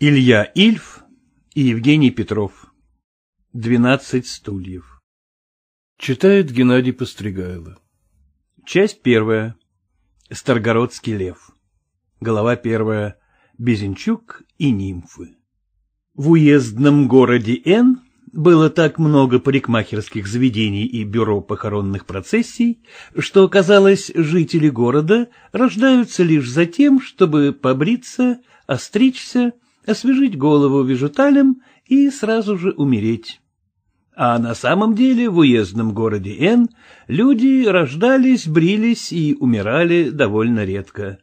Илья Ильф и Евгений Петров. «Двенадцать стульев». Читает Геннадий Постригайло. Часть первая. Старгородский лев. Глава первая. Безенчук и нимфы. В уездном городе Н было так много парикмахерских заведений и бюро похоронных процессий, что, казалось, жители города рождаются лишь за тем, чтобы побриться, остричься, освежить голову вежуталем и сразу же умереть. А на самом деле в уездном городе Н люди рождались, брились и умирали довольно редко.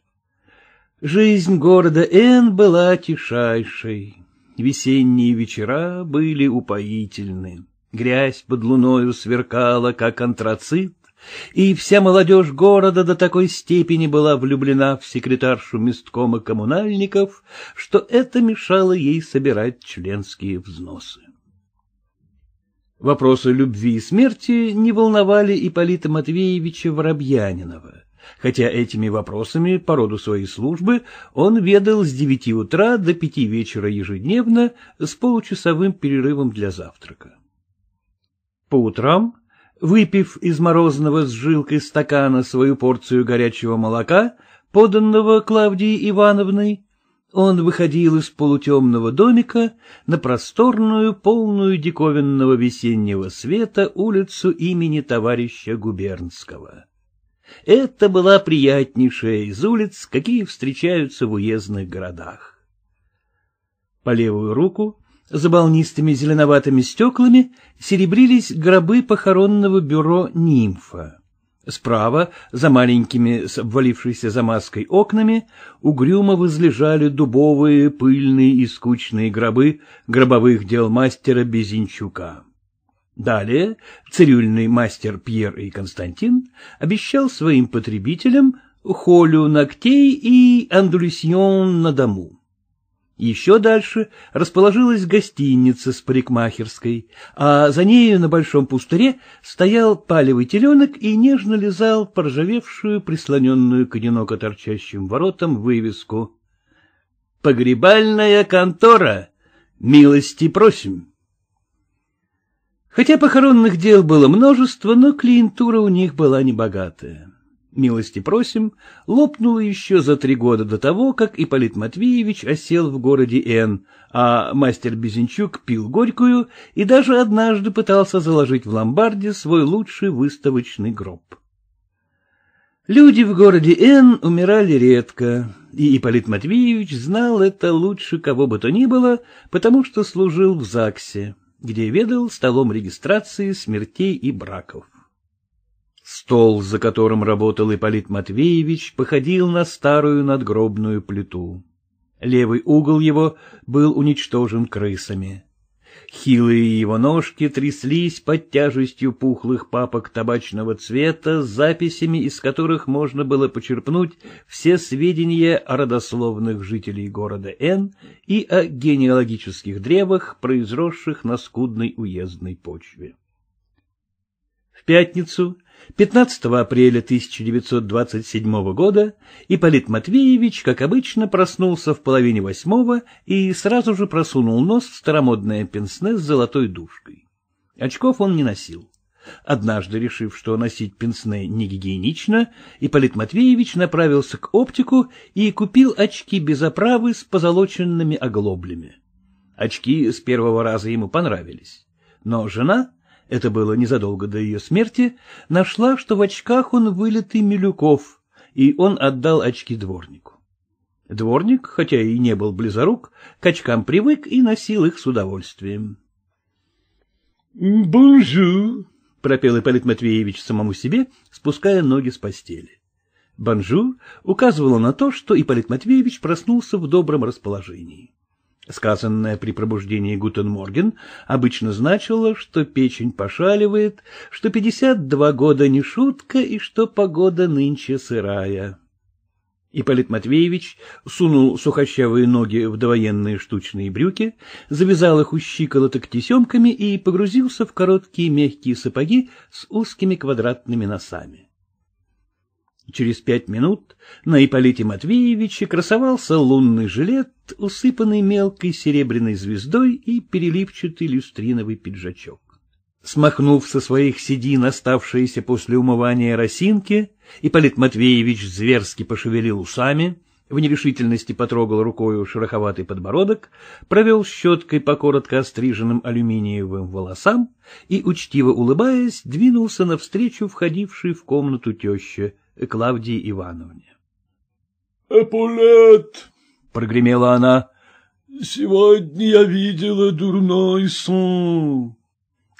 Жизнь города Н была тишайшей. Весенние вечера были упоительны. Грязь под луною сверкала, как антрацит, и вся молодежь города до такой степени была влюблена в секретаршу месткома коммунальников, что это мешало ей собирать членские взносы. Вопросы любви и смерти не волновали Ипполита Матвеевича Воробьянинова, хотя этими вопросами по роду своей службы он ведал с девяти утра до пяти вечера ежедневно с получасовым перерывом для завтрака. По утрам выпив из морозного с жилкой стакана свою порцию горячего молока, поданного Клавдией Ивановной, он выходил из полутемного домика на просторную, полную диковинного весеннего света улицу имени товарища Губернского. Это была приятнейшая из улиц, какие встречаются в уездных городах. По левую руку за волнистыми зеленоватыми стеклами серебрились гробы похоронного бюро «Нимфа». Справа, за маленькими с обвалившейся замазкой окнами, угрюмо возлежали дубовые, пыльные и скучные гробы гробовых дел мастера Безинчука. Далее цирюльный мастер Пьер и Константин обещал своим потребителям холю ногтей и андулюсьон на дому. Еще дальше расположилась гостиница с парикмахерской, а за нею на большом пустыре стоял палевый теленок и нежно лизал поржавевшую, прислоненную к одиноко торчащим воротам, вывеску. «Погребальная контора! Милости просим!» Хотя похоронных дел было множество, но клиентура у них была небогатая милости просим, лопнула еще за три года до того, как Ипполит Матвеевич осел в городе Н, а мастер Безенчук пил горькую и даже однажды пытался заложить в ломбарде свой лучший выставочный гроб. Люди в городе Н умирали редко, и Ипполит Матвеевич знал это лучше кого бы то ни было, потому что служил в ЗАГСе, где ведал столом регистрации смертей и браков. Стол, за которым работал Ипполит Матвеевич, походил на старую надгробную плиту. Левый угол его был уничтожен крысами. Хилые его ножки тряслись под тяжестью пухлых папок табачного цвета, с записями из которых можно было почерпнуть все сведения о родословных жителей города Н и о генеалогических древах, произросших на скудной уездной почве. В пятницу 15 апреля 1927 года Ипполит Матвеевич, как обычно, проснулся в половине восьмого и сразу же просунул нос в старомодное пенсне с золотой дужкой. Очков он не носил. Однажды, решив, что носить пенсне негигиенично, Ипполит Матвеевич направился к оптику и купил очки без оправы с позолоченными оглоблями. Очки с первого раза ему понравились. Но жена это было незадолго до ее смерти, нашла, что в очках он вылитый Милюков, и он отдал очки дворнику. Дворник, хотя и не был близорук, к очкам привык и носил их с удовольствием. «Бонжу!» — пропел Ипполит Матвеевич самому себе, спуская ноги с постели. «Бонжу» указывало на то, что Ипполит Матвеевич проснулся в добром расположении. Сказанное при пробуждении Гутенморген обычно значило, что печень пошаливает, что пятьдесят два года не шутка и что погода нынче сырая. Ипполит Матвеевич сунул сухощавые ноги в довоенные штучные брюки, завязал их у щиколоток тесемками и погрузился в короткие мягкие сапоги с узкими квадратными носами. Через пять минут на Ипполите Матвеевиче красовался лунный жилет, усыпанный мелкой серебряной звездой и переливчатый люстриновый пиджачок. Смахнув со своих седин оставшиеся после умывания росинки, Ипполит Матвеевич зверски пошевелил усами, в нерешительности потрогал рукою шероховатый подбородок, провел щеткой по коротко остриженным алюминиевым волосам и, учтиво улыбаясь, двинулся навстречу входившей в комнату теща — Клавдии Ивановне. — Эполет! — прогремела она. — Сегодня я видела дурной сон.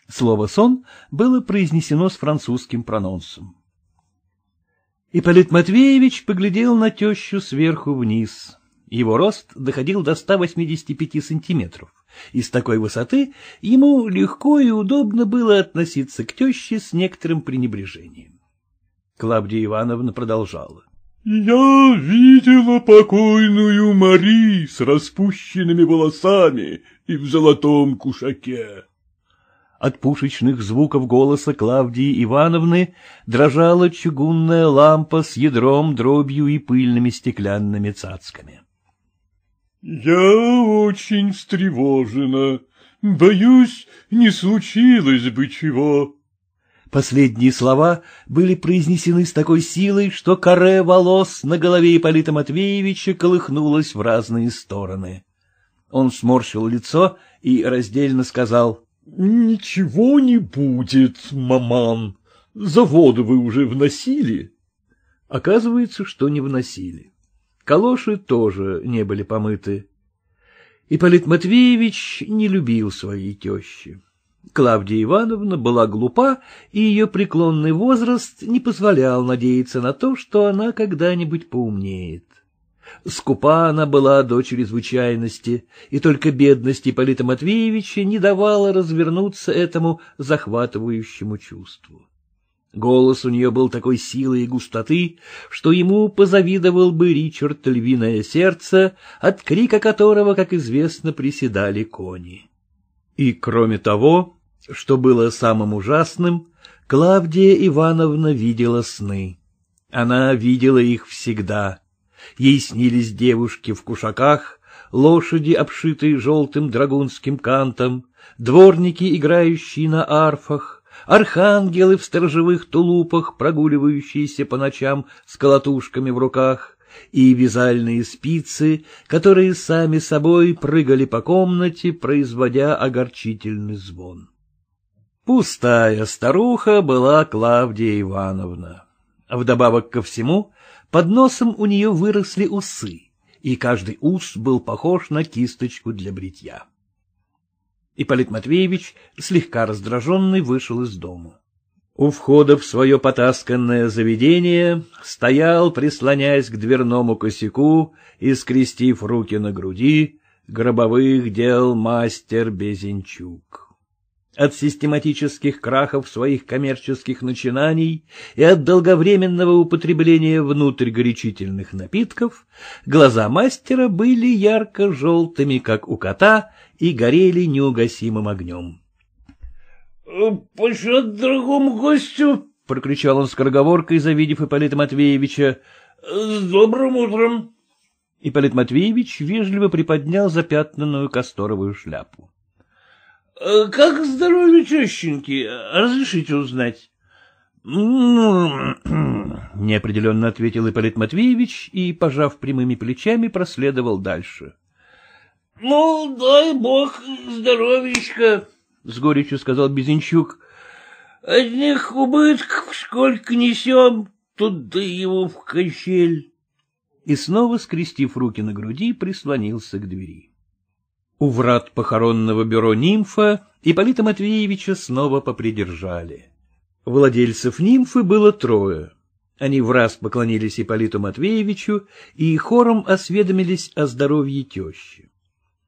Слово «сон» было произнесено с французским прононсом. Ипполит Матвеевич поглядел на тещу сверху вниз. Его рост доходил до 185 сантиметров, и с такой высоты ему легко и удобно было относиться к теще с некоторым пренебрежением. Клавдия Ивановна продолжала. «Я видела покойную Мари с распущенными волосами и в золотом кушаке». От пушечных звуков голоса Клавдии Ивановны дрожала чугунная лампа с ядром, дробью и пыльными стеклянными цацками. — Я очень встревожена. Боюсь, не случилось бы чего. Последние слова были произнесены с такой силой, что каре волос на голове Ипполита Матвеевича колыхнулось в разные стороны. Он сморщил лицо и раздельно сказал. — Ничего не будет, маман. Заводы вы уже вносили? Оказывается, что не вносили. Калоши тоже не были помыты. Ипполит Матвеевич не любил своей тещи. Клавдия Ивановна была глупа, и ее преклонный возраст не позволял надеяться на то, что она когда-нибудь поумнеет. Скупа она была до чрезвычайности, и только бедность Ипполита Матвеевича не давала развернуться этому захватывающему чувству. Голос у нее был такой силы и густоты, что ему позавидовал бы Ричард львиное сердце, от крика которого, как известно, приседали кони. И, кроме того, что было самым ужасным, Клавдия Ивановна видела сны. Она видела их всегда. Ей снились девушки в кушаках, лошади, обшитые желтым драгунским кантом, дворники, играющие на арфах, архангелы в сторожевых тулупах, прогуливающиеся по ночам с колотушками в руках, и вязальные спицы, которые сами собой прыгали по комнате, производя огорчительный звон. Пустая старуха была Клавдия Ивановна. Вдобавок ко всему, под носом у нее выросли усы, и каждый ус был похож на кисточку для бритья. Ипполит Матвеевич, слегка раздраженный, вышел из дома. У входа в свое потасканное заведение стоял, прислоняясь к дверному косяку и скрестив руки на груди, гробовых дел мастер Безенчук от систематических крахов своих коммерческих начинаний и от долговременного употребления внутрь горячительных напитков, глаза мастера были ярко-желтыми, как у кота, и горели неугасимым огнем. — Почет другому гостю! — прокричал он скороговоркой, завидев Ипполита Матвеевича. — С добрым утром! Ипполит Матвеевич вежливо приподнял запятнанную касторовую шляпу. Э, как здоровье тещеньки? Разрешите узнать? Ну, неопределенно ответил Ипполит Матвеевич и, пожав прямыми плечами, проследовал дальше. — Ну, дай бог здоровечка, — с горечью сказал Безенчук. — Одних убытков сколько несем, туда его в качель. И снова, скрестив руки на груди, прислонился к двери. У врат похоронного бюро «Нимфа» Ипполита Матвеевича снова попридержали. Владельцев «Нимфы» было трое. Они в раз поклонились Ипполиту Матвеевичу и хором осведомились о здоровье тещи.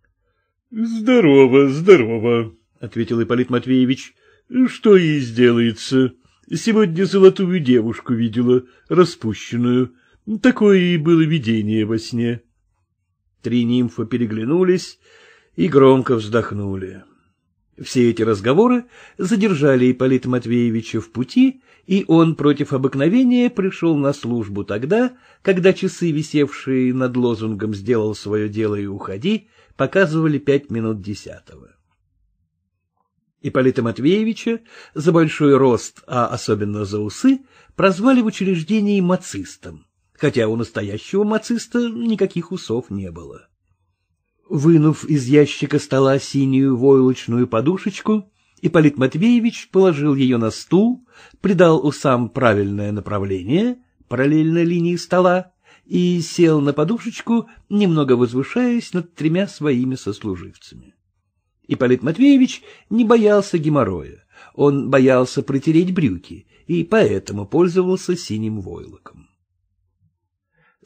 — Здорово, здорово, — ответил Ипполит Матвеевич. — Что ей сделается? Сегодня золотую девушку видела, распущенную. Такое и было видение во сне. Три нимфа переглянулись, и громко вздохнули. Все эти разговоры задержали Ипполита Матвеевича в пути, и он против обыкновения пришел на службу тогда, когда часы, висевшие над лозунгом «Сделал свое дело и уходи», показывали пять минут десятого. Ипполита Матвеевича за большой рост, а особенно за усы, прозвали в учреждении мацистом, хотя у настоящего мациста никаких усов не было. Вынув из ящика стола синюю войлочную подушечку, Ипполит Матвеевич положил ее на стул, придал усам правильное направление, параллельно линии стола, и сел на подушечку, немного возвышаясь над тремя своими сослуживцами. Ипполит Матвеевич не боялся геморроя, он боялся протереть брюки и поэтому пользовался синим войлоком.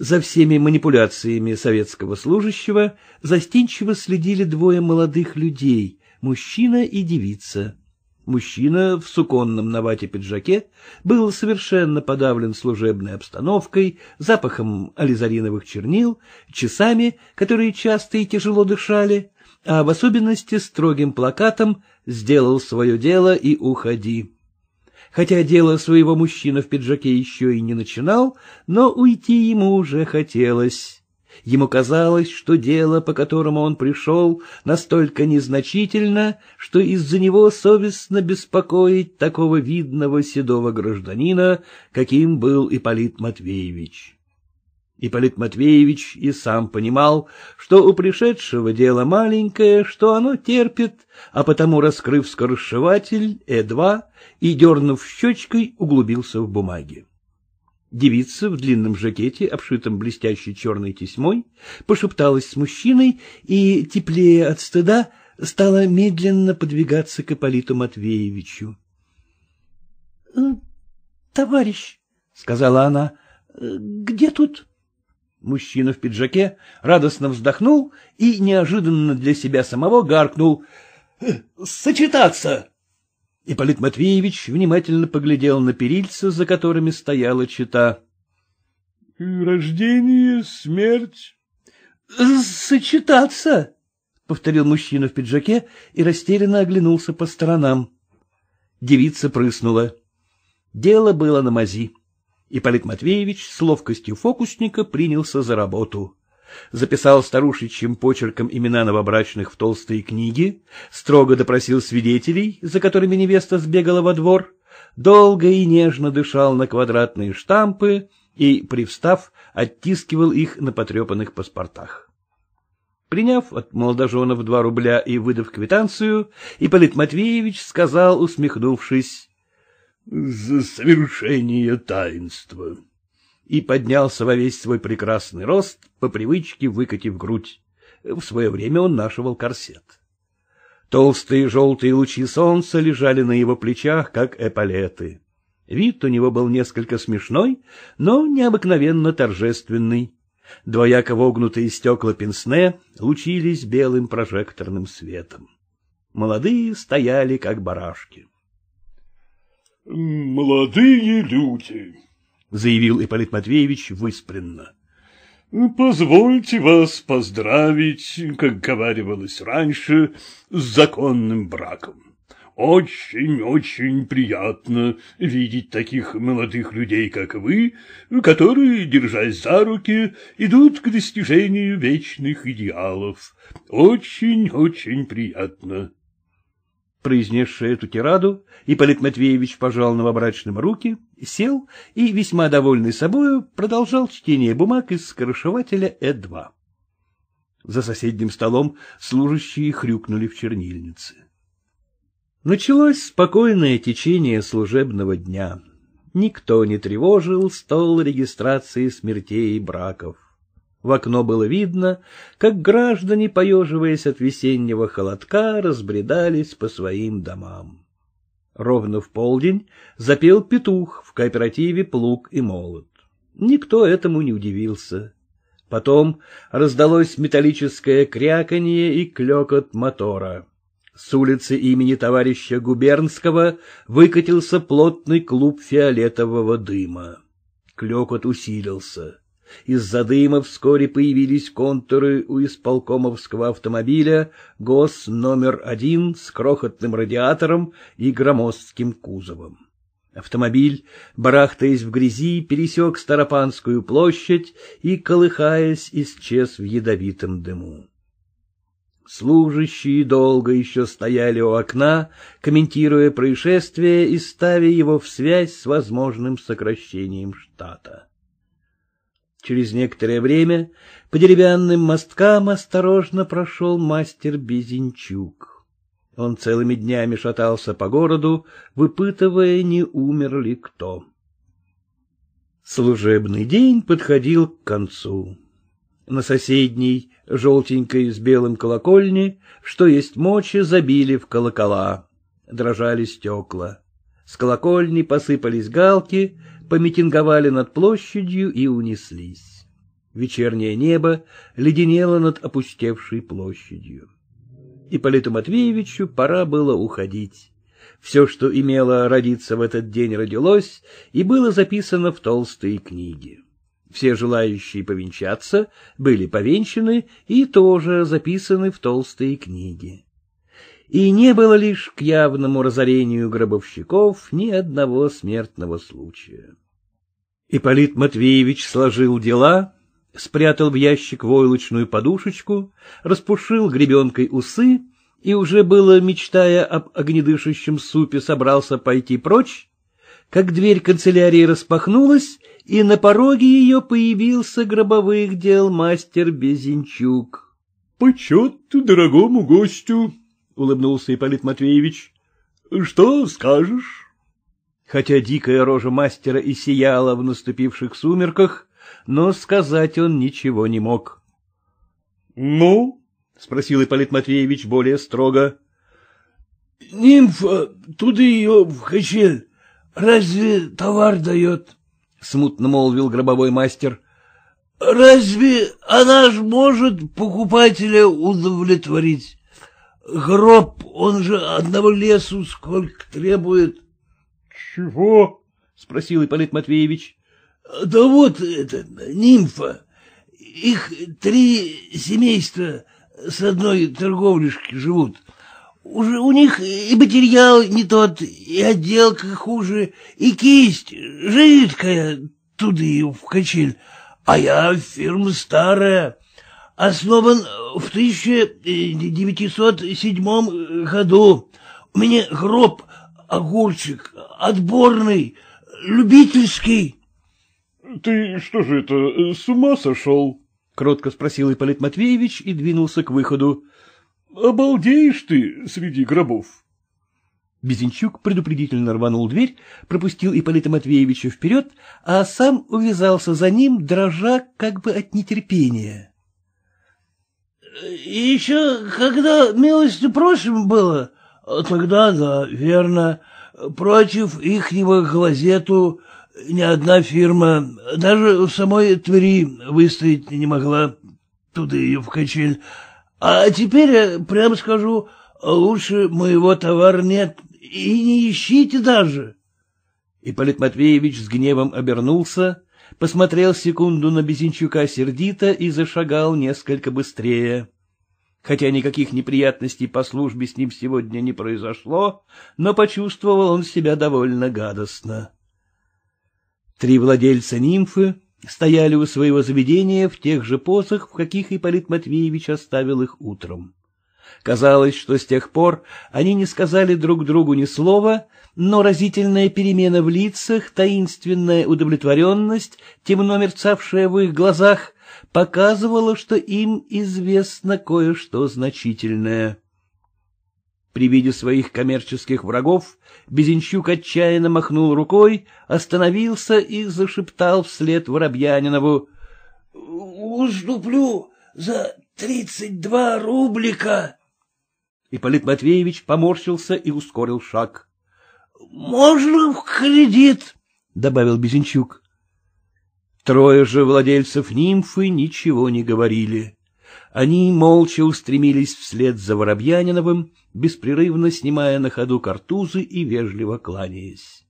За всеми манипуляциями советского служащего застенчиво следили двое молодых людей, мужчина и девица. Мужчина в суконном навате пиджаке был совершенно подавлен служебной обстановкой, запахом ализариновых чернил, часами, которые часто и тяжело дышали, а в особенности строгим плакатом «Сделал свое дело и уходи». Хотя дело своего мужчина в пиджаке еще и не начинал, но уйти ему уже хотелось. Ему казалось, что дело, по которому он пришел, настолько незначительно, что из-за него совестно беспокоить такого видного седого гражданина, каким был Ипполит Матвеевич. И Полит Матвеевич и сам понимал, что у пришедшего дело маленькое, что оно терпит, а потому, раскрыв скоросшиватель Э2 и дернув щечкой, углубился в бумаги. Девица в длинном жакете, обшитом блестящей черной тесьмой, пошепталась с мужчиной и, теплее от стыда, стала медленно подвигаться к Ипполиту Матвеевичу. «Э, — Товарищ, — сказала она, — «э, где тут Мужчина в пиджаке радостно вздохнул и неожиданно для себя самого гаркнул «Э, «Сочетаться!». Ипполит Матвеевич внимательно поглядел на перильца, за которыми стояла чита. — Рождение, смерть. «Э, — Сочетаться, — повторил мужчина в пиджаке и растерянно оглянулся по сторонам. Девица прыснула. Дело было на мази. Ипполит Матвеевич с ловкостью фокусника принялся за работу. Записал старушечьим почерком имена новобрачных в толстые книги, строго допросил свидетелей, за которыми невеста сбегала во двор, долго и нежно дышал на квадратные штампы и, привстав, оттискивал их на потрепанных паспортах. Приняв от молодоженов два рубля и выдав квитанцию, Ипполит Матвеевич сказал, усмехнувшись, — За совершение таинства. И поднялся во весь свой прекрасный рост, по привычке выкатив грудь. В свое время он нашивал корсет. Толстые желтые лучи солнца лежали на его плечах, как эполеты. Вид у него был несколько смешной, но необыкновенно торжественный. Двояко вогнутые стекла пенсне лучились белым прожекторным светом. Молодые стояли, как барашки. «Молодые люди», — заявил Ипполит Матвеевич выспренно. «Позвольте вас поздравить, как говаривалось раньше, с законным браком. Очень-очень приятно видеть таких молодых людей, как вы, которые, держась за руки, идут к достижению вечных идеалов. Очень-очень приятно». Произнесший эту тираду, Ипполит Матвеевич пожал новобрачным руки, сел и, весьма довольный собою, продолжал чтение бумаг из скоршевателя Э2. За соседним столом служащие хрюкнули в чернильнице. Началось спокойное течение служебного дня. Никто не тревожил стол регистрации смертей и браков. В окно было видно, как граждане, поеживаясь от весеннего холодка, разбредались по своим домам. Ровно в полдень запел петух в кооперативе «Плуг и молот». Никто этому не удивился. Потом раздалось металлическое кряканье и клекот мотора. С улицы имени товарища Губернского выкатился плотный клуб фиолетового дыма. Клекот усилился. Из-за дыма вскоре появились контуры у исполкомовского автомобиля ГОС номер один с крохотным радиатором и громоздким кузовом. Автомобиль, барахтаясь в грязи, пересек Старопанскую площадь и, колыхаясь, исчез в ядовитом дыму. Служащие долго еще стояли у окна, комментируя происшествие и ставя его в связь с возможным сокращением штата. Через некоторое время по деревянным мосткам осторожно прошел мастер Безенчук. Он целыми днями шатался по городу, выпытывая, не умер ли кто. Служебный день подходил к концу. На соседней, желтенькой с белым колокольне, что есть мочи, забили в колокола. Дрожали стекла. С колокольни посыпались галки, помитинговали над площадью и унеслись. Вечернее небо леденело над опустевшей площадью. Ипполиту Матвеевичу пора было уходить. Все, что имело родиться в этот день, родилось и было записано в толстые книги. Все желающие повенчаться были повенчаны и тоже записаны в толстые книги. И не было лишь к явному разорению гробовщиков ни одного смертного случая. Ипполит Матвеевич сложил дела, спрятал в ящик войлочную подушечку, распушил гребенкой усы и уже было, мечтая об огнедышащем супе, собрался пойти прочь, как дверь канцелярии распахнулась, и на пороге ее появился гробовых дел мастер Безенчук. — Почет дорогому гостю, — улыбнулся Ипполит Матвеевич. — Что скажешь? хотя дикая рожа мастера и сияла в наступивших сумерках, но сказать он ничего не мог. — Ну? — спросил Ипполит Матвеевич более строго. — Нимфа, э, туда ее в качель. Разве товар дает? — смутно молвил гробовой мастер. — Разве она ж может покупателя удовлетворить? Гроб, он же одного лесу сколько требует. Чего? — спросил Ипполит Матвеевич. — Да вот это, нимфа. Их три семейства с одной торговлюшки живут. Уже у них и материал не тот, и отделка хуже, и кисть жидкая туда и в качель. А я фирма старая, основан в 1907 году. У меня гроб огурчик отборный, любительский. — Ты что же это, с ума сошел? — кротко спросил Ипполит Матвеевич и двинулся к выходу. — Обалдеешь ты среди гробов. Безенчук предупредительно рванул дверь, пропустил Ипполита Матвеевича вперед, а сам увязался за ним, дрожа как бы от нетерпения. Э, — Еще когда милостью просим было, Тогда да, верно. Против ихнего глазету ни одна фирма, даже в самой Твери выстоять не могла. Туда ее в качель. А теперь, э, прямо скажу, лучше моего товара нет, и не ищите даже. Ипполит Матвеевич с гневом обернулся, посмотрел секунду на Безинчука сердито и зашагал несколько быстрее. Хотя никаких неприятностей по службе с ним сегодня не произошло, но почувствовал он себя довольно гадостно. Три владельца нимфы стояли у своего заведения в тех же позах, в каких Ипполит Матвеевич оставил их утром. Казалось, что с тех пор они не сказали друг другу ни слова, но разительная перемена в лицах, таинственная удовлетворенность, темно мерцавшая в их глазах, показывало, что им известно кое-что значительное. При виде своих коммерческих врагов Безенчук отчаянно махнул рукой, остановился и зашептал вслед Воробьянинову. — Уступлю за тридцать два рублика! Ипполит Матвеевич поморщился и ускорил шаг. — Можно в кредит? — добавил Безенчук. Трое же владельцев нимфы ничего не говорили. Они молча устремились вслед за Воробьяниновым, беспрерывно снимая на ходу картузы и вежливо кланяясь.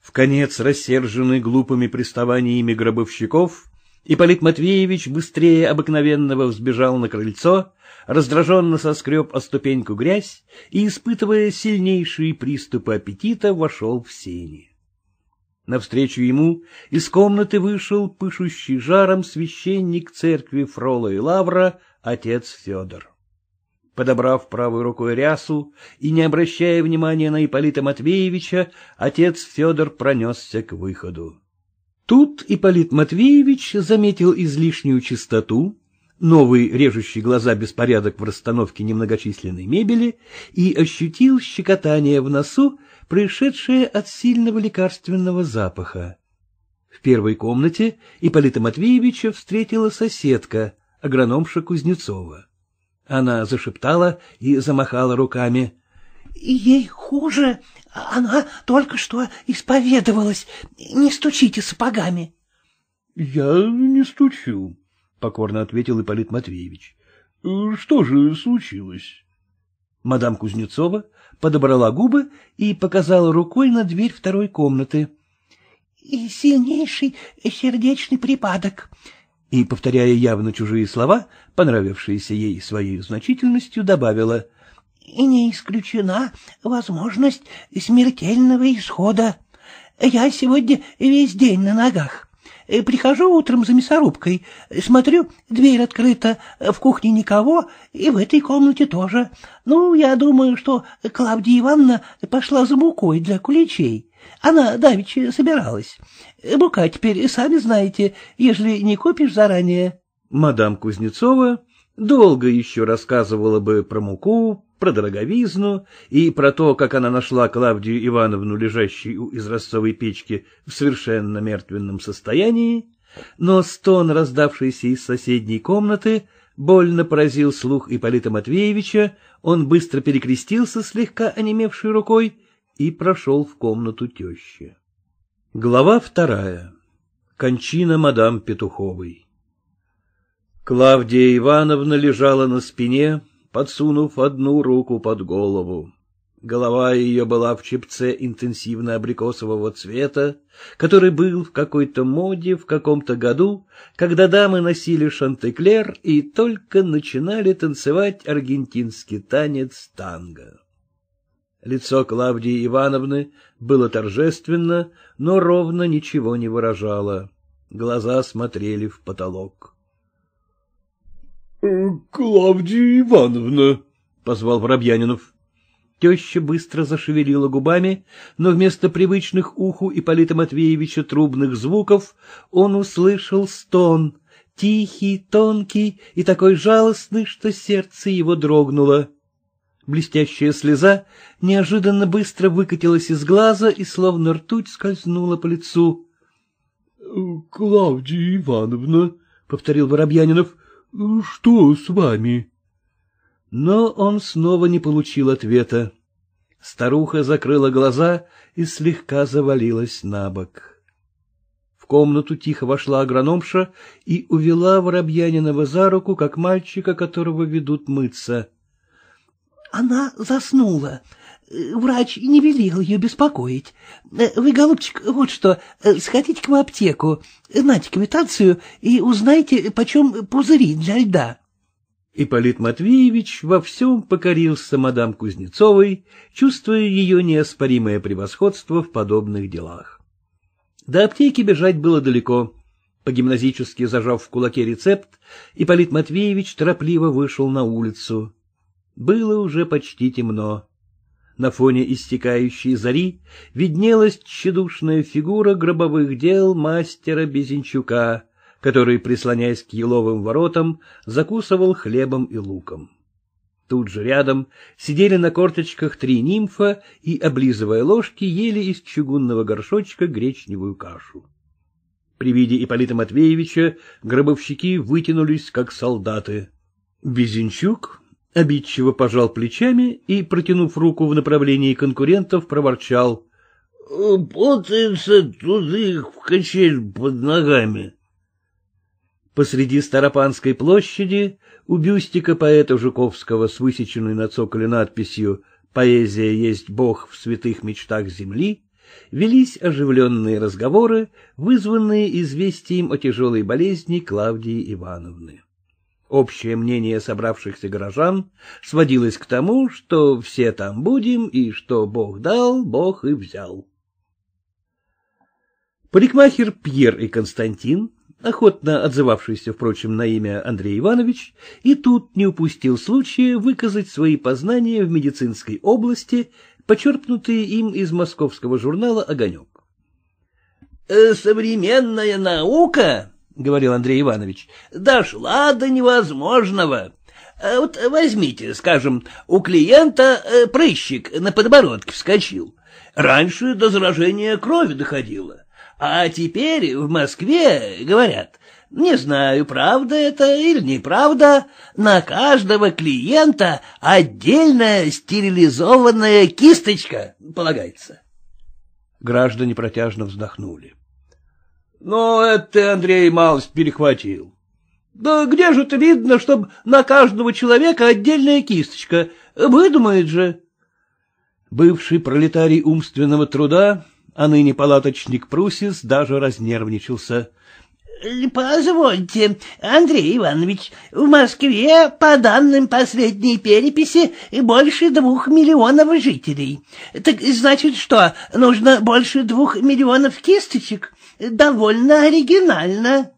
В конец рассерженный глупыми приставаниями гробовщиков, Ипполит Матвеевич быстрее обыкновенного взбежал на крыльцо, раздраженно соскреб о ступеньку грязь и, испытывая сильнейшие приступы аппетита, вошел в сени. Навстречу ему из комнаты вышел пышущий жаром священник церкви Фрола и Лавра, отец Федор. Подобрав правой рукой рясу и не обращая внимания на Ипполита Матвеевича, отец Федор пронесся к выходу. Тут Ипполит Матвеевич заметил излишнюю чистоту, новый режущий глаза беспорядок в расстановке немногочисленной мебели и ощутил щекотание в носу происшедшее от сильного лекарственного запаха. В первой комнате Ипполита Матвеевича встретила соседка, агрономша Кузнецова. Она зашептала и замахала руками. — Ей хуже, она только что исповедовалась, не стучите сапогами. — Я не стучу, — покорно ответил Ипполит Матвеевич. — Что же случилось? Мадам Кузнецова подобрала губы и показала рукой на дверь второй комнаты. — Сильнейший сердечный припадок. И, повторяя явно чужие слова, понравившиеся ей своей значительностью, добавила — и не исключена возможность смертельного исхода. Я сегодня весь день на ногах. Э, прихожу утром за мясорубкой, смотрю, дверь открыта, э, в кухне никого, и в этой комнате тоже. Ну, я думаю, что Клавдия Ивановна пошла за мукой для куличей. Она давеча собиралась. Э, мука теперь, сами знаете, ежели не купишь заранее. Мадам Кузнецова долго еще рассказывала бы про муку, про дороговизну и про то, как она нашла Клавдию Ивановну, лежащей у изразцовой печки в совершенно мертвенном состоянии, но стон, раздавшийся из соседней комнаты, больно поразил слух Ипполита Матвеевича, он быстро перекрестился слегка онемевшей рукой и прошел в комнату тещи. Глава вторая. Кончина мадам Петуховой. Клавдия Ивановна лежала на спине, подсунув одну руку под голову. Голова ее была в чепце интенсивно абрикосового цвета, который был в какой-то моде в каком-то году, когда дамы носили шантеклер и только начинали танцевать аргентинский танец танго. Лицо Клавдии Ивановны было торжественно, но ровно ничего не выражало. Глаза смотрели в потолок. Э, — Клавдия Ивановна, — позвал Воробьянинов. Теща быстро зашевелила губами, но вместо привычных уху Ипполита Матвеевича трубных звуков он услышал стон, тихий, тонкий и такой жалостный, что сердце его дрогнуло. Блестящая слеза неожиданно быстро выкатилась из глаза и словно ртуть скользнула по лицу. — Клавдия Ивановна, — повторил Воробьянинов, «Ну, — Что с вами? Но он снова не получил ответа. Старуха закрыла глаза и слегка завалилась на бок. В комнату тихо вошла агрономша и увела Воробьянинова за руку, как мальчика, которого ведут мыться. — Она заснула, Э, врач не велел ее беспокоить. Э, вы, голубчик, вот что, э, сходите к в аптеку, нате квитанцию и узнайте, почем пузыри для льда. Ипполит Матвеевич во всем покорился мадам Кузнецовой, чувствуя ее неоспоримое превосходство в подобных делах. До аптеки бежать было далеко. По-гимназически зажав в кулаке рецепт, Ипполит Матвеевич торопливо вышел на улицу. Было уже почти темно на фоне истекающей зари виднелась тщедушная фигура гробовых дел мастера Безенчука, который, прислоняясь к еловым воротам, закусывал хлебом и луком. Тут же рядом сидели на корточках три нимфа и, облизывая ложки, ели из чугунного горшочка гречневую кашу. При виде Ипполита Матвеевича гробовщики вытянулись, как солдаты. Безенчук обидчиво пожал плечами и, протянув руку в направлении конкурентов, проворчал. «Э, — Путается тут их в качель под ногами. Посреди Старопанской площади у бюстика поэта Жуковского с высеченной на цоколе надписью «Поэзия есть Бог в святых мечтах земли» велись оживленные разговоры, вызванные известием о тяжелой болезни Клавдии Ивановны. Общее мнение собравшихся горожан сводилось к тому, что все там будем и что Бог дал, Бог и взял. Парикмахер Пьер и Константин, охотно отзывавшийся, впрочем, на имя Андрей Иванович, и тут не упустил случая выказать свои познания в медицинской области, почерпнутые им из московского журнала «Огонек». «Э, «Современная наука», говорил Андрей Иванович, — «дошла до невозможного. Э, вот возьмите, скажем, у клиента э, прыщик на подбородке вскочил. Раньше до заражения крови доходило, а теперь в Москве, говорят, не знаю, правда это или неправда, на каждого клиента отдельная стерилизованная кисточка полагается». Граждане протяжно вздохнули. Но это ты, Андрей, малость перехватил. Да где же это видно, чтобы на каждого человека отдельная кисточка? Выдумает же. Бывший пролетарий умственного труда, а ныне палаточник Прусис, даже разнервничался. «Э, — Позвольте, Андрей Иванович, в Москве, по данным последней переписи, больше двух миллионов жителей. Так значит что, нужно больше двух миллионов кисточек? довольно оригинально.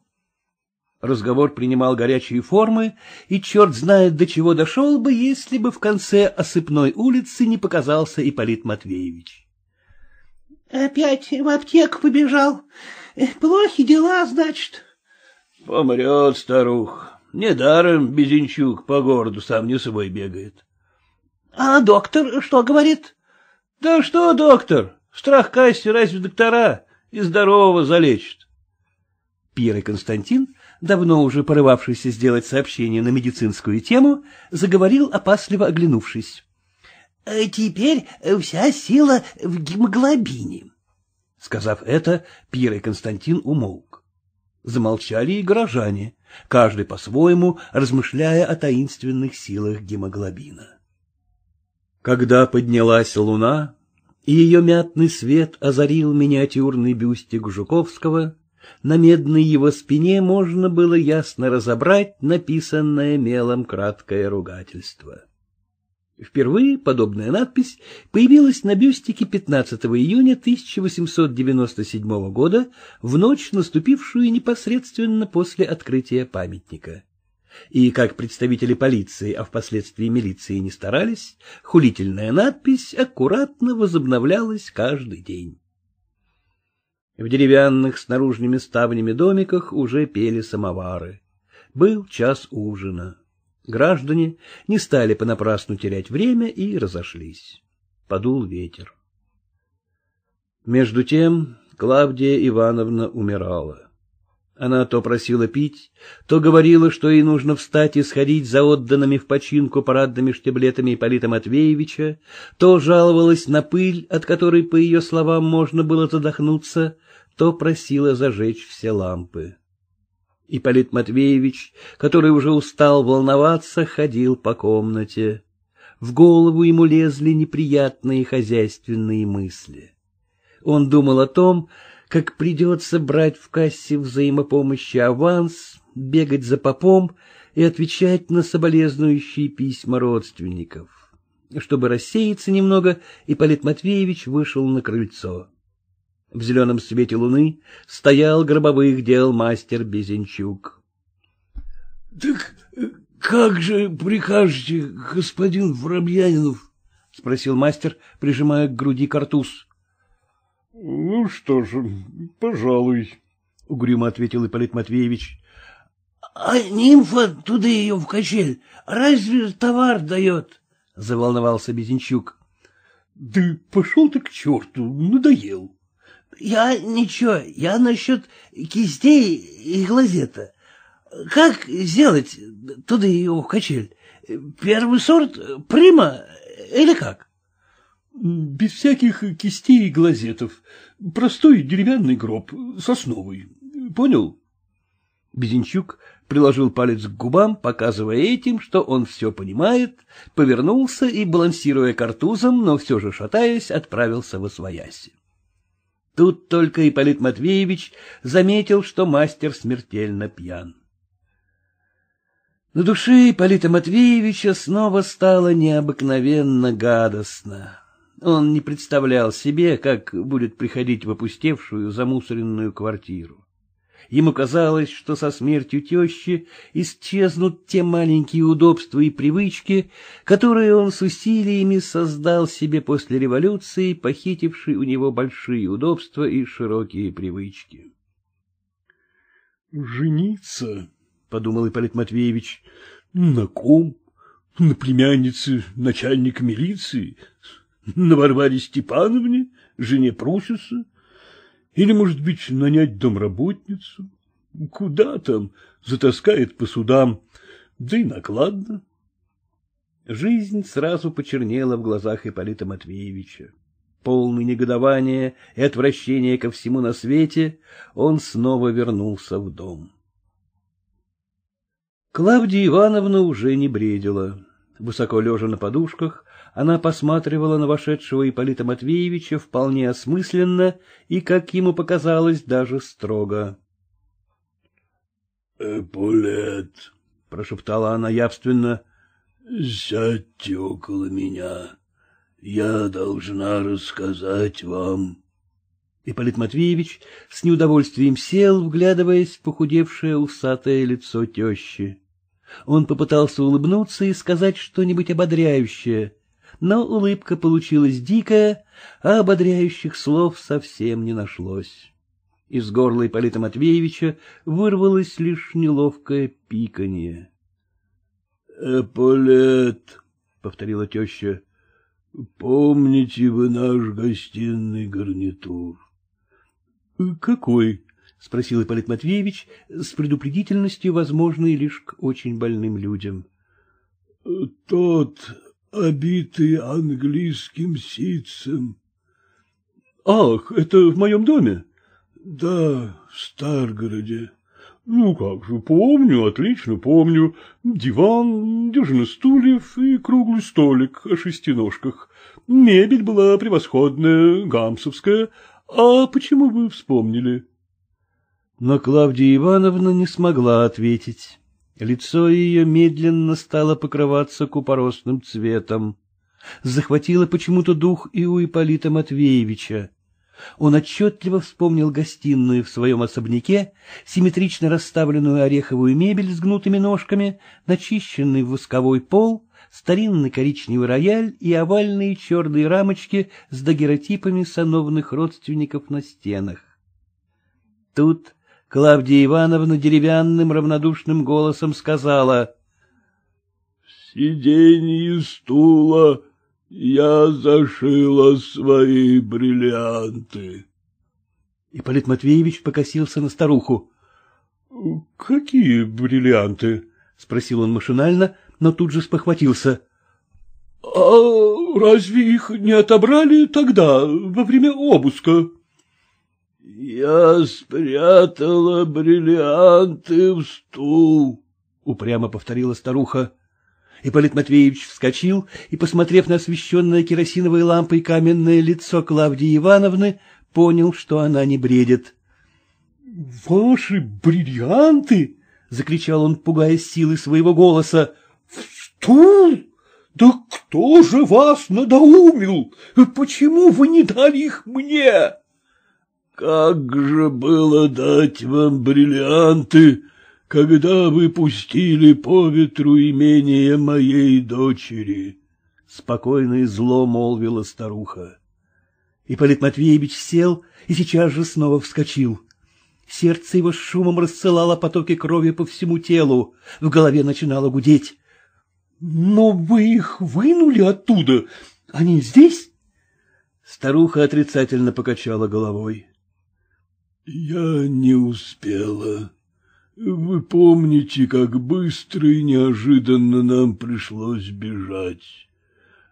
Разговор принимал горячие формы, и черт знает, до чего дошел бы, если бы в конце осыпной улицы не показался Ипполит Матвеевич. — Опять в аптеку побежал. Э, плохи дела, значит. — Помрет, старуха. Недаром Безенчук по городу сам не свой бегает. — А доктор что говорит? — Да что, доктор, страх касти разве доктора? и здорово залечит. Пьер и Константин, давно уже порывавшийся сделать сообщение на медицинскую тему, заговорил, опасливо оглянувшись. А «Теперь вся сила в гемоглобине». Сказав это, Пьер и Константин умолк. Замолчали и горожане, каждый по-своему размышляя о таинственных силах гемоглобина. Когда поднялась луна, и ее мятный свет озарил миниатюрный бюстик Жуковского, на медной его спине можно было ясно разобрать написанное мелом краткое ругательство. Впервые подобная надпись появилась на бюстике 15 июня 1897 года, в ночь, наступившую непосредственно после открытия памятника. И как представители полиции, а впоследствии милиции не старались, хулительная надпись аккуратно возобновлялась каждый день. В деревянных с наружными ставнями домиках уже пели самовары. Был час ужина. Граждане не стали понапрасну терять время и разошлись. Подул ветер. Между тем Клавдия Ивановна умирала. Она то просила пить, то говорила, что ей нужно встать и сходить за отданными в починку парадными штиблетами Ипполита Матвеевича, то жаловалась на пыль, от которой, по ее словам, можно было задохнуться, то просила зажечь все лампы. И Полит Матвеевич, который уже устал волноваться, ходил по комнате. В голову ему лезли неприятные хозяйственные мысли. Он думал о том, как придется брать в кассе взаимопомощи аванс, бегать за попом и отвечать на соболезнующие письма родственников. Чтобы рассеяться немного, Ипполит Матвеевич вышел на крыльцо. В зеленом свете луны стоял гробовых дел мастер Безенчук. — Так э, как же прикажете, господин Воробьянинов? — спросил мастер, прижимая к груди картуз. — Ну что ж, пожалуй, — угрюмо ответил Ипполит Матвеевич. — А нимфа туда ее в качель разве товар дает? — заволновался Безенчук. — Да пошел ты к черту, надоел. — Я ничего, я насчет кистей и глазета. Как сделать туда ее в качель? Первый сорт, прима или как? без всяких кистей и глазетов. Простой деревянный гроб, сосновый. Понял? Безенчук приложил палец к губам, показывая этим, что он все понимает, повернулся и, балансируя картузом, но все же шатаясь, отправился в освояси. Тут только Ипполит Матвеевич заметил, что мастер смертельно пьян. На душе Ипполита Матвеевича снова стало необыкновенно гадостно. Он не представлял себе, как будет приходить в опустевшую замусоренную квартиру. Ему казалось, что со смертью тещи исчезнут те маленькие удобства и привычки, которые он с усилиями создал себе после революции, похитившей у него большие удобства и широкие привычки. «Жениться», — подумал Ипполит Матвеевич, — «на ком? На племяннице начальника милиции? На Варваре Степановне, жене Прусиса? Или, может быть, нанять домработницу? Куда там? Затаскает по судам. Да и накладно. Жизнь сразу почернела в глазах Ипполита Матвеевича. Полный негодования и отвращения ко всему на свете, он снова вернулся в дом. Клавдия Ивановна уже не бредила. Высоко лежа на подушках, она посматривала на вошедшего Ипполита Матвеевича вполне осмысленно и, как ему показалось, даже строго. — Эполет, — прошептала она явственно, — сядьте около меня. Я должна рассказать вам. Ипполит Матвеевич с неудовольствием сел, вглядываясь в похудевшее усатое лицо тещи. Он попытался улыбнуться и сказать что-нибудь ободряющее, но улыбка получилась дикая, а ободряющих слов совсем не нашлось. Из горла Ипполита Матвеевича вырвалось лишь неловкое пиканье. — Эполет, — повторила теща, — помните вы наш гостиный гарнитур. — Какой? — спросил Ипполит Матвеевич с предупредительностью, возможной лишь к очень больным людям. — Тот, обитые английским ситцем. — Ах, это в моем доме? — Да, в Старгороде. — Ну как же, помню, отлично помню. Диван, дюжина стульев и круглый столик о шести ножках. Мебель была превосходная, гамсовская. А почему вы вспомнили? Но Клавдия Ивановна не смогла ответить. Лицо ее медленно стало покрываться купоросным цветом. Захватило почему-то дух и у Ипполита Матвеевича. Он отчетливо вспомнил гостиную в своем особняке, симметрично расставленную ореховую мебель с гнутыми ножками, начищенный восковой пол, старинный коричневый рояль и овальные черные рамочки с дагеротипами сановных родственников на стенах. Тут Клавдия Ивановна деревянным равнодушным голосом сказала. — В сиденье стула я зашила свои бриллианты. И Ипполит Матвеевич покосился на старуху. — Какие бриллианты? — спросил он машинально, но тут же спохватился. — А разве их не отобрали тогда, во время обыска? Я спрятала бриллианты в стул, — упрямо повторила старуха. Ипполит Матвеевич вскочил и, посмотрев на освещенное керосиновой лампой каменное лицо Клавдии Ивановны, понял, что она не бредит. — Ваши бриллианты? — закричал он, пугая силы своего голоса. — В стул? Да кто же вас надоумил? Почему вы не дали их мне? Как же было дать вам бриллианты, когда вы пустили по ветру имение моей дочери? — спокойно и зло молвила старуха. Ипполит Матвеевич сел и сейчас же снова вскочил. Сердце его с шумом рассылало потоки крови по всему телу, в голове начинало гудеть. — Но вы их вынули оттуда? Они здесь? Старуха отрицательно покачала головой. Я не успела. Вы помните, как быстро и неожиданно нам пришлось бежать.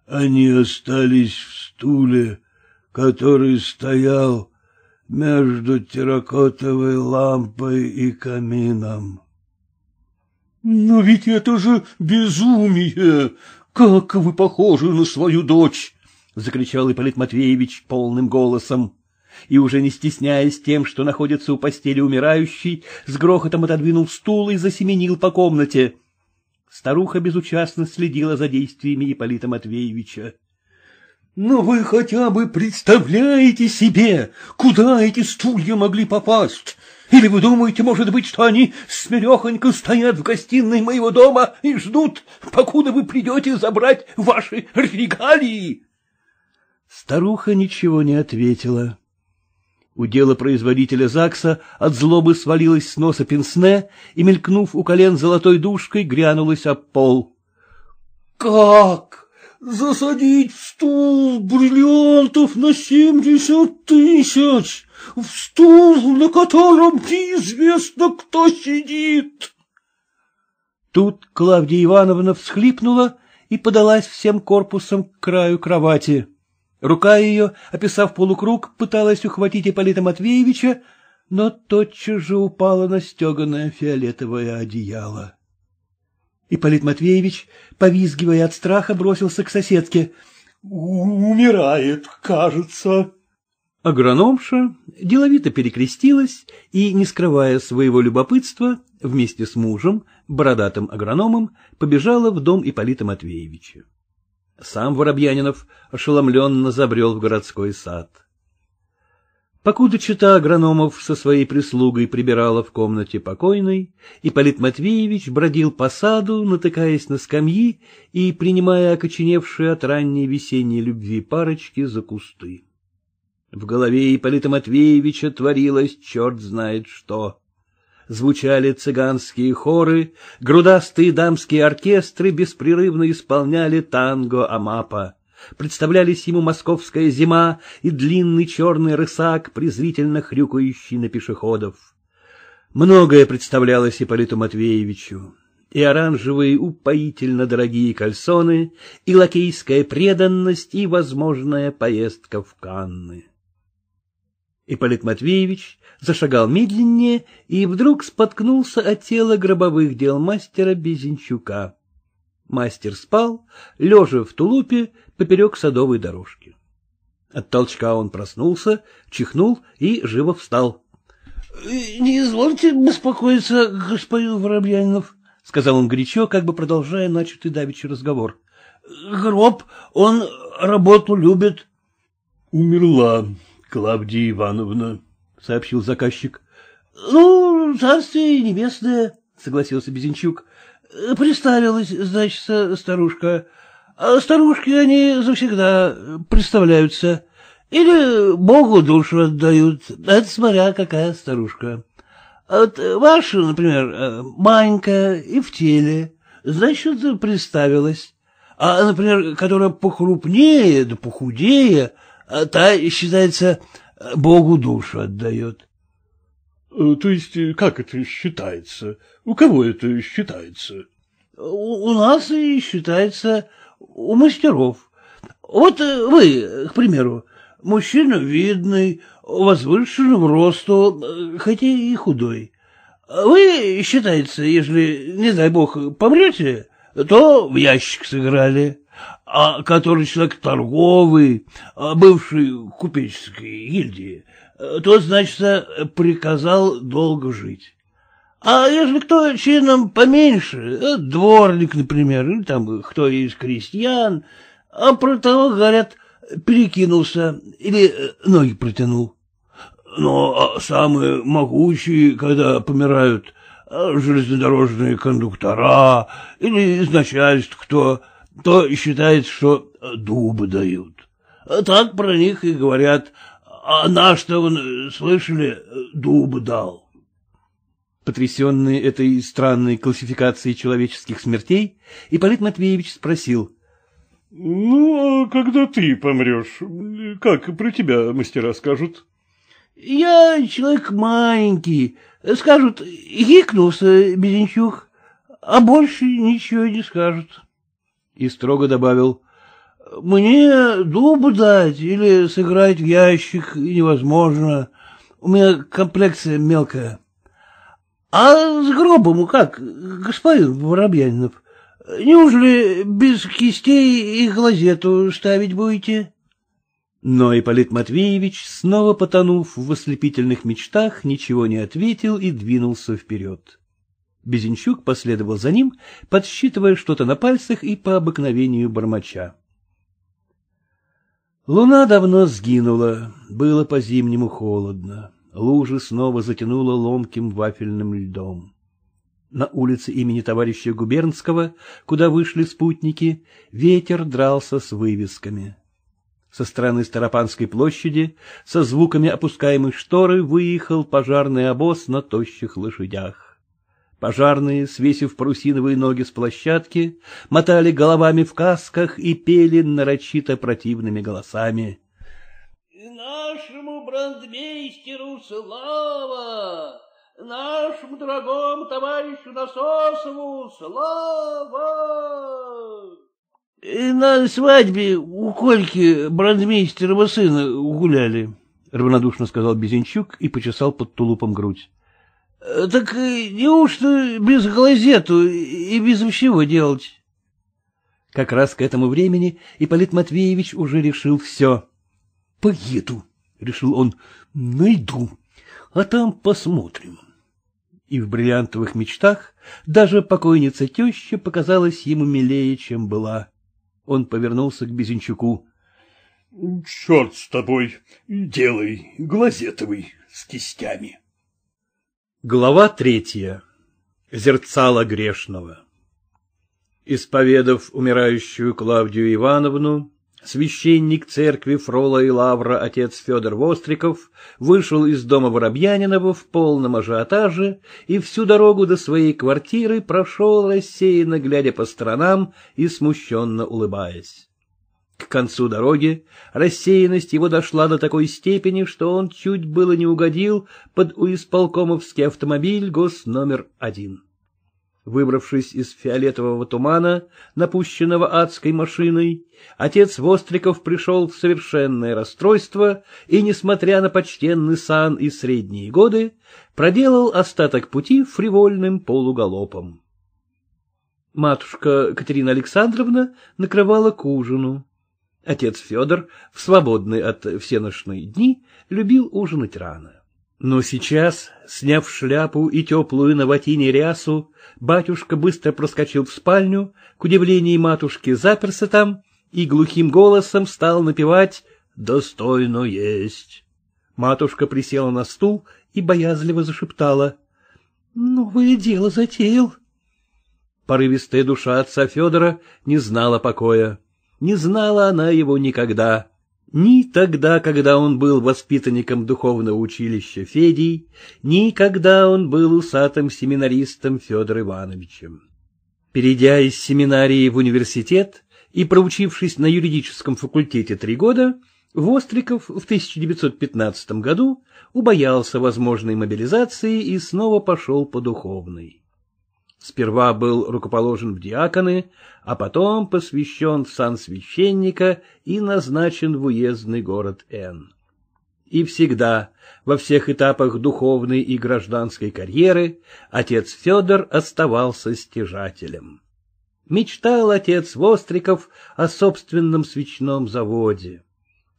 Они остались в стуле, который стоял между терракотовой лампой и камином. «Но ведь это же безумие! Как вы похожи на свою дочь!» — закричал Ипполит Матвеевич полным голосом и, уже не стесняясь тем, что находится у постели умирающей, с грохотом отодвинул стул и засеменил по комнате. Старуха безучастно следила за действиями Ипполита Матвеевича. Но ну, вы хотя бы представляете себе, куда эти стулья могли попасть? Или вы думаете, может быть, что они смирехонько стоят в гостиной моего дома и ждут, покуда вы придете забрать ваши регалии?» Старуха ничего не ответила. У дела производителя ЗАГСа от злобы свалилась с носа пенсне и, мелькнув у колен золотой душкой, грянулась об пол. — Как? Засадить стул бриллиантов на семьдесят тысяч! В стул, на котором неизвестно кто сидит! Тут Клавдия Ивановна всхлипнула и подалась всем корпусом к краю кровати. Рука ее, описав полукруг, пыталась ухватить Ипполита Матвеевича, но тотчас же упала на стеганое фиолетовое одеяло. Ипполит Матвеевич, повизгивая от страха, бросился к соседке. «Умирает, кажется». Агрономша деловито перекрестилась и, не скрывая своего любопытства, вместе с мужем, бородатым агрономом, побежала в дом Ипполита Матвеевича. Сам Воробьянинов ошеломленно забрел в городской сад. Покуда чита агрономов со своей прислугой прибирала в комнате покойной, Ипполит Матвеевич бродил по саду, натыкаясь на скамьи и принимая окоченевшие от ранней весенней любви парочки за кусты. В голове Ипполита Матвеевича творилось черт знает что звучали цыганские хоры, грудастые дамские оркестры беспрерывно исполняли танго Амапа. Представлялись ему московская зима и длинный черный рысак, презрительно хрюкающий на пешеходов. Многое представлялось Ипполиту Матвеевичу. И оранжевые упоительно дорогие кальсоны, и лакейская преданность, и возможная поездка в Канны. Ипполит Матвеевич зашагал медленнее и вдруг споткнулся от тела гробовых дел мастера Безенчука. Мастер спал, лежа в тулупе поперек садовой дорожки. От толчка он проснулся, чихнул и живо встал. — Не извольте беспокоиться, господин Воробьянинов, — сказал он горячо, как бы продолжая начатый давеча разговор. — Гроб, он работу любит. — Умерла, — Клавдия Ивановна, — сообщил заказчик. — Ну, царствие небесное, — согласился Безенчук. — Представилась, значит, старушка. А старушки они завсегда представляются. Или Богу душу отдают, это смотря какая старушка. Вот ваша, например, э, Манька и в теле, значит, представилась, А, например, которая похрупнее да похудее, а та, считается, Богу душу отдает. Э, — То есть э, как это считается? У кого это считается? — У нас и считается у мастеров. Вот э, вы, к примеру, мужчина видный, возвышенного росту, хотя и худой. Вы, считается, если, не дай бог, помрете, то в ящик сыграли а который человек торговый, а, бывший купеческой гильдии, э, то значит, приказал долго жить. А если кто чином поменьше, э, дворник, например, или там кто из крестьян, а про того, говорят, перекинулся или э, ноги протянул. Но а, самые могучие, когда помирают железнодорожные кондуктора или из начальств кто, то считает, что э, дубы дают. А так про них и говорят, а наш-то, он, э, слышали, э, дубы дал. Потрясенный этой странной классификацией человеческих смертей, Ипполит Матвеевич спросил. — Ну, а когда ты помрешь, как про тебя мастера скажут? — Я человек маленький. Скажут, гикнулся Безенчук, а больше ничего не скажут. — и строго добавил, «Мне дуб дать или сыграть в ящик невозможно, у меня комплекция мелкая». «А с гробом как, господин Воробьянинов? Неужели без кистей и глазету ставить будете?» Но Ипполит Матвеевич, снова потонув в ослепительных мечтах, ничего не ответил и двинулся вперед. Безенчук последовал за ним, подсчитывая что-то на пальцах и по обыкновению бормоча. Луна давно сгинула, было по-зимнему холодно, лужи снова затянуло ломким вафельным льдом. На улице имени товарища Губернского, куда вышли спутники, ветер дрался с вывесками. Со стороны Старопанской площади со звуками опускаемой шторы выехал пожарный обоз на тощих лошадях. Пожарные, свесив парусиновые ноги с площадки, мотали головами в касках и пели нарочито противными голосами. — И Нашему брандмейстеру слава! Нашему дорогому товарищу Насосову слава! — На свадьбе у Кольки брандмейстерова сына гуляли, — равнодушно сказал Безенчук и почесал под тулупом грудь. Э, — Так э, неужто без глазету и без всего делать? Как раз к этому времени Ипполит Матвеевич уже решил все. — Поеду, — решил он, — найду, а там посмотрим. И в бриллиантовых мечтах даже покойница-теща показалась ему милее, чем была. Он повернулся к Безенчуку. — Черт с тобой, делай, глазетовый, с кистями. — Глава третья. Зерцало грешного. Исповедав умирающую Клавдию Ивановну, священник церкви Фрола и Лавра отец Федор Востриков вышел из дома Воробьянинова в полном ажиотаже и всю дорогу до своей квартиры прошел рассеянно, глядя по сторонам и смущенно улыбаясь. К концу дороги рассеянность его дошла до такой степени, что он чуть было не угодил под уисполкомовский автомобиль гос. номер один. Выбравшись из фиолетового тумана, напущенного адской машиной, отец Востриков пришел в совершенное расстройство и, несмотря на почтенный сан и средние годы, проделал остаток пути фривольным полуголопом. Матушка Катерина Александровна накрывала к ужину. Отец Федор в свободные от всеношной дни любил ужинать рано. Но сейчас, сняв шляпу и теплую на рясу, батюшка быстро проскочил в спальню, к удивлению матушки заперся там и глухим голосом стал напевать «Достойно есть». Матушка присела на стул и боязливо зашептала. — Новое дело затеял. Порывистая душа отца Федора не знала покоя не знала она его никогда. Ни тогда, когда он был воспитанником духовного училища Федей, ни когда он был усатым семинаристом Федор Ивановичем. Перейдя из семинарии в университет и проучившись на юридическом факультете три года, Востриков в 1915 году убоялся возможной мобилизации и снова пошел по духовной. Сперва был рукоположен в диаконы, а потом посвящен в сан священника и назначен в уездный город Н. И всегда, во всех этапах духовной и гражданской карьеры, отец Федор оставался стяжателем. Мечтал отец Востриков о собственном свечном заводе.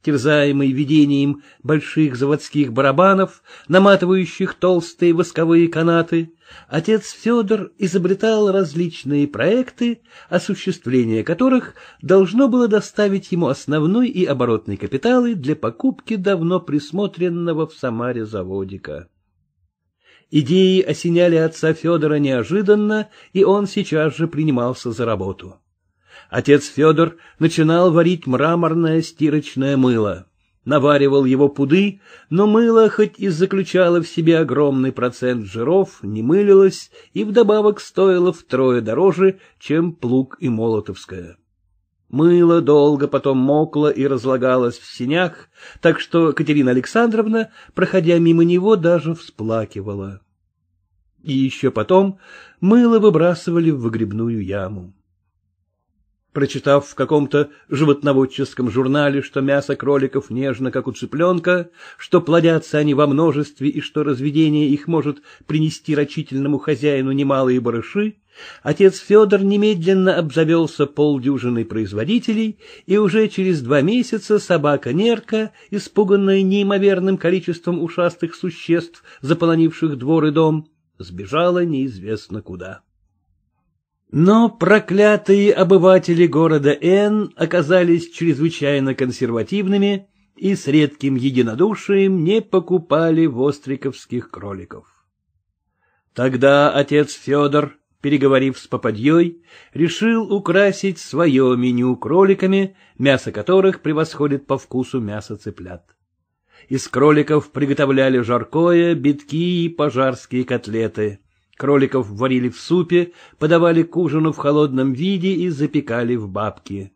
Терзаемый видением больших заводских барабанов, наматывающих толстые восковые канаты, Отец Федор изобретал различные проекты, осуществление которых должно было доставить ему основной и оборотный капиталы для покупки давно присмотренного в Самаре заводика. Идеи осеняли отца Федора неожиданно, и он сейчас же принимался за работу. Отец Федор начинал варить мраморное стирочное мыло наваривал его пуды, но мыло, хоть и заключало в себе огромный процент жиров, не мылилось и вдобавок стоило втрое дороже, чем плуг и молотовское. Мыло долго потом мокло и разлагалось в синях, так что Катерина Александровна, проходя мимо него, даже всплакивала. И еще потом мыло выбрасывали в выгребную яму прочитав в каком-то животноводческом журнале, что мясо кроликов нежно, как у цыпленка, что плодятся они во множестве и что разведение их может принести рачительному хозяину немалые барыши, отец Федор немедленно обзавелся полдюжиной производителей, и уже через два месяца собака-нерка, испуганная неимоверным количеством ушастых существ, заполонивших двор и дом, сбежала неизвестно куда. Но проклятые обыватели города Н оказались чрезвычайно консервативными и с редким единодушием не покупали востриковских кроликов. Тогда отец Федор, переговорив с попадьей, решил украсить свое меню кроликами, мясо которых превосходит по вкусу мясо цыплят. Из кроликов приготовляли жаркое, битки и пожарские котлеты. Кроликов варили в супе, подавали к ужину в холодном виде и запекали в бабки.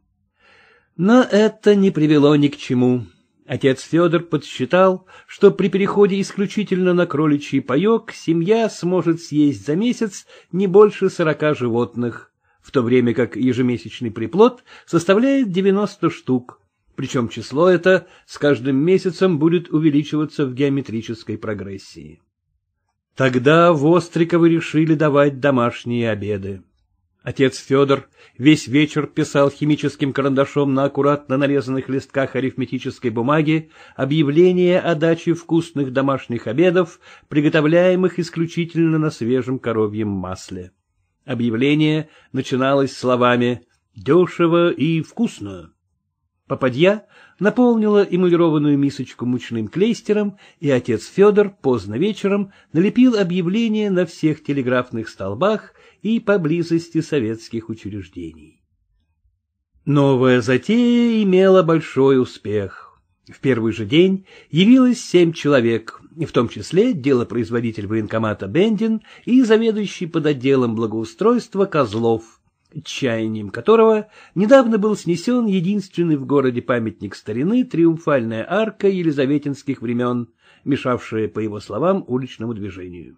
Но это не привело ни к чему. Отец Федор подсчитал, что при переходе исключительно на кроличий паек семья сможет съесть за месяц не больше сорока животных, в то время как ежемесячный приплод составляет 90 штук, причем число это с каждым месяцем будет увеличиваться в геометрической прогрессии. Тогда Востриковы решили давать домашние обеды. Отец Федор весь вечер писал химическим карандашом на аккуратно нарезанных листках арифметической бумаги объявление о даче вкусных домашних обедов, приготовляемых исключительно на свежем коровьем масле. Объявление начиналось словами «дешево и вкусно». Попадья наполнила эмалированную мисочку мучным клейстером, и отец Федор поздно вечером налепил объявление на всех телеграфных столбах и поблизости советских учреждений. Новая затея имела большой успех. В первый же день явилось семь человек, в том числе делопроизводитель военкомата Бендин и заведующий под отделом благоустройства Козлов – чаянием которого недавно был снесен единственный в городе памятник старины триумфальная арка елизаветинских времен, мешавшая, по его словам, уличному движению.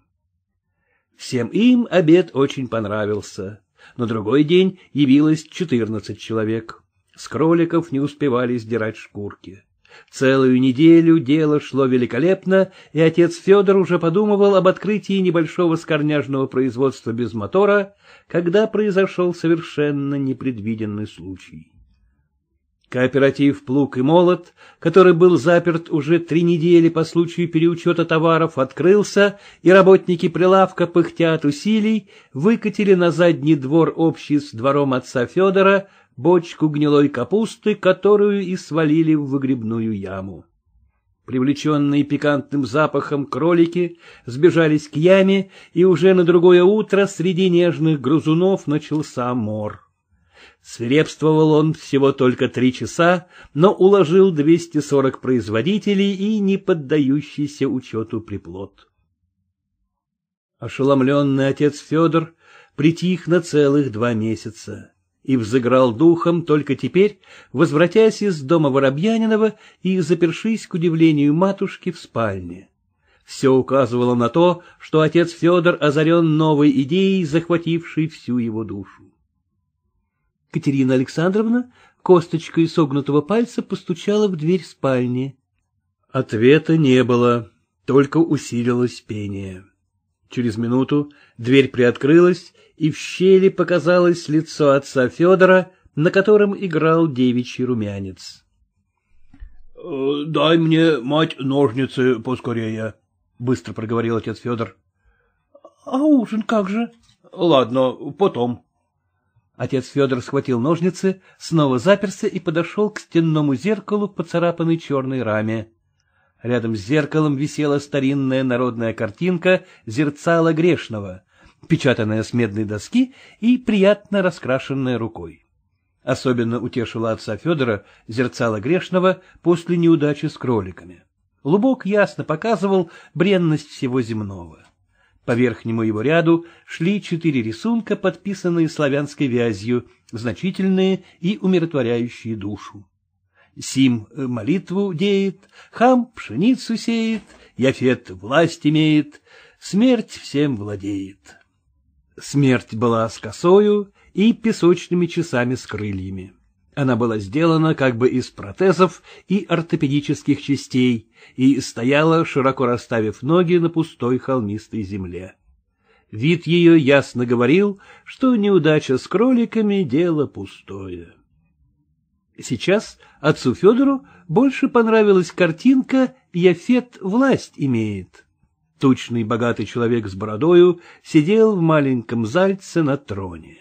Всем им обед очень понравился. На другой день явилось четырнадцать человек. С кроликов не успевали сдирать шкурки. Целую неделю дело шло великолепно, и отец Федор уже подумывал об открытии небольшого скорняжного производства без мотора, когда произошел совершенно непредвиденный случай. Кооператив «Плуг и молот», который был заперт уже три недели по случаю переучета товаров, открылся, и работники прилавка, пыхтя от усилий, выкатили на задний двор общий с двором отца Федора бочку гнилой капусты, которую и свалили в выгребную яму. Привлеченные пикантным запахом кролики сбежались к яме, и уже на другое утро среди нежных грызунов начался мор. Свирепствовал он всего только три часа, но уложил 240 производителей и не поддающийся учету приплод. Ошеломленный отец Федор притих на целых два месяца и взыграл духом только теперь, возвратясь из дома Воробьянинова и запершись, к удивлению матушки, в спальне. Все указывало на то, что отец Федор озарен новой идеей, захватившей всю его душу. Катерина Александровна косточкой согнутого пальца постучала в дверь спальни. Ответа не было, только усилилось пение. Через минуту дверь приоткрылась, и в щели показалось лицо отца Федора, на котором играл девичий румянец. Э, — Дай мне, мать, ножницы поскорее, — быстро проговорил отец Федор. — А ужин как же? — Ладно, потом. Отец Федор схватил ножницы, снова заперся и подошел к стенному зеркалу в поцарапанной черной раме. Рядом с зеркалом висела старинная народная картинка зерцала грешного» печатанная с медной доски и приятно раскрашенная рукой. Особенно утешила отца Федора зерцало грешного после неудачи с кроликами. Лубок ясно показывал бренность всего земного. По верхнему его ряду шли четыре рисунка, подписанные славянской вязью, значительные и умиротворяющие душу. Сим э, молитву деет, хам пшеницу сеет, Яфет власть имеет, смерть всем владеет. Смерть была с косою и песочными часами с крыльями. Она была сделана как бы из протезов и ортопедических частей и стояла, широко расставив ноги на пустой холмистой земле. Вид ее ясно говорил, что неудача с кроликами — дело пустое. Сейчас отцу Федору больше понравилась картинка «Яфет власть имеет» тучный богатый человек с бородою, сидел в маленьком зальце на троне.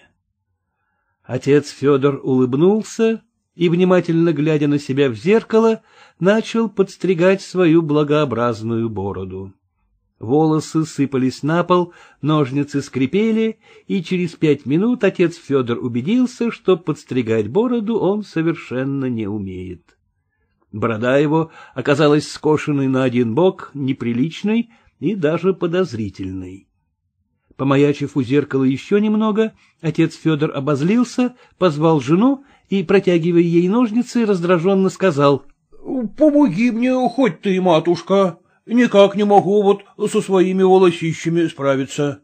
Отец Федор улыбнулся и, внимательно глядя на себя в зеркало, начал подстригать свою благообразную бороду. Волосы сыпались на пол, ножницы скрипели, и через пять минут отец Федор убедился, что подстригать бороду он совершенно не умеет. Борода его оказалась скошенной на один бок, неприличной, и даже подозрительный. Помаячив у зеркала еще немного, отец Федор обозлился, позвал жену и, протягивая ей ножницы, раздраженно сказал. — Помоги мне хоть ты, матушка. Никак не могу вот со своими волосищами справиться.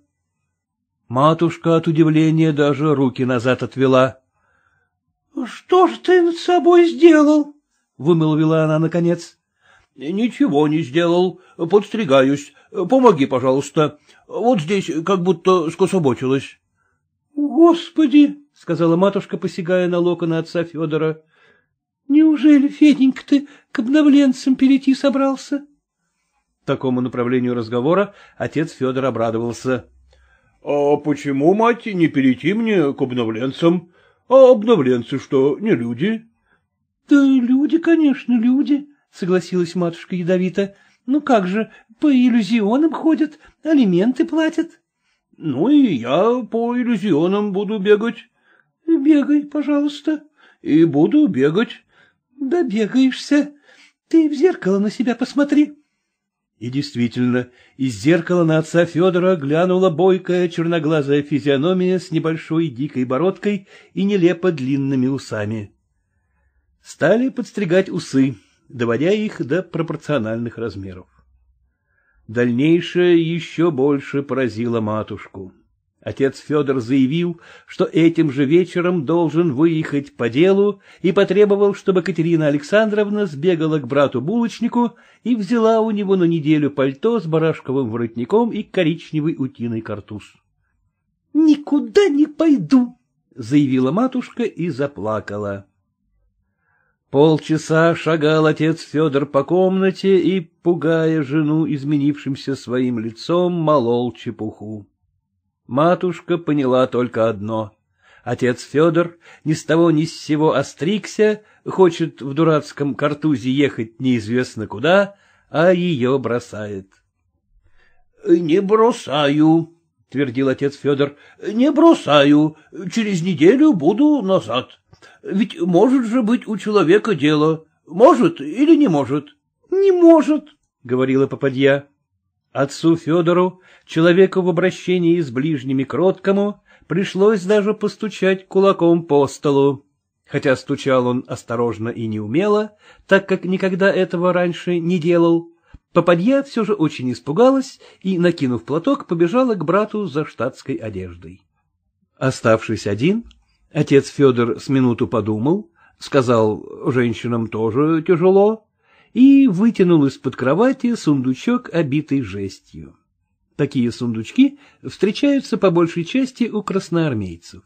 Матушка от удивления даже руки назад отвела. — Что ж ты над собой сделал? — вымолвила она наконец. — Ничего не сделал, подстригаюсь, Э, помоги, пожалуйста. Вот здесь как будто скособочилось. — Господи! — сказала матушка, посягая на локоны отца Федора. — Неужели, Феденька, ты к обновленцам перейти собрался? Такому направлению разговора отец Федор обрадовался. — А почему, мать, не перейти мне к обновленцам? А обновленцы что, не люди? — Да люди, конечно, люди, — согласилась матушка ядовито. — Ну как же, по иллюзионам ходят, алименты платят. — Ну и я по иллюзионам буду бегать. — Бегай, пожалуйста. — И буду бегать. — Да бегаешься. Ты в зеркало на себя посмотри. И действительно, из зеркала на отца Федора глянула бойкая черноглазая физиономия с небольшой дикой бородкой и нелепо длинными усами. Стали подстригать усы, доводя их до пропорциональных размеров. Дальнейшее еще больше поразило матушку. Отец Федор заявил, что этим же вечером должен выехать по делу и потребовал, чтобы Катерина Александровна сбегала к брату-булочнику и взяла у него на неделю пальто с барашковым воротником и коричневый утиный картуз. — Никуда не пойду, — заявила матушка и заплакала. Полчаса шагал отец Федор по комнате и, пугая жену изменившимся своим лицом, молол чепуху. Матушка поняла только одно. Отец Федор ни с того ни с сего остригся, хочет в дурацком картузе ехать неизвестно куда, а ее бросает. — Не бросаю, — твердил отец Федор, — не бросаю, через неделю буду назад. Ведь может же быть у человека дело. Может или не может? — Не может, — говорила попадья. Отцу Федору, человеку в обращении с ближними кроткому пришлось даже постучать кулаком по столу. Хотя стучал он осторожно и неумело, так как никогда этого раньше не делал, попадья все же очень испугалась и, накинув платок, побежала к брату за штатской одеждой. Оставшись один, Отец Федор с минуту подумал, сказал «женщинам тоже тяжело» и вытянул из-под кровати сундучок, обитый жестью. Такие сундучки встречаются по большей части у красноармейцев.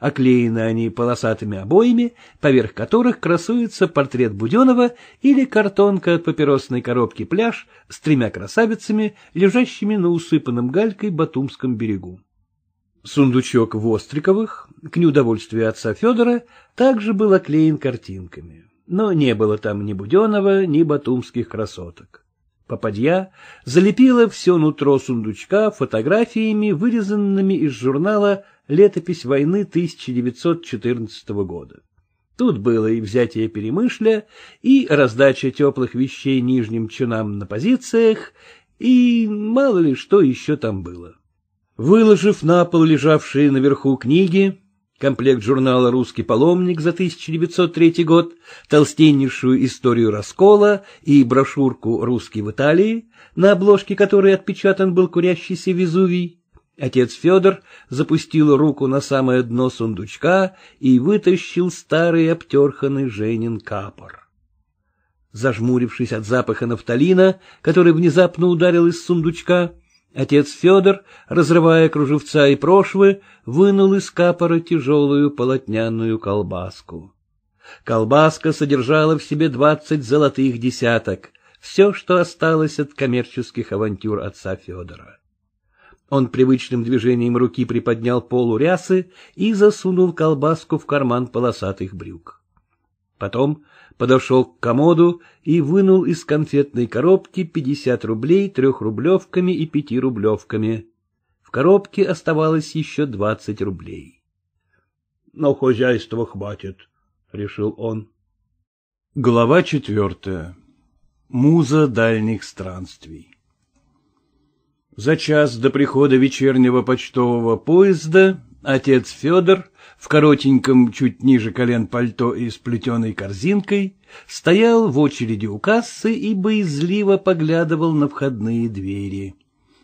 Оклеены они полосатыми обоями, поверх которых красуется портрет Буденова или картонка от папиросной коробки «Пляж» с тремя красавицами, лежащими на усыпанном галькой Батумском берегу. Сундучок Востриковых, к неудовольствию отца Федора, также был оклеен картинками, но не было там ни Буденова, ни батумских красоток. Попадья залепила все нутро сундучка фотографиями, вырезанными из журнала «Летопись войны 1914 года». Тут было и взятие Перемышля, и раздача теплых вещей нижним чинам на позициях, и мало ли что еще там было. Выложив на пол лежавшие наверху книги, комплект журнала «Русский паломник» за 1903 год, толстеннейшую историю раскола и брошюрку «Русский в Италии», на обложке которой отпечатан был курящийся Везувий, отец Федор запустил руку на самое дно сундучка и вытащил старый обтерханный Женин капор. Зажмурившись от запаха нафталина, который внезапно ударил из сундучка, Отец Федор, разрывая кружевца и прошвы, вынул из капора тяжелую полотняную колбаску. Колбаска содержала в себе двадцать золотых десяток, все, что осталось от коммерческих авантюр отца Федора. Он привычным движением руки приподнял полурясы и засунул колбаску в карман полосатых брюк. Потом подошел к комоду и вынул из конфетной коробки пятьдесят рублей трехрублевками и пятирублевками. В коробке оставалось еще двадцать рублей. — но хозяйства хватит, — решил он. Глава четвертая. Муза дальних странствий. За час до прихода вечернего почтового поезда отец Федор в коротеньком, чуть ниже колен пальто и с плетеной корзинкой, стоял в очереди у кассы и боязливо поглядывал на входные двери.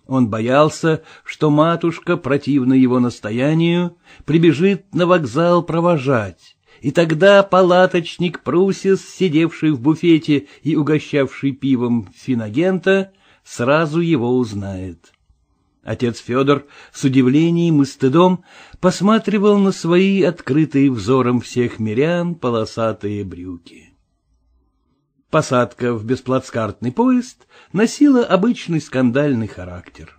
Он боялся, что матушка, противно его настоянию, прибежит на вокзал провожать, и тогда палаточник Прусис, сидевший в буфете и угощавший пивом финагента, сразу его узнает. Отец Федор с удивлением и стыдом посматривал на свои открытые взором всех мирян полосатые брюки. Посадка в бесплацкартный поезд носила обычный скандальный характер.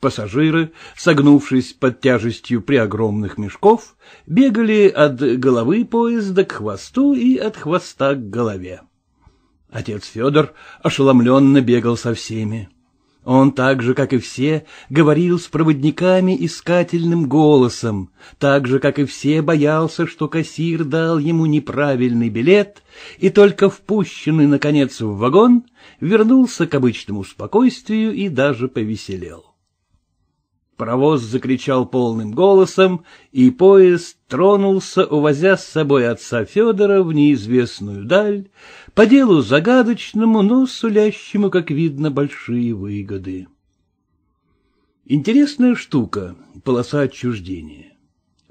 Пассажиры, согнувшись под тяжестью при огромных мешков, бегали от головы поезда к хвосту и от хвоста к голове. Отец Федор ошеломленно бегал со всеми. Он так же, как и все, говорил с проводниками искательным голосом, так же, как и все, боялся, что кассир дал ему неправильный билет, и только впущенный, наконец, в вагон, вернулся к обычному спокойствию и даже повеселел. Паровоз закричал полным голосом, и поезд тронулся, увозя с собой отца Федора в неизвестную даль, по делу загадочному, но сулящему, как видно, большие выгоды. Интересная штука — полоса отчуждения.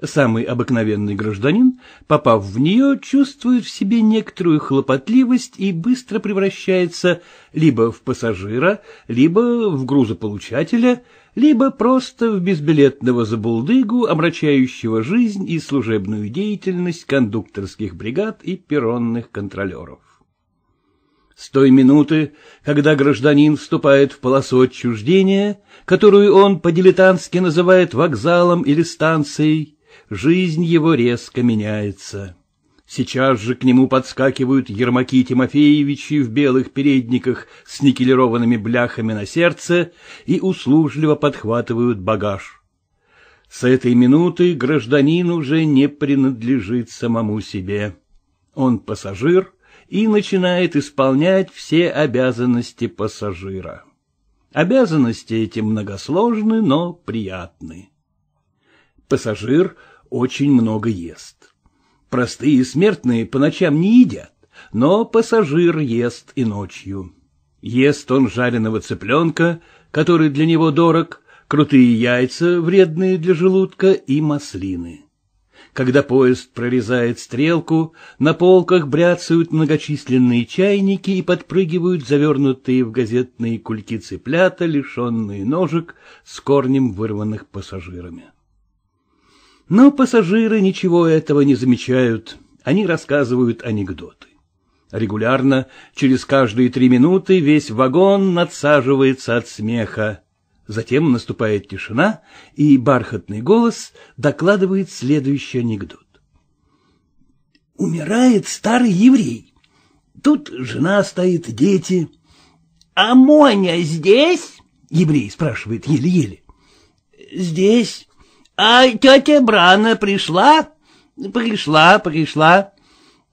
Самый обыкновенный гражданин, попав в нее, чувствует в себе некоторую хлопотливость и быстро превращается либо в пассажира, либо в грузополучателя, либо просто в безбилетного забулдыгу, омрачающего жизнь и служебную деятельность кондукторских бригад и перронных контролеров. С той минуты, когда гражданин вступает в полосу отчуждения, которую он по-дилетантски называет вокзалом или станцией, жизнь его резко меняется. Сейчас же к нему подскакивают Ермаки Тимофеевичи в белых передниках с никелированными бляхами на сердце и услужливо подхватывают багаж. С этой минуты гражданин уже не принадлежит самому себе. Он пассажир, и начинает исполнять все обязанности пассажира. Обязанности эти многосложны, но приятны. Пассажир очень много ест. Простые смертные по ночам не едят, но пассажир ест и ночью. Ест он жареного цыпленка, который для него дорог, крутые яйца, вредные для желудка, и маслины. Когда поезд прорезает стрелку, на полках бряцают многочисленные чайники и подпрыгивают завернутые в газетные кульки цыплята, лишенные ножек, с корнем вырванных пассажирами. Но пассажиры ничего этого не замечают, они рассказывают анекдоты. Регулярно, через каждые три минуты, весь вагон надсаживается от смеха. Затем наступает тишина, и бархатный голос докладывает следующий анекдот. Умирает старый еврей. Тут жена стоит, дети. «А Моня здесь?» — еврей спрашивает еле-еле. «Здесь. А тетя Брана пришла?» «Пришла, пришла.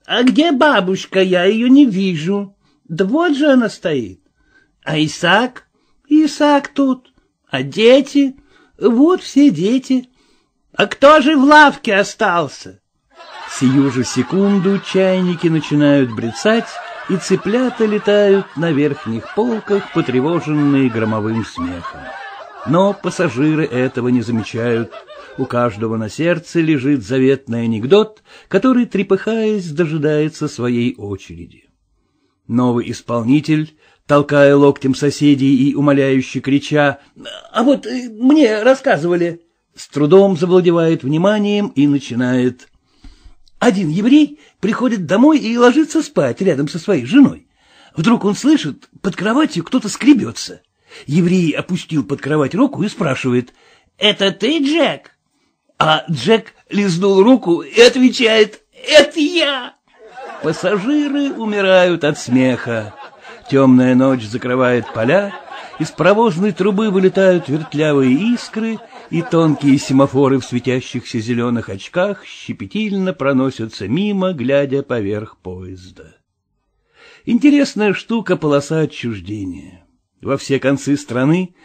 А где бабушка? Я ее не вижу. Да вот же она стоит. А Исаак? Исаак тут. А дети? Вот все дети. А кто же в лавке остался? Сию же секунду чайники начинают брецать, и цыплята летают на верхних полках, потревоженные громовым смехом. Но пассажиры этого не замечают. У каждого на сердце лежит заветный анекдот, который, трепыхаясь, дожидается своей очереди. Новый исполнитель толкая локтем соседей и умоляюще крича «А вот э, мне рассказывали!» с трудом завладевает вниманием и начинает. Один еврей приходит домой и ложится спать рядом со своей женой. Вдруг он слышит, под кроватью кто-то скребется. Еврей опустил под кровать руку и спрашивает «Это ты, Джек?» А Джек лизнул руку и отвечает «Это я!» Пассажиры умирают от смеха. Темная ночь закрывает поля, из паровозной трубы вылетают вертлявые искры, и тонкие семафоры в светящихся зеленых очках щепетильно проносятся мимо, глядя поверх поезда. Интересная штука полоса отчуждения. Во все концы страны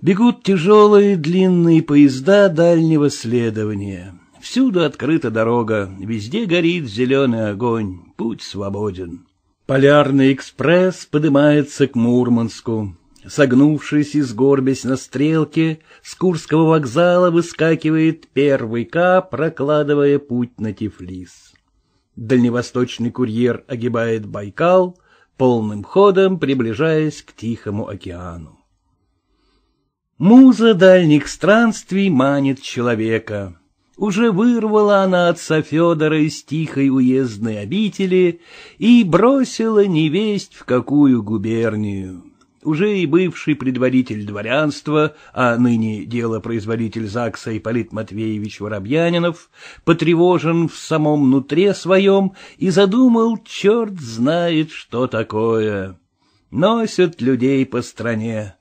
бегут тяжелые длинные поезда дальнего следования. Всюду открыта дорога, везде горит зеленый огонь, путь свободен. Полярный экспресс поднимается к Мурманску. Согнувшись и сгорбясь на стрелке, с Курского вокзала выскакивает первый К, прокладывая путь на Тифлис. Дальневосточный курьер огибает Байкал, полным ходом приближаясь к Тихому океану. Муза дальних странствий манит человека уже вырвала она отца Федора из тихой уездной обители и бросила невесть в какую губернию. Уже и бывший предводитель дворянства, а ныне дело делопроизводитель ЗАГСа Ипполит Матвеевич Воробьянинов, потревожен в самом нутре своем и задумал черт знает что такое. Носят людей по стране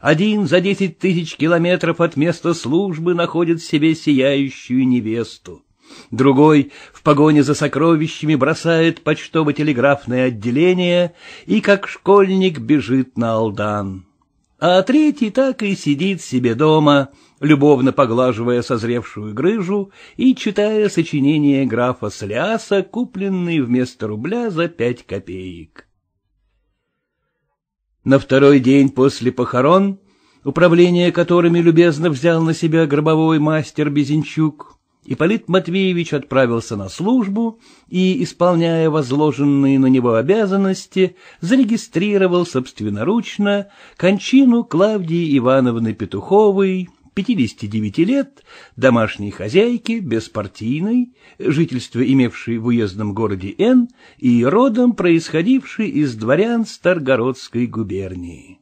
один за десять тысяч километров от места службы находит в себе сияющую невесту. Другой в погоне за сокровищами бросает почтово-телеграфное отделение и, как школьник, бежит на Алдан. А третий так и сидит себе дома, любовно поглаживая созревшую грыжу и читая сочинение графа Сляса, купленные вместо рубля за пять копеек. На второй день после похорон, управление которыми любезно взял на себя гробовой мастер Безенчук, Ипполит Матвеевич отправился на службу и, исполняя возложенные на него обязанности, зарегистрировал собственноручно кончину Клавдии Ивановны Петуховой, 59 лет, домашней хозяйки, беспартийной, жительство имевшей в уездном городе Н и родом происходившей из дворян Старгородской губернии.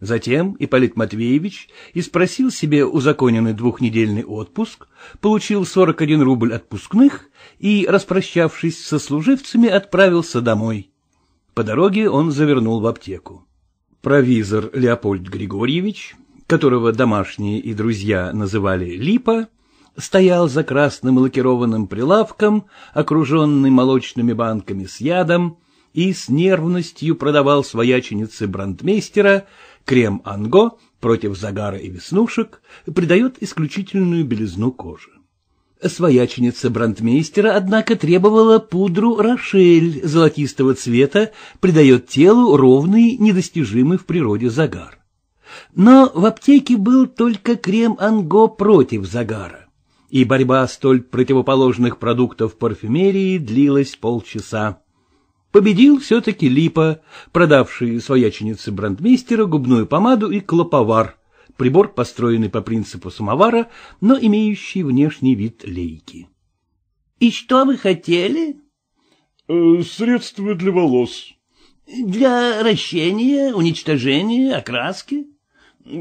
Затем Ипполит Матвеевич испросил себе узаконенный двухнедельный отпуск, получил 41 рубль отпускных и, распрощавшись со служивцами, отправился домой. По дороге он завернул в аптеку провизор Леопольд Григорьевич, которого домашние и друзья называли Липа, стоял за красным лакированным прилавком, окруженный молочными банками с ядом, и с нервностью продавал свояченице брандмейстера крем «Анго» против загара и веснушек, придает исключительную белизну кожи. Свояченица брандмейстера, однако, требовала пудру «Рошель» золотистого цвета, придает телу ровный, недостижимый в природе загар. Но в аптеке был только крем «Анго» против загара, и борьба столь противоположных продуктов парфюмерии длилась полчаса. Победил все-таки Липа, продавший свояченице брандмейстера губную помаду и клоповар, прибор, построенный по принципу самовара, но имеющий внешний вид лейки. — И что вы хотели? Э, — Средства для волос. — Для ращения, уничтожения, окраски?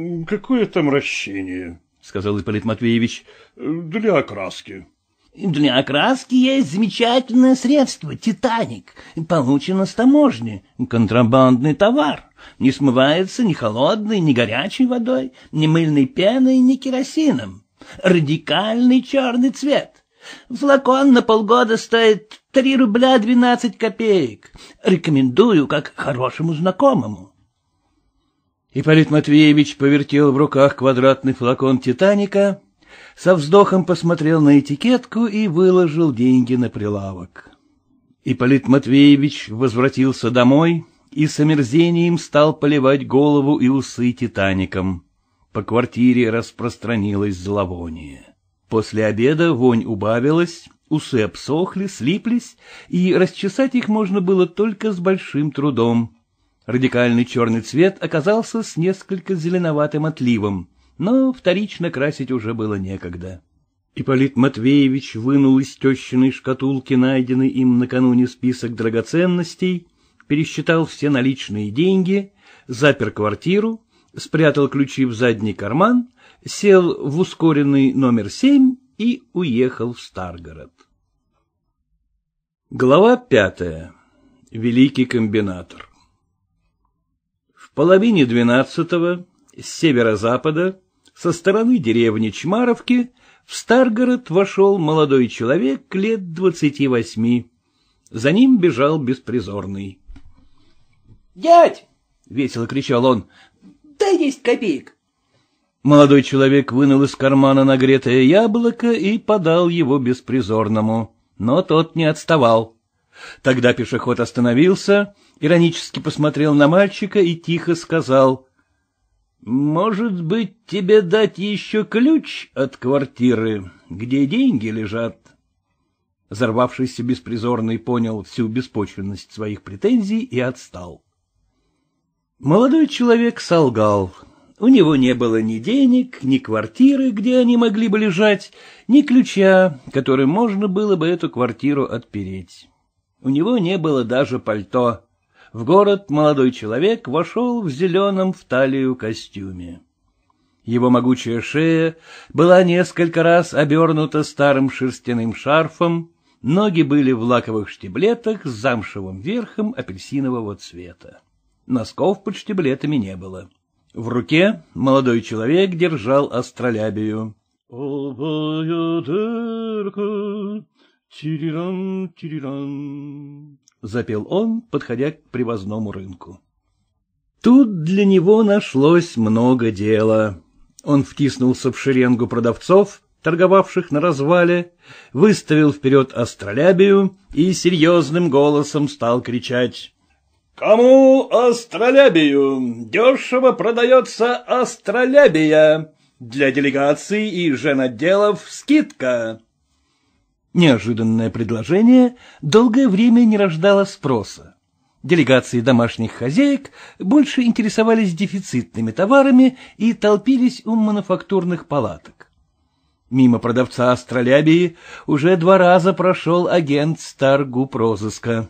— Какое там ращение? — сказал Ипполит Матвеевич. Э, — Для окраски. — Для окраски есть замечательное средство — «Титаник». Получено с таможни. Контрабандный товар. Не смывается ни холодной, ни горячей водой, ни мыльной пеной, ни керосином. Радикальный черный цвет. Флакон на полгода стоит 3 рубля 12 копеек. Рекомендую как хорошему знакомому. Ипполит Матвеевич повертел в руках квадратный флакон «Титаника», со вздохом посмотрел на этикетку и выложил деньги на прилавок. Ипполит Матвеевич возвратился домой и с омерзением стал поливать голову и усы «Титаником». По квартире распространилось зловоние. После обеда вонь убавилась, усы обсохли, слиплись, и расчесать их можно было только с большим трудом. Радикальный черный цвет оказался с несколько зеленоватым отливом, но вторично красить уже было некогда. Иполит Матвеевич вынул из тещиной шкатулки найденный им накануне список драгоценностей, пересчитал все наличные деньги, запер квартиру, спрятал ключи в задний карман, сел в ускоренный номер семь и уехал в Старгород. Глава пятая. Великий комбинатор половине двенадцатого с северо-запада со стороны деревни Чмаровки в Старгород вошел молодой человек лет двадцати восьми. За ним бежал беспризорный. — Дядь! — весело кричал он. — Дай десять копеек. Молодой человек вынул из кармана нагретое яблоко и подал его беспризорному, но тот не отставал. Тогда пешеход остановился, иронически посмотрел на мальчика и тихо сказал. — Может быть, тебе дать еще ключ от квартиры, где деньги лежат? Взорвавшийся беспризорный понял всю беспочвенность своих претензий и отстал. Молодой человек солгал. У него не было ни денег, ни квартиры, где они могли бы лежать, ни ключа, которым можно было бы эту квартиру отпереть. У него не было даже пальто в город молодой человек вошел в зеленом в талию костюме. Его могучая шея была несколько раз обернута старым шерстяным шарфом, ноги были в лаковых штиблетах с замшевым верхом апельсинового цвета. Носков под штиблетами не было. В руке молодой человек держал астролябию. «Обая дырка, тириран, тириран» запел он, подходя к привозному рынку. Тут для него нашлось много дела. Он втиснулся в шеренгу продавцов, торговавших на развале, выставил вперед астролябию и серьезным голосом стал кричать. — Кому астролябию? Дешево продается астролябия. Для делегаций и женотделов скидка. Неожиданное предложение долгое время не рождало спроса. Делегации домашних хозяек больше интересовались дефицитными товарами и толпились у мануфактурных палаток. Мимо продавца астролябии уже два раза прошел агент Старгуп розыска.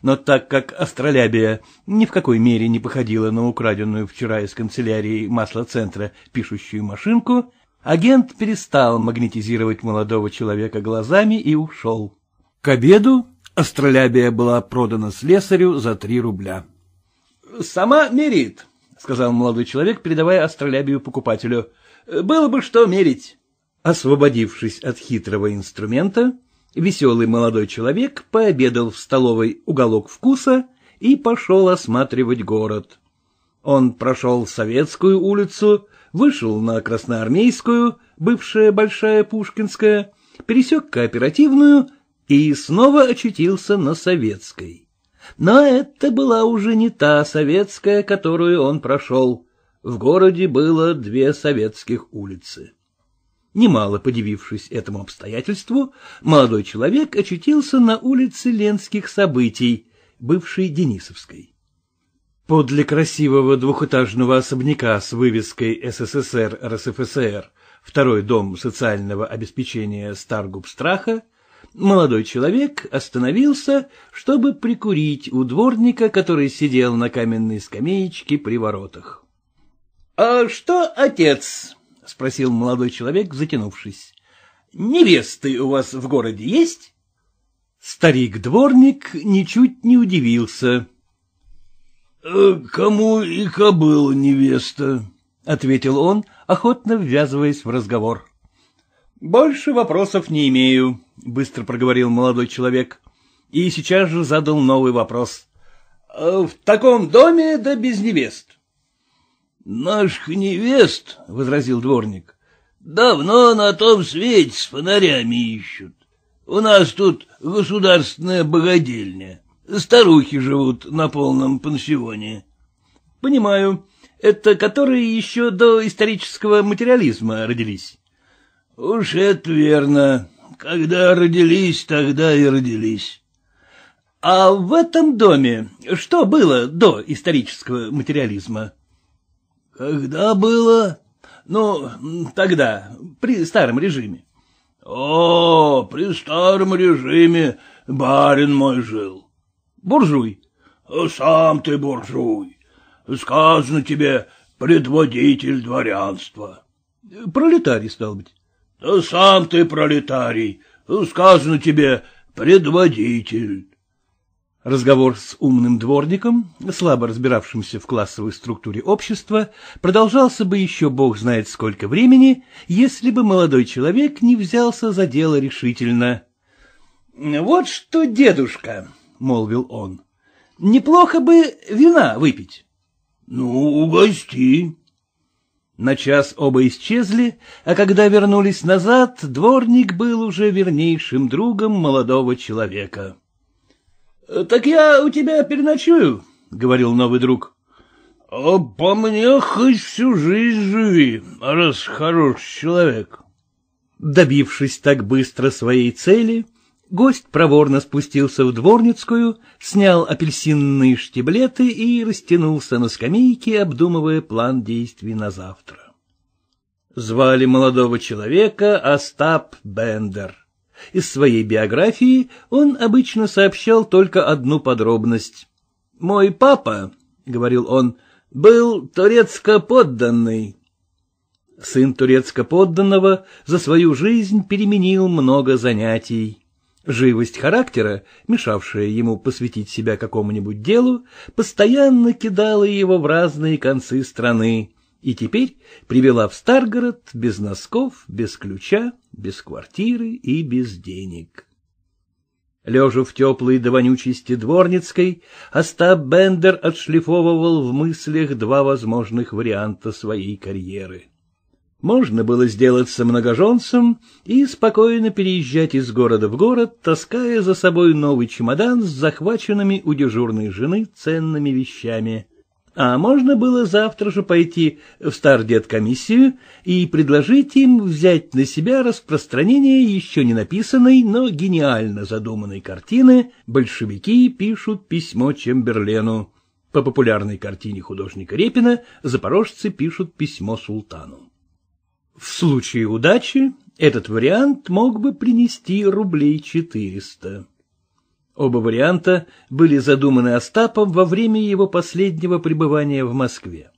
Но так как астролябия ни в какой мере не походила на украденную вчера из канцелярии маслоцентра пишущую машинку, Агент перестал магнетизировать молодого человека глазами и ушел. К обеду астролябия была продана слесарю за три рубля. — Сама мерит, — сказал молодой человек, передавая астролябию покупателю. — Было бы что мерить. Освободившись от хитрого инструмента, веселый молодой человек пообедал в столовой уголок вкуса и пошел осматривать город. Он прошел Советскую улицу, вышел на Красноармейскую, бывшая Большая Пушкинская, пересек кооперативную и снова очутился на Советской. Но это была уже не та советская, которую он прошел. В городе было две советских улицы. Немало подивившись этому обстоятельству, молодой человек очутился на улице Ленских событий, бывшей Денисовской. Подле красивого двухэтажного особняка с вывеской «СССР РСФСР» второй дом социального обеспечения Старгубстраха, молодой человек остановился, чтобы прикурить у дворника, который сидел на каменной скамеечке при воротах. — А что отец? — спросил молодой человек, затянувшись. — Невесты у вас в городе есть? Старик-дворник ничуть не удивился, Э, — Кому и кобыл невеста, — ответил он, охотно ввязываясь в разговор. — Больше вопросов не имею, — быстро проговорил молодой человек, и сейчас же задал новый вопрос. «Э, — В таком доме да без невест. — Наших невест, — возразил дворник, — давно на том свете с фонарями ищут. У нас тут государственная богадельня. Старухи живут на полном пансионе. — Понимаю. Это которые еще до исторического материализма родились. — Уж это верно. Когда родились, тогда и родились. — А в этом доме что было до исторического материализма? — Когда было? Ну, тогда, при старом режиме. — О, при старом режиме барин мой жил. Буржуй. Сам ты буржуй. Сказано тебе предводитель дворянства. Пролетарий, стал быть. сам ты пролетарий. Сказано тебе предводитель. Разговор с умным дворником, слабо разбиравшимся в классовой структуре общества, продолжался бы еще бог знает сколько времени, если бы молодой человек не взялся за дело решительно. — Вот что, дедушка, молвил он, — неплохо бы вина выпить. — Ну, угости. На час оба исчезли, а когда вернулись назад, дворник был уже вернейшим другом молодого человека. — Так я у тебя переночую, — говорил новый друг. — А по мне хоть всю жизнь живи, раз хороший человек. Добившись так быстро своей цели, — Гость проворно спустился в дворницкую, снял апельсинные штиблеты и растянулся на скамейке, обдумывая план действий на завтра. Звали молодого человека Остап Бендер. Из своей биографии он обычно сообщал только одну подробность. «Мой папа», — говорил он, — «был турецко-подданный». Сын турецко-подданного за свою жизнь переменил много занятий. Живость характера, мешавшая ему посвятить себя какому-нибудь делу, постоянно кидала его в разные концы страны и теперь привела в Старгород без носков, без ключа, без квартиры и без денег. Лежа в теплой до вонючести дворницкой, Остап Бендер отшлифовывал в мыслях два возможных варианта своей карьеры — можно было сделаться многоженцем и спокойно переезжать из города в город, таская за собой новый чемодан с захваченными у дежурной жены ценными вещами. А можно было завтра же пойти в стардеткомиссию и предложить им взять на себя распространение еще не написанной, но гениально задуманной картины «Большевики пишут письмо Чемберлену». По популярной картине художника Репина запорожцы пишут письмо султану. В случае удачи этот вариант мог бы принести рублей четыреста. Оба варианта были задуманы Остапом во время его последнего пребывания в Москве.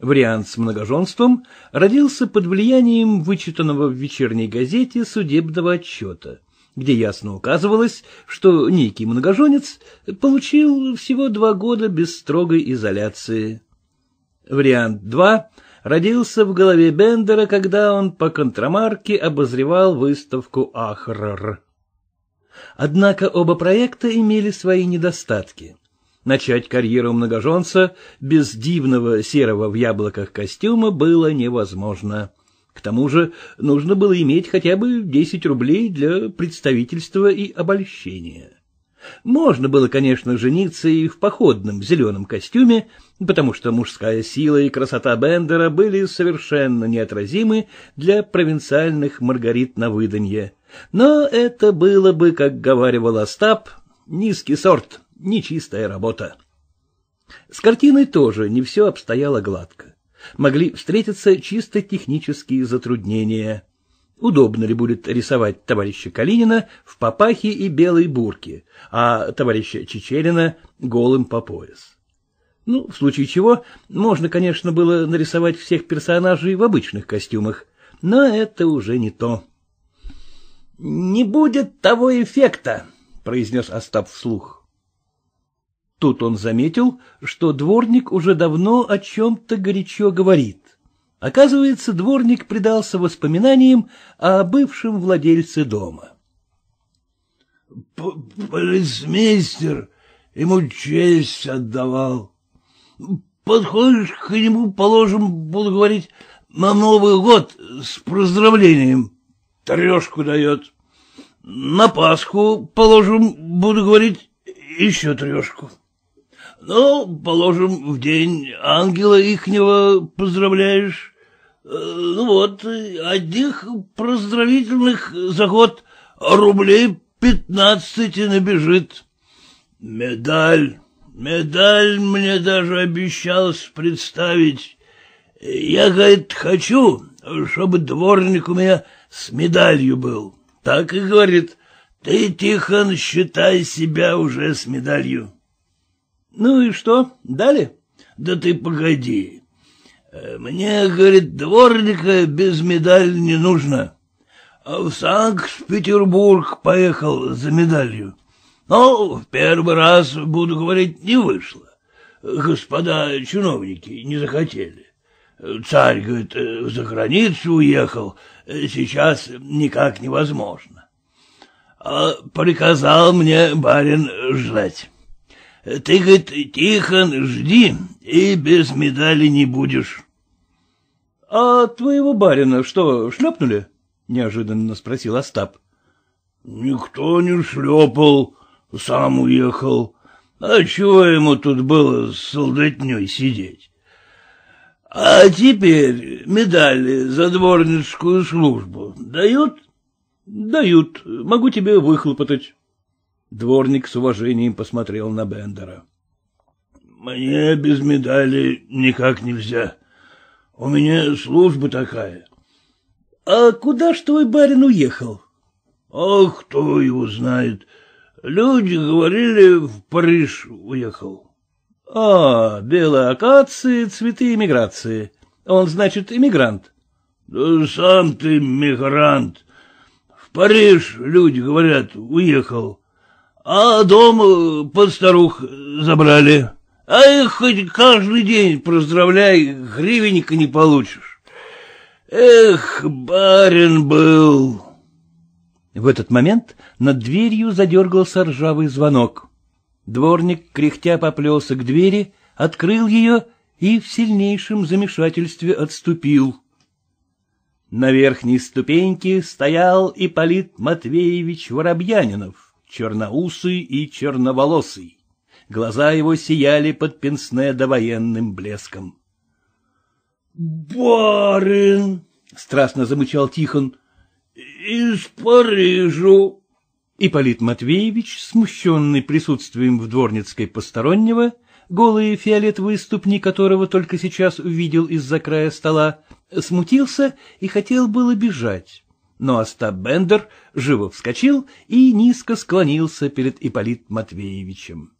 Вариант с многоженством родился под влиянием вычитанного в вечерней газете судебного отчета, где ясно указывалось, что некий многоженец получил всего два года без строгой изоляции. Вариант 2 родился в голове Бендера, когда он по контрамарке обозревал выставку Ахрор. Однако оба проекта имели свои недостатки. Начать карьеру многоженца без дивного серого в яблоках костюма было невозможно. К тому же нужно было иметь хотя бы 10 рублей для представительства и обольщения. Можно было, конечно, жениться и в походном зеленом костюме, потому что мужская сила и красота Бендера были совершенно неотразимы для провинциальных Маргарит на выданье. Но это было бы, как говаривал Остап, низкий сорт, нечистая работа. С картиной тоже не все обстояло гладко. Могли встретиться чисто технические затруднения — Удобно ли будет рисовать товарища Калинина в папахе и белой бурке, а товарища Чечерина голым по пояс? Ну, в случае чего, можно, конечно, было нарисовать всех персонажей в обычных костюмах, но это уже не то. — Не будет того эффекта, — произнес Остап вслух. Тут он заметил, что дворник уже давно о чем-то горячо говорит. Оказывается, дворник предался воспоминаниям о бывшем владельце дома. — Полицмейстер ему честь отдавал. Подходишь к нему, положим, буду говорить, на Новый год с поздравлением. Трешку дает. На Пасху, положим, буду говорить, еще трешку. Ну, положим, в день ангела ихнего поздравляешь ну вот, одних проздравительных за год рублей пятнадцати набежит. Медаль, медаль мне даже обещал представить. Я, говорит, хочу, чтобы дворник у меня с медалью был. Так и говорит, ты, Тихон, считай себя уже с медалью. Ну и что, дали? Да ты погоди, мне, говорит, дворника без медали не нужно. В Санкт-Петербург поехал за медалью. Но в первый раз, буду говорить, не вышло. Господа чиновники не захотели. Царь, говорит, за границу уехал, сейчас никак невозможно. А приказал мне барин ждать. Ты, говорит, Тихон, жди, и без медали не будешь. — А твоего барина что, шлепнули? — неожиданно спросил Остап. — Никто не шлепал, сам уехал. А чего ему тут было с солдатней сидеть? А теперь медали за дворничскую службу дают? — Дают. Могу тебе выхлопотать. Дворник с уважением посмотрел на Бендера. — Мне без медали никак нельзя, — У меня служба такая. — А куда ж твой барин уехал? — А кто его знает. Люди говорили, в Париж уехал. — А, белые акации, цветы эмиграции. Он, значит, эмигрант. — Да сам ты мигрант. В Париж, люди говорят, уехал. А дом под старух забрали. — а их хоть каждый день поздравляй, гривенника не получишь. Эх, барин был. В этот момент над дверью задергался ржавый звонок. Дворник, кряхтя, поплелся к двери, открыл ее и в сильнейшем замешательстве отступил. На верхней ступеньке стоял Ипполит Матвеевич Воробьянинов, черноусый и черноволосый глаза его сияли под пенсне довоенным блеском. «Барин!» — страстно замычал Тихон. «Из Парижу!» Ипполит Матвеевич, смущенный присутствием в Дворницкой постороннего, голые фиолетовые ступни которого только сейчас увидел из-за края стола, смутился и хотел было бежать. Но Остап Бендер живо вскочил и низко склонился перед Ипполит Матвеевичем.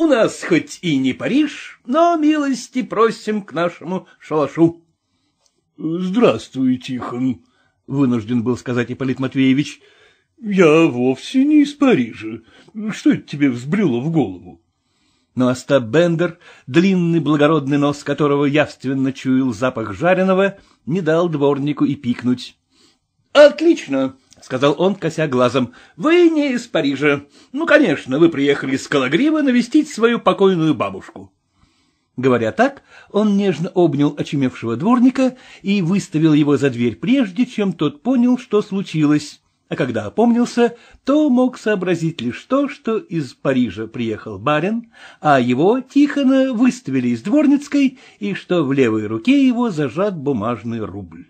У нас хоть и не Париж, но милости просим к нашему шалашу. — Здравствуй, Тихон, — вынужден был сказать Ипполит Матвеевич. — Я вовсе не из Парижа. Что это тебе взбрело в голову? Но Остап Бендер, длинный благородный нос которого явственно чуял запах жареного, не дал дворнику и пикнуть. — Отлично! — сказал он, кося глазом, — вы не из Парижа. Ну, конечно, вы приехали из Калагрива навестить свою покойную бабушку. Говоря так, он нежно обнял очумевшего дворника и выставил его за дверь прежде, чем тот понял, что случилось. А когда опомнился, то мог сообразить лишь то, что из Парижа приехал барин, а его Тихона выставили из дворницкой и что в левой руке его зажат бумажный рубль.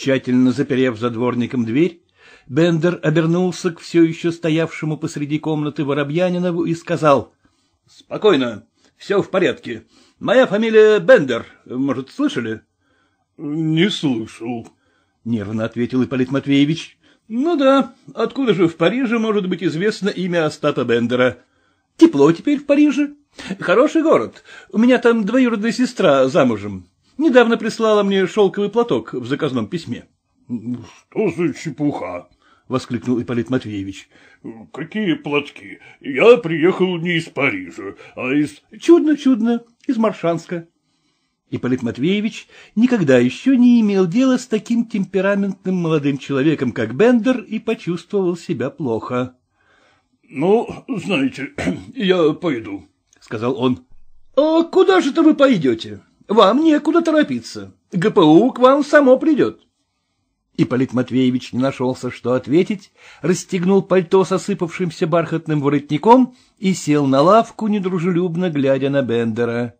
Тщательно заперев за дворником дверь, Бендер обернулся к все еще стоявшему посреди комнаты Воробьянинову и сказал. — Спокойно, все в порядке. Моя фамилия Бендер, может, слышали? — Не слышал, — нервно ответил Ипполит Матвеевич. — Ну да, откуда же в Париже может быть известно имя Остапа Бендера? Тепло теперь в Париже. Хороший город. У меня там двоюродная сестра замужем. Недавно прислала мне шелковый платок в заказном письме. — Что за чепуха? — воскликнул Ипполит Матвеевич. — Какие платки? Я приехал не из Парижа, а из... — Чудно, чудно, из Маршанска. Ипполит Матвеевич никогда еще не имел дела с таким темпераментным молодым человеком, как Бендер, и почувствовал себя плохо. — Ну, знаете, я пойду, — сказал он. — А куда же-то вы пойдете? Вам некуда торопиться. ГПУ к вам само придет. Ипполит Матвеевич не нашелся, что ответить, расстегнул пальто с осыпавшимся бархатным воротником и сел на лавку, недружелюбно глядя на Бендера.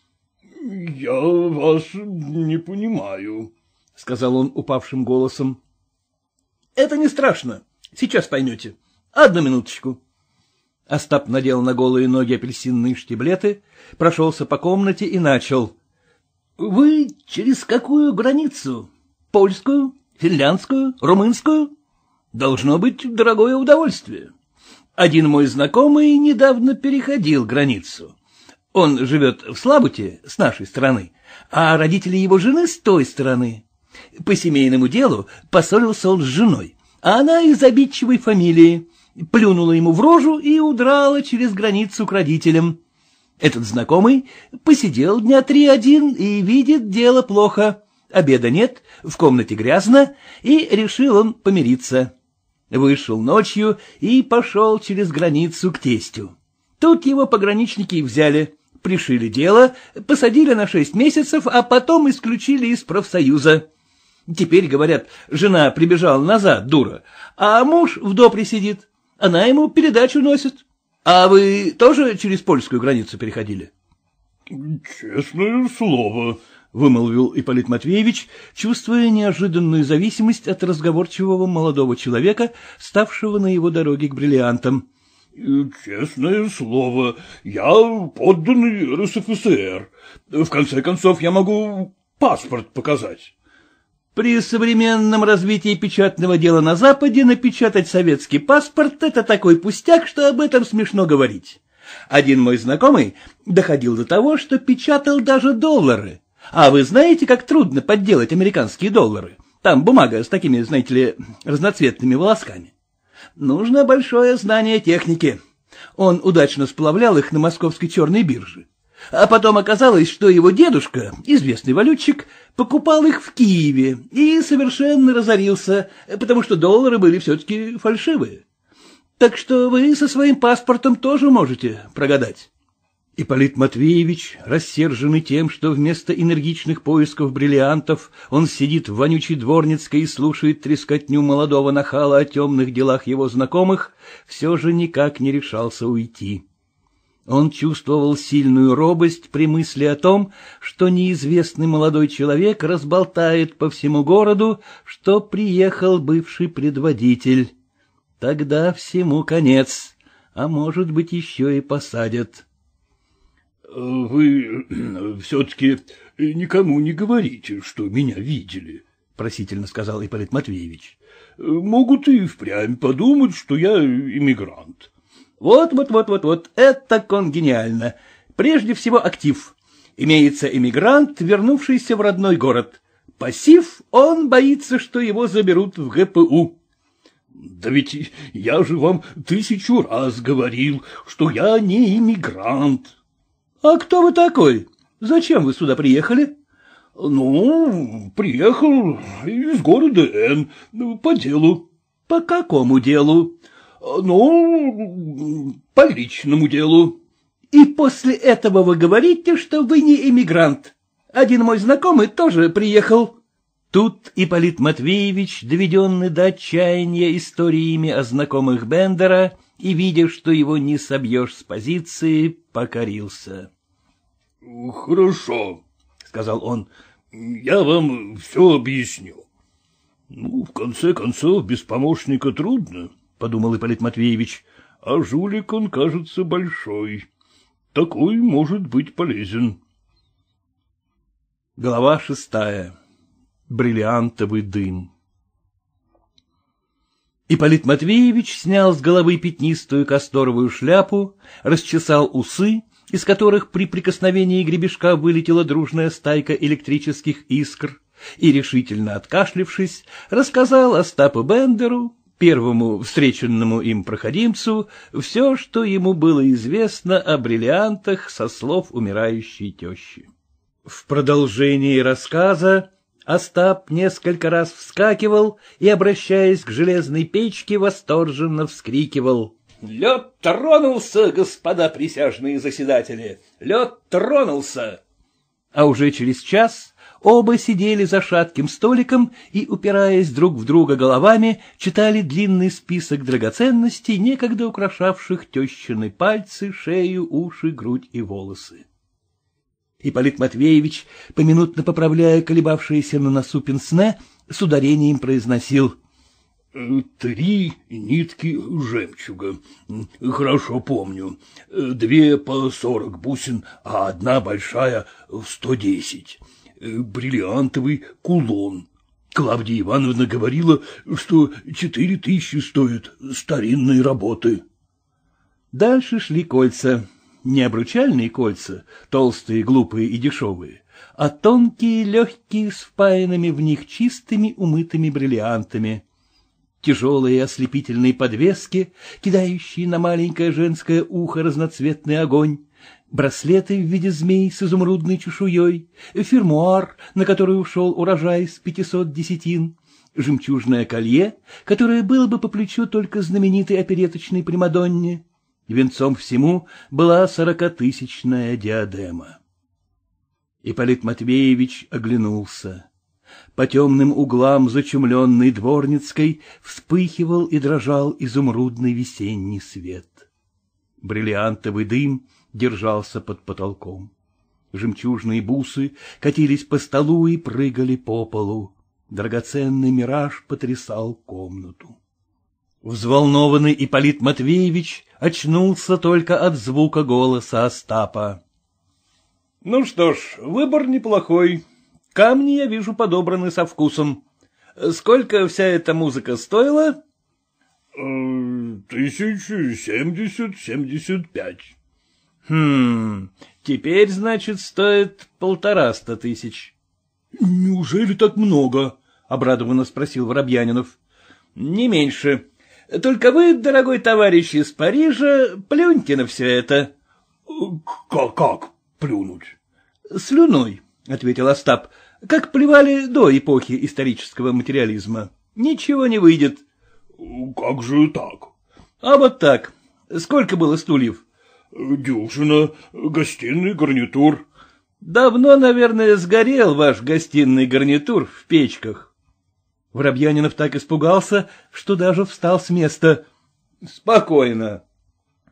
— Я вас не понимаю, — сказал он упавшим голосом. — Это не страшно. Сейчас поймете. Одну минуточку. Остап надел на голые ноги апельсинные штиблеты, прошелся по комнате и начал. Вы через какую границу? Польскую, финляндскую, румынскую? Должно быть дорогое удовольствие. Один мой знакомый недавно переходил границу. Он живет в Слабуте, с нашей стороны, а родители его жены с той стороны. По семейному делу поссорился он с женой, а она из обидчивой фамилии. Плюнула ему в рожу и удрала через границу к родителям. Этот знакомый посидел дня три один и видит дело плохо. Обеда нет, в комнате грязно, и решил он помириться. Вышел ночью и пошел через границу к тестю. Тут его пограничники взяли, пришили дело, посадили на шесть месяцев, а потом исключили из профсоюза. Теперь, говорят, жена прибежала назад, дура, а муж в допре сидит. Она ему передачу носит. А вы тоже через польскую границу переходили? — Честное слово, — вымолвил Ипполит Матвеевич, чувствуя неожиданную зависимость от разговорчивого молодого человека, ставшего на его дороге к бриллиантам. — Честное слово, я подданный РСФСР. В конце концов, я могу паспорт показать. При современном развитии печатного дела на Западе напечатать советский паспорт — это такой пустяк, что об этом смешно говорить. Один мой знакомый доходил до того, что печатал даже доллары. А вы знаете, как трудно подделать американские доллары? Там бумага с такими, знаете ли, разноцветными волосками. Нужно большое знание техники. Он удачно сплавлял их на московской черной бирже. А потом оказалось, что его дедушка, известный валютчик, покупал их в Киеве и совершенно разорился, потому что доллары были все-таки фальшивые. Так что вы со своим паспортом тоже можете прогадать. Ипполит Матвеевич, рассерженный тем, что вместо энергичных поисков бриллиантов он сидит в вонючей дворницкой и слушает трескотню молодого нахала о темных делах его знакомых, все же никак не решался уйти. Он чувствовал сильную робость при мысли о том, что неизвестный молодой человек разболтает по всему городу, что приехал бывший предводитель. Тогда всему конец, а может быть, еще и посадят. — Вы все-таки никому не говорите, что меня видели, — просительно сказал Ипполит Матвеевич. — Могут и впрямь подумать, что я иммигрант. — вот-вот-вот-вот-вот, это гениально. Прежде всего актив. Имеется эмигрант, вернувшийся в родной город. Пассив, он боится, что его заберут в ГПУ. Да ведь я же вам тысячу раз говорил, что я не иммигрант. А кто вы такой? Зачем вы сюда приехали? Ну, приехал из города Н, по делу. По какому делу? Э, ну, по личному делу. И после этого вы говорите, что вы не эмигрант. Один мой знакомый тоже приехал. Тут Ипполит Матвеевич, доведенный до отчаяния историями о знакомых Бендера и видя, что его не собьешь с позиции, покорился. — Хорошо, — сказал он, — я вам все объясню. Ну, в конце концов, без помощника трудно. —— подумал Ипполит Матвеевич, — а жулик он, кажется, большой. Такой может быть полезен. Глава шестая. Бриллиантовый дым. Ипполит Матвеевич снял с головы пятнистую касторовую шляпу, расчесал усы, из которых при прикосновении гребешка вылетела дружная стайка электрических искр, и, решительно откашлившись, рассказал Остапу Бендеру, первому встреченному им проходимцу все, что ему было известно о бриллиантах со слов умирающей тещи. В продолжении рассказа Остап несколько раз вскакивал и, обращаясь к железной печке, восторженно вскрикивал. — Лед тронулся, господа присяжные заседатели! Лед тронулся! А уже через час Оба сидели за шатким столиком и, упираясь друг в друга головами, читали длинный список драгоценностей, некогда украшавших тещины пальцы, шею, уши, грудь и волосы. Ипполит Матвеевич, поминутно поправляя колебавшиеся на носу пенсне, с ударением произносил «Три нитки жемчуга. Хорошо помню. Две по сорок бусин, а одна большая в сто десять. Э, бриллиантовый кулон. Клавдия Ивановна говорила, что четыре тысячи стоят старинной работы. Дальше шли кольца. Не обручальные кольца, толстые, глупые и дешевые, а тонкие, легкие, с впаянными в них чистыми умытыми бриллиантами. Тяжелые ослепительные подвески, кидающие на маленькое женское ухо разноцветный огонь, браслеты в виде змей с изумрудной чешуей, фермуар, на который ушел урожай с пятисот десятин, жемчужное колье, которое было бы по плечу только знаменитой опереточной Примадонне. Венцом всему была сорокатысячная диадема. Ипполит Матвеевич оглянулся. По темным углам зачумленной дворницкой вспыхивал и дрожал изумрудный весенний свет. Бриллиантовый дым держался под потолком. Жемчужные бусы катились по столу и прыгали по полу. Драгоценный мираж потрясал комнату. Взволнованный Ипполит Матвеевич очнулся только от звука голоса Остапа. — Ну что ж, выбор неплохой. Камни, я вижу, подобраны со вкусом. Сколько вся эта музыка стоила? Э, — Тысяч семьдесят семьдесят пять. Хм, теперь, значит, стоит полтораста тысяч. — Неужели так много? — обрадованно спросил Воробьянинов. — Не меньше. Только вы, дорогой товарищ из Парижа, плюньте на все это. — Как, как плюнуть? — Слюной, — ответил Остап, — как плевали до эпохи исторического материализма. Ничего не выйдет. — Как же так? — А вот так. Сколько было стульев? Дюжина, э, гостиный гарнитур. Давно, наверное, сгорел ваш гостиный гарнитур в печках. Воробьянинов так испугался, что даже встал с места. Спокойно.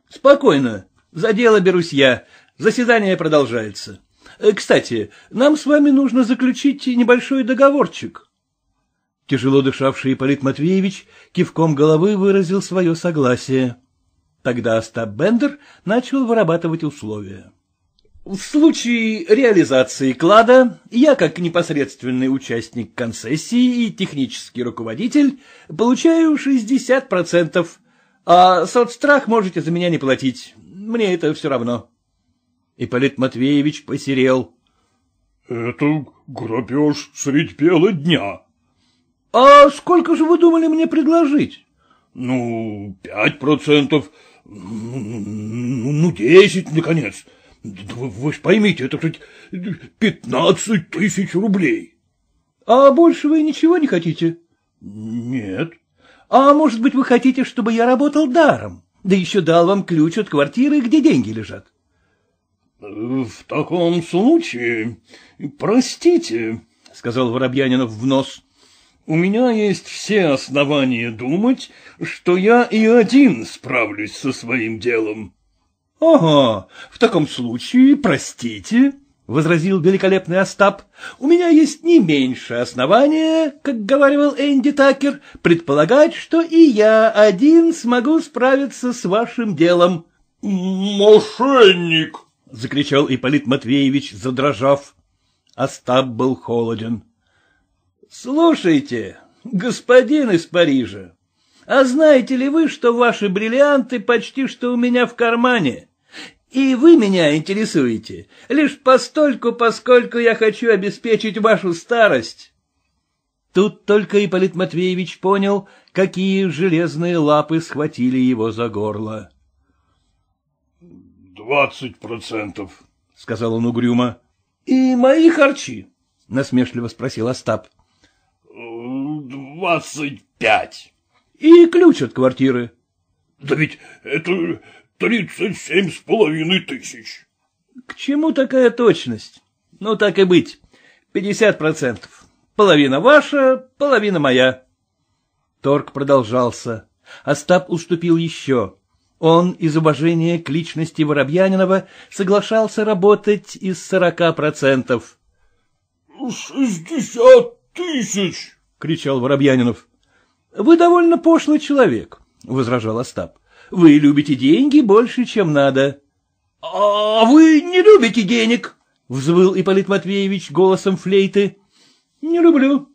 Спокойно. За дело берусь я. Заседание продолжается. Э, кстати, нам с вами нужно заключить небольшой договорчик. Тяжело дышавший Ипполит Матвеевич кивком головы выразил свое согласие. Тогда Остап Бендер начал вырабатывать условия. В случае реализации клада я, как непосредственный участник концессии и технический руководитель, получаю 60%, а соцстрах можете за меня не платить, мне это все равно. Ипполит Матвеевич посерел. — Это грабеж средь бела дня. — А сколько же вы думали мне предложить? — Ну, пять процентов, ну, ну десять, наконец. вы, вы ж поймите, это хоть пятнадцать тысяч рублей. А больше вы ничего не хотите? Нет. А может быть, вы хотите, чтобы я работал даром? Да еще дал вам ключ от квартиры, где деньги лежат. В таком случае, простите, — сказал Воробьянинов в нос, у меня есть все основания думать, что я и один справлюсь со своим делом. — Ага, в таком случае, простите, — возразил великолепный Остап, — у меня есть не меньше основания, как говорил Энди Такер, предполагать, что и я один смогу справиться с вашим делом. — Мошенник! — закричал Ипполит Матвеевич, задрожав. Остап был холоден. «Слушайте, господин из Парижа, а знаете ли вы, что ваши бриллианты почти что у меня в кармане? И вы меня интересуете, лишь постольку, поскольку я хочу обеспечить вашу старость». Тут только Ипполит Матвеевич понял, какие железные лапы схватили его за горло. — Двадцать процентов, — сказал он угрюмо. — И мои харчи? — насмешливо спросил Остап. Двадцать пять. И ключ от квартиры. Да ведь это тридцать семь с половиной тысяч. К чему такая точность? Ну, так и быть. Пятьдесят процентов. Половина ваша, половина моя. Торг продолжался. Остап уступил еще. Он из уважения к личности Воробьянинова соглашался работать из сорока процентов. — Шестьдесят тысяч! — кричал Воробьянинов. — Вы довольно пошлый человек, — возражал Остап. — Вы любите деньги больше, чем надо. — А вы не любите денег? — взвыл Ипполит Матвеевич голосом флейты. — Не люблю.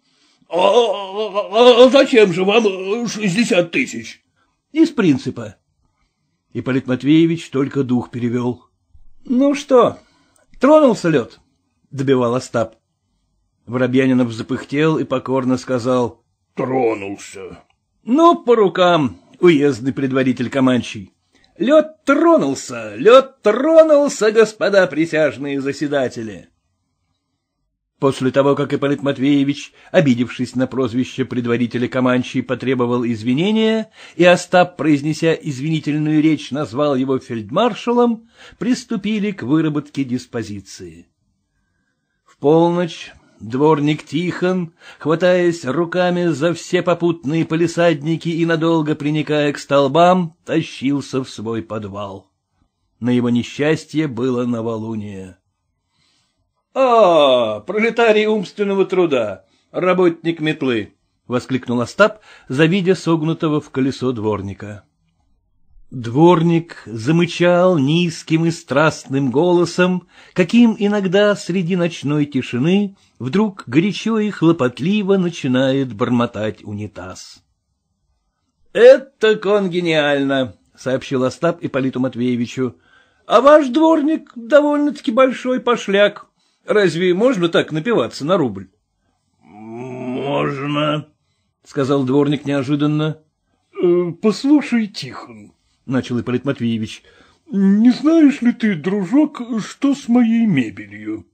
А, -а, -а зачем же вам шестьдесят тысяч? — Из принципа. Ипполит Матвеевич только дух перевел. — Ну что, тронулся лед? — добивал Остап. Воробьянинов запыхтел и покорно сказал. — Тронулся. — Ну, по рукам, уездный предводитель Каманчий. Лед тронулся, лед тронулся, господа присяжные заседатели. После того, как Ипполит Матвеевич, обидевшись на прозвище предварителя Каманчи, потребовал извинения, и Остап, произнеся извинительную речь, назвал его фельдмаршалом, приступили к выработке диспозиции. В полночь Дворник Тихон, хватаясь руками за все попутные полисадники и надолго приникая к столбам, тащился в свой подвал. На его несчастье было новолуние. — А, пролетарий умственного труда, работник метлы! — воскликнул Остап, завидя согнутого в колесо дворника. Дворник замычал низким и страстным голосом, каким иногда среди ночной тишины вдруг горячо и хлопотливо начинает бормотать унитаз. — Это конгениально, — сообщил Остап Ипполиту Матвеевичу. — А ваш дворник довольно-таки большой пошляк. Разве можно так напиваться на рубль? — Можно, — сказал дворник неожиданно. — э, Послушай, Тихон, начал Ипполит Матвеевич. — Не знаешь ли ты, дружок, что с моей мебелью?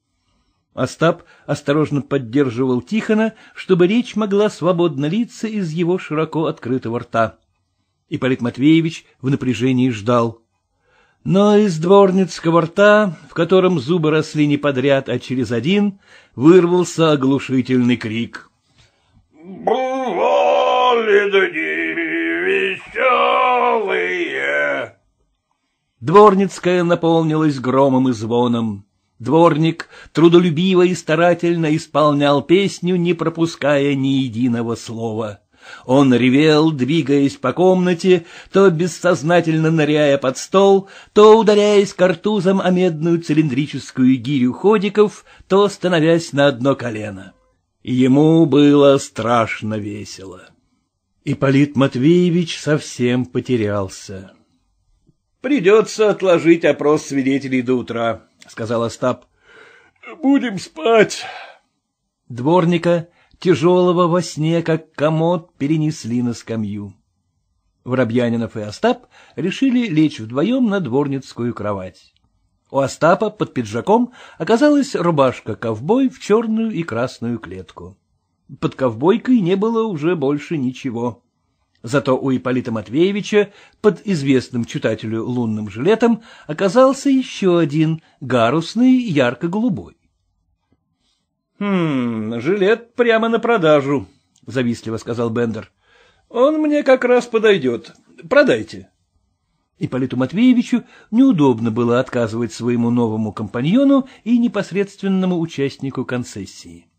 Остап осторожно поддерживал Тихона, чтобы речь могла свободно литься из его широко открытого рта. Ипполит Матвеевич в напряжении ждал. Но из дворницкого рта, в котором зубы росли не подряд, а через один, вырвался оглушительный крик. — Бывали дни веселые! Дворницкая наполнилась громом и звоном. Дворник трудолюбиво и старательно исполнял песню, не пропуская ни единого слова. Он ревел, двигаясь по комнате, то бессознательно ныряя под стол, то ударяясь картузом о медную цилиндрическую гирю ходиков, то становясь на одно колено. Ему было страшно весело. Ипполит Матвеевич совсем потерялся. Придется отложить опрос свидетелей до утра, — сказал Остап. — Будем спать. Дворника, тяжелого во сне, как комод, перенесли на скамью. Воробьянинов и Остап решили лечь вдвоем на дворницкую кровать. У Остапа под пиджаком оказалась рубашка-ковбой в черную и красную клетку. Под ковбойкой не было уже больше ничего. Зато у Ипполита Матвеевича под известным читателю лунным жилетом оказался еще один, гарусный, ярко-голубой. — Хм, жилет прямо на продажу, — завистливо сказал Бендер. — Он мне как раз подойдет. Продайте. Ипполиту Матвеевичу неудобно было отказывать своему новому компаньону и непосредственному участнику концессии. —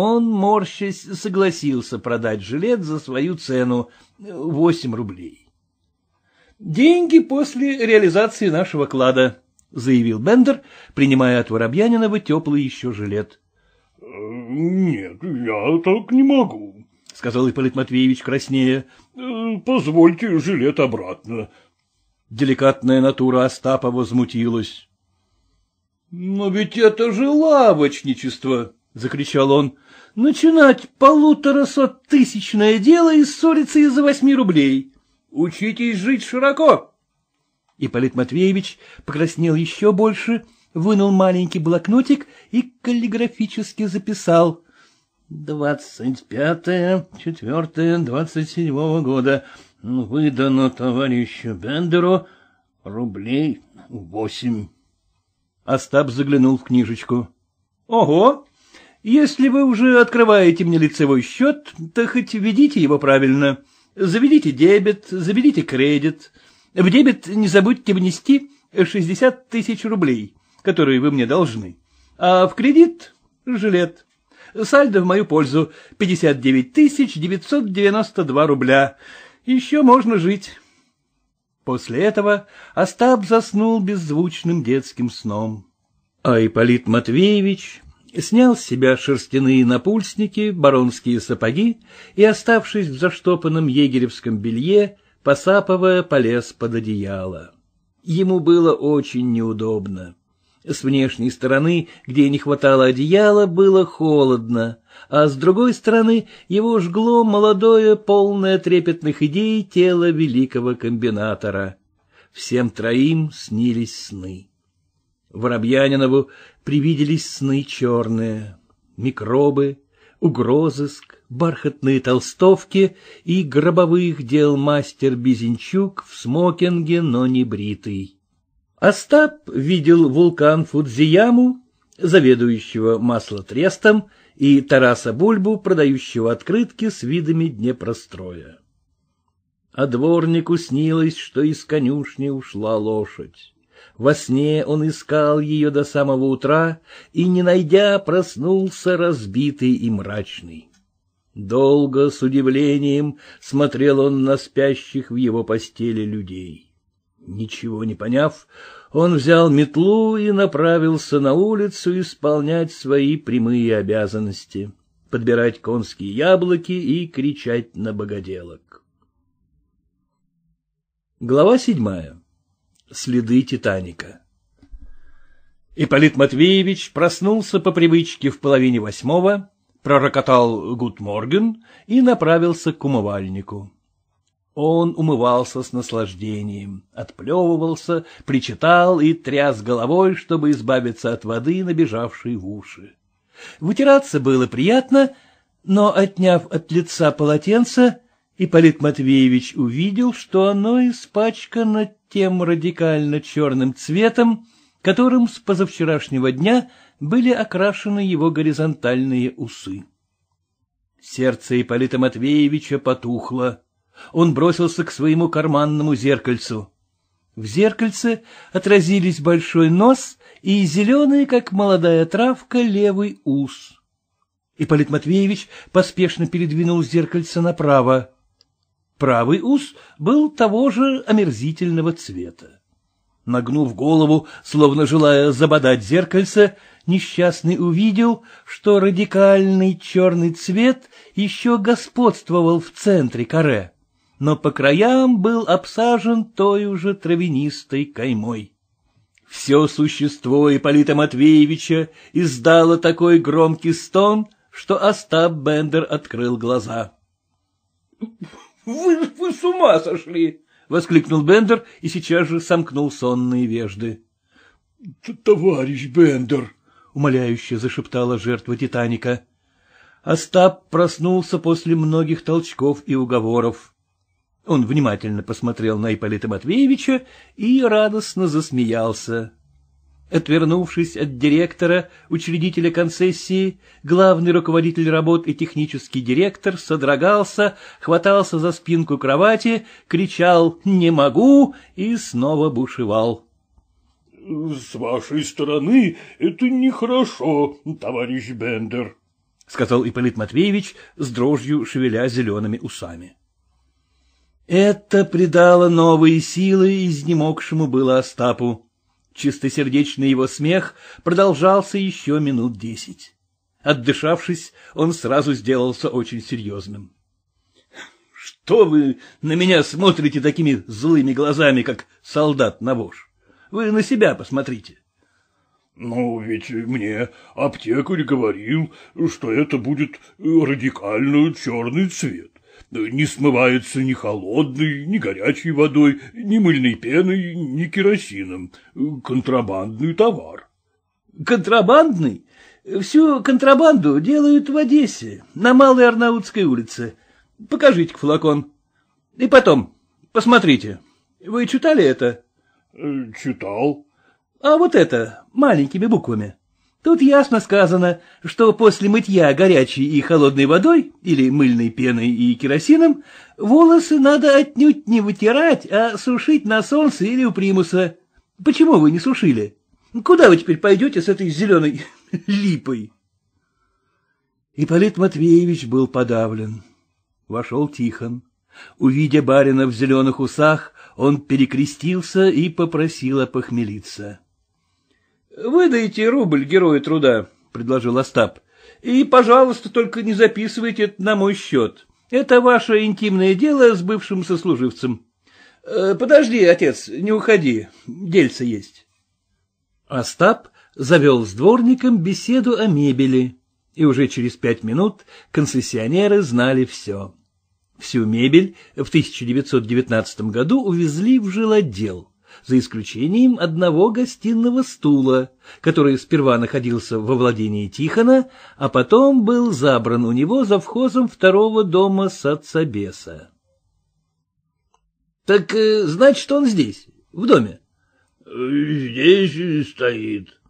он, морщась, согласился продать жилет за свою цену — восемь рублей. «Деньги после реализации нашего клада», — заявил Бендер, принимая от Воробьянинова теплый еще жилет. — Нет, я так не могу, — сказал Ипполит Матвеевич краснее. «Э, — Позвольте жилет обратно. Деликатная натура Остапа возмутилась. — Но ведь это же лавочничество, — закричал он начинать полуторасоттысячное дело и ссориться из-за восьми рублей. Учитесь жить широко. И Полит Матвеевич покраснел еще больше, вынул маленький блокнотик и каллиграфически записал. «Двадцать пятое, четвертое, двадцать седьмого года. Выдано товарищу Бендеру рублей восемь». Остап заглянул в книжечку. «Ого! Если вы уже открываете мне лицевой счет, то хоть ведите его правильно. Заведите дебет, заведите кредит. В дебет не забудьте внести 60 тысяч рублей, которые вы мне должны. А в кредит — жилет. Сальдо в мою пользу — 59 992 рубля. Еще можно жить. После этого Остап заснул беззвучным детским сном. А Ипполит Матвеевич снял с себя шерстяные напульсники, баронские сапоги и, оставшись в заштопанном егеревском белье, посапывая, полез под одеяло. Ему было очень неудобно. С внешней стороны, где не хватало одеяла, было холодно, а с другой стороны его жгло молодое, полное трепетных идей тело великого комбинатора. Всем троим снились сны. Воробьянинову привиделись сны черные, микробы, угрозыск, бархатные толстовки и гробовых дел мастер Безенчук в смокинге, но не бритый. Остап видел вулкан Фудзияму, заведующего маслотрестом, и Тараса Бульбу, продающего открытки с видами Днепростроя. А дворнику снилось, что из конюшни ушла лошадь. Во сне он искал ее до самого утра и, не найдя, проснулся разбитый и мрачный. Долго, с удивлением, смотрел он на спящих в его постели людей. Ничего не поняв, он взял метлу и направился на улицу исполнять свои прямые обязанности — подбирать конские яблоки и кричать на богоделок. Глава седьмая следы Титаника. Ипполит Матвеевич проснулся по привычке в половине восьмого, пророкотал «Гудморген» и направился к умывальнику. Он умывался с наслаждением, отплевывался, причитал и тряс головой, чтобы избавиться от воды, набежавшей в уши. Вытираться было приятно, но, отняв от лица полотенце, Ипполит Матвеевич увидел, что оно испачкано тем радикально черным цветом, которым с позавчерашнего дня были окрашены его горизонтальные усы. Сердце Ипполита Матвеевича потухло. Он бросился к своему карманному зеркальцу. В зеркальце отразились большой нос и зеленый, как молодая травка, левый ус. Ипполит Матвеевич поспешно передвинул зеркальце направо. Правый ус был того же омерзительного цвета. Нагнув голову, словно желая забодать зеркальце, несчастный увидел, что радикальный черный цвет еще господствовал в центре каре, но по краям был обсажен той уже травянистой каймой. Все существо Ипполита Матвеевича издало такой громкий стон, что Остап Бендер открыл глаза. Вы, вы с ума сошли! — воскликнул Бендер и сейчас же сомкнул сонные вежды. — Товарищ Бендер! — умоляюще зашептала жертва Титаника. Остап проснулся после многих толчков и уговоров. Он внимательно посмотрел на Ипполита Матвеевича и радостно засмеялся. Отвернувшись от директора, учредителя концессии, главный руководитель работ и технический директор содрогался, хватался за спинку кровати, кричал «не могу» и снова бушевал. — С вашей стороны это нехорошо, товарищ Бендер, — сказал Ипполит Матвеевич с дрожью, шевеля зелеными усами. Это придало новые силы изнемогшему было Остапу. Чистосердечный его смех продолжался еще минут десять. Отдышавшись, он сразу сделался очень серьезным. — Что вы на меня смотрите такими злыми глазами, как солдат на вож? Вы на себя посмотрите. — Ну, ведь мне аптекарь говорил, что это будет радикально черный цвет не смывается ни холодной, ни горячей водой, ни мыльной пеной, ни керосином. Контрабандный товар. Контрабандный? Всю контрабанду делают в Одессе, на Малой Арнаутской улице. покажите к флакон. И потом, посмотрите. Вы читали это? Э, читал. А вот это, маленькими буквами. Тут ясно сказано, что после мытья горячей и холодной водой или мыльной пеной и керосином волосы надо отнюдь не вытирать, а сушить на солнце или у примуса. Почему вы не сушили? Куда вы теперь пойдете с этой зеленой липой? Ипполит Матвеевич был подавлен. Вошел Тихон. Увидя барина в зеленых усах, он перекрестился и попросил опохмелиться. Выдайте рубль герою труда, — предложил Остап. — И, пожалуйста, только не записывайте это на мой счет. Это ваше интимное дело с бывшим сослуживцем. «Э, подожди, отец, не уходи, дельца есть. Остап завел с дворником беседу о мебели, и уже через пять минут концессионеры знали все. Всю мебель в 1919 году увезли в жилотдел за исключением одного гостиного стула, который сперва находился во владении Тихона, а потом был забран у него за завхозом второго дома Сацабеса. — Так э, значит, он здесь, в доме? Э, — Здесь стоит.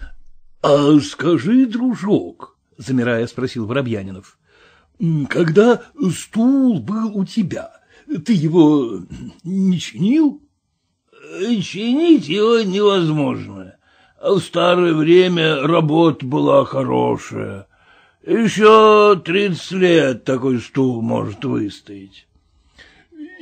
— А скажи, дружок, — замирая спросил Воробьянинов, — когда стул был у тебя, ты его не чинил? — чинить его невозможно. В старое время работа была хорошая. Еще тридцать лет такой стул может выстоять.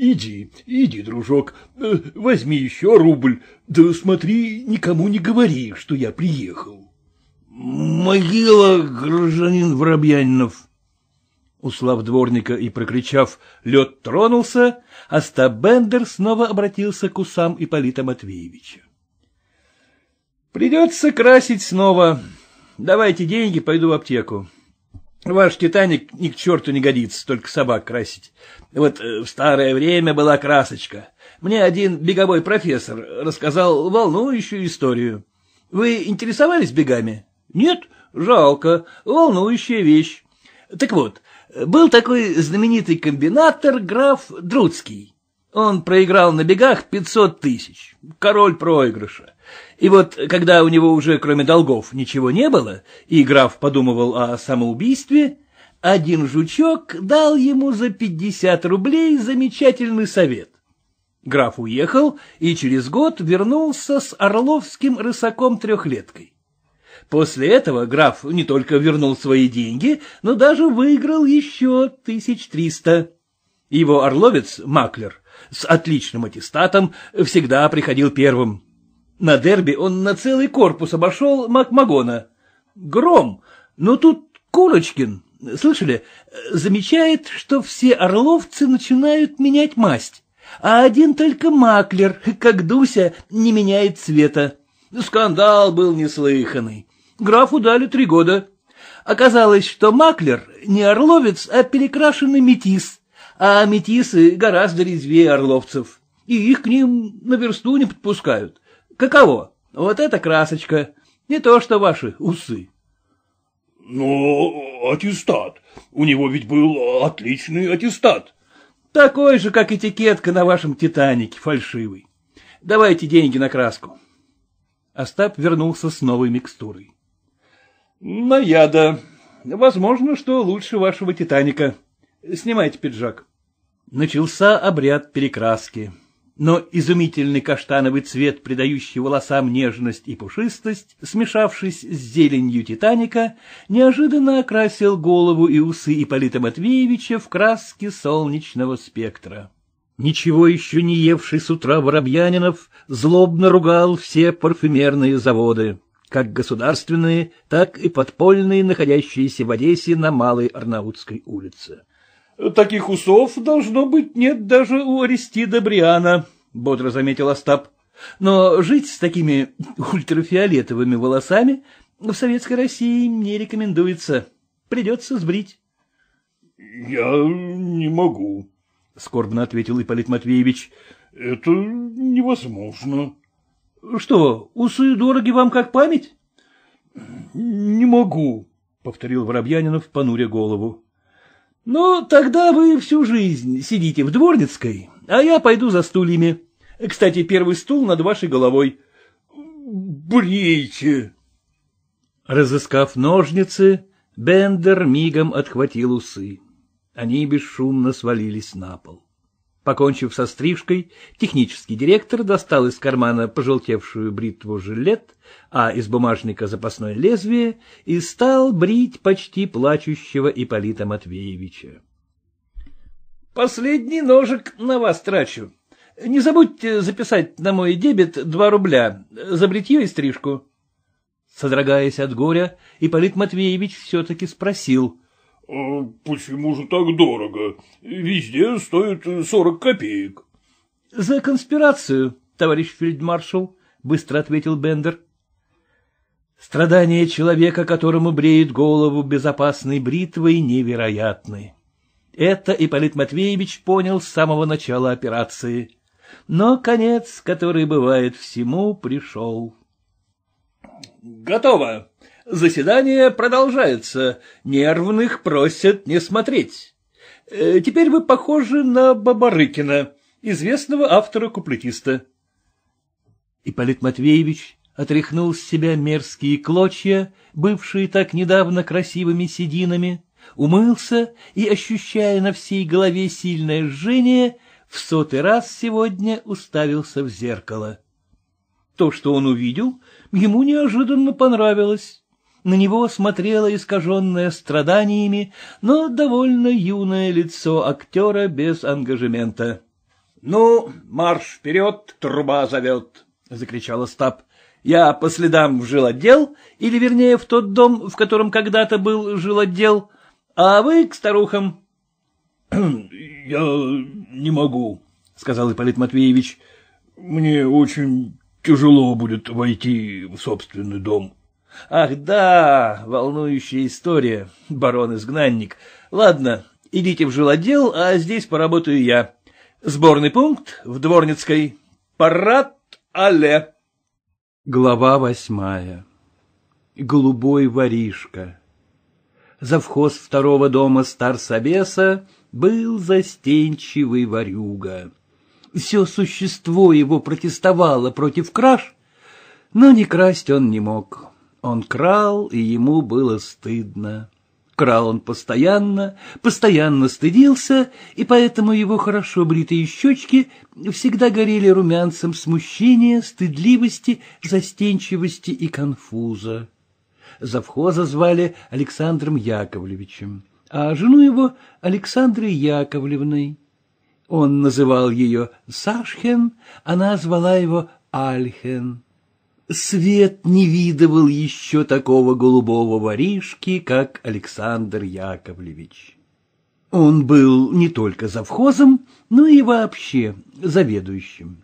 Иди, иди, дружок, э, возьми еще рубль, да смотри, никому не говори, что я приехал. Могила, гражданин Воробьянинов. Услав дворника и прокричав «Лед тронулся!», Астабендер снова обратился к усам Ипполита Матвеевича. «Придется красить снова. Давайте деньги, пойду в аптеку. Ваш «Титаник» ни к черту не годится, только собак красить. Вот э, в старое время была красочка. Мне один беговой профессор рассказал волнующую историю. Вы интересовались бегами? Нет? Жалко. Волнующая вещь. Так вот, был такой знаменитый комбинатор граф Друцкий. Он проиграл на бегах 500 тысяч, король проигрыша. И вот, когда у него уже кроме долгов ничего не было, и граф подумывал о самоубийстве, один жучок дал ему за 50 рублей замечательный совет. Граф уехал и через год вернулся с орловским рысаком-трехлеткой. После этого граф не только вернул свои деньги, но даже выиграл еще тысяч триста. Его орловец, маклер, с отличным аттестатом, всегда приходил первым. На дерби он на целый корпус обошел Макмагона. Гром, но тут Курочкин, слышали, замечает, что все орловцы начинают менять масть, а один только маклер, как Дуся, не меняет цвета. Скандал был неслыханный. Графу дали три года. Оказалось, что маклер не орловец, а перекрашенный метис, а метисы гораздо резвее орловцев, и их к ним на версту не подпускают. Каково? Вот эта красочка, не то что ваши усы. Но ну, аттестат, у него ведь был отличный аттестат. Такой же, как этикетка на вашем «Титанике», фальшивый. Давайте деньги на краску. Остап вернулся с новой микстурой. Наяда. Возможно, что лучше вашего «Титаника». Снимайте пиджак. Начался обряд перекраски. Но изумительный каштановый цвет, придающий волосам нежность и пушистость, смешавшись с зеленью «Титаника», неожиданно окрасил голову и усы Ипполита Матвеевича в краске солнечного спектра. Ничего еще не евший с утра Воробьянинов злобно ругал все парфюмерные заводы как государственные, так и подпольные, находящиеся в Одессе на Малой Арнаутской улице. — Таких усов, должно быть, нет даже у Аристида Бриана, — бодро заметил Остап. — Но жить с такими ультрафиолетовыми волосами в Советской России не рекомендуется. Придется сбрить. — Я не могу, — скорбно ответил Ипполит Матвеевич. — Это невозможно. —— Что, усы дороги вам как память? — Не могу, — повторил Воробьянинов, понуря голову. — Ну, тогда вы всю жизнь сидите в Дворницкой, а я пойду за стульями. Кстати, первый стул над вашей головой. — Брейте! Разыскав ножницы, Бендер мигом отхватил усы. Они бесшумно свалились на пол. Покончив со стрижкой, технический директор достал из кармана пожелтевшую бритву жилет, а из бумажника запасное лезвие и стал брить почти плачущего Ипполита Матвеевича. — Последний ножик на вас трачу. Не забудьте записать на мой дебет два рубля за бритье и стрижку. Содрогаясь от горя, Ипполит Матвеевич все-таки спросил — Э, почему же так дорого? Везде стоит сорок копеек. — За конспирацию, товарищ фельдмаршал, — быстро ответил Бендер. Страдания человека, которому бреет голову безопасной бритвой, невероятны. Это Ипполит Матвеевич понял с самого начала операции. Но конец, который бывает всему, пришел. — Готово, Заседание продолжается. Нервных просят не смотреть. Э, теперь вы похожи на Бабарыкина, известного автора-куплетиста. Ипполит Матвеевич отряхнул с себя мерзкие клочья, бывшие так недавно красивыми сединами, умылся и, ощущая на всей голове сильное жжение, в сотый раз сегодня уставился в зеркало. То, что он увидел, ему неожиданно понравилось на него смотрело искаженное страданиями, но довольно юное лицо актера без ангажемента. — Ну, марш вперед, труба зовет! — закричал Остап. — Я по следам в жилотдел, или, вернее, в тот дом, в котором когда-то был жилотдел, а вы к старухам. — Я не могу, — сказал Ипполит Матвеевич. — Мне очень тяжело будет войти в собственный дом. — Ах да, волнующая история, барон-изгнанник. Ладно, идите в жилодел, а здесь поработаю я. Сборный пункт в Дворницкой. Парад але. Глава восьмая. Голубой воришка. Завхоз второго дома Старсобеса был застенчивый ворюга. Все существо его протестовало против краж, но не красть он не мог. Он крал, и ему было стыдно. Крал он постоянно, постоянно стыдился, и поэтому его хорошо бритые щечки всегда горели румянцем смущения, стыдливости, застенчивости и конфуза. Завхоза звали Александром Яковлевичем, а жену его — Александрой Яковлевной. Он называл ее Сашхен, она звала его Альхен. Свет не видывал еще такого голубого воришки, как Александр Яковлевич. Он был не только завхозом, но и вообще заведующим.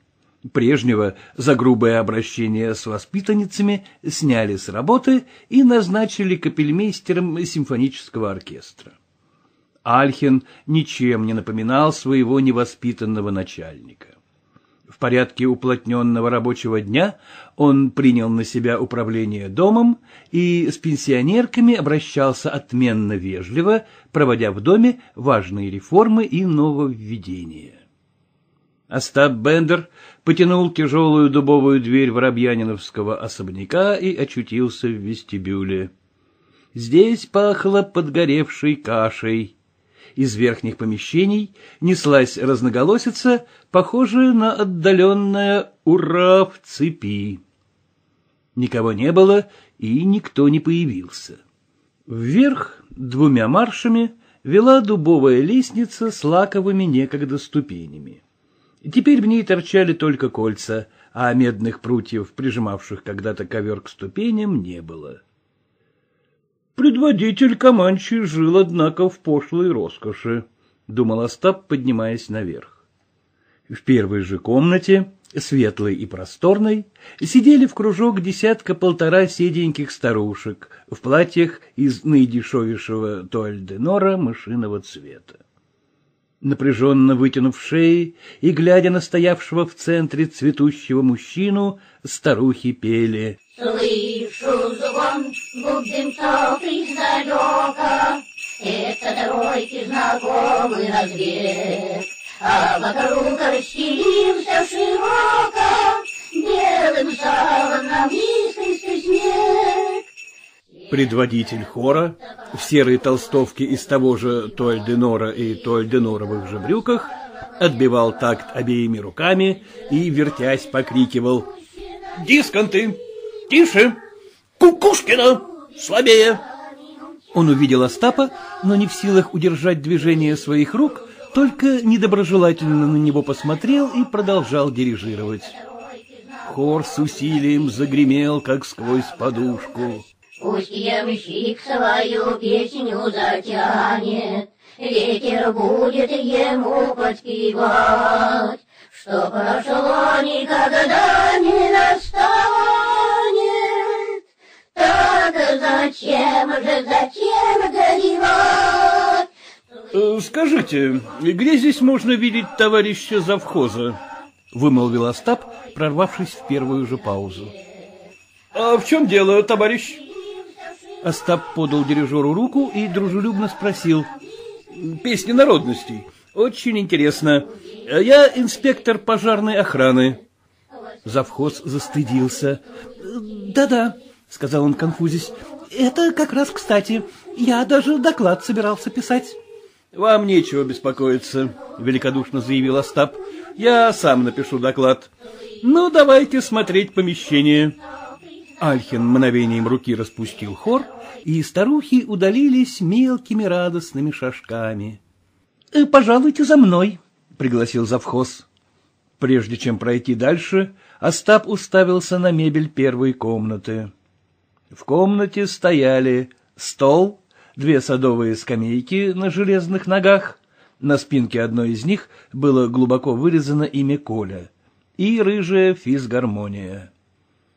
Прежнего за грубое обращение с воспитанницами сняли с работы и назначили капельмейстером симфонического оркестра. Альхин ничем не напоминал своего невоспитанного начальника порядке уплотненного рабочего дня он принял на себя управление домом и с пенсионерками обращался отменно вежливо, проводя в доме важные реформы и нововведения. Остап Бендер потянул тяжелую дубовую дверь воробьяниновского особняка и очутился в вестибюле. Здесь пахло подгоревшей кашей из верхних помещений неслась разноголосица, похожая на отдаленное «Ура!» в цепи. Никого не было, и никто не появился. Вверх двумя маршами вела дубовая лестница с лаковыми некогда ступенями. Теперь в ней торчали только кольца, а медных прутьев, прижимавших когда-то ковер к ступеням, не было. Предводитель Каманчи жил, однако, в пошлой роскоши, — думал Остап, поднимаясь наверх. В первой же комнате, светлой и просторной, сидели в кружок десятка-полтора седеньких старушек в платьях из наидешевейшего туальденора мышиного цвета. Напряженно вытянув шеи и глядя на стоявшего в центре цветущего мужчину, старухи пели. «Слышу дом, будем сок издалека. Это дороги знакомый разбег, а вокруг расстелился широко белым саваном искристый снег. Предводитель хора в серой толстовке из того же Туальденора и Туальденоровых же брюках отбивал такт обеими руками и, вертясь, покрикивал «Дисконты! Тише!» Кукушкина! Слабее!» Он увидел Остапа, но не в силах удержать движение своих рук, только недоброжелательно на него посмотрел и продолжал дирижировать. Хор с усилием загремел, как сквозь подушку. Пусть ямщик свою песню затянет, Ветер будет ему подпевать, Что прошло никогда не настанет. Да зачем же, зачем горевать? «Скажите, где здесь можно видеть товарища завхоза?» — вымолвил Остап, прорвавшись в первую же паузу. «А в чем дело, товарищ?» Остап подал дирижеру руку и дружелюбно спросил. «Песни народностей. Очень интересно. Я инспектор пожарной охраны». Завхоз застыдился. «Да-да, сказал он, конфузясь. «Это как раз кстати. Я даже доклад собирался писать». «Вам нечего беспокоиться», — великодушно заявил Остап. «Я сам напишу доклад. Ну, давайте смотреть помещение». Альхин мгновением руки распустил хор, и старухи удалились мелкими радостными шажками. Э, — Пожалуйте за мной, — пригласил завхоз. Прежде чем пройти дальше, Остап уставился на мебель первой комнаты. В комнате стояли стол, две садовые скамейки на железных ногах, на спинке одной из них было глубоко вырезано имя Коля, и рыжая физгармония.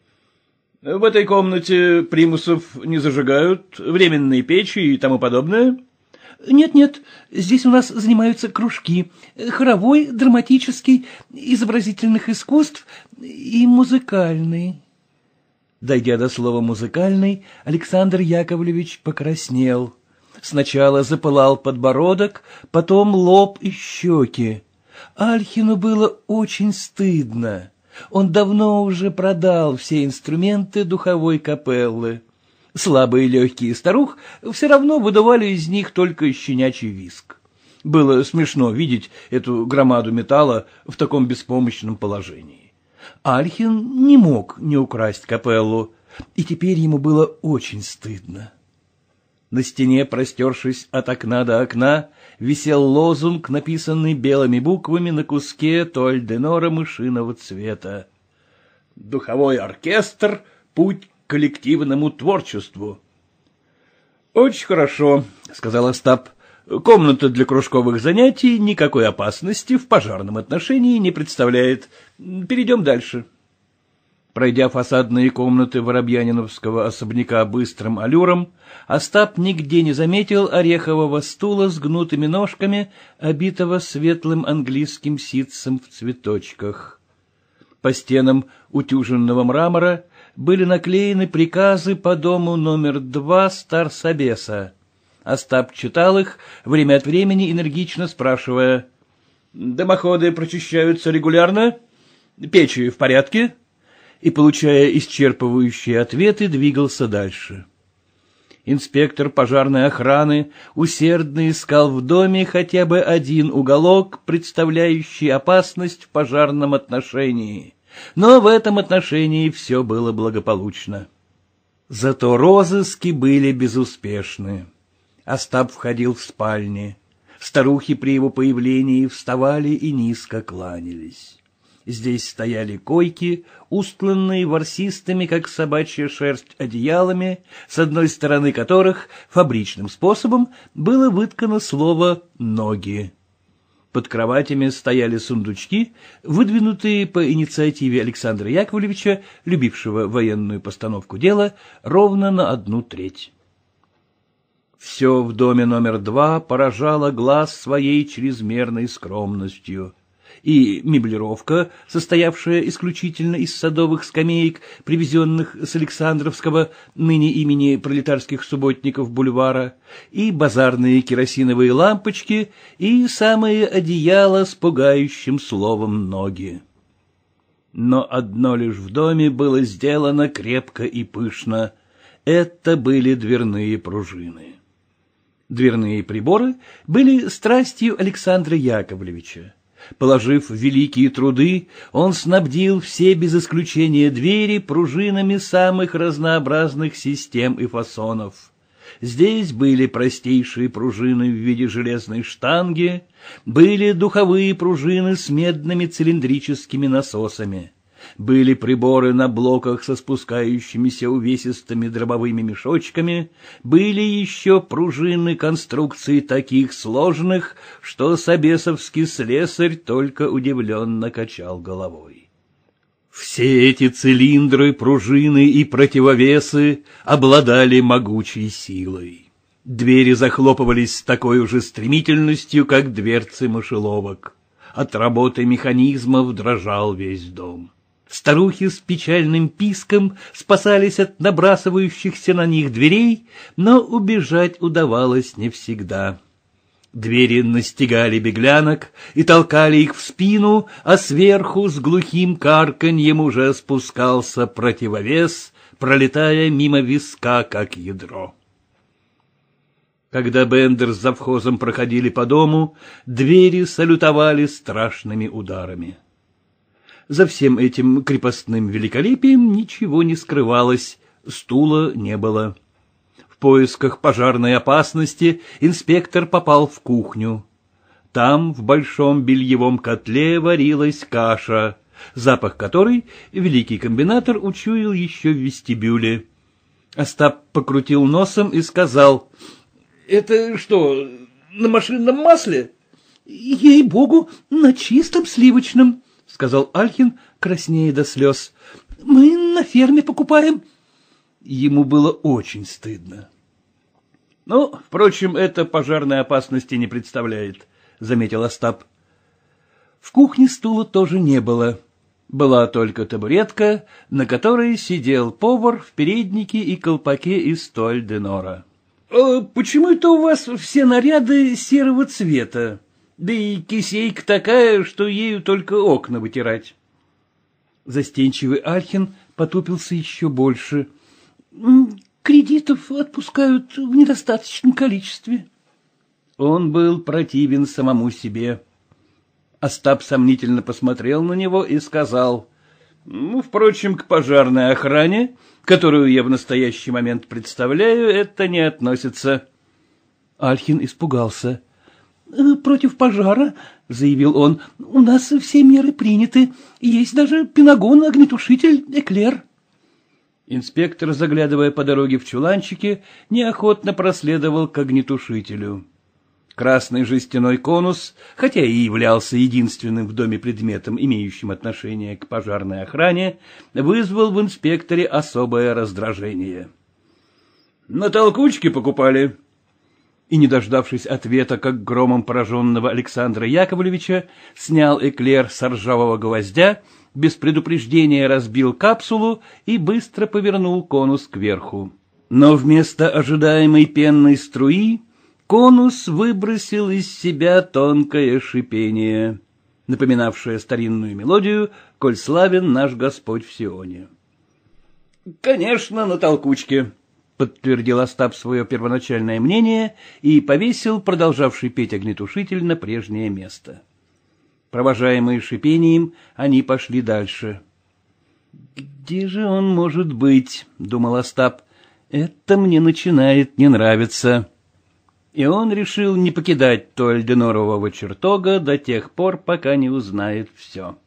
— В этой комнате примусов не зажигают, временные печи и тому подобное? Нет-нет, здесь у нас занимаются кружки. Хоровой, драматический, изобразительных искусств и музыкальный. Дойдя до слова «музыкальный», Александр Яковлевич покраснел. Сначала запылал подбородок, потом лоб и щеки. Альхину было очень стыдно. Он давно уже продал все инструменты духовой капеллы. Слабые легкие старух все равно выдавали из них только щенячий виск. Было смешно видеть эту громаду металла в таком беспомощном положении. Альхин не мог не украсть капеллу, и теперь ему было очень стыдно. На стене, простершись от окна до окна, висел лозунг, написанный белыми буквами на куске Тольденора мышиного цвета. «Духовой оркестр. Путь к коллективному творчеству». «Очень хорошо», — сказал Остап. Комната для кружковых занятий никакой опасности в пожарном отношении не представляет. Перейдем дальше. Пройдя фасадные комнаты воробьяниновского особняка быстрым аллюром, Остап нигде не заметил орехового стула с гнутыми ножками, обитого светлым английским ситцем в цветочках. По стенам утюженного мрамора были наклеены приказы по дому номер два Старсобеса — Остап читал их, время от времени энергично спрашивая. «Дымоходы прочищаются регулярно? Печи в порядке?» И, получая исчерпывающие ответы, двигался дальше. Инспектор пожарной охраны усердно искал в доме хотя бы один уголок, представляющий опасность в пожарном отношении. Но в этом отношении все было благополучно. Зато розыски были безуспешны. Остап входил в спальни. Старухи при его появлении вставали и низко кланялись. Здесь стояли койки, устланные ворсистыми, как собачья шерсть, одеялами, с одной стороны которых фабричным способом было выткано слово «ноги». Под кроватями стояли сундучки, выдвинутые по инициативе Александра Яковлевича, любившего военную постановку дела, ровно на одну треть. Все в доме номер два поражало глаз своей чрезмерной скромностью. И меблировка, состоявшая исключительно из садовых скамеек, привезенных с Александровского, ныне имени пролетарских субботников бульвара, и базарные керосиновые лампочки, и самые одеяла с пугающим словом «ноги» но одно лишь в доме было сделано крепко и пышно. Это были дверные пружины. Дверные приборы были страстью Александра Яковлевича. Положив великие труды, он снабдил все без исключения двери пружинами самых разнообразных систем и фасонов. Здесь были простейшие пружины в виде железной штанги, были духовые пружины с медными цилиндрическими насосами были приборы на блоках со спускающимися увесистыми дробовыми мешочками, были еще пружины конструкции таких сложных, что Собесовский слесарь только удивленно качал головой. Все эти цилиндры, пружины и противовесы обладали могучей силой. Двери захлопывались с такой же стремительностью, как дверцы мышеловок. От работы механизмов дрожал весь дом. Старухи с печальным писком спасались от набрасывающихся на них дверей, но убежать удавалось не всегда. Двери настигали беглянок и толкали их в спину, а сверху с глухим карканьем уже спускался противовес, пролетая мимо виска, как ядро. Когда Бендер с завхозом проходили по дому, двери салютовали страшными ударами. За всем этим крепостным великолепием ничего не скрывалось, стула не было. В поисках пожарной опасности инспектор попал в кухню. Там в большом бельевом котле варилась каша, запах которой великий комбинатор учуял еще в вестибюле. Остап покрутил носом и сказал, «Это что, на машинном масле?» «Ей-богу, на чистом сливочном», — сказал Альхин, краснея до слез. — Мы на ферме покупаем. Ему было очень стыдно. — Ну, впрочем, это пожарной опасности не представляет, — заметил Остап. В кухне стула тоже не было. Была только табуретка, на которой сидел повар в переднике и колпаке из столь денора. Э, почему это у вас все наряды серого цвета? Да и кисейка такая, что ею только окна вытирать. Застенчивый Альхин потупился еще больше. Кредитов отпускают в недостаточном количестве. Он был противен самому себе. Остап сомнительно посмотрел на него и сказал. Ну, впрочем, к пожарной охране, которую я в настоящий момент представляю, это не относится. Альхин испугался. — Э, «Против пожара», — заявил он, — «у нас все меры приняты. Есть даже пенагон, огнетушитель, эклер». Инспектор, заглядывая по дороге в чуланчики, неохотно проследовал к огнетушителю. Красный жестяной конус, хотя и являлся единственным в доме предметом, имеющим отношение к пожарной охране, вызвал в инспекторе особое раздражение. — На толкучке покупали, и, не дождавшись ответа, как громом пораженного Александра Яковлевича, снял эклер с ржавого гвоздя, без предупреждения разбил капсулу и быстро повернул конус кверху. Но вместо ожидаемой пенной струи конус выбросил из себя тонкое шипение, напоминавшее старинную мелодию «Коль славен наш Господь в Сионе». «Конечно, на толкучке», — подтвердил Остап свое первоначальное мнение и повесил продолжавший петь огнетушитель на прежнее место. Провожаемые шипением, они пошли дальше. «Где же он может быть?» — думал Остап. «Это мне начинает не нравиться». И он решил не покидать Туальденорового чертога до тех пор, пока не узнает все.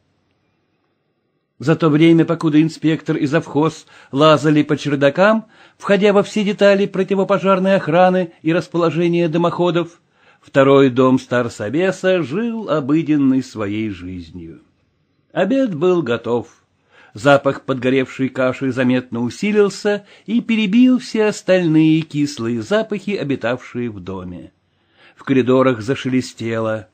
За то время, покуда инспектор и завхоз лазали по чердакам, входя во все детали противопожарной охраны и расположения дымоходов, второй дом Старсобеса жил обыденной своей жизнью. Обед был готов. Запах подгоревшей каши заметно усилился и перебил все остальные кислые запахи, обитавшие в доме. В коридорах зашелестело.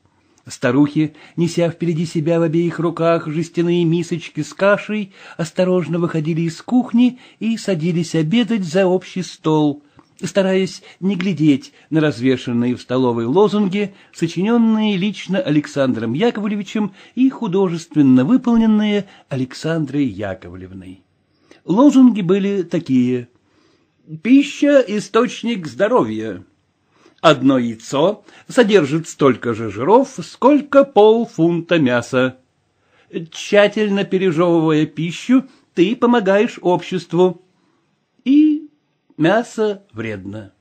Старухи, неся впереди себя в обеих руках жестяные мисочки с кашей, осторожно выходили из кухни и садились обедать за общий стол, стараясь не глядеть на развешанные в столовой лозунги, сочиненные лично Александром Яковлевичем и художественно выполненные Александрой Яковлевной. Лозунги были такие «Пища – источник здоровья», Одно яйцо содержит столько же жиров, сколько полфунта мяса. Тщательно пережевывая пищу, ты помогаешь обществу. И мясо вредно.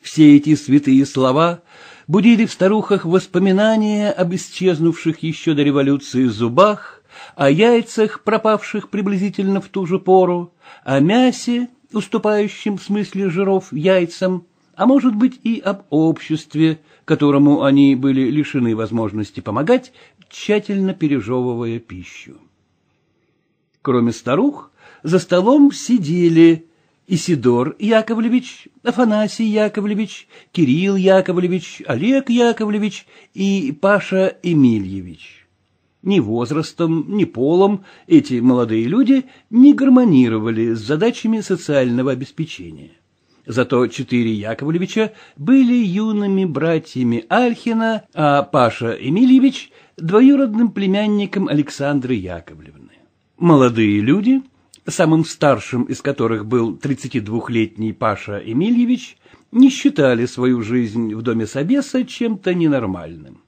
Все эти святые слова будили в старухах воспоминания об исчезнувших еще до революции зубах, о яйцах, пропавших приблизительно в ту же пору, о мясе, уступающем в смысле жиров яйцам, а может быть и об обществе, которому они были лишены возможности помогать, тщательно пережевывая пищу. Кроме старух, за столом сидели Исидор Яковлевич, Афанасий Яковлевич, Кирилл Яковлевич, Олег Яковлевич и Паша Эмильевич. Ни возрастом, ни полом эти молодые люди не гармонировали с задачами социального обеспечения. Зато четыре Яковлевича были юными братьями Альхина, а Паша Эмильевич — двоюродным племянником Александры Яковлевны. Молодые люди, самым старшим из которых был 32-летний Паша Эмильевич, не считали свою жизнь в доме Собеса чем-то ненормальным.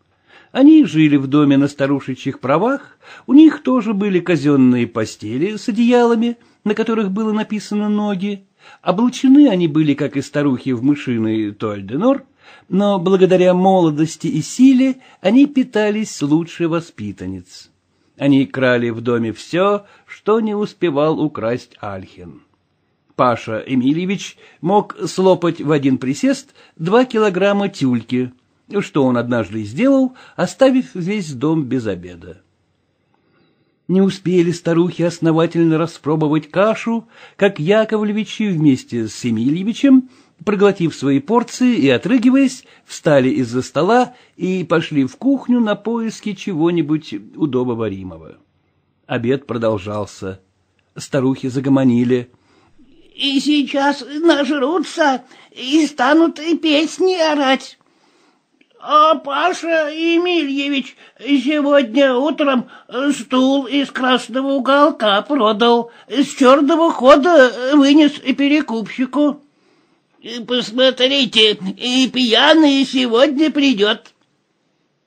Они жили в доме на старушечьих правах, у них тоже были казенные постели с одеялами, на которых было написано «ноги», Облучены они были, как и старухи в мышиной Туальденор, но благодаря молодости и силе они питались лучше воспитанниц. Они крали в доме все, что не успевал украсть Альхин. Паша Эмильевич мог слопать в один присест два килограмма тюльки, что он однажды сделал, оставив весь дом без обеда. Не успели старухи основательно распробовать кашу, как Яковлевичи вместе с Семильевичем, проглотив свои порции и отрыгиваясь, встали из-за стола и пошли в кухню на поиски чего-нибудь удобоваримого. Обед продолжался. Старухи загомонили. — И сейчас нажрутся, и станут и песни орать. А Паша Емельевич сегодня утром стул из красного уголка продал, с черного хода вынес перекупщику. Посмотрите, и пьяный сегодня придет.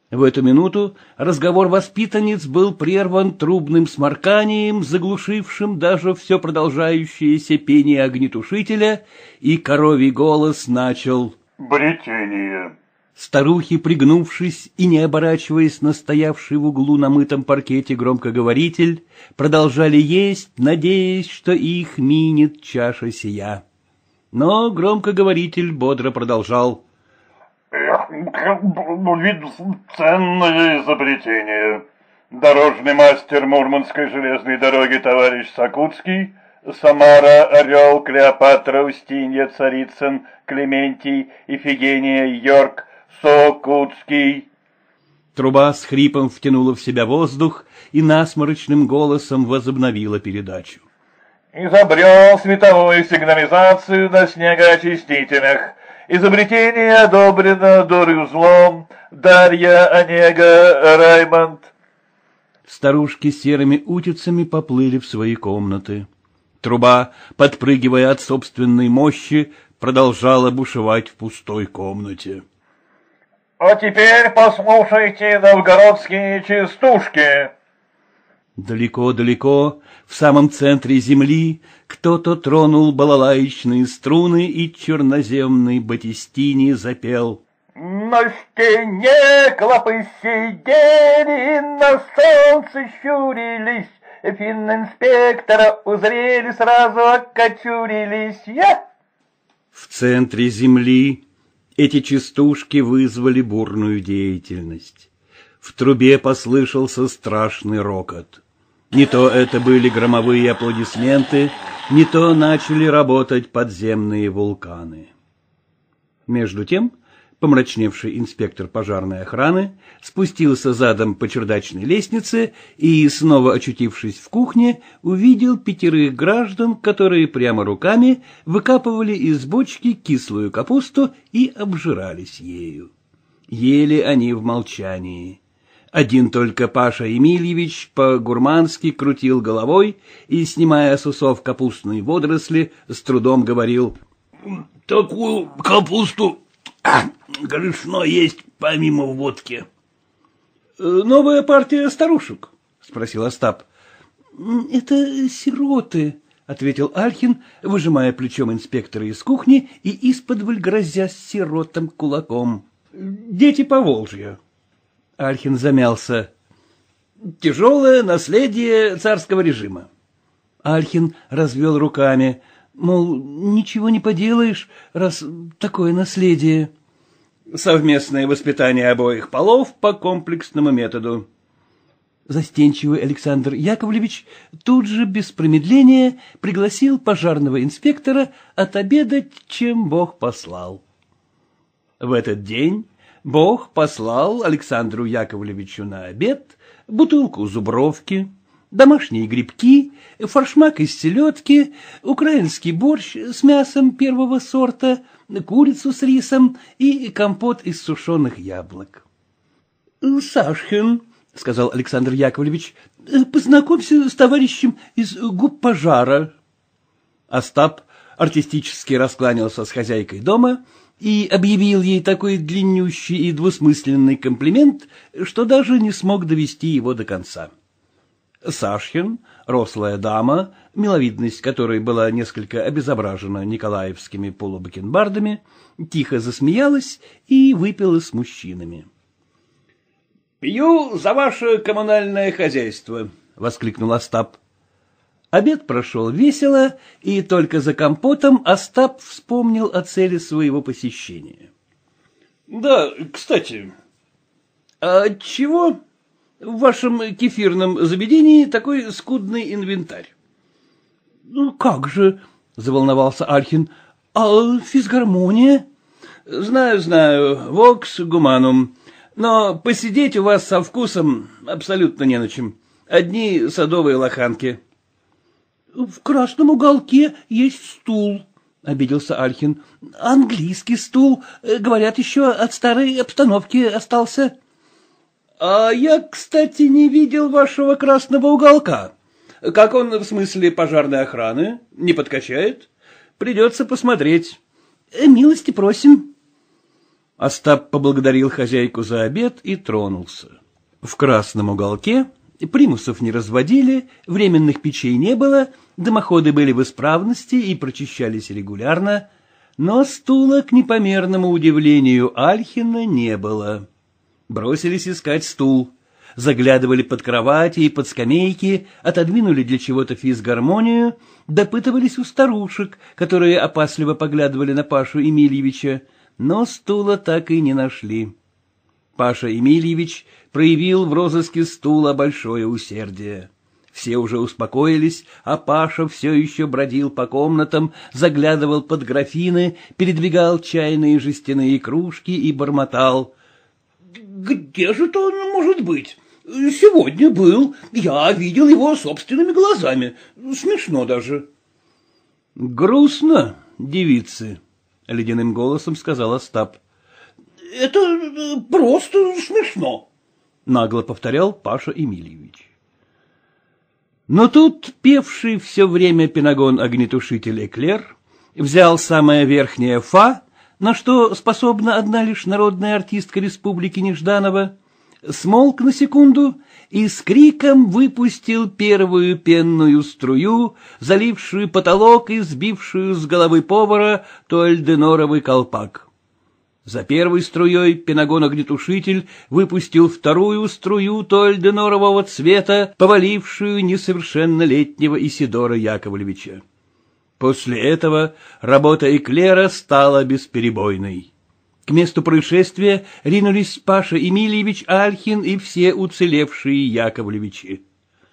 В эту минуту разговор воспитанниц был прерван трубным сморканием, заглушившим даже все продолжающееся пение огнетушителя, и коровий голос начал «Бретение». Старухи, пригнувшись и не оборачиваясь на стоявший в углу на мытом паркете громкоговоритель, продолжали есть, надеясь, что их минет чаша сия. Но громкоговоритель бодро продолжал. «Ценное изобретение. Дорожный мастер Мурманской железной дороги товарищ Сакутский Самара, Орел, Клеопатра, Устинья, Царицын, Клементий, Ифигения, Йорк, Сокутский!» Труба с хрипом втянула в себя воздух и насморочным голосом возобновила передачу. «Изобрел световую сигнализацию на снегоочистителях. Изобретение одобрено Дорюзлом, Дарья, Онега, Раймонд». Старушки серыми утицами поплыли в свои комнаты. Труба, подпрыгивая от собственной мощи, продолжала бушевать в пустой комнате. А теперь послушайте новгородские частушки. Далеко-далеко, в самом центре земли, кто-то тронул балалаичные струны и черноземный батистини запел. На стене клопы сидели, на солнце щурились, финн-инспектора узрели, сразу окочурились. Я... В центре земли эти частушки вызвали бурную деятельность. В трубе послышался страшный рокот. Не то это были громовые аплодисменты, не то начали работать подземные вулканы. Между тем помрачневший инспектор пожарной охраны, спустился задом по чердачной лестнице и, снова очутившись в кухне, увидел пятерых граждан, которые прямо руками выкапывали из бочки кислую капусту и обжирались ею. Ели они в молчании. Один только Паша Емельевич по-гурмански крутил головой и, снимая с усов капустные водоросли, с трудом говорил «Такую капусту а, грешно есть помимо водки. Э, — Новая партия старушек? — спросил Остап. — Это сироты, — ответил Альхин, выжимая плечом инспектора из кухни и из-под с сиротом кулаком. — Дети по Волжью. Альхин замялся. — Тяжелое наследие царского режима. Альхин развел руками — мол, ничего не поделаешь, раз такое наследие. Совместное воспитание обоих полов по комплексному методу. Застенчивый Александр Яковлевич тут же без промедления пригласил пожарного инспектора отобедать, чем Бог послал. В этот день Бог послал Александру Яковлевичу на обед бутылку зубровки, домашние грибки, форшмак из селедки, украинский борщ с мясом первого сорта, курицу с рисом и компот из сушеных яблок. «Э, — Сашкин, — сказал Александр Яковлевич, «э, — познакомься с товарищем из Губпожара. Остап артистически раскланялся с хозяйкой дома и объявил ей такой длиннющий и двусмысленный комплимент, что даже не смог довести его до конца. — Сашхин, рослая дама, миловидность которой была несколько обезображена николаевскими полубакенбардами, тихо засмеялась и выпила с мужчинами. — Пью за ваше коммунальное хозяйство! — воскликнул Остап. Обед прошел весело, и только за компотом Остап вспомнил о цели своего посещения. — Да, кстати... — А чего? В вашем кефирном заведении такой скудный инвентарь. — Ну как же, — заволновался Альхин, — а физгармония? — Знаю, знаю, вокс гуманум, но посидеть у вас со вкусом абсолютно не на чем. Одни садовые лоханки. — В красном уголке есть стул, — обиделся Альхин. — Английский стул, э, говорят, еще от старой обстановки остался. —— А я, кстати, не видел вашего красного уголка. Как он в смысле пожарной охраны? Не подкачает? Придется посмотреть. Э, — Милости просим. Остап поблагодарил хозяйку за обед и тронулся. В красном уголке примусов не разводили, временных печей не было, дымоходы были в исправности и прочищались регулярно, но стула, к непомерному удивлению Альхина, не было. Бросились искать стул. Заглядывали под кровати и под скамейки, отодвинули для чего-то физгармонию, допытывались у старушек, которые опасливо поглядывали на Пашу Емельевича, но стула так и не нашли. Паша Емельевич проявил в розыске стула большое усердие. Все уже успокоились, а Паша все еще бродил по комнатам, заглядывал под графины, передвигал чайные жестяные кружки и бормотал — где же это он может быть? Сегодня был, я видел его собственными глазами, смешно даже. — Грустно, девицы, — ледяным голосом сказал Остап. — Это э, просто смешно, — нагло повторял Паша Эмильевич. Но тут певший все время пенагон-огнетушитель Эклер взял самое верхнее «фа» на что способна одна лишь народная артистка Республики Нежданова, смолк на секунду и с криком выпустил первую пенную струю, залившую потолок и сбившую с головы повара туальденоровый колпак. За первой струей пенагон-огнетушитель выпустил вторую струю туальденорового цвета, повалившую несовершеннолетнего Исидора Яковлевича. После этого работа эклера стала бесперебойной. К месту происшествия ринулись Паша Эмильевич Альхин и все уцелевшие Яковлевичи.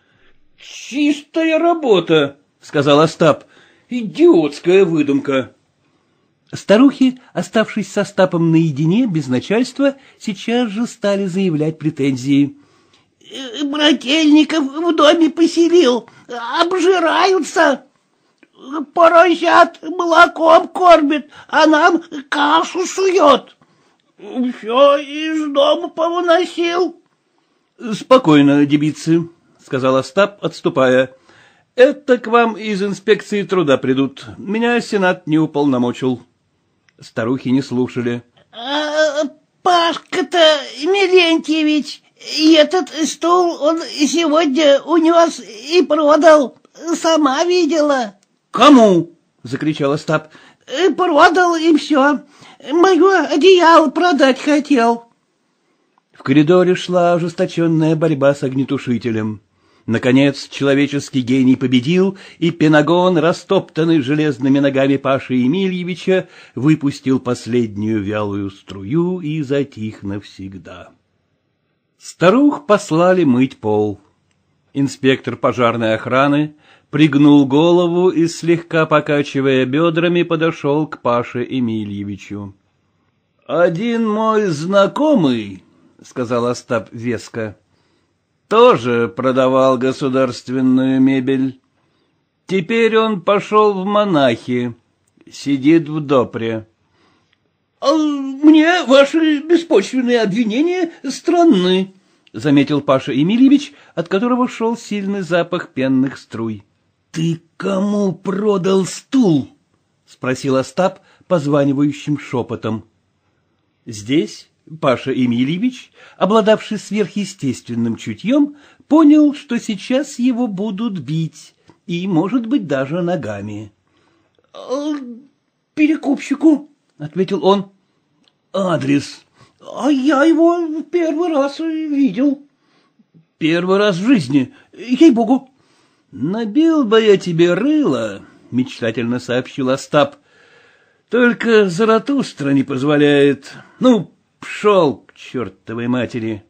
— Чистая работа, — сказал Остап. — Идиотская выдумка. Старухи, оставшись с Остапом наедине, без начальства, сейчас же стали заявлять претензии. «Э, — Брательников в доме поселил, обжираются поросят молоком кормит, а нам кашу сует. Все из дома повыносил. — Спокойно, дебицы, сказал Остап, отступая. — Это к вам из инспекции труда придут. Меня сенат не уполномочил. Старухи не слушали. А, — Пашка-то Милентьевич, этот стул он сегодня у него и продал, сама видела. — Кому? — закричал Остап. — э, Продал им все. Мое одеяло продать хотел. В коридоре шла ожесточенная борьба с огнетушителем. Наконец человеческий гений победил, и Пенагон, растоптанный железными ногами Паши Емельевича, выпустил последнюю вялую струю и затих навсегда. Старух послали мыть пол. Инспектор пожарной охраны, пригнул голову и, слегка покачивая бедрами, подошел к Паше Эмильевичу. — Один мой знакомый, — сказал Остап веско, — тоже продавал государственную мебель. Теперь он пошел в монахи, сидит в допре. — А мне ваши беспочвенные обвинения странны, — заметил Паша Емельевич, от которого шел сильный запах пенных струй. «Ты кому продал стул?» — спросил Остап позванивающим шепотом. Здесь Паша Эмильевич, обладавший сверхъестественным чутьем, понял, что сейчас его будут бить, и, может быть, даже ногами. «Э, — Перекупщику, — ответил он. — Адрес. — А я его первый раз видел. — Первый раз в жизни, ей-богу. — Набил бы я тебе рыло, — мечтательно сообщил Остап. — Только Заратустра не позволяет. Ну, пшел к чертовой матери.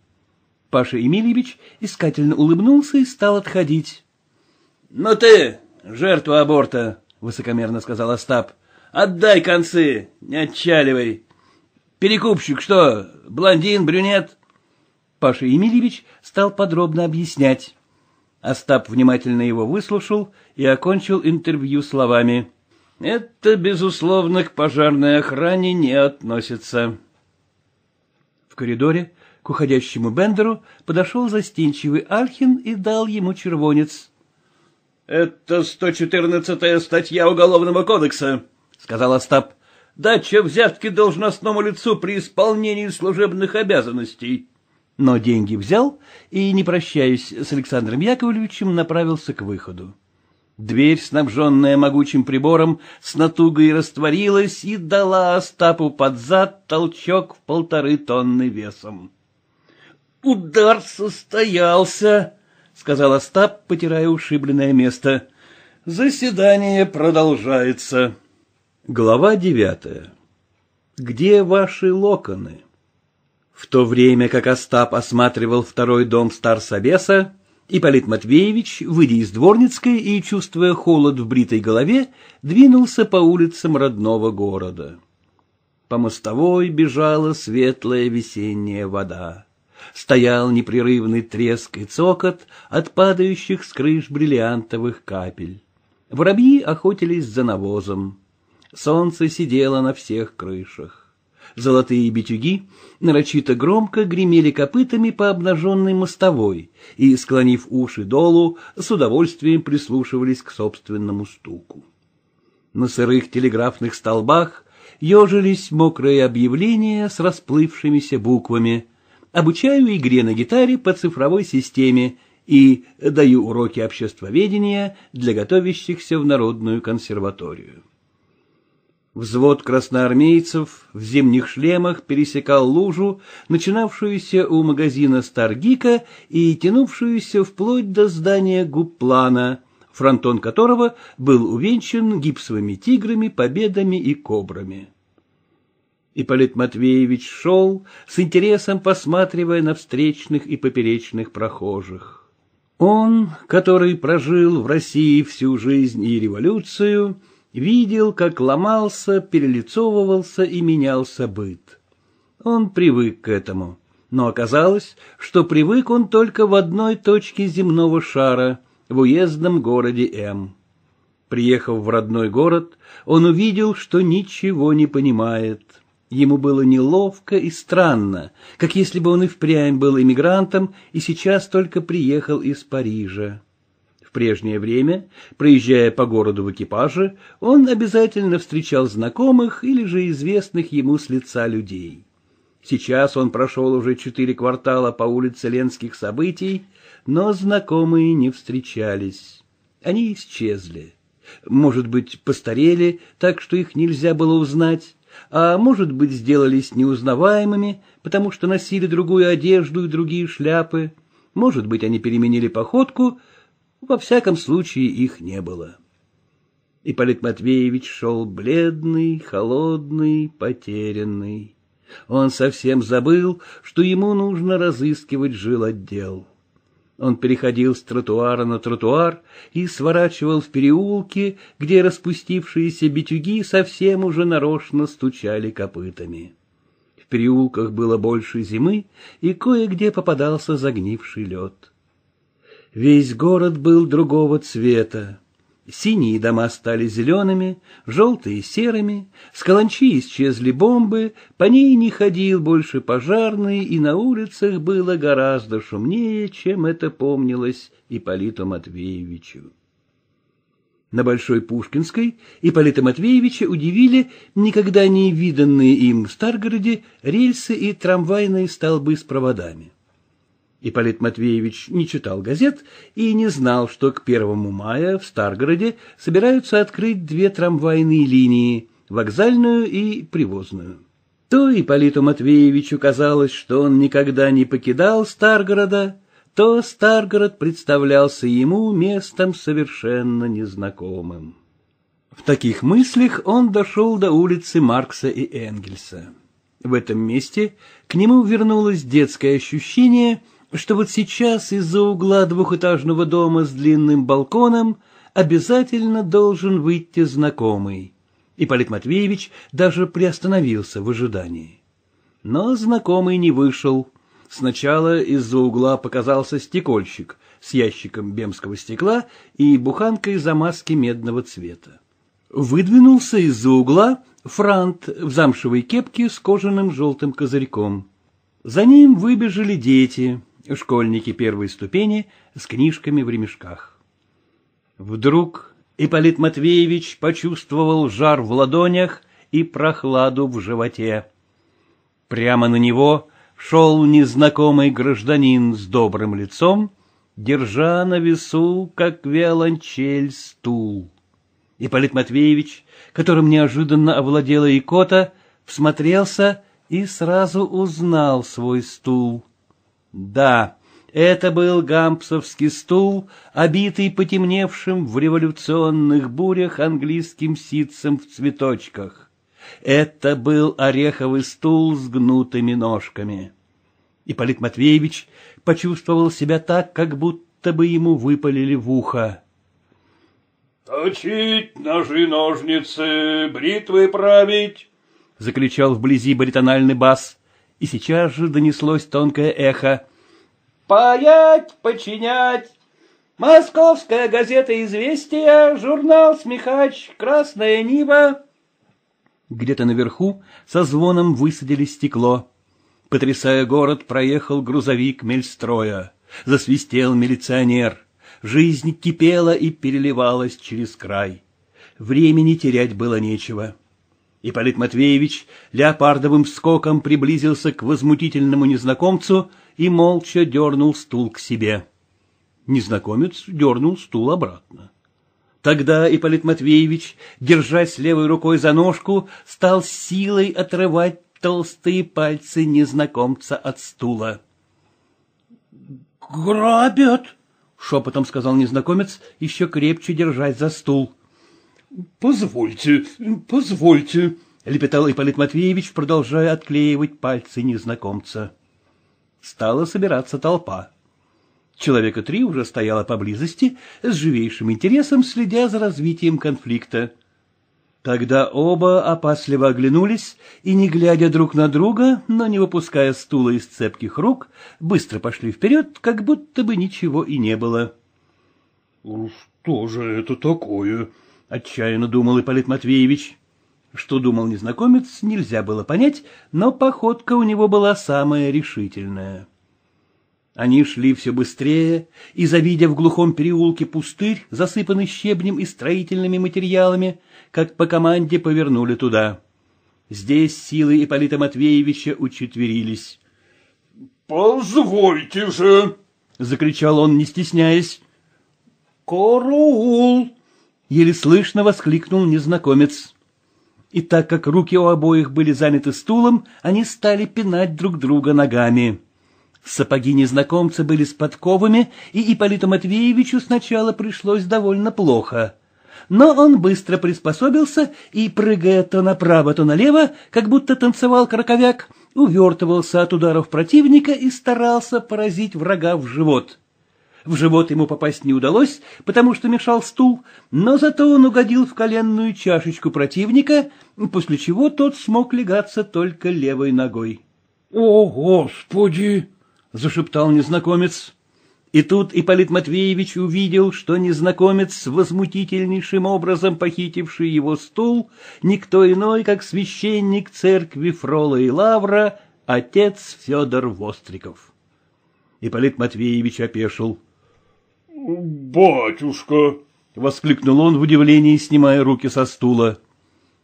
Паша Емельевич искательно улыбнулся и стал отходить. — Ну ты, жертва аборта, — высокомерно сказал Остап, — отдай концы, не отчаливай. Перекупщик что, блондин, брюнет? Паша Емельевич стал подробно объяснять. Остап внимательно его выслушал и окончил интервью словами. «Это, безусловно, к пожарной охране не относится». В коридоре к уходящему Бендеру подошел застенчивый Альхин и дал ему червонец. — Это 114-я статья Уголовного кодекса, — сказал Остап. — Дача взятки должностному лицу при исполнении служебных обязанностей но деньги взял и, не прощаясь с Александром Яковлевичем, направился к выходу. Дверь, снабженная могучим прибором, с натугой растворилась и дала Остапу под зад толчок в полторы тонны весом. — Удар состоялся, — сказал Остап, потирая ушибленное место. — Заседание продолжается. Глава девятая. Где ваши локоны? — в то время как Остап осматривал второй дом старсовеса, Ипполит Матвеевич, выйдя из Дворницкой и чувствуя холод в бритой голове, двинулся по улицам родного города. По мостовой бежала светлая весенняя вода. Стоял непрерывный треск и цокот от падающих с крыш бриллиантовых капель. Воробьи охотились за навозом. Солнце сидело на всех крышах золотые битюги нарочито громко гремели копытами по обнаженной мостовой и, склонив уши долу, с удовольствием прислушивались к собственному стуку. На сырых телеграфных столбах ежились мокрые объявления с расплывшимися буквами «Обучаю игре на гитаре по цифровой системе» и «Даю уроки обществоведения для готовящихся в Народную консерваторию». Взвод красноармейцев в зимних шлемах пересекал лужу, начинавшуюся у магазина Старгика и тянувшуюся вплоть до здания Гупплана, фронтон которого был увенчан гипсовыми тиграми, победами и кобрами. Ипполит Матвеевич шел, с интересом посматривая на встречных и поперечных прохожих. Он, который прожил в России всю жизнь и революцию, — видел, как ломался, перелицовывался и менялся быт. Он привык к этому, но оказалось, что привык он только в одной точке земного шара, в уездном городе М. Приехав в родной город, он увидел, что ничего не понимает. Ему было неловко и странно, как если бы он и впрямь был эмигрантом и сейчас только приехал из Парижа в прежнее время, проезжая по городу в экипаже, он обязательно встречал знакомых или же известных ему с лица людей. Сейчас он прошел уже четыре квартала по улице Ленских событий, но знакомые не встречались. Они исчезли. Может быть, постарели, так что их нельзя было узнать, а может быть, сделались неузнаваемыми, потому что носили другую одежду и другие шляпы. Может быть, они переменили походку, во всяком случае их не было. Ипполит Матвеевич шел бледный, холодный, потерянный. Он совсем забыл, что ему нужно разыскивать жилотдел. Он переходил с тротуара на тротуар и сворачивал в переулки, где распустившиеся битюги совсем уже нарочно стучали копытами. В переулках было больше зимы, и кое-где попадался загнивший лед. Весь город был другого цвета. Синие дома стали зелеными, желтые — серыми, с каланчи исчезли бомбы, по ней не ходил больше пожарный, и на улицах было гораздо шумнее, чем это помнилось Ипполиту Матвеевичу. На Большой Пушкинской Ипполита Матвеевича удивили никогда не виданные им в Старгороде рельсы и трамвайные столбы с проводами. Ипполит Матвеевич не читал газет и не знал, что к первому мая в Старгороде собираются открыть две трамвайные линии – вокзальную и привозную. То Ипполиту Матвеевичу казалось, что он никогда не покидал Старгорода, то Старгород представлялся ему местом совершенно незнакомым. В таких мыслях он дошел до улицы Маркса и Энгельса. В этом месте к нему вернулось детское ощущение, что вот сейчас из-за угла двухэтажного дома с длинным балконом обязательно должен выйти знакомый. И Полит Матвеевич даже приостановился в ожидании. Но знакомый не вышел. Сначала из-за угла показался стекольщик с ящиком бемского стекла и буханкой замазки медного цвета. Выдвинулся из-за угла франт в замшевой кепке с кожаным желтым козырьком. За ним выбежали дети — школьники первой ступени с книжками в ремешках. Вдруг Ипполит Матвеевич почувствовал жар в ладонях и прохладу в животе. Прямо на него шел незнакомый гражданин с добрым лицом, держа на весу, как виолончель, стул. Ипполит Матвеевич, которым неожиданно овладела икота, всмотрелся и сразу узнал свой стул. Да, это был гампсовский стул, обитый потемневшим в революционных бурях английским ситцем в цветочках. Это был ореховый стул с гнутыми ножками. И Ипполит Матвеевич почувствовал себя так, как будто бы ему выпалили в ухо. — Точить ножи-ножницы, бритвы править! — закричал вблизи баритональный бас и сейчас же донеслось тонкое эхо. «Паять, починять! Московская газета «Известия», журнал «Смехач», «Красная Нива». Где-то наверху со звоном высадили стекло. Потрясая город, проехал грузовик мельстроя. Засвистел милиционер. Жизнь кипела и переливалась через край. Времени терять было нечего. Ипполит Матвеевич леопардовым скоком приблизился к возмутительному незнакомцу и молча дернул стул к себе. Незнакомец дернул стул обратно. Тогда Ипполит Матвеевич, держась левой рукой за ножку, стал силой отрывать толстые пальцы незнакомца от стула. «Грабят!» — шепотом сказал незнакомец, еще крепче держась за стул. «Позвольте, позвольте», — лепетал Ипполит Матвеевич, продолжая отклеивать пальцы незнакомца. Стала собираться толпа. Человека три уже стояло поблизости, с живейшим интересом следя за развитием конфликта. Тогда оба опасливо оглянулись и, не глядя друг на друга, но не выпуская стула из цепких рук, быстро пошли вперед, как будто бы ничего и не было. «Ну — Что же это такое? Отчаянно думал Ипполит Матвеевич. Что думал незнакомец, нельзя было понять, но походка у него была самая решительная. Они шли все быстрее, и, завидя в глухом переулке пустырь, засыпанный щебнем и строительными материалами, как по команде повернули туда. Здесь силы Ипполита Матвеевича учетверились. — Позвольте же! — закричал он, не стесняясь. «Караул!» еле слышно воскликнул незнакомец. И так как руки у обоих были заняты стулом, они стали пинать друг друга ногами. Сапоги незнакомца были с подковами, и Ипполиту Матвеевичу сначала пришлось довольно плохо. Но он быстро приспособился и, прыгая то направо, то налево, как будто танцевал краковяк, увертывался от ударов противника и старался поразить врага в живот. В живот ему попасть не удалось, потому что мешал стул, но зато он угодил в коленную чашечку противника, после чего тот смог легаться только левой ногой. — О, Господи! — зашептал незнакомец. И тут Ипполит Матвеевич увидел, что незнакомец, возмутительнейшим образом похитивший его стул, никто иной, как священник церкви Фрола и Лавра, отец Федор Востриков. Ипполит Матвеевич опешил. «Батюшка!» — воскликнул он в удивлении, снимая руки со стула.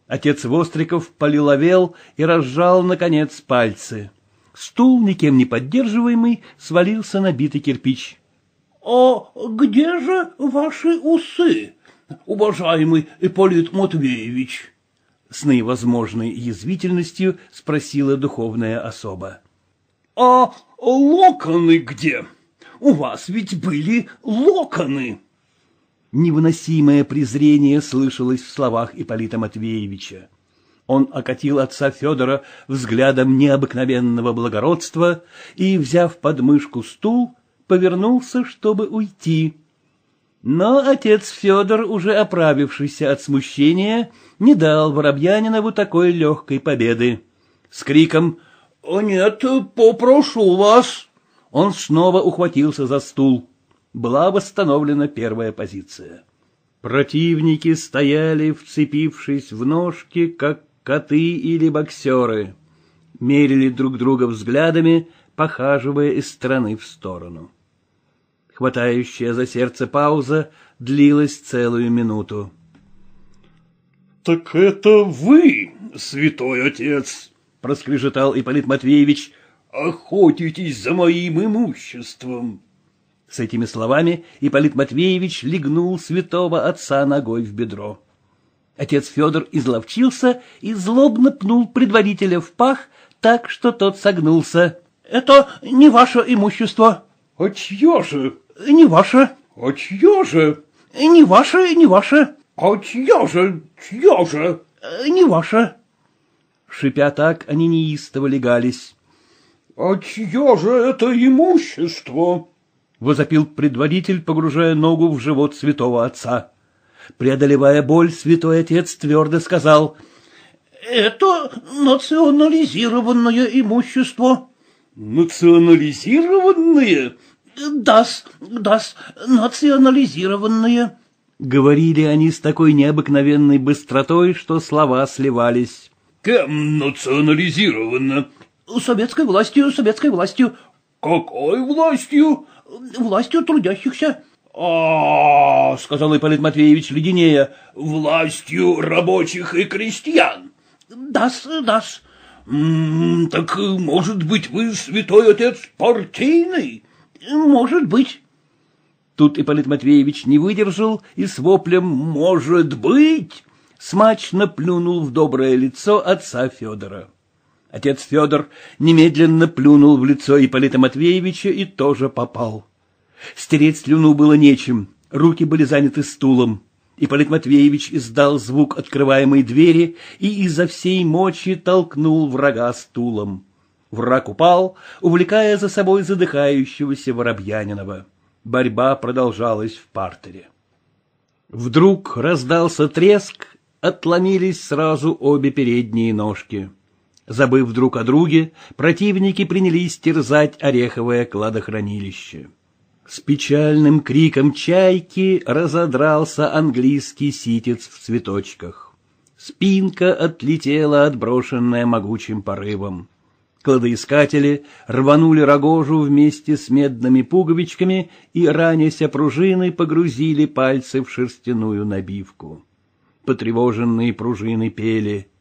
Отец Востриков полиловел и разжал, наконец, пальцы. Стул, никем не поддерживаемый, свалился на битый кирпич. — А где же ваши усы, уважаемый Ипполит Матвеевич? — с наивозможной язвительностью спросила духовная особа. — А локоны где? — у вас ведь были локоны. Невыносимое презрение слышалось в словах Ипполита Матвеевича. Он окатил отца Федора взглядом необыкновенного благородства и, взяв под мышку стул, повернулся, чтобы уйти. Но отец Федор, уже оправившийся от смущения, не дал Воробьянинову такой легкой победы. С криком "О «Нет, попрошу вас!» Он снова ухватился за стул. Была восстановлена первая позиция. Противники стояли, вцепившись в ножки, как коты или боксеры. Мерили друг друга взглядами, похаживая из стороны в сторону. Хватающая за сердце пауза длилась целую минуту. — Так это вы, святой отец! — проскрежетал Ипполит Матвеевич, охотитесь за моим имуществом. С этими словами Ипполит Матвеевич легнул святого отца ногой в бедро. Отец Федор изловчился и злобно пнул предводителя в пах, так что тот согнулся. — Это не ваше имущество. — А чье же? — Не ваше. — А чье же? — Не ваше, не ваше. — А чье же, чье же? — Не ваше. Шипя так, они неистово легались. «А чье же это имущество?» — возопил предводитель, погружая ногу в живот святого отца. Преодолевая боль, святой отец твердо сказал, «Это национализированное имущество». «Национализированное?» «Дас, дас, национализированное». Говорили они с такой необыкновенной быстротой, что слова сливались. «Кем национализировано?» Советской властью, советской властью. Какой властью? Властью трудящихся. А, сказал Ипполит Матвеевич леденее, властью рабочих и крестьян. Дас, дас. так, может быть, вы, святой отец, партийный? Может быть. Тут Ипполит Матвеевич не выдержал и с воплем «Может быть!» смачно плюнул в доброе лицо отца Федора. Отец Федор немедленно плюнул в лицо Ипполита Матвеевича и тоже попал. Стереть слюну было нечем, руки были заняты стулом. Ипполит Матвеевич издал звук открываемой двери и изо всей мочи толкнул врага стулом. Враг упал, увлекая за собой задыхающегося Воробьянинова. Борьба продолжалась в партере. Вдруг раздался треск, отломились сразу обе передние ножки. Забыв друг о друге, противники принялись терзать ореховое кладохранилище. С печальным криком чайки разодрался английский ситец в цветочках. Спинка отлетела, отброшенная могучим порывом. Кладоискатели рванули рогожу вместе с медными пуговичками и, раняся пружины, погрузили пальцы в шерстяную набивку. Потревоженные пружины пели —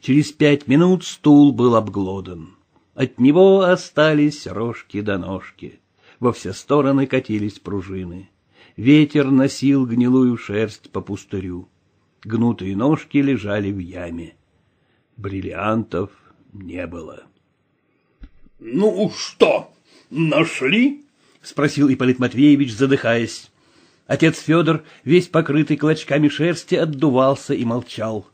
Через пять минут стул был обглодан. От него остались рожки до да ножки. Во все стороны катились пружины. Ветер носил гнилую шерсть по пустырю. Гнутые ножки лежали в яме. Бриллиантов не было. — Ну что, нашли? — спросил Ипполит Матвеевич, задыхаясь. Отец Федор, весь покрытый клочками шерсти, отдувался и молчал.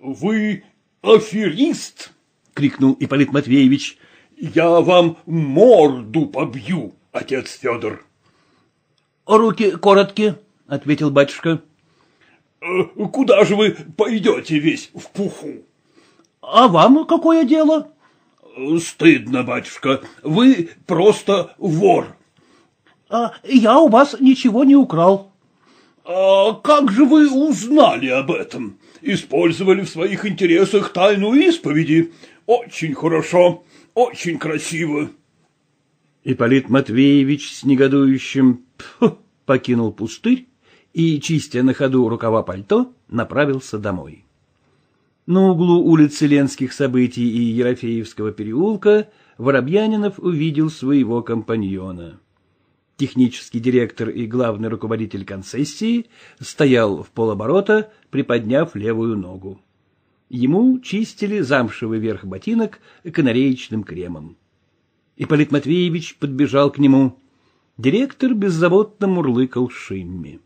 Вы аферист? — крикнул Ипполит Матвеевич. — Я вам морду побью, отец Федор. — Руки короткие, — ответил батюшка. Э, — Куда же вы пойдете весь в пуху? — А вам какое дело? Э, — Стыдно, батюшка, вы просто вор. А — Я у вас ничего не украл. — А как же вы узнали об этом? — использовали в своих интересах тайну исповеди. Очень хорошо, очень красиво. Ипполит Матвеевич с негодующим пфу, покинул пустырь и, чистя на ходу рукава пальто, направился домой. На углу улицы Ленских событий и Ерофеевского переулка Воробьянинов увидел своего компаньона. Технический директор и главный руководитель концессии стоял в полоборота, приподняв левую ногу. Ему чистили замшевый верх ботинок канареечным кремом. Ипполит Матвеевич подбежал к нему. Директор беззаботно мурлыкал Шимми.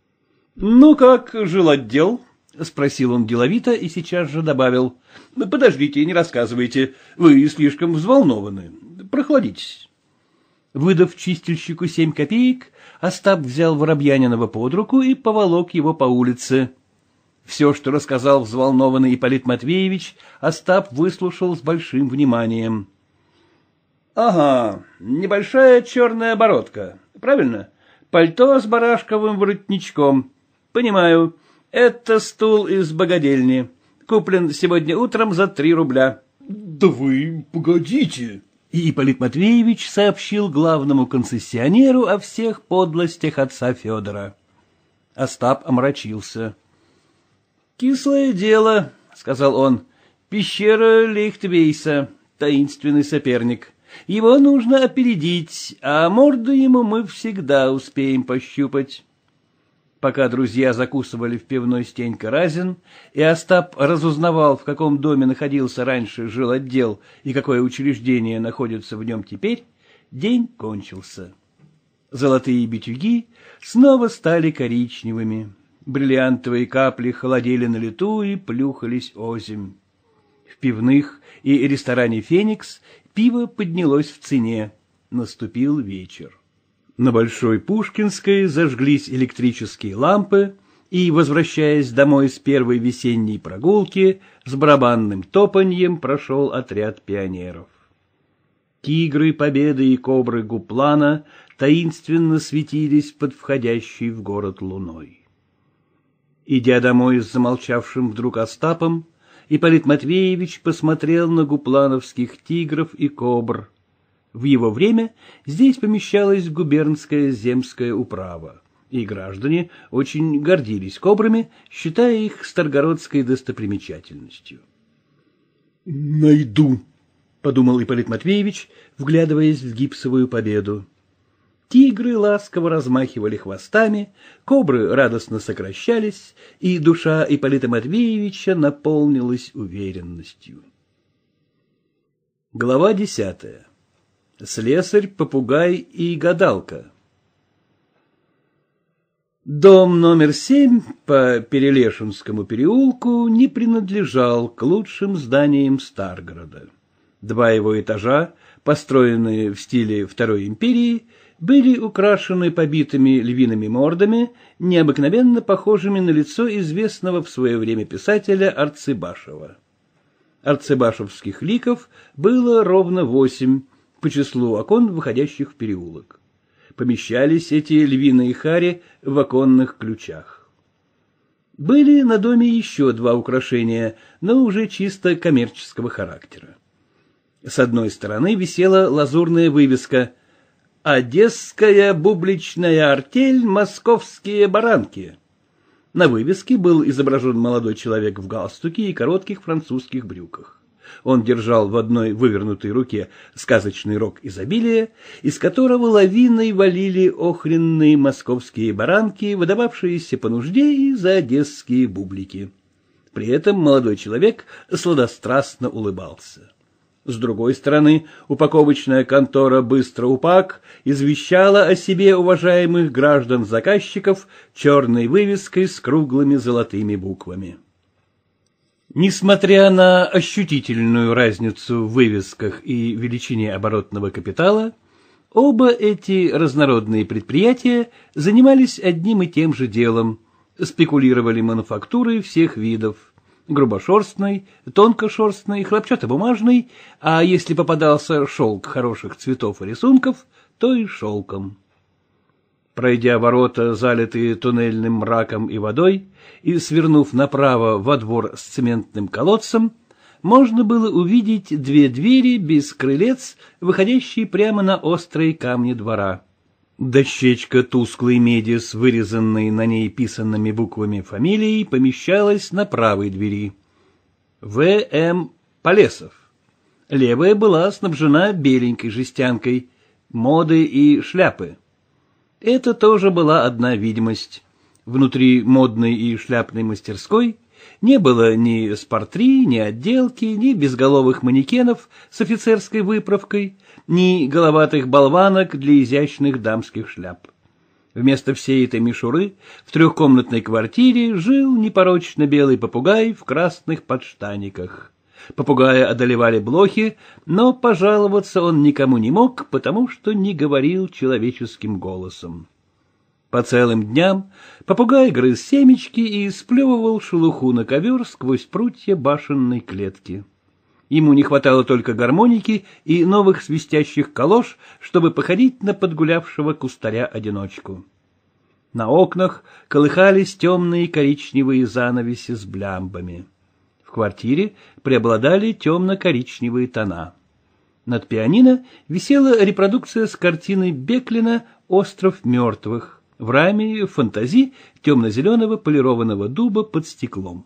— Ну как, жил отдел? — спросил он деловито и сейчас же добавил. — Подождите, не рассказывайте, вы слишком взволнованы. Прохладитесь. Выдав чистильщику семь копеек, Остап взял Воробьянинова под руку и поволок его по улице. Все, что рассказал взволнованный Ипполит Матвеевич, Остап выслушал с большим вниманием. — Ага, небольшая черная бородка, правильно? Пальто с барашковым воротничком. Понимаю, это стул из богадельни. Куплен сегодня утром за три рубля. — Да вы погодите, и Ипполит Матвеевич сообщил главному концессионеру о всех подлостях отца Федора. Остап омрачился. — Кислое дело, — сказал он, — пещера Лихтвейса, таинственный соперник. Его нужно опередить, а морду ему мы всегда успеем пощупать. Пока друзья закусывали в пивной Стенька Разин, и Остап разузнавал, в каком доме находился раньше жил отдел и какое учреждение находится в нем теперь, день кончился. Золотые битюги снова стали коричневыми. Бриллиантовые капли холодели на лету и плюхались озимь. В пивных и ресторане «Феникс» пиво поднялось в цене. Наступил вечер. На Большой Пушкинской зажглись электрические лампы, и, возвращаясь домой с первой весенней прогулки, с барабанным топаньем прошел отряд пионеров. Тигры, победы и кобры Гуплана таинственно светились под входящей в город луной. Идя домой с замолчавшим вдруг Остапом, Ипполит Матвеевич посмотрел на гуплановских тигров и кобр, в его время здесь помещалась губернская земская управа, и граждане очень гордились кобрами, считая их старгородской достопримечательностью. «Найду», — подумал Ипполит Матвеевич, вглядываясь в гипсовую победу. Тигры ласково размахивали хвостами, кобры радостно сокращались, и душа Ипполита Матвеевича наполнилась уверенностью. Глава десятая Слесарь, попугай и гадалка. Дом номер семь по Перелешинскому переулку не принадлежал к лучшим зданиям Старгорода. Два его этажа, построенные в стиле Второй империи, были украшены побитыми львиными мордами, необыкновенно похожими на лицо известного в свое время писателя Арцебашева. Арцебашевских ликов было ровно восемь, по числу окон, выходящих в переулок. Помещались эти львиные хари в оконных ключах. Были на доме еще два украшения, но уже чисто коммерческого характера. С одной стороны висела лазурная вывеска «Одесская бубличная артель «Московские баранки». На вывеске был изображен молодой человек в галстуке и коротких французских брюках. Он держал в одной вывернутой руке сказочный рог изобилия, из которого лавиной валили охренные московские баранки, выдававшиеся по нужде и за одесские бублики. При этом молодой человек сладострастно улыбался. С другой стороны, упаковочная контора «Быстро упак» извещала о себе уважаемых граждан-заказчиков черной вывеской с круглыми золотыми буквами. Несмотря на ощутительную разницу в вывесках и величине оборотного капитала, оба эти разнородные предприятия занимались одним и тем же делом, спекулировали мануфактурой всех видов – грубошерстной, тонкошерстной, хлопчатобумажной, а если попадался шелк хороших цветов и рисунков, то и шелком пройдя ворота, залитые туннельным мраком и водой, и свернув направо во двор с цементным колодцем, можно было увидеть две двери без крылец, выходящие прямо на острые камни двора. Дощечка тусклой меди с вырезанной на ней писанными буквами фамилией помещалась на правой двери. В.М. Полесов. Левая была снабжена беленькой жестянкой, моды и шляпы. Это тоже была одна видимость. Внутри модной и шляпной мастерской не было ни спортри, ни отделки, ни безголовых манекенов с офицерской выправкой, ни головатых болванок для изящных дамских шляп. Вместо всей этой мишуры в трехкомнатной квартире жил непорочно белый попугай в красных подштаниках попугая одолевали блохи, но пожаловаться он никому не мог, потому что не говорил человеческим голосом. По целым дням попугай грыз семечки и сплевывал шелуху на ковер сквозь прутья башенной клетки. Ему не хватало только гармоники и новых свистящих калош, чтобы походить на подгулявшего кустаря-одиночку. На окнах колыхались темные коричневые занавеси с блямбами. В квартире преобладали темно-коричневые тона. Над пианино висела репродукция с картины Беклина «Остров мертвых» в раме фантази темно-зеленого полированного дуба под стеклом.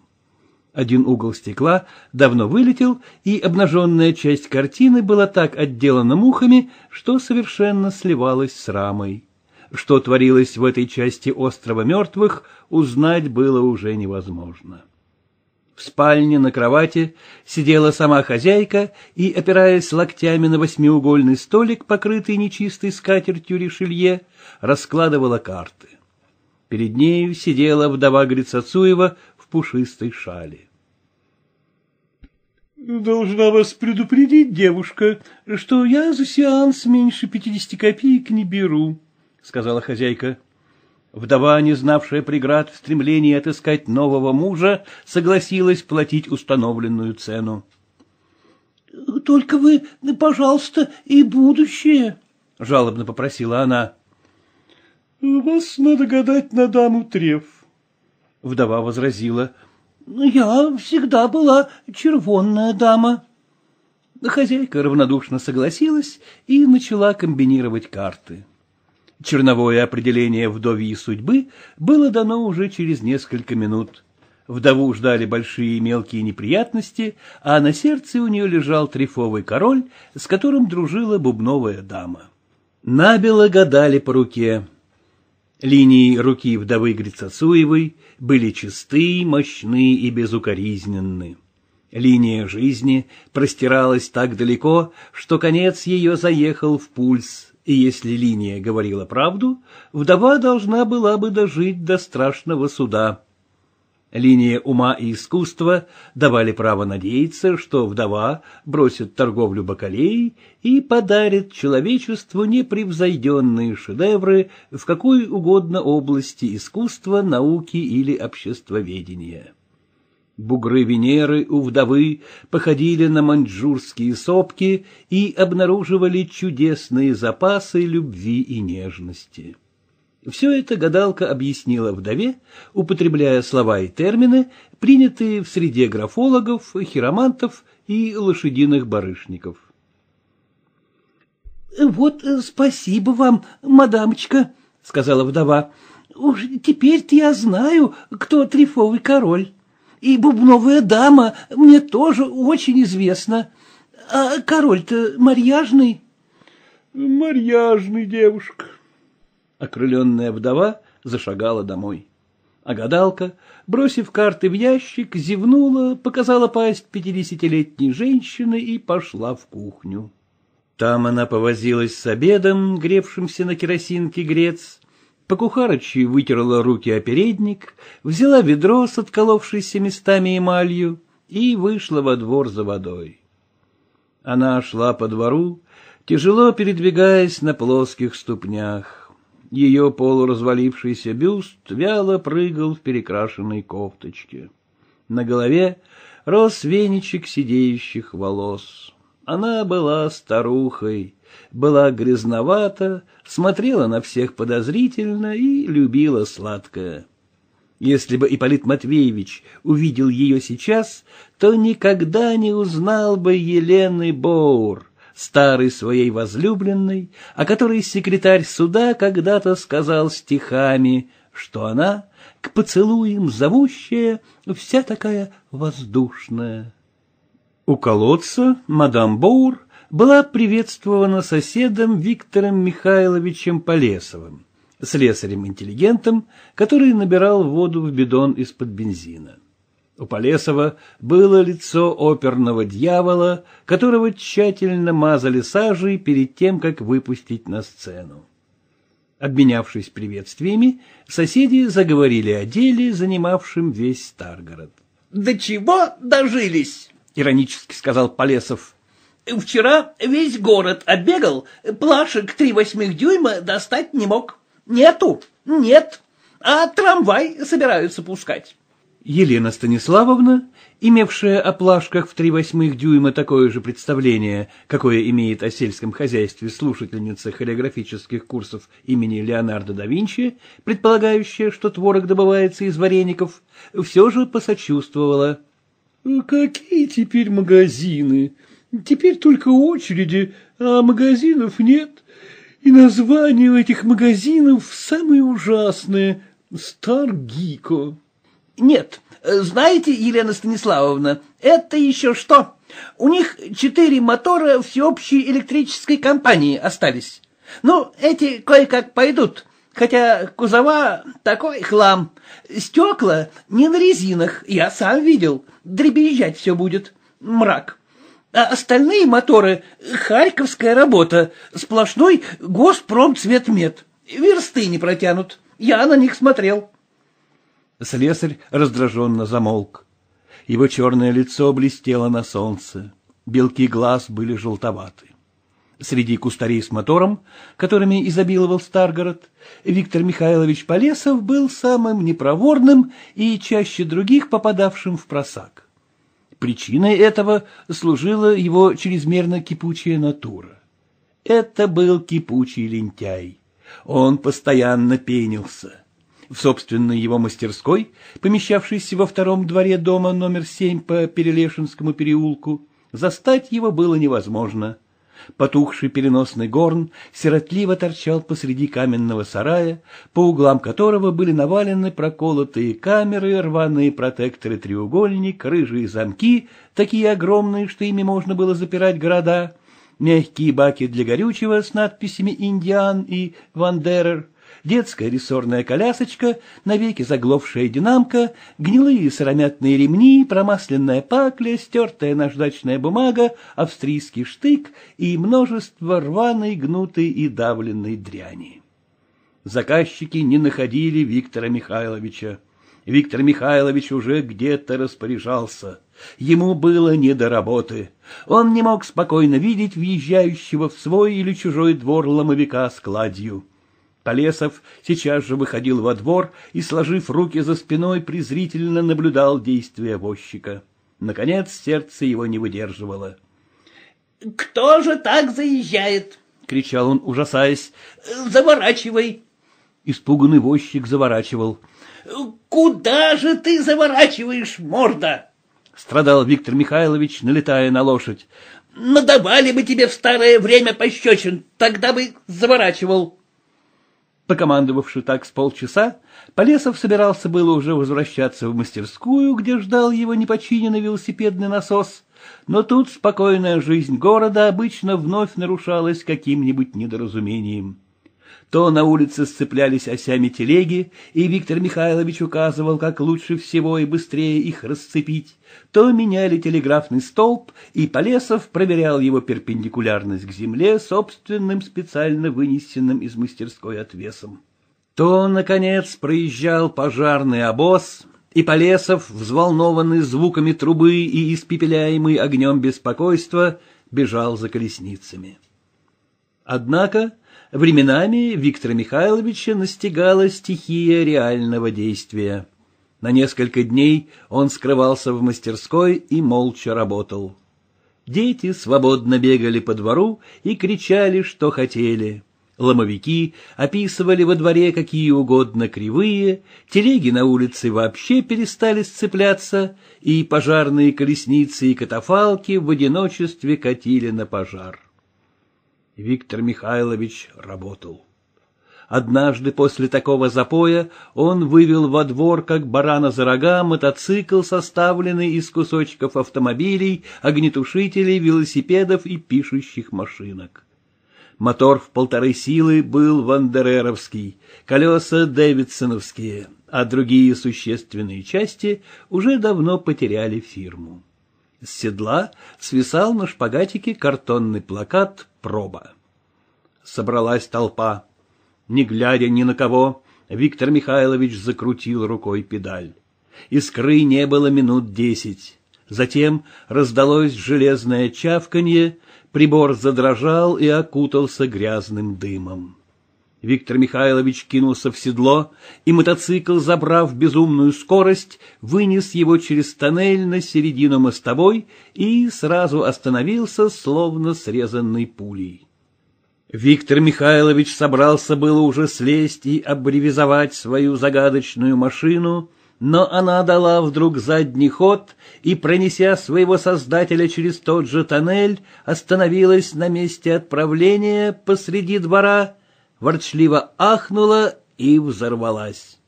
Один угол стекла давно вылетел, и обнаженная часть картины была так отделана мухами, что совершенно сливалась с рамой. Что творилось в этой части острова мертвых, узнать было уже невозможно. В спальне на кровати сидела сама хозяйка и, опираясь локтями на восьмиугольный столик, покрытый нечистой скатертью решелье, раскладывала карты. Перед нею сидела вдова Грицацуева в пушистой шале. — Должна вас предупредить, девушка, что я за сеанс меньше пятидесяти копеек не беру, — сказала хозяйка. — Вдова, не знавшая преград в стремлении отыскать нового мужа, согласилась платить установленную цену. — Только вы, пожалуйста, и будущее, — жалобно попросила она. — Вас надо гадать на даму Трев, — вдова возразила. — Я всегда была червонная дама. Хозяйка равнодушно согласилась и начала комбинировать карты. — Черновое определение вдовьей судьбы было дано уже через несколько минут. Вдову ждали большие и мелкие неприятности, а на сердце у нее лежал трифовый король, с которым дружила бубновая дама. Набело гадали по руке. Линии руки вдовы Грицасуевой были чисты, мощны и безукоризненны. Линия жизни простиралась так далеко, что конец ее заехал в пульс и если линия говорила правду, вдова должна была бы дожить до страшного суда. Линия ума и искусства давали право надеяться, что вдова бросит торговлю бакалеей и подарит человечеству непревзойденные шедевры в какой угодно области искусства, науки или обществоведения. Бугры Венеры у вдовы походили на маньчжурские сопки и обнаруживали чудесные запасы любви и нежности. Все это гадалка объяснила вдове, употребляя слова и термины, принятые в среде графологов, хиромантов и лошадиных барышников. — Вот э, спасибо вам, мадамочка, — сказала вдова. — Уж теперь-то я знаю, кто трифовый король и бубновая дама мне тоже очень известна. А король-то марьяжный? Марьяжный, девушка. Окрыленная вдова зашагала домой. А гадалка, бросив карты в ящик, зевнула, показала пасть пятидесятилетней женщины и пошла в кухню. Там она повозилась с обедом, гревшимся на керосинке грец, Покухарыч вытерла руки о передник, взяла ведро с отколовшейся местами эмалью и вышла во двор за водой. Она шла по двору, тяжело передвигаясь на плоских ступнях. Ее полуразвалившийся бюст вяло прыгал в перекрашенной кофточке. На голове рос веничек сидеющих волос. Она была старухой, была грязновата, смотрела на всех подозрительно и любила сладкое. Если бы Ипполит Матвеевич увидел ее сейчас, то никогда не узнал бы Елены Боур, старой своей возлюбленной, о которой секретарь суда когда-то сказал стихами, что она, к поцелуям зовущая, вся такая воздушная. У колодца мадам Боур была приветствована соседом Виктором Михайловичем Полесовым, слесарем-интеллигентом, который набирал воду в бидон из-под бензина. У Полесова было лицо оперного дьявола, которого тщательно мазали сажей перед тем, как выпустить на сцену. Обменявшись приветствиями, соседи заговорили о деле, занимавшем весь Старгород. «До чего дожились?» — иронически сказал Полесов. Вчера весь город оббегал, плашек три восьмых дюйма достать не мог. Нету, нет, а трамвай собираются пускать. Елена Станиславовна, имевшая о плашках в три восьмых дюйма такое же представление, какое имеет о сельском хозяйстве слушательница хореографических курсов имени Леонардо да Винчи, предполагающая, что творог добывается из вареников, все же посочувствовала. «Какие теперь магазины? Теперь только очереди, а магазинов нет. И названия у этих магазинов самые ужасные — Старгико. Нет, знаете, Елена Станиславовна, это еще что? У них четыре мотора всеобщей электрической компании остались. Ну, эти кое-как пойдут, хотя кузова такой хлам. Стекла не на резинах, я сам видел, дребезжать все будет. Мрак. А остальные моторы — харьковская работа, сплошной госпромцветмет. Версты не протянут. Я на них смотрел. Слесарь раздраженно замолк. Его черное лицо блестело на солнце. Белки глаз были желтоваты. Среди кустарей с мотором, которыми изобиловал Старгород, Виктор Михайлович Полесов был самым непроворным и чаще других попадавшим в просак. Причиной этого служила его чрезмерно кипучая натура. Это был кипучий лентяй. Он постоянно пенился. В собственной его мастерской, помещавшейся во втором дворе дома номер семь по Перелешинскому переулку, застать его было невозможно потухший переносный горн сиротливо торчал посреди каменного сарая, по углам которого были навалены проколотые камеры, рваные протекторы треугольник, рыжие замки, такие огромные, что ими можно было запирать города, мягкие баки для горючего с надписями «Индиан» и «Вандерер», детская рессорная колясочка, навеки заглохшая динамка, гнилые сыромятные ремни, промасленная пакля, стертая наждачная бумага, австрийский штык и множество рваной, гнутой и давленной дряни. Заказчики не находили Виктора Михайловича. Виктор Михайлович уже где-то распоряжался. Ему было не до работы. Он не мог спокойно видеть въезжающего в свой или чужой двор ломовика с кладью. Полесов сейчас же выходил во двор и, сложив руки за спиной, презрительно наблюдал действия возчика. Наконец сердце его не выдерживало. — Кто же так заезжает? — кричал он, ужасаясь. — Заворачивай! Испуганный возчик заворачивал. — Куда же ты заворачиваешь, морда? — страдал Виктор Михайлович, налетая на лошадь. — Надавали бы тебе в старое время пощечин, тогда бы заворачивал. Покомандовавши так с полчаса, Полесов собирался было уже возвращаться в мастерскую, где ждал его непочиненный велосипедный насос, но тут спокойная жизнь города обычно вновь нарушалась каким-нибудь недоразумением то на улице сцеплялись осями телеги, и Виктор Михайлович указывал, как лучше всего и быстрее их расцепить, то меняли телеграфный столб, и Полесов проверял его перпендикулярность к земле собственным специально вынесенным из мастерской отвесом. То, наконец, проезжал пожарный обоз, и Полесов, взволнованный звуками трубы и испепеляемый огнем беспокойства, бежал за колесницами. Однако временами Виктора Михайловича настигала стихия реального действия. На несколько дней он скрывался в мастерской и молча работал. Дети свободно бегали по двору и кричали, что хотели. Ломовики описывали во дворе какие угодно кривые, телеги на улице вообще перестали сцепляться, и пожарные колесницы и катафалки в одиночестве катили на пожар. Виктор Михайлович работал. Однажды после такого запоя он вывел во двор, как барана за рога, мотоцикл, составленный из кусочков автомобилей, огнетушителей, велосипедов и пишущих машинок. Мотор в полторы силы был вандереровский, колеса дэвидсоновские, а другие существенные части уже давно потеряли фирму. С седла свисал на шпагатике картонный плакат проба. Собралась толпа. Не глядя ни на кого, Виктор Михайлович закрутил рукой педаль. Искры не было минут десять. Затем раздалось железное чавканье, прибор задрожал и окутался грязным дымом. Виктор Михайлович кинулся в седло, и мотоцикл, забрав безумную скорость, вынес его через тоннель на середину мостовой и сразу остановился, словно срезанный пулей. Виктор Михайлович собрался было уже слезть и обревизовать свою загадочную машину, но она дала вдруг задний ход и, пронеся своего создателя через тот же тоннель, остановилась на месте отправления посреди двора — ворчливо ахнула и взорвалась.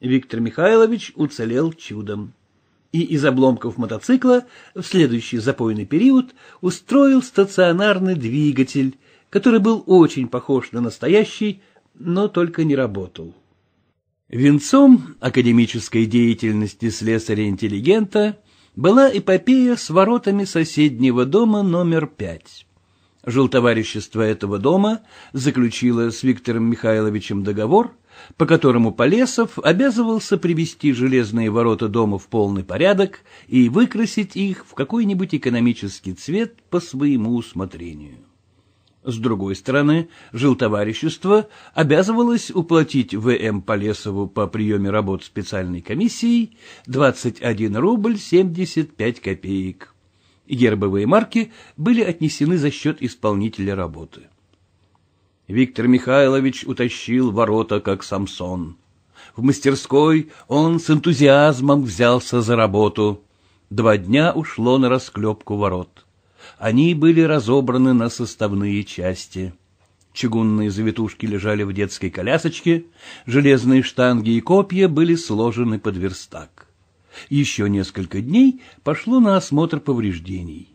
Виктор Михайлович уцелел чудом. И из обломков мотоцикла в следующий запойный период устроил стационарный двигатель, который был очень похож на настоящий, но только не работал. Венцом академической деятельности слесаря-интеллигента была эпопея с воротами соседнего дома номер пять. Жилтоварищество этого дома заключило с Виктором Михайловичем договор, по которому Полесов обязывался привести железные ворота дома в полный порядок и выкрасить их в какой-нибудь экономический цвет по своему усмотрению. С другой стороны, жилтоварищество обязывалось уплатить В.М. Полесову по приеме работ специальной комиссии 21 рубль 75 копеек. Гербовые марки были отнесены за счет исполнителя работы. Виктор Михайлович утащил ворота, как Самсон. В мастерской он с энтузиазмом взялся за работу. Два дня ушло на расклепку ворот. Они были разобраны на составные части. Чугунные завитушки лежали в детской колясочке, железные штанги и копья были сложены под верстак. Еще несколько дней пошло на осмотр повреждений.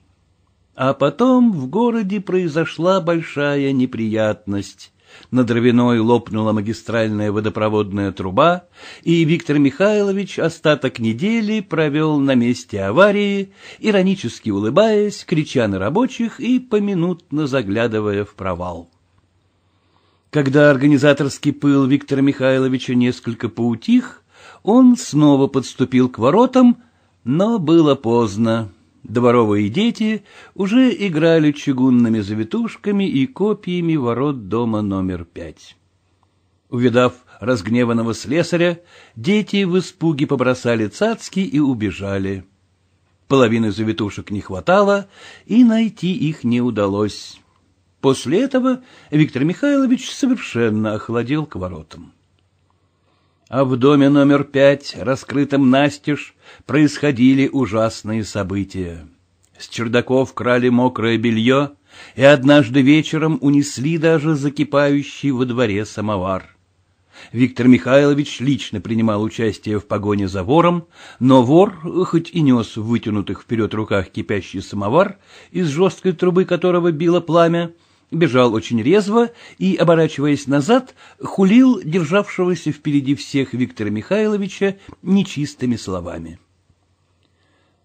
А потом в городе произошла большая неприятность. На Дровяной лопнула магистральная водопроводная труба, и Виктор Михайлович остаток недели провел на месте аварии, иронически улыбаясь, крича на рабочих и поминутно заглядывая в провал. Когда организаторский пыл Виктора Михайловича несколько поутих, он снова подступил к воротам, но было поздно. Дворовые дети уже играли чугунными завитушками и копиями ворот дома номер пять. Увидав разгневанного слесаря, дети в испуге побросали цацки и убежали. Половины завитушек не хватало, и найти их не удалось. После этого Виктор Михайлович совершенно охладел к воротам а в доме номер пять, раскрытом настежь, происходили ужасные события. С чердаков крали мокрое белье, и однажды вечером унесли даже закипающий во дворе самовар. Виктор Михайлович лично принимал участие в погоне за вором, но вор, хоть и нес в вытянутых вперед руках кипящий самовар, из жесткой трубы которого било пламя, бежал очень резво и, оборачиваясь назад, хулил державшегося впереди всех Виктора Михайловича нечистыми словами.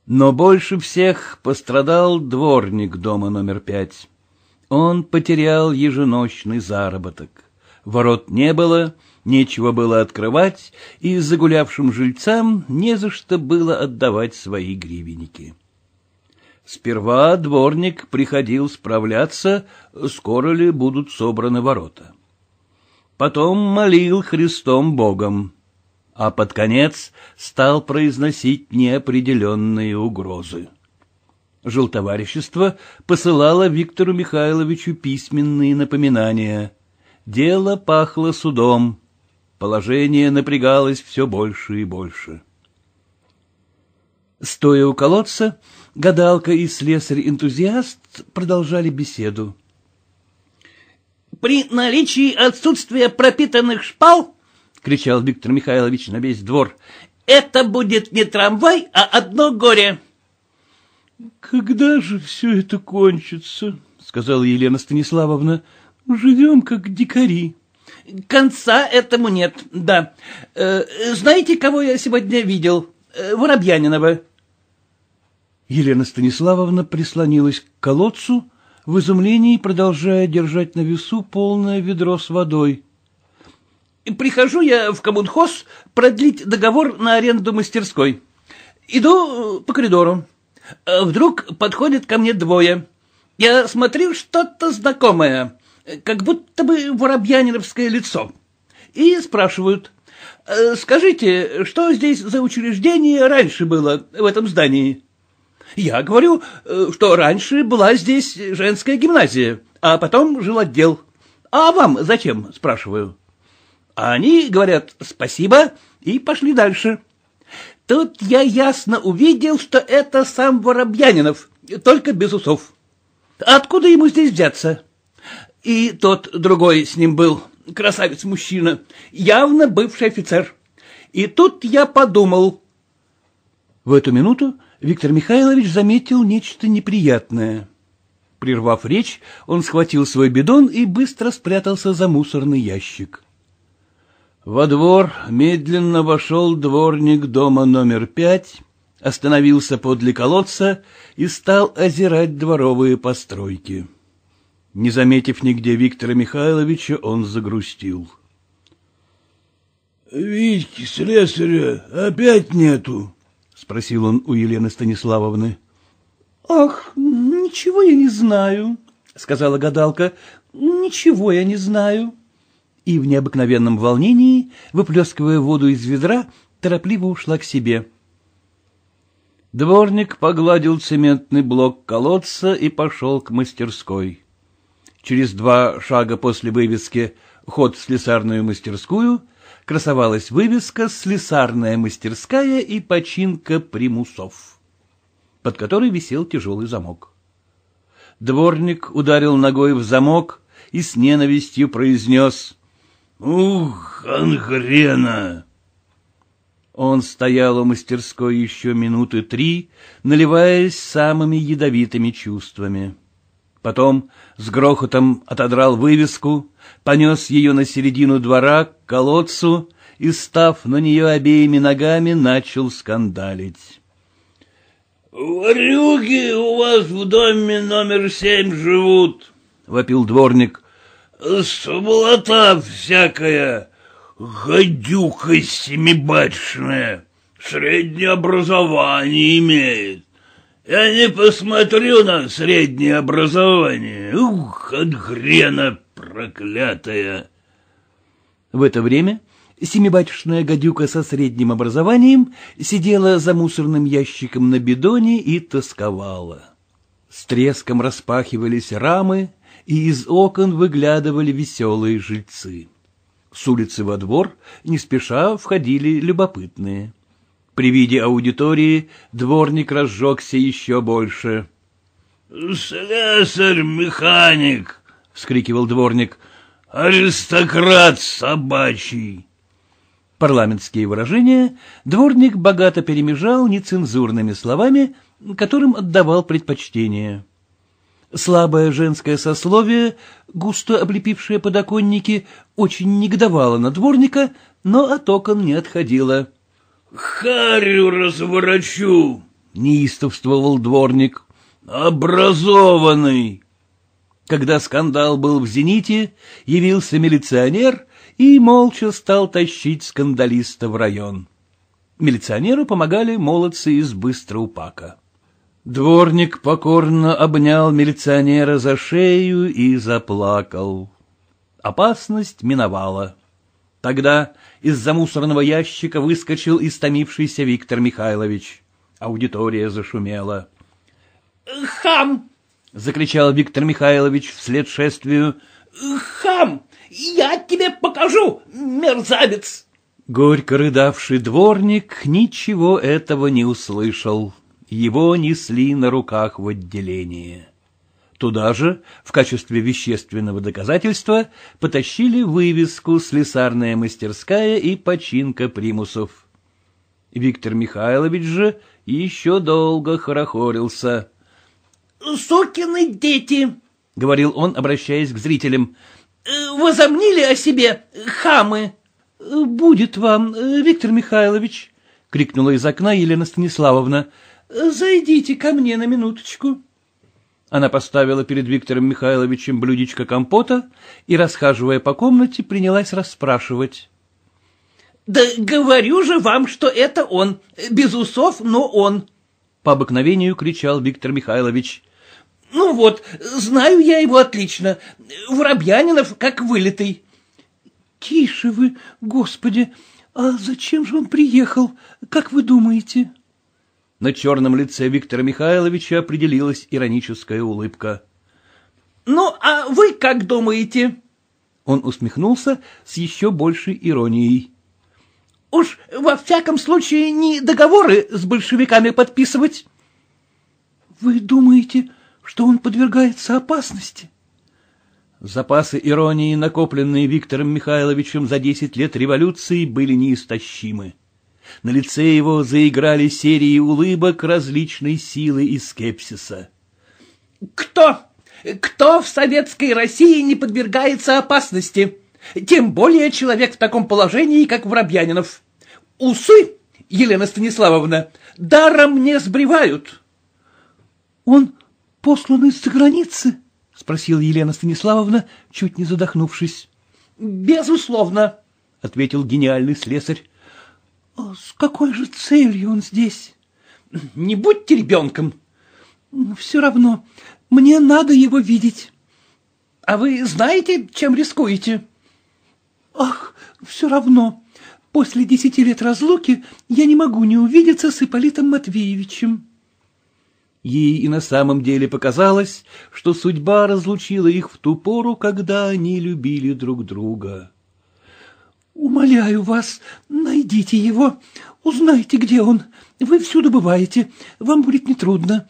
Но больше всех пострадал дворник дома номер пять. Он потерял еженочный заработок. Ворот не было, нечего было открывать, и загулявшим жильцам не за что было отдавать свои гривенники. Сперва дворник приходил справляться, скоро ли будут собраны ворота. Потом молил Христом Богом, а под конец стал произносить неопределенные угрозы. Желтоварищество посылало Виктору Михайловичу письменные напоминания. Дело пахло судом. Положение напрягалось все больше и больше. Стоя у колодца, Гадалка и слесарь-энтузиаст продолжали беседу. «При наличии отсутствия пропитанных шпал, — кричал Виктор Михайлович на весь двор, — это будет не трамвай, а одно горе!» «Когда же все это кончится?» — сказала Елена Станиславовна. «Живем как дикари». «Конца этому нет, да. Э, знаете, кого я сегодня видел? Воробьянинова». Елена Станиславовна прислонилась к колодцу, в изумлении продолжая держать на весу полное ведро с водой. «Прихожу я в коммунхоз продлить договор на аренду мастерской. Иду э, по коридору. Э, вдруг подходят ко мне двое. Я смотрю что-то знакомое, как будто бы воробьяниновское лицо. И спрашивают, «Э, «Скажите, что здесь за учреждение раньше было в этом здании?» Я говорю, э, что раньше была здесь женская гимназия, а потом жил отдел. А вам зачем, спрашиваю. они говорят «спасибо» и пошли дальше. Тут я ясно увидел, что это сам Воробьянинов, только без усов. Откуда ему здесь взяться? И тот другой с ним был, красавец-мужчина, явно бывший офицер. И тут я подумал. В эту минуту Виктор Михайлович заметил нечто неприятное. Прервав речь, он схватил свой бидон и быстро спрятался за мусорный ящик. Во двор медленно вошел дворник дома номер пять, остановился подле колодца и стал озирать дворовые постройки. Не заметив нигде Виктора Михайловича, он загрустил. — Витьки, слесаря, опять нету, спросил он у Елены Станиславовны. Ах, ничего я не знаю, сказала гадалка. Ничего я не знаю. И в необыкновенном волнении, выплескивая воду из ведра, торопливо ушла к себе. Дворник погладил цементный блок колодца и пошел к мастерской. Через два шага после вывески «Ход в слесарную мастерскую» красовалась вывеска «Слесарная мастерская и починка примусов», под которой висел тяжелый замок. Дворник ударил ногой в замок и с ненавистью произнес «Ух, анхрена!» Он стоял у мастерской еще минуты три, наливаясь самыми ядовитыми чувствами. Потом с грохотом отодрал вывеску, понес ее на середину двора к колодцу и, став на нее обеими ногами, начал скандалить. «Варюги у вас в доме номер семь живут», — вопил дворник. «Сволота всякая, гадюка семибачная, среднее образование имеет. Я не посмотрю на среднее образование, ух, от грена проклятая!» В это время семибатюшная гадюка со средним образованием сидела за мусорным ящиком на бидоне и тосковала. С треском распахивались рамы, и из окон выглядывали веселые жильцы. С улицы во двор не спеша входили любопытные. При виде аудитории дворник разжегся еще больше. — Слесарь-механик! вскрикивал дворник. «Аристократ собачий!» Парламентские выражения дворник богато перемежал нецензурными словами, которым отдавал предпочтение. Слабое женское сословие, густо облепившее подоконники, очень негодовало на дворника, но от окон не отходило. «Харю разворачу!» — неистовствовал дворник. «Образованный! Когда скандал был в зените, явился милиционер и молча стал тащить скандалиста в район. Милиционеру помогали молодцы из Быстроупака. Дворник покорно обнял милиционера за шею и заплакал. Опасность миновала. Тогда из-за мусорного ящика выскочил истомившийся Виктор Михайлович. Аудитория зашумела. «Хам!» закричал Виктор Михайлович вслед шествию. «Хам! Я тебе покажу, мерзавец!» Горько рыдавший дворник ничего этого не услышал. Его несли на руках в отделение. Туда же, в качестве вещественного доказательства, потащили вывеску «Слесарная мастерская и починка примусов». Виктор Михайлович же еще долго хорохорился сукины дети, — говорил он, обращаясь к зрителям, э, — возомнили о себе хамы. Э, — Будет вам, э, Виктор Михайлович, — крикнула из окна Елена Станиславовна. — Зайдите ко мне на минуточку. Она поставила перед Виктором Михайловичем блюдечко компота и, расхаживая по комнате, принялась расспрашивать. — Да говорю же вам, что это он, без усов, но он по обыкновению кричал Виктор Михайлович. «Ну вот, знаю я его отлично. Воробьянинов как вылитый». «Тише вы, господи! А зачем же он приехал? Как вы думаете?» На черном лице Виктора Михайловича определилась ироническая улыбка. «Ну, а вы как думаете?» Он усмехнулся с еще большей иронией. Уж во всяком случае не договоры с большевиками подписывать. Вы думаете, что он подвергается опасности? Запасы иронии, накопленные Виктором Михайловичем за десять лет революции, были неистощимы. На лице его заиграли серии улыбок различной силы и скепсиса. «Кто? Кто в Советской России не подвергается опасности?» Тем более человек в таком положении, как Воробьянинов. Усы, Елена Станиславовна, даром не сбривают. Он послан из-за границы? — спросила Елена Станиславовна, чуть не задохнувшись. — Безусловно, — ответил гениальный слесарь. А — С какой же целью он здесь? — Не будьте ребенком. Ну, — Все равно, мне надо его видеть. — А вы знаете, чем рискуете? — «Ах, все равно. После десяти лет разлуки я не могу не увидеться с Иполитом Матвеевичем». Ей и на самом деле показалось, что судьба разлучила их в ту пору, когда они любили друг друга. «Умоляю вас, найдите его, узнайте, где он. Вы всюду бываете, вам будет нетрудно.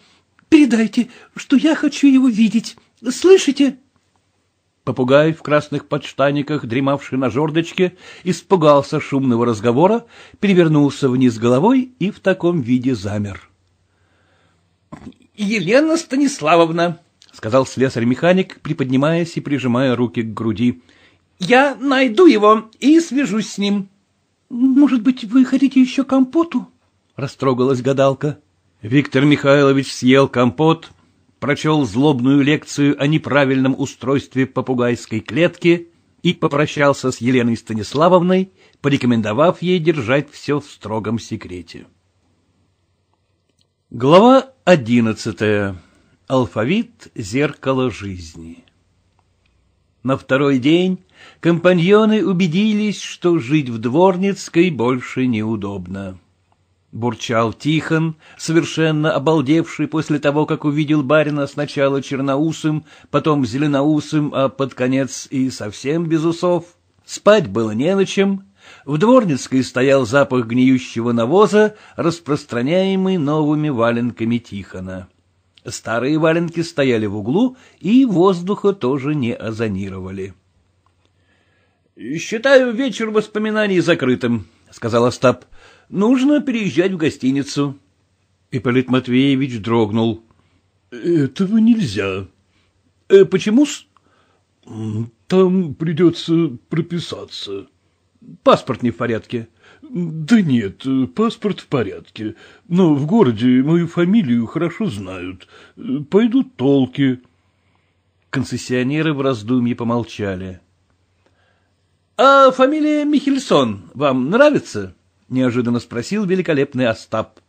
Передайте, что я хочу его видеть. Слышите?» Попугай в красных подштаниках, дремавший на жердочке, испугался шумного разговора, перевернулся вниз головой и в таком виде замер. — Елена Станиславовна, — сказал слесарь-механик, приподнимаясь и прижимая руки к груди, — я найду его и свяжусь с ним. — Может быть, вы хотите еще компоту? — растрогалась гадалка. Виктор Михайлович съел компот, прочел злобную лекцию о неправильном устройстве попугайской клетки и попрощался с Еленой Станиславовной, порекомендовав ей держать все в строгом секрете. Глава одиннадцатая. Алфавит зеркало жизни. На второй день компаньоны убедились, что жить в Дворницкой больше неудобно бурчал Тихон, совершенно обалдевший после того, как увидел барина сначала черноусым, потом зеленоусым, а под конец и совсем без усов. Спать было не на чем. В дворницкой стоял запах гниющего навоза, распространяемый новыми валенками Тихона. Старые валенки стояли в углу, и воздуха тоже не озонировали. — Считаю вечер воспоминаний закрытым, — сказал Остап. Нужно переезжать в гостиницу. Ипполит Матвеевич дрогнул. — Этого нельзя. Э, — Почему-с? — Там придется прописаться. — Паспорт не в порядке. — Да нет, паспорт в порядке. Но в городе мою фамилию хорошо знают. Пойдут толки. Концессионеры в раздумье помолчали. — А фамилия Михельсон вам нравится? — неожиданно спросил великолепный Остап.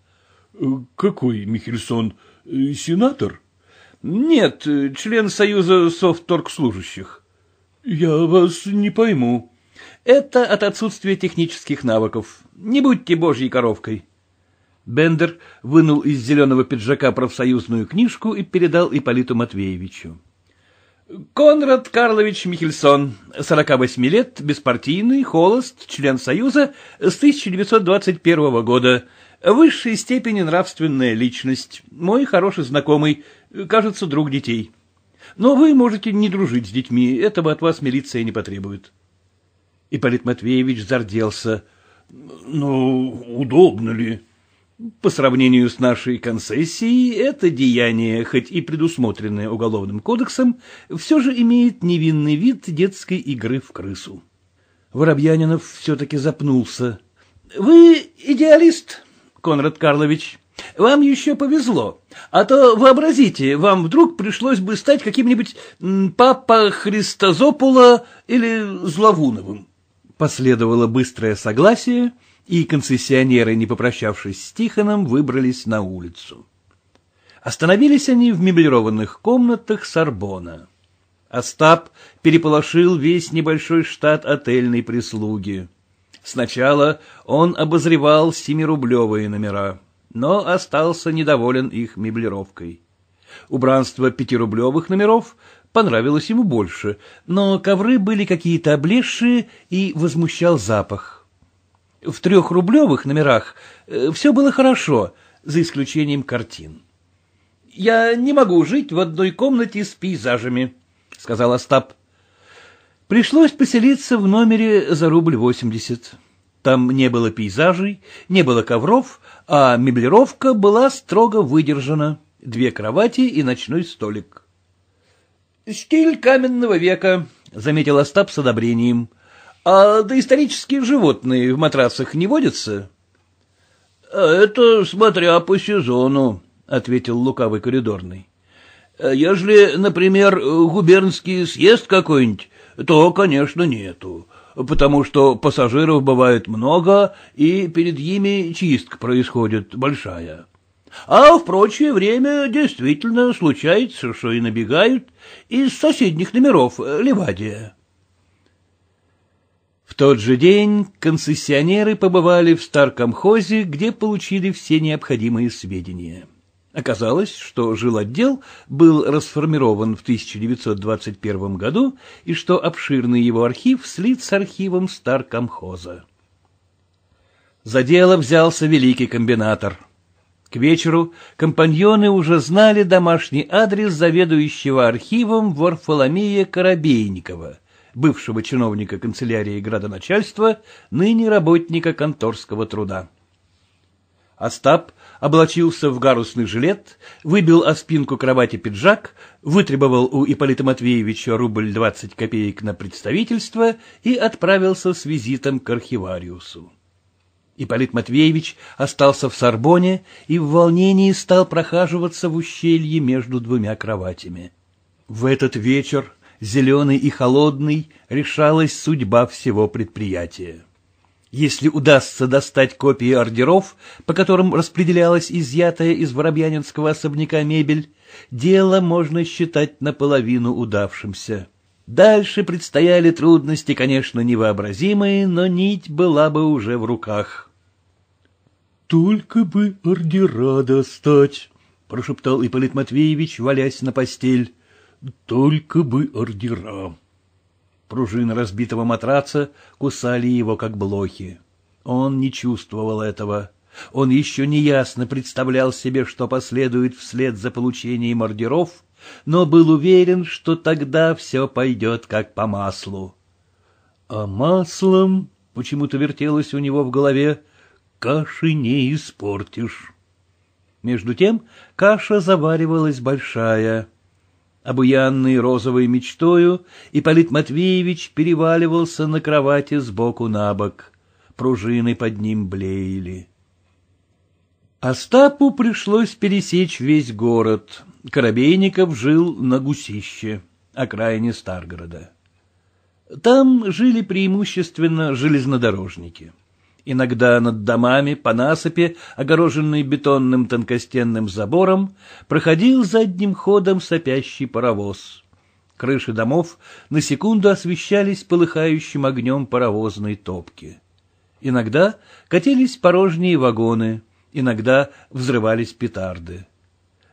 «Э, — Какой Михельсон? Э, сенатор? — Нет, член Союза Софтторгслужащих. Я вас не пойму. — Это от отсутствия технических навыков. Не будьте божьей коровкой. Бендер вынул из зеленого пиджака профсоюзную книжку и передал Иполиту Матвеевичу. Конрад Карлович Михельсон, 48 лет, беспартийный, холост, член Союза с 1921 года, высшей степени нравственная личность, мой хороший знакомый, кажется, друг детей. Но вы можете не дружить с детьми, этого от вас милиция не потребует. Ипполит Матвеевич зарделся. — Ну, удобно ли? — по сравнению с нашей концессией, это деяние, хоть и предусмотренное Уголовным кодексом, все же имеет невинный вид детской игры в крысу. Воробьянинов все-таки запнулся. — Вы идеалист, Конрад Карлович. Вам еще повезло. А то, вообразите, вам вдруг пришлось бы стать каким-нибудь Папа Христозопула или Зловуновым. Последовало быстрое согласие — и концессионеры, не попрощавшись с Тихоном, выбрались на улицу. Остановились они в меблированных комнатах Сорбона. Остап переполошил весь небольшой штат отельной прислуги. Сначала он обозревал семирублевые номера, но остался недоволен их меблировкой. Убранство пятирублевых номеров понравилось ему больше, но ковры были какие-то облезшие и возмущал запах. В трехрублевых номерах э, все было хорошо, за исключением картин. — Я не могу жить в одной комнате с пейзажами, — сказал Остап. Пришлось поселиться в номере за рубль восемьдесят. Там не было пейзажей, не было ковров, а меблировка была строго выдержана. Две кровати и ночной столик. — Стиль каменного века, — заметил Остап с одобрением. А доисторические животные в матрасах не водятся? А, — Это смотря по сезону, — ответил лукавый коридорный. А — Ежели, например, губернский съезд какой-нибудь, то, конечно, нету, потому что пассажиров бывает много, и перед ними чистка происходит большая. А в прочее время действительно случается, что и набегают из соседних номеров э, Левадия тот же день концессионеры побывали в старкомхозе, где получили все необходимые сведения. Оказалось, что жилотдел был расформирован в 1921 году и что обширный его архив слит с архивом старкомхоза. За дело взялся великий комбинатор. К вечеру компаньоны уже знали домашний адрес заведующего архивом Варфоломея Коробейникова — бывшего чиновника канцелярии градоначальства, ныне работника конторского труда. Остап облачился в гарусный жилет, выбил о спинку кровати пиджак, вытребовал у Ипполита Матвеевича рубль двадцать копеек на представительство и отправился с визитом к архивариусу. Ипполит Матвеевич остался в Сорбоне и в волнении стал прохаживаться в ущелье между двумя кроватями. В этот вечер зеленый и холодный, решалась судьба всего предприятия. Если удастся достать копии ордеров, по которым распределялась изъятая из Воробьянинского особняка мебель, дело можно считать наполовину удавшимся. Дальше предстояли трудности, конечно, невообразимые, но нить была бы уже в руках. «Только бы ордера достать!» — прошептал Ипполит Матвеевич, валясь на постель. Только бы ордера. Пружины разбитого матраца кусали его, как блохи. Он не чувствовал этого. Он еще неясно представлял себе, что последует вслед за получением ордеров, но был уверен, что тогда все пойдет как по маслу. А маслом почему-то вертелось у него в голове «каши не испортишь». Между тем каша заваривалась большая — Обуянный розовой мечтою, Ипполит Матвеевич переваливался на кровати сбоку на бок. Пружины под ним блеяли. Остапу пришлось пересечь весь город. Коробейников жил на Гусище, окраине Старгорода. Там жили преимущественно железнодорожники. Иногда над домами по насыпи, огороженной бетонным тонкостенным забором, проходил задним ходом сопящий паровоз. Крыши домов на секунду освещались полыхающим огнем паровозной топки. Иногда катились порожние вагоны, иногда взрывались петарды.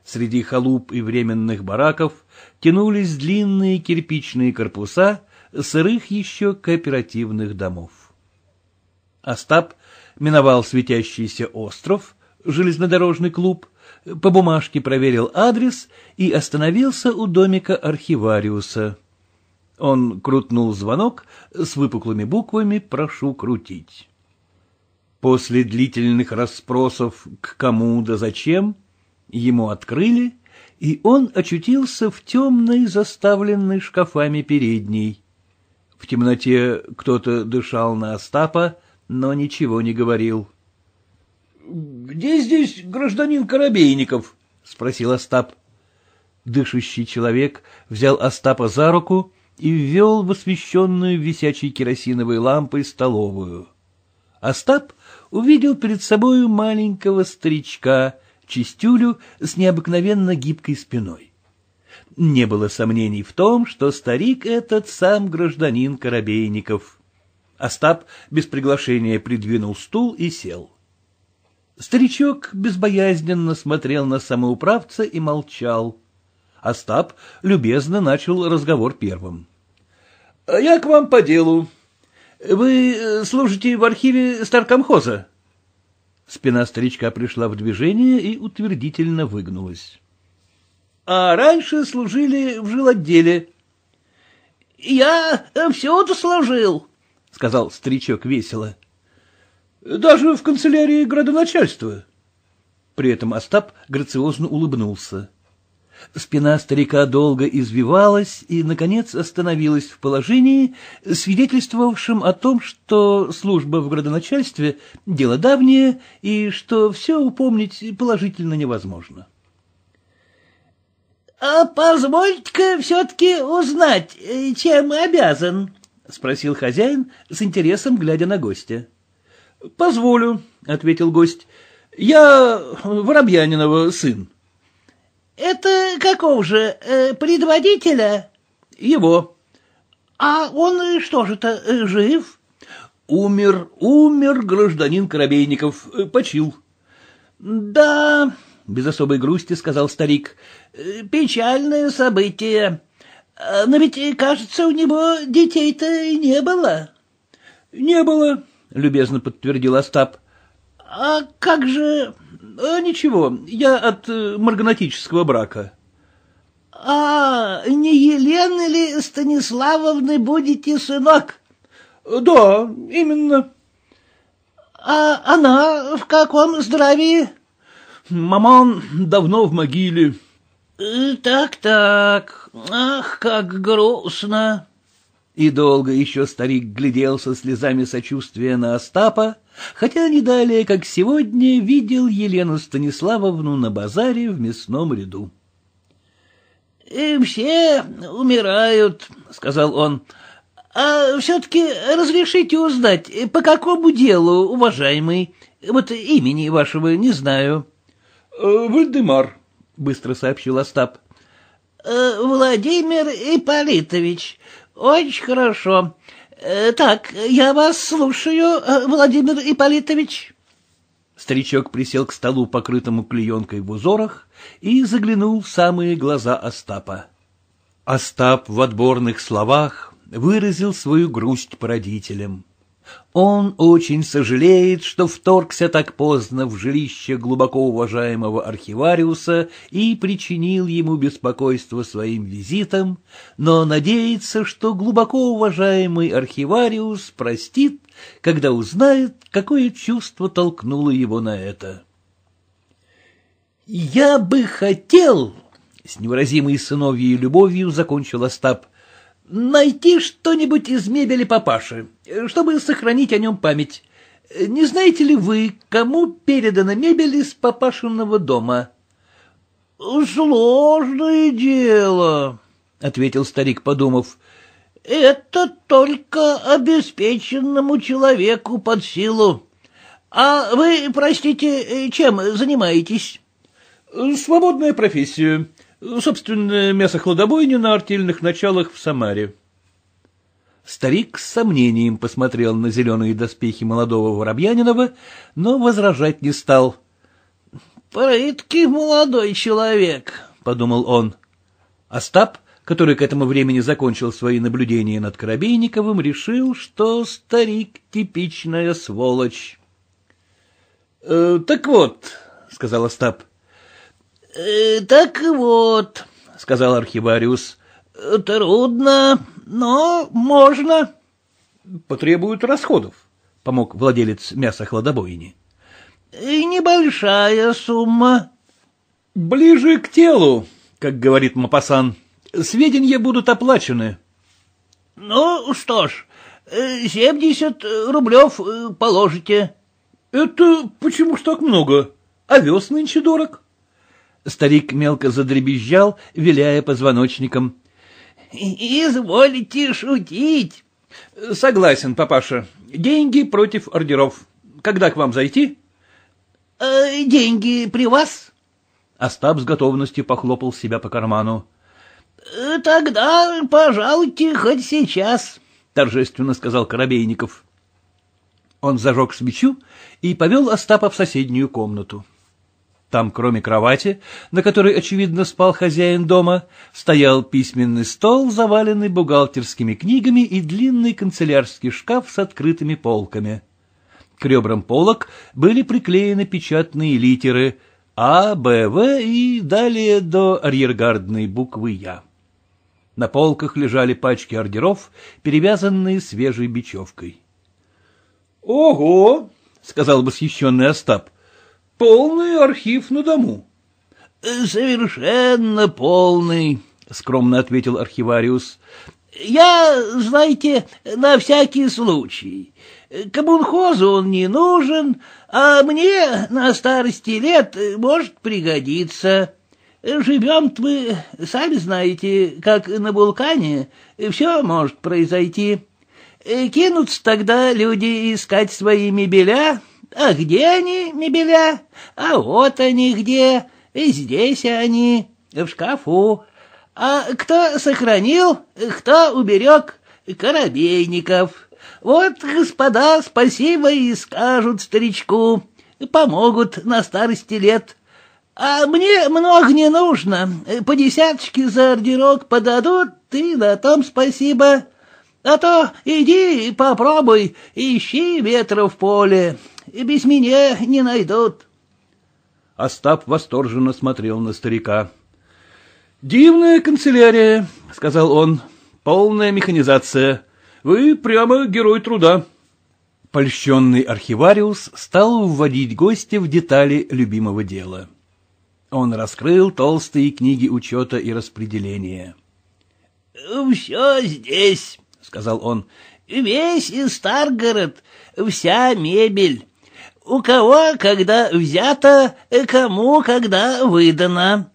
Среди халуп и временных бараков тянулись длинные кирпичные корпуса сырых еще кооперативных домов. Остап миновал светящийся остров, железнодорожный клуб, по бумажке проверил адрес и остановился у домика архивариуса. Он крутнул звонок с выпуклыми буквами «Прошу крутить». После длительных расспросов «к кому да зачем» ему открыли, и он очутился в темной, заставленной шкафами передней. В темноте кто-то дышал на Остапа, но ничего не говорил. — Где здесь гражданин Коробейников? — спросил Остап. Дышащий человек взял Остапа за руку и ввел в освещенную висячей керосиновой лампой столовую. Остап увидел перед собою маленького старичка, чистюлю с необыкновенно гибкой спиной. Не было сомнений в том, что старик этот сам гражданин Коробейников. Остап без приглашения придвинул стул и сел. Старичок безбоязненно смотрел на самоуправца и молчал. Остап любезно начал разговор первым. «А — Я к вам по делу. Вы э, служите в архиве старкомхоза? Спина старичка пришла в движение и утвердительно выгнулась. — А раньше служили в жилотделе. — Я все э, всюду служил, — сказал старичок весело. — Даже в канцелярии градоначальства. При этом Остап грациозно улыбнулся. Спина старика долго извивалась и, наконец, остановилась в положении, свидетельствовавшем о том, что служба в градоначальстве — дело давнее и что все упомнить положительно невозможно. — А позвольте-ка все-таки узнать, э, чем обязан, — спросил хозяин, с интересом глядя на гостя. — Позволю, — ответил гость. — Я Воробьянинова сын. — Это какого же, э, предводителя? — Его. — А он что же-то, э, жив? — Умер, умер гражданин Коробейников, э, почил. — Да, — без особой грусти сказал старик, — «э, печальное событие. А, но ведь, э, кажется, у него детей-то и не было. — Не было, — любезно подтвердил Остап. — А как же... А, ничего, я от э, марганатического брака. — А не Елены ли Станиславовны будете сынок? — Да, именно. — А она в каком здравии? — Маман давно в могиле, так-так, ах, как грустно. И долго еще старик глядел со слезами сочувствия на Остапа, хотя не далее, как сегодня, видел Елену Станиславовну на базаре в мясном ряду. — И все умирают, — сказал он. — А все-таки разрешите узнать, по какому делу, уважаемый? Вот имени вашего не знаю. Э, — Вальдемар, — быстро сообщил Остап. «Э, «Владимир Ипполитович, очень хорошо. Э, так, я вас слушаю, э, Владимир Ипполитович». Старичок присел к столу, покрытому клеенкой в узорах, и заглянул в самые глаза Остапа. Остап в отборных словах выразил свою грусть по родителям. Он очень сожалеет, что вторгся так поздно в жилище глубоко уважаемого архивариуса и причинил ему беспокойство своим визитом, но надеется, что глубоко уважаемый архивариус простит, когда узнает, какое чувство толкнуло его на это. «Я бы хотел», — с невыразимой сыновьей любовью закончил Остап, Найти что-нибудь из мебели папаши, э, чтобы сохранить о нем память. Э, не знаете ли вы, кому передана мебель из папашиного дома? — Сложное дело, — ответил старик, подумав. — Это только обеспеченному человеку под силу. А вы, простите, э, чем занимаетесь? — Свободная профессия, Собственно, мясохладобойню на артельных началах в Самаре. Старик с сомнением посмотрел на зеленые доспехи молодого Воробьянинова, но возражать не стал. «Прытки молодой человек», — подумал он. Остап, который к этому времени закончил свои наблюдения над Коробейниковым, решил, что старик — типичная сволочь. «Э, «Так вот», — сказал Остап, — Э, — Так вот, — сказал архивариус, э, — трудно, но можно. — Потребуют расходов, — помог владелец мяса-хладобойни. Э, небольшая сумма. — Ближе к телу, как говорит Мапасан. Сведения будут оплачены. — Ну что ж, семьдесят рублев положите. — Это почему ж так много? Овес а нынче дорог. Старик мелко задребезжал, виляя позвоночником. — Изволите шутить. — Согласен, папаша. Деньги против ордеров. Когда к вам зайти? «Э, — Деньги при вас? Остап с готовностью похлопал себя по карману. «Э, — Тогда, пожалуйте, хоть сейчас, — торжественно сказал Коробейников. Он зажег свечу и повел Остапа в соседнюю комнату. — там, кроме кровати, на которой, очевидно, спал хозяин дома, стоял письменный стол, заваленный бухгалтерскими книгами и длинный канцелярский шкаф с открытыми полками. К ребрам полок были приклеены печатные литеры А, Б, В и далее до арьергардной буквы Я. На полках лежали пачки ордеров, перевязанные свежей бечевкой. — Ого! — сказал восхищенный Остап. Полный архив на дому. — Совершенно полный, — скромно ответил архивариус. — Я, знаете, на всякий случай. Кабунхозу он не нужен, а мне на старости лет может пригодиться. Живем-то мы, сами знаете, как на вулкане, все может произойти. Кинутся тогда люди искать свои мебеля, а где они, мебеля? А вот они где. И здесь они, в шкафу. А кто сохранил, кто уберег? Коробейников. Вот, господа, спасибо и скажут старичку. Помогут на старости лет. А мне много не нужно. По десяточке за ордерок подадут, и на том спасибо. А то иди попробуй, ищи ветра в поле. И без меня не найдут. Остап восторженно смотрел на старика. — Дивная канцелярия, — сказал он, — полная механизация. Вы прямо герой труда. Польщенный архивариус стал вводить гостя в детали любимого дела. Он раскрыл толстые книги учета и распределения. — Все здесь, — сказал он, — весь Старгород, вся мебель у кого когда взято, кому когда выдано.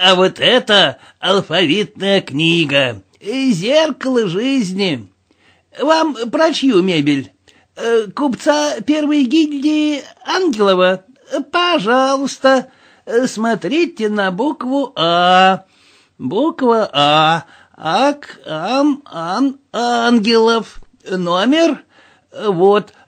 А вот это алфавитная книга, зеркало жизни. Вам про мебель? Э, купца первой гильдии Ангелова? Пожалуйста, смотрите на букву «А». Буква «А». Ак, Ам, Ан, Ангелов. Номер? Вот,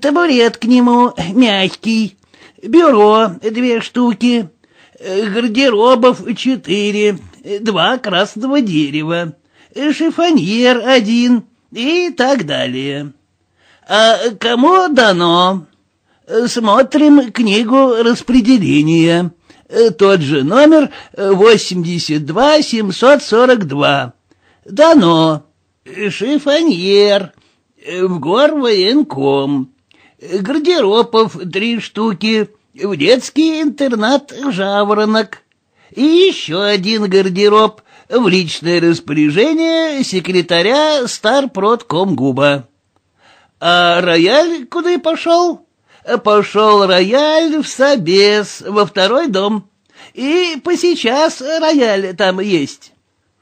табурет к нему мягкий, бюро две штуки, э, гардеробов четыре, э, два красного дерева, э, шифоньер один и так далее. А кому дано? Смотрим книгу распределения. Тот же номер 82-742. Дано. Шифоньер в горвоенком, гардеробов три штуки, в детский интернат «Жаворонок» и еще один гардероб в личное распоряжение секретаря Старпродкомгуба. А рояль куда и пошел? Пошел рояль в собес, во второй дом. И по сейчас рояль там есть.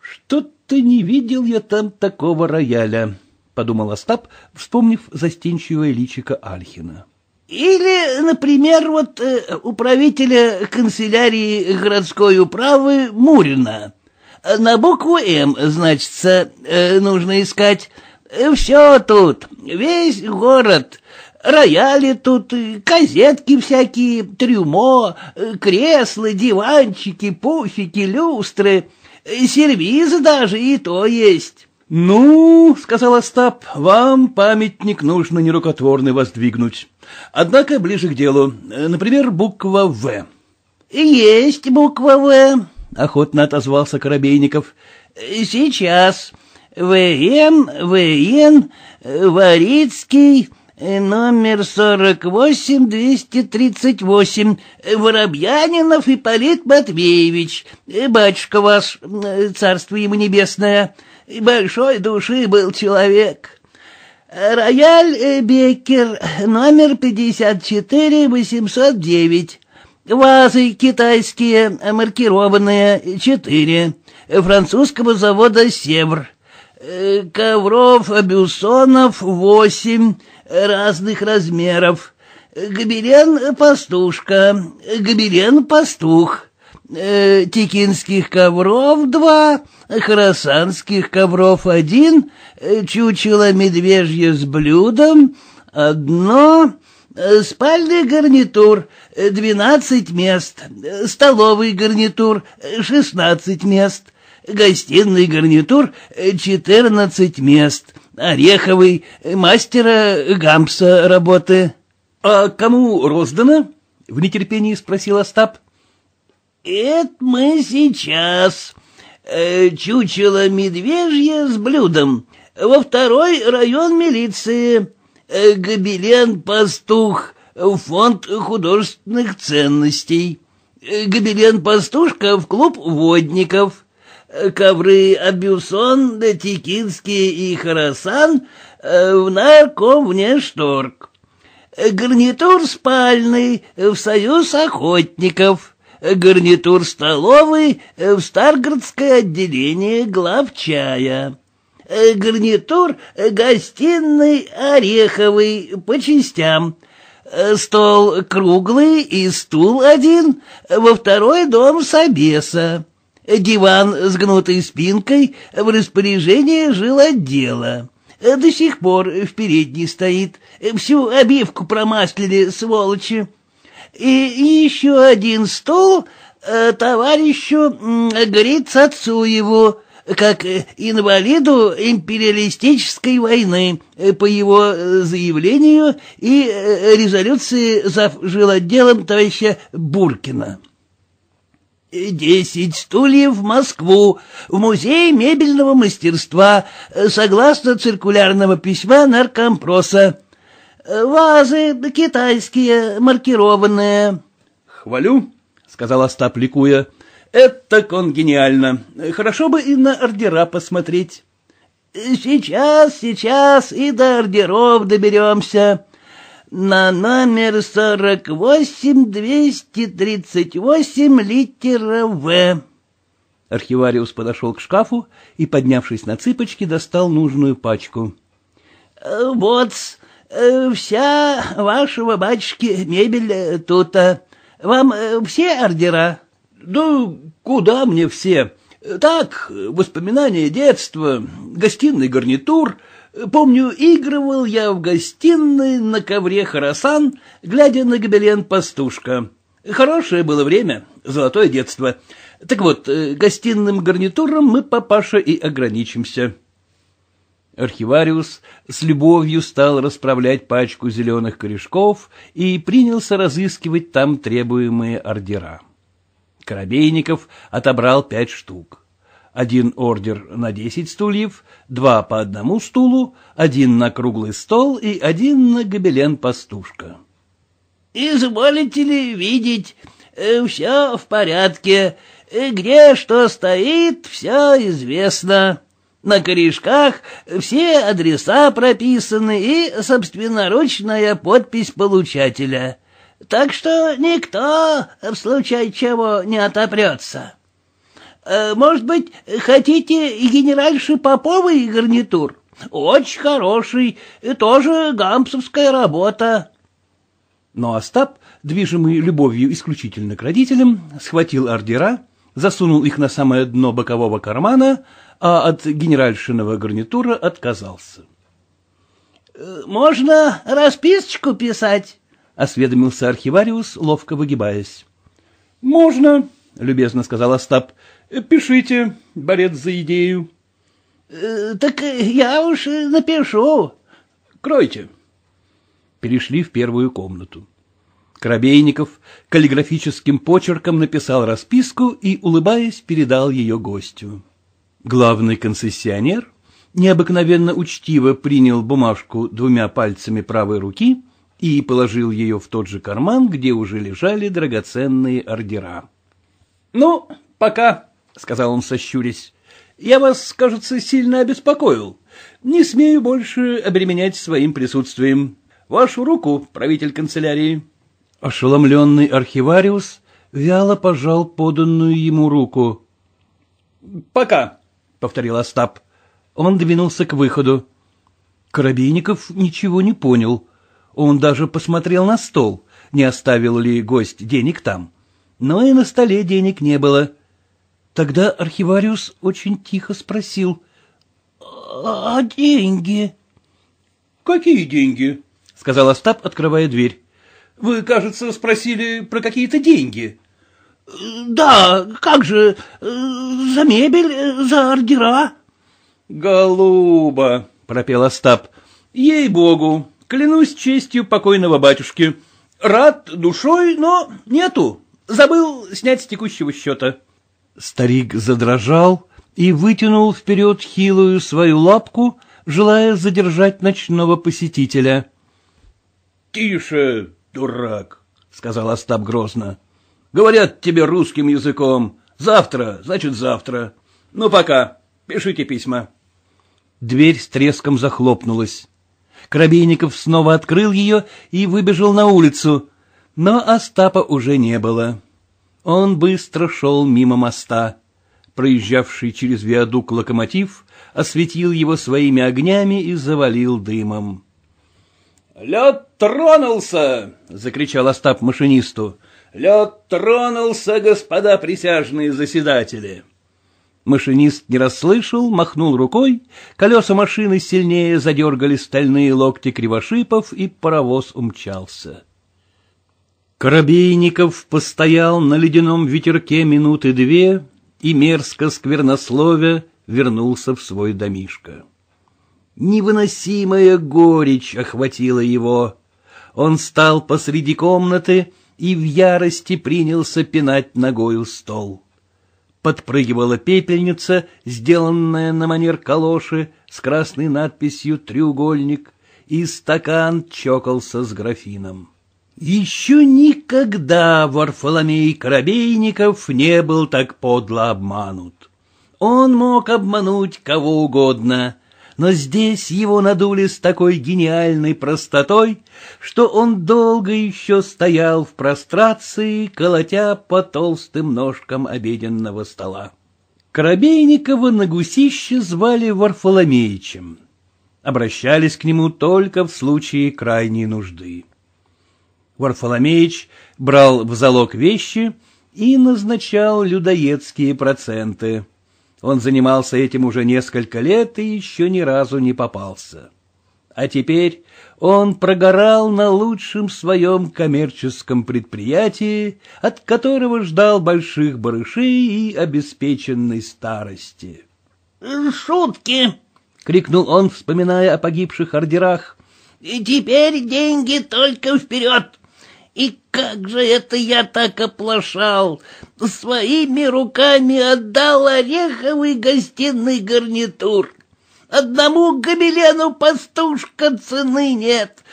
Что-то не видел я там такого рояля. — подумал Остап, вспомнив застенчивое личико Альхина. «Или, например, вот э, управителя канцелярии городской управы Мурина. На букву «М», значится, э, нужно искать. Э, Все тут, весь город» рояли тут, козетки всякие, трюмо, кресла, диванчики, пуфики, люстры, сервизы даже и то есть. «Ну, — сказал Остап, — вам памятник нужно нерукотворный воздвигнуть. Однако ближе к делу. Э, например, буква «В». «Есть буква «В», — охотно отозвался Коробейников. «Э, «Сейчас. ВН, ВН, Варицкий, э, номер 48-238, Воробьянинов и Полит Матвеевич, батюшка ваш, царство ему небесное» и большой души был человек. Рояль э, Беккер, номер 54809. Вазы китайские, маркированные, 4. Французского завода «Севр». Э, ковров, бюсонов, 8. Разных размеров. Гобелен-пастушка, гобелен-пастух э, текинских ковров два, хоросанских ковров один, э, чучело медвежье с блюдом одно, э, спальный гарнитур э, двенадцать мест, столовый гарнитур шестнадцать мест, гостиный гарнитур четырнадцать мест, ореховый мастера Гамса работы. — А кому роздано? — в нетерпении спросил Остап. «Это мы сейчас. Э, чучело медвежье с блюдом. Во второй район милиции. Э, Гобелен-пастух. Фонд художественных ценностей. Э, Гобелен-пастушка в клуб водников. Ковры Абюсон, Текинский и Харасан в нарком наркомвнешторг. Гарнитур спальный в союз охотников» гарнитур столовой э, в Старгородское отделение главчая. Э, гарнитур э, гостиной ореховый по частям. Стол круглый и стул один, во второй дом собеса. Диван с гнутой спинкой в распоряжении жил отдела. До сих пор в передней стоит. Всю обивку промаслили, сволочи и, еще один стул э, товарищу э, Грицацуеву, как инвалиду империалистической войны, э, по его э, заявлению и э, резолюции за жилотделом товарища Буркина. Десять стульев в Москву, в музей мебельного мастерства, согласно циркулярного письма наркомпроса Вазы э, китайские, маркированные. Хвалю, сказал Остап, ликуя. Это он гениально. Хорошо бы и на ордера посмотреть. Сейчас, сейчас и до ордеров доберемся. На номер сорок восемь двести тридцать восемь литера В. Архивариус подошел к шкафу и, поднявшись на цыпочки, достал нужную пачку. «Э, вот, Э, вся вашего батюшки мебель э, тут э. Вам все ордера? Да куда мне все? Так, воспоминания детства, гостиный гарнитур. Помню, игрывал я в гостиной на ковре Харасан, глядя на гобелен пастушка. Хорошее было время, золотое детство. Так вот, гостиным гарнитуром мы, папаша, и ограничимся. Архивариус с любовью стал расправлять пачку зеленых корешков и принялся разыскивать там требуемые ордера. Коробейников отобрал пять штук. Один ордер на десять стульев, два по одному стулу, один на круглый стол и один на гобелен-пастушка. — Изволите ли видеть, э, все в порядке, э, где что стоит, все известно, на корешках все адреса прописаны и собственноручная подпись получателя. Так что никто в случае чего не отопрется. Э, может быть, хотите и генеральши Поповой гарнитур? Очень хороший, и тоже гампсовская работа. Но Остап, движимый любовью исключительно к родителям, схватил ордера, засунул их на самое дно бокового кармана — а от генеральшиного гарнитура отказался. «Э, — Можно расписочку писать? — осведомился архивариус, ловко выгибаясь. — Можно, — любезно сказал Остап. «Э, — Пишите, борец за идею. «Э, — Так я уж напишу. — Кройте. Перешли в первую комнату. Коробейников каллиграфическим почерком написал расписку и, улыбаясь, передал ее гостю. Главный концессионер необыкновенно учтиво принял бумажку двумя пальцами правой руки и положил ее в тот же карман, где уже лежали драгоценные ордера. — Ну, пока, — сказал он, сощурясь. — Я вас, кажется, сильно обеспокоил. Не смею больше обременять своим присутствием. Вашу руку, правитель канцелярии. Ошеломленный архивариус вяло пожал поданную ему руку. — Пока, повторил Остап. Он двинулся к выходу. Коробейников ничего не понял. Он даже посмотрел на стол, не оставил ли гость денег там. Но и на столе денег не было. Тогда архивариус очень тихо спросил. «А деньги?» «Какие деньги?» — сказал Остап, открывая дверь. «Вы, кажется, спросили про какие-то деньги». Да, как же, э, за мебель, э, за ордера. Голуба, пропел Остап. Ей-богу, клянусь честью покойного батюшки. Рад душой, но нету. Забыл снять с текущего счета. Старик задрожал и вытянул вперед хилую свою лапку, желая задержать ночного посетителя. — Тише, дурак, — сказал Остап грозно. Говорят тебе русским языком. Завтра, значит, завтра. Ну, пока. Пишите письма. Дверь с треском захлопнулась. Коробейников снова открыл ее и выбежал на улицу, но Остапа уже не было. Он быстро шел мимо моста. Проезжавший через виадук локомотив осветил его своими огнями и завалил дымом. — Лед тронулся! — закричал Остап машинисту. Лед тронулся, господа присяжные заседатели. Машинист не расслышал, махнул рукой, колеса машины сильнее задергали стальные локти кривошипов, и паровоз умчался. Коробейников постоял на ледяном ветерке минуты две и, мерзко сквернословя, вернулся в свой домишко. Невыносимая горечь охватила его. Он стал посреди комнаты, и в ярости принялся пинать ногою стол. Подпрыгивала пепельница, сделанная на манер калоши, с красной надписью «Треугольник», и стакан чокался с графином. Еще никогда Варфоломей Коробейников не был так подло обманут. Он мог обмануть кого угодно, но здесь его надули с такой гениальной простотой, что он долго еще стоял в прострации, колотя по толстым ножкам обеденного стола. Коробейникова на гусище звали Варфоломеичем. Обращались к нему только в случае крайней нужды. Варфоломеич брал в залог вещи и назначал людоедские проценты — он занимался этим уже несколько лет и еще ни разу не попался. А теперь он прогорал на лучшем своем коммерческом предприятии, от которого ждал больших барышей и обеспеченной старости. «Шутки!» — крикнул он, вспоминая о погибших ордерах. «Теперь деньги только вперед!» И как же это я так оплошал! Своими руками отдал ореховый гостиный гарнитур. Одному гобелену пастушка цены нет.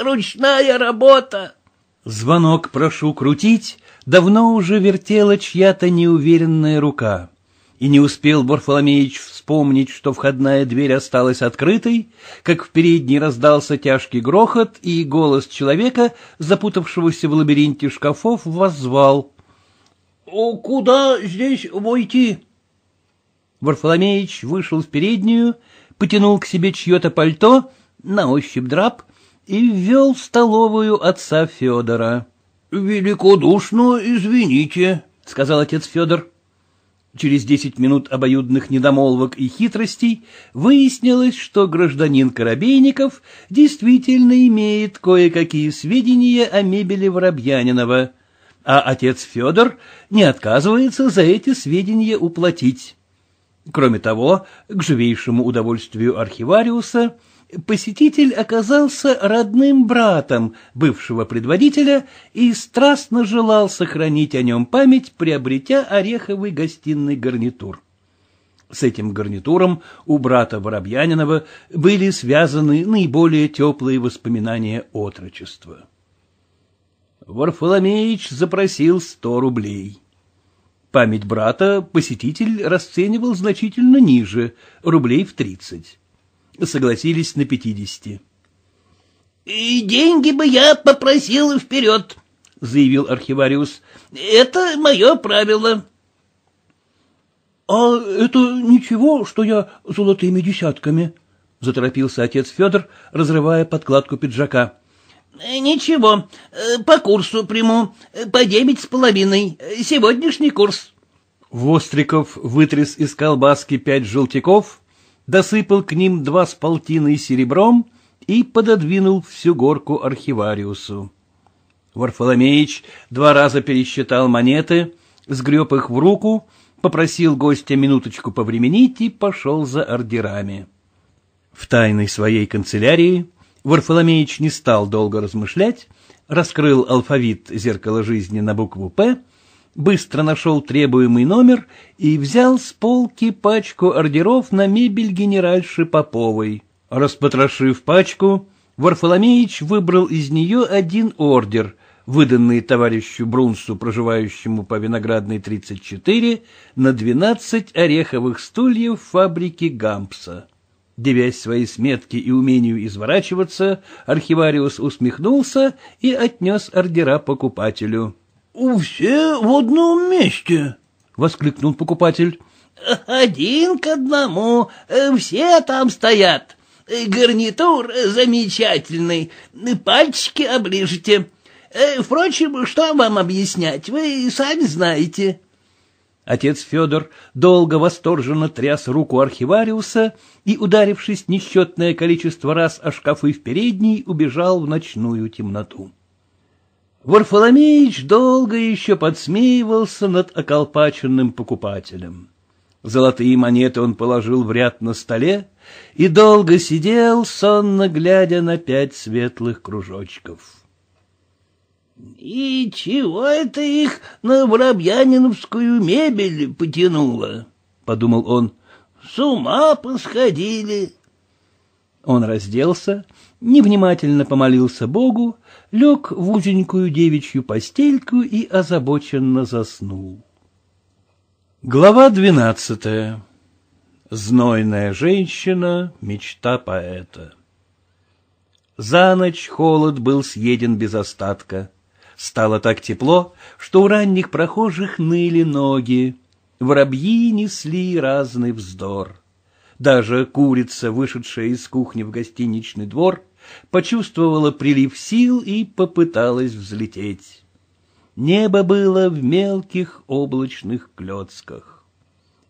Ручная работа. Звонок прошу крутить. Давно уже вертела чья-то неуверенная рука и не успел Борфоломеич вспомнить, что входная дверь осталась открытой, как в передней раздался тяжкий грохот, и голос человека, запутавшегося в лабиринте шкафов, воззвал. — Куда здесь войти? Варфоломеич вышел в переднюю, потянул к себе чье-то пальто, на ощупь драп, и ввел в столовую отца Федора. — Великодушно извините, — сказал отец Федор. Через десять минут обоюдных недомолвок и хитростей выяснилось, что гражданин Коробейников действительно имеет кое-какие сведения о мебели Воробьянинова, а отец Федор не отказывается за эти сведения уплатить. Кроме того, к живейшему удовольствию архивариуса – Посетитель оказался родным братом бывшего предводителя и страстно желал сохранить о нем память, приобретя ореховый гостиный гарнитур. С этим гарнитуром у брата Воробьянинова были связаны наиболее теплые воспоминания отрочества. Варфоломеич запросил сто рублей. Память брата посетитель расценивал значительно ниже, рублей в тридцать согласились на пятидесяти. «И деньги бы я попросил вперед», — заявил архивариус. «Это мое правило». «А это ничего, что я золотыми десятками?» — заторопился отец Федор, разрывая подкладку пиджака. «Ничего, э, по курсу приму, э, по девять с половиной, э, сегодняшний курс». Востриков вытряс из колбаски пять желтяков, досыпал к ним два с полтиной серебром и пододвинул всю горку архивариусу. Варфоломеич два раза пересчитал монеты, сгреб их в руку, попросил гостя минуточку повременить и пошел за ордерами. В тайной своей канцелярии Варфоломеич не стал долго размышлять, раскрыл алфавит зеркала жизни на букву «П» быстро нашел требуемый номер и взял с полки пачку ордеров на мебель генеральши Поповой. Распотрошив пачку, Варфоломеич выбрал из нее один ордер, выданный товарищу Брунсу, проживающему по виноградной 34, на 12 ореховых стульев фабрики Гампса. Девясь своей сметке и умению изворачиваться, архивариус усмехнулся и отнес ордера покупателю. У Все в одном месте, — воскликнул покупатель. Один к одному, э, все там стоят. Гарнитур замечательный, пальчики оближете. Э, впрочем, что вам объяснять, вы сами знаете. Отец Федор долго восторженно тряс руку архивариуса и, ударившись несчетное количество раз о шкафы в передней, убежал в ночную темноту. Варфоломеич долго еще подсмеивался над околпаченным покупателем. Золотые монеты он положил в ряд на столе и долго сидел, сонно глядя на пять светлых кружочков. — И чего это их на воробьяниновскую мебель потянуло? — подумал он. — С ума посходили. Он разделся, невнимательно помолился Богу лег в узенькую девичью постельку и озабоченно заснул. Глава двенадцатая. Знойная женщина, мечта поэта. За ночь холод был съеден без остатка. Стало так тепло, что у ранних прохожих ныли ноги. Воробьи несли разный вздор. Даже курица, вышедшая из кухни в гостиничный двор, почувствовала прилив сил и попыталась взлететь. Небо было в мелких облачных клетках.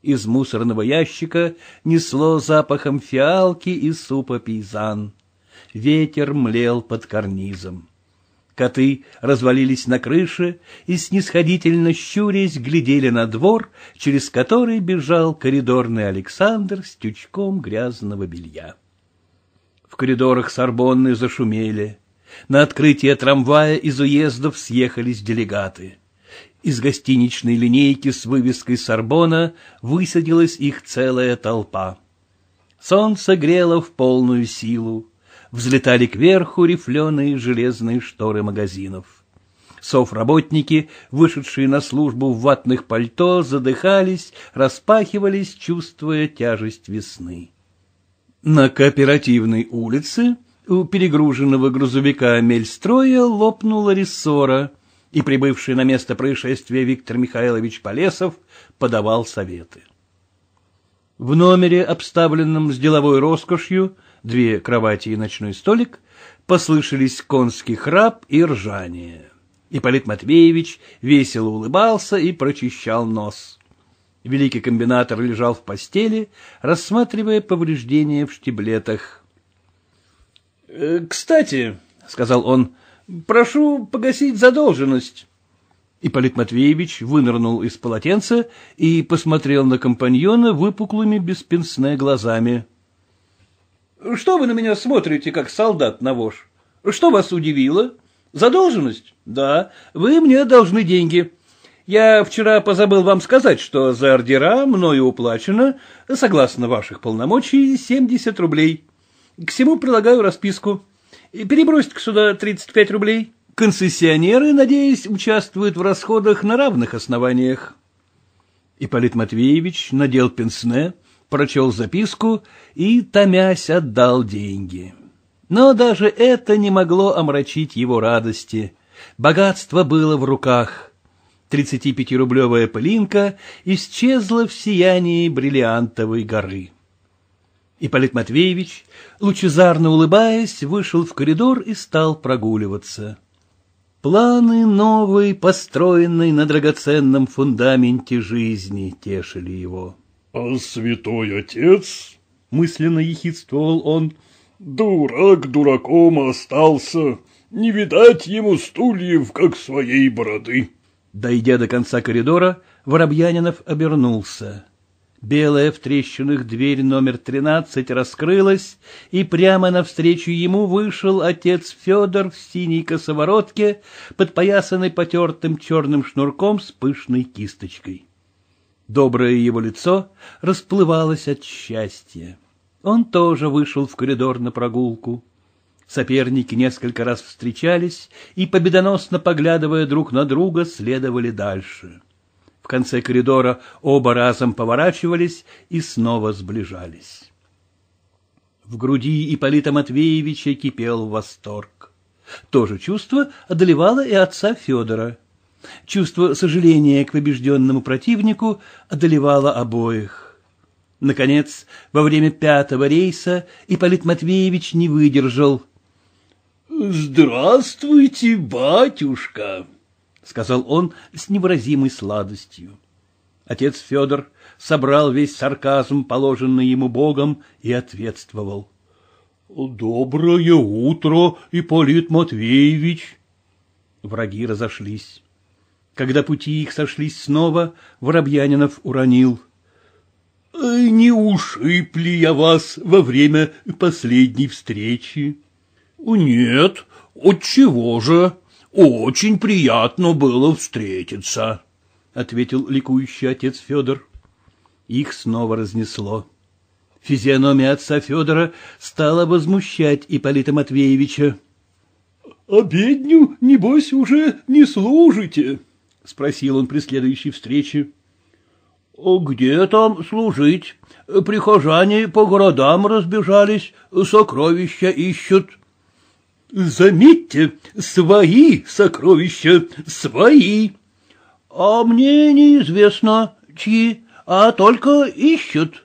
Из мусорного ящика несло запахом фиалки и супа пейзан. Ветер млел под карнизом. Коты развалились на крыше и, снисходительно щурясь, глядели на двор, через который бежал коридорный Александр с тючком грязного белья. В коридорах Сорбонны зашумели. На открытие трамвая из уездов съехались делегаты. Из гостиничной линейки с вывеской Сорбона высадилась их целая толпа. Солнце грело в полную силу. Взлетали кверху рифленые железные шторы магазинов. Совработники, вышедшие на службу в ватных пальто, задыхались, распахивались, чувствуя тяжесть весны. На кооперативной улице у перегруженного грузовика мельстроя лопнула рессора, и прибывший на место происшествия Виктор Михайлович Полесов подавал советы. В номере, обставленном с деловой роскошью, две кровати и ночной столик, послышались конский храп и ржание. Ипполит Матвеевич весело улыбался и прочищал нос. Великий комбинатор лежал в постели, рассматривая повреждения в штиблетах. Э, — Кстати, — сказал он, — прошу погасить задолженность. Ипполит Матвеевич вынырнул из полотенца и посмотрел на компаньона выпуклыми беспенсне глазами. — Что вы на меня смотрите, как солдат на вож? Что вас удивило? Задолженность? Да, вы мне должны деньги. — я вчера позабыл вам сказать, что за ордера мною уплачено, согласно ваших полномочий, 70 рублей. К всему прилагаю расписку. Перебросьте сюда 35 рублей. Концессионеры, надеюсь, участвуют в расходах на равных основаниях. Ипполит Матвеевич надел пенсне, прочел записку и, томясь, отдал деньги. Но даже это не могло омрачить его радости. Богатство было в руках — 35-рублевая пылинка исчезла в сиянии бриллиантовой горы. Ипполит Матвеевич, лучезарно улыбаясь, вышел в коридор и стал прогуливаться. Планы новой, построенной на драгоценном фундаменте жизни, тешили его. — А святой отец, — мысленно ехидствовал он, — дурак дураком остался, не видать ему стульев, как своей бороды. Дойдя до конца коридора, Воробьянинов обернулся. Белая в трещинах дверь номер тринадцать раскрылась, и прямо навстречу ему вышел отец Федор в синей косоворотке, подпоясанный потертым черным шнурком с пышной кисточкой. Доброе его лицо расплывалось от счастья. Он тоже вышел в коридор на прогулку. Соперники несколько раз встречались и, победоносно поглядывая друг на друга, следовали дальше. В конце коридора оба разом поворачивались и снова сближались. В груди Ипполита Матвеевича кипел восторг. То же чувство одолевало и отца Федора. Чувство сожаления к побежденному противнику одолевало обоих. Наконец, во время пятого рейса Ипполит Матвеевич не выдержал — «Здравствуйте, батюшка!» — сказал он с невыразимой сладостью. Отец Федор собрал весь сарказм, положенный ему Богом, и ответствовал. — Доброе утро, Ипполит Матвеевич! Враги разошлись. Когда пути их сошлись снова, Воробьянинов уронил. «Э, — Не ушиб ли я вас во время последней встречи? «Нет, отчего же? Очень приятно было встретиться», — ответил ликующий отец Федор. Их снова разнесло. Физиономия отца Федора стала возмущать Ипполита Матвеевича. — Обедню, небось, уже не служите? — спросил он при следующей встрече. — Где там служить? Прихожане по городам разбежались, сокровища ищут, Заметьте, свои сокровища, свои. А мне неизвестно, чьи, а только ищут.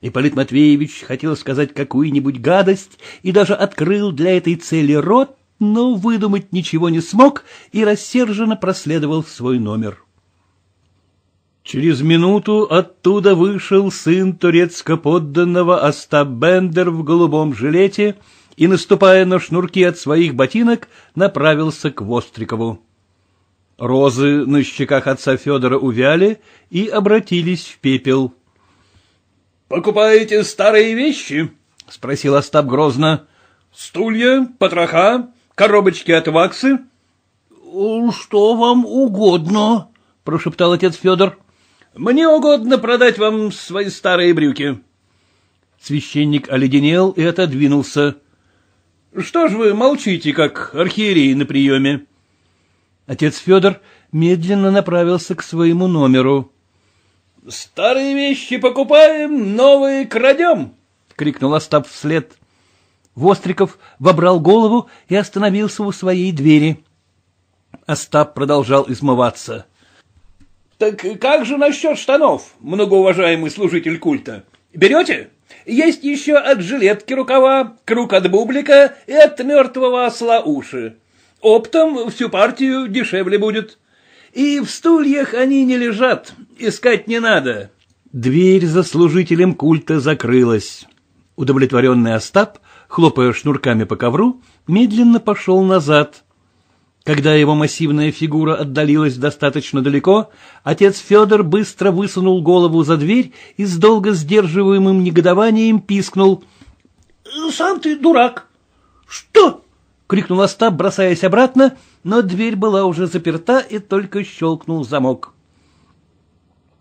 Ипполит Матвеевич хотел сказать какую-нибудь гадость и даже открыл для этой цели рот, но выдумать ничего не смог и рассерженно проследовал в свой номер. Через минуту оттуда вышел сын турецко-подданного Остап Бендер в голубом жилете — и, наступая на шнурки от своих ботинок, направился к Вострикову. Розы на щеках отца Федора увяли и обратились в пепел. — Покупаете старые вещи? — спросил Остап грозно. — Стулья, потроха, коробочки от ваксы? — Что вам угодно, — прошептал отец Федор. — Мне угодно продать вам свои старые брюки. Священник оледенел и отодвинулся. Что ж вы молчите, как архиерей на приеме? Отец Федор медленно направился к своему номеру. — Старые вещи покупаем, новые крадем! — крикнул Остап вслед. Востриков вобрал голову и остановился у своей двери. Остап продолжал измываться. — Так как же насчет штанов, многоуважаемый служитель культа? Берете? Есть еще от жилетки рукава, круг от бублика и от мертвого осла уши. Оптом всю партию дешевле будет. И в стульях они не лежат, искать не надо. Дверь за служителем культа закрылась. Удовлетворенный Остап, хлопая шнурками по ковру, медленно пошел назад, когда его массивная фигура отдалилась достаточно далеко, отец Федор быстро высунул голову за дверь и с долго сдерживаемым негодованием пискнул. «Сам ты дурак!» «Что?» — крикнул Остап, бросаясь обратно, но дверь была уже заперта и только щелкнул замок.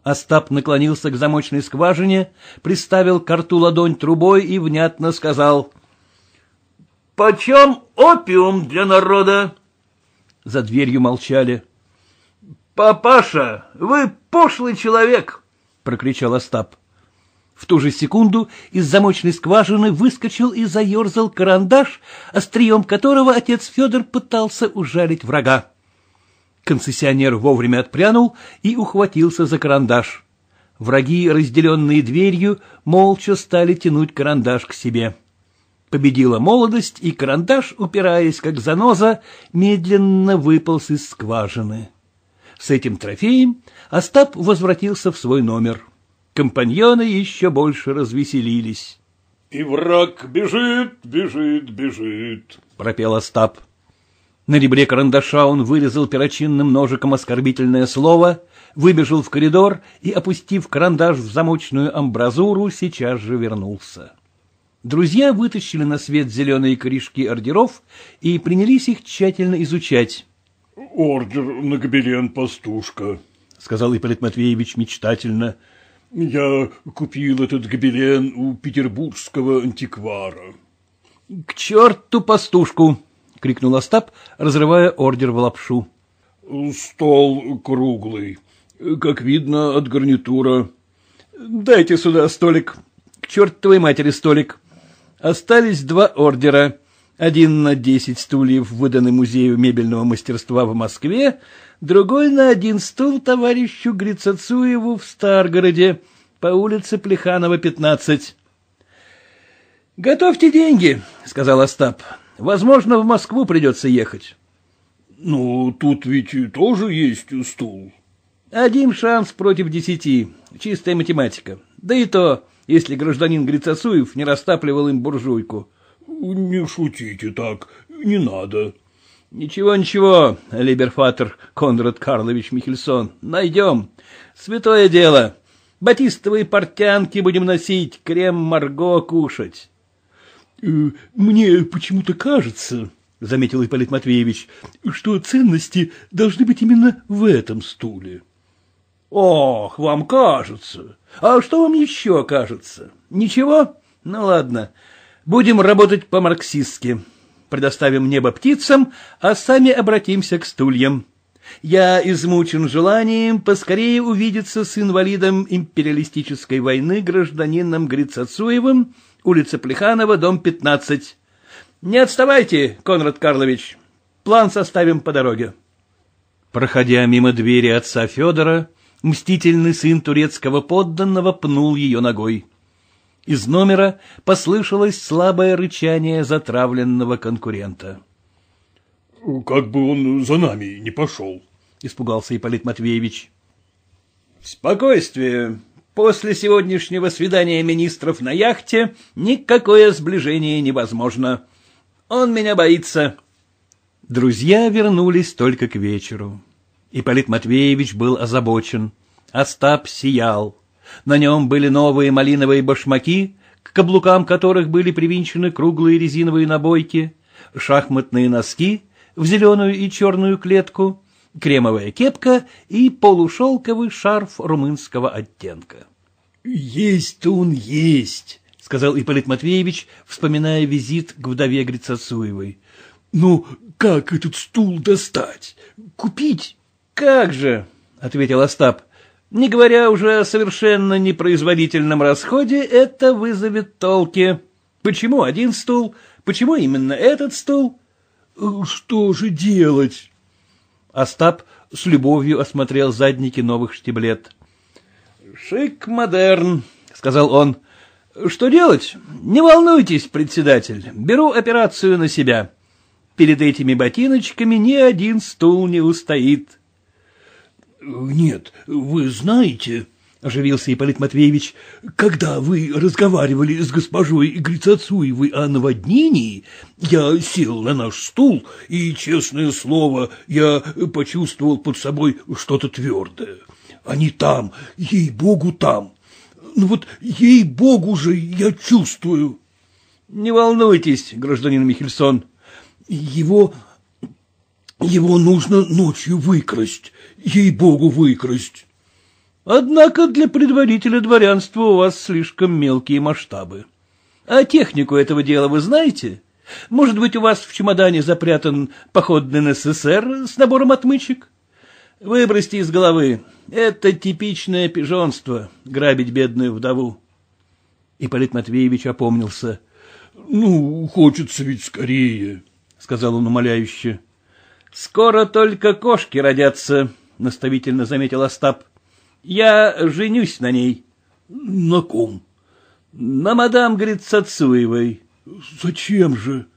Остап наклонился к замочной скважине, приставил к рту ладонь трубой и внятно сказал. «Почем опиум для народа?» За дверью молчали. «Папаша, вы пошлый человек!» — прокричал Остап. В ту же секунду из замочной скважины выскочил и заерзал карандаш, острием которого отец Федор пытался ужалить врага. Концессионер вовремя отпрянул и ухватился за карандаш. Враги, разделенные дверью, молча стали тянуть карандаш к себе. — Победила молодость, и карандаш, упираясь как заноза, медленно выполз из скважины. С этим трофеем Остап возвратился в свой номер. Компаньоны еще больше развеселились. «И враг бежит, бежит, бежит», — пропел Остап. На ребре карандаша он вырезал перочинным ножиком оскорбительное слово, выбежал в коридор и, опустив карандаш в замочную амбразуру, сейчас же вернулся. Друзья вытащили на свет зеленые корешки ордеров и принялись их тщательно изучать. — Ордер на гобелен пастушка, — сказал Ипполит Матвеевич мечтательно. — Я купил этот гобелен у петербургского антиквара. — К черту пастушку! — крикнул Остап, разрывая ордер в лапшу. — Стол круглый, как видно от гарнитура. — Дайте сюда столик, к чертовой матери столик остались два ордера. Один на 10 стульев, выданный Музею мебельного мастерства в Москве, другой на один стул товарищу Грицацуеву в Старгороде по улице Плеханова, 15. «Готовьте деньги», — сказал Остап. «Возможно, в Москву придется ехать». «Ну, тут ведь и тоже есть стул». «Один шанс против десяти. Чистая математика. Да и то, если гражданин Грицасуев не растапливал им буржуйку. — Не шутите так, не надо. — Ничего-ничего, либерфатор Конрад Карлович Михельсон, найдем. Святое дело. Батистовые портянки будем носить, крем-марго кушать. Э, — Мне почему-то кажется, — заметил Ипполит Матвеевич, — что ценности должны быть именно в этом стуле. — Ох, вам кажется. А что вам еще кажется? Ничего? Ну ладно. Будем работать по-марксистски. Предоставим небо птицам, а сами обратимся к стульям. Я измучен желанием поскорее увидеться с инвалидом империалистической войны гражданином Грицацуевым, улица Плеханова, дом 15. Не отставайте, Конрад Карлович. План составим по дороге. Проходя мимо двери отца Федора, Мстительный сын турецкого подданного пнул ее ногой. Из номера послышалось слабое рычание затравленного конкурента. «Ну, — Как бы он за нами не пошел, — испугался Ипполит Матвеевич. — Спокойствие. После сегодняшнего свидания министров на яхте никакое сближение невозможно. Он меня боится. Друзья вернулись только к вечеру. Ипполит Матвеевич был озабочен. Остап сиял. На нем были новые малиновые башмаки, к каблукам которых были привинчены круглые резиновые набойки, шахматные носки в зеленую и черную клетку, кремовая кепка и полушелковый шарф румынского оттенка. — Есть-то он есть, — сказал Ипполит Матвеевич, вспоминая визит к вдове Грицасуевой. — Ну, как этот стул достать? Купить? Как же, — ответил Остап, — не говоря уже о совершенно непроизводительном расходе, это вызовет толки. Почему один стул? Почему именно этот стул? Что же делать? Остап с любовью осмотрел задники новых штиблет. «Шик-модерн», — сказал он. «Что делать? Не волнуйтесь, председатель, беру операцию на себя. Перед этими ботиночками ни один стул не устоит». «Нет, вы знаете...» — оживился Ипполит Матвеевич, — когда вы разговаривали с госпожой Грицацуевой о наводнении, я сел на наш стул, и, честное слово, я почувствовал под собой что-то твердое. Они там, ей-богу, там. Ну вот, ей-богу же, я чувствую. — Не волнуйтесь, гражданин Михельсон. Его... его нужно ночью выкрасть ей-богу, выкрасть. Однако для предварителя дворянства у вас слишком мелкие масштабы. А технику этого дела вы знаете? Может быть, у вас в чемодане запрятан походный СССР с набором отмычек? Выбросьте из головы. Это типичное пижонство — грабить бедную вдову. И Ипполит Матвеевич опомнился. — Ну, хочется ведь скорее, — сказал он умоляюще. — Скоро только кошки родятся, наставительно заметил Остап. Я женюсь на ней. На ком? На мадам, говорит, Сацуевой. Зачем же?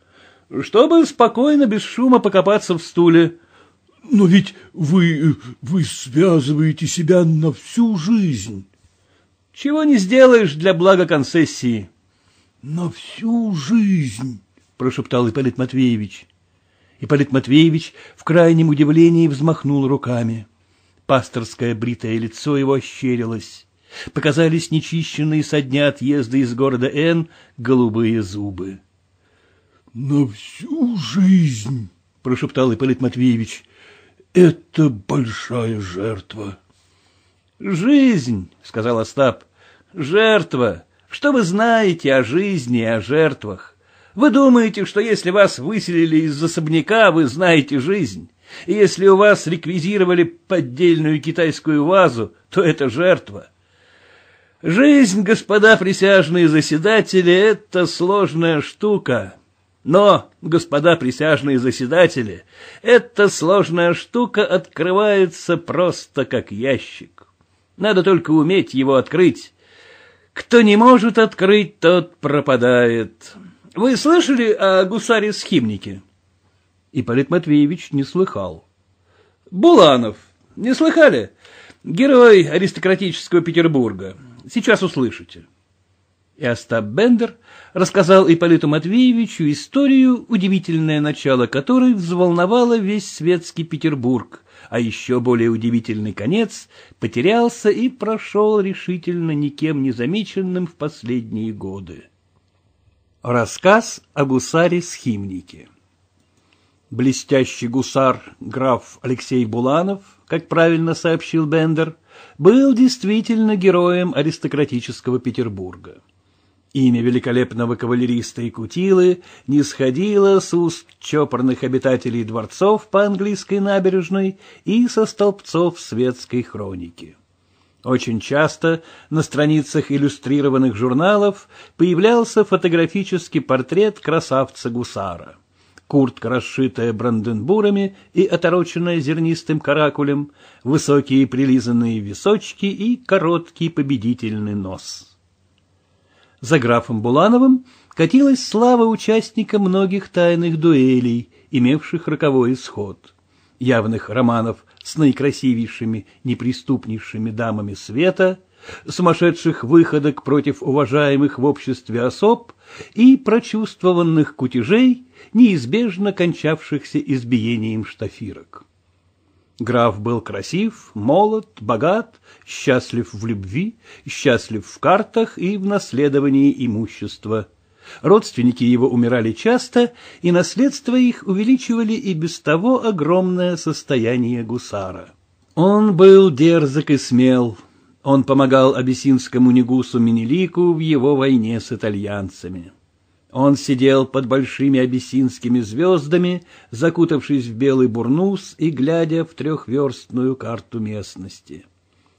Чтобы спокойно, без шума покопаться в стуле. Но ведь вы, вы связываете себя на всю жизнь. Чего не сделаешь для блага концессии. На всю жизнь, прошептал Ипполит Матвеевич. Ипполит Матвеевич в крайнем удивлении взмахнул руками. — Пасторское бритое лицо его ощерилось. Показались нечищенные со дня отъезда из города Н голубые зубы. — На всю жизнь, — прошептал Ипполит Матвеевич, — это большая жертва. — Жизнь, — сказал Остап, — жертва. Что вы знаете о жизни и о жертвах? Вы думаете, что если вас выселили из особняка, вы знаете жизнь? И если у вас реквизировали поддельную китайскую вазу, то это жертва. Жизнь, господа присяжные заседатели, это сложная штука. Но, господа присяжные заседатели, эта сложная штука открывается просто как ящик. Надо только уметь его открыть. Кто не может открыть, тот пропадает. Вы слышали о гусаре-схимнике? Ипполит Матвеевич не слыхал. «Буланов! Не слыхали? Герой аристократического Петербурга. Сейчас услышите». И Остап Бендер рассказал Ипполиту Матвеевичу историю, удивительное начало которой взволновало весь светский Петербург, а еще более удивительный конец потерялся и прошел решительно никем не замеченным в последние годы. Рассказ о гусаре-схимнике Блестящий гусар граф Алексей Буланов, как правильно сообщил Бендер, был действительно героем аристократического Петербурга. Имя великолепного кавалериста и кутилы не сходило с уст чопорных обитателей дворцов по английской набережной и со столбцов светской хроники. Очень часто на страницах иллюстрированных журналов появлялся фотографический портрет красавца-гусара куртка, расшитая бранденбурами и отороченная зернистым каракулем, высокие прилизанные височки и короткий победительный нос. За графом Булановым катилась слава участника многих тайных дуэлей, имевших роковой исход, явных романов с наикрасивейшими, неприступнейшими дамами света — сумасшедших выходок против уважаемых в обществе особ и прочувствованных кутежей, неизбежно кончавшихся избиением штафирок. Граф был красив, молод, богат, счастлив в любви, счастлив в картах и в наследовании имущества. Родственники его умирали часто, и наследство их увеличивали и без того огромное состояние гусара. Он был дерзок и смел, он помогал абиссинскому негусу Минелику в его войне с итальянцами. Он сидел под большими абиссинскими звездами, закутавшись в белый бурнус и глядя в трехверстную карту местности.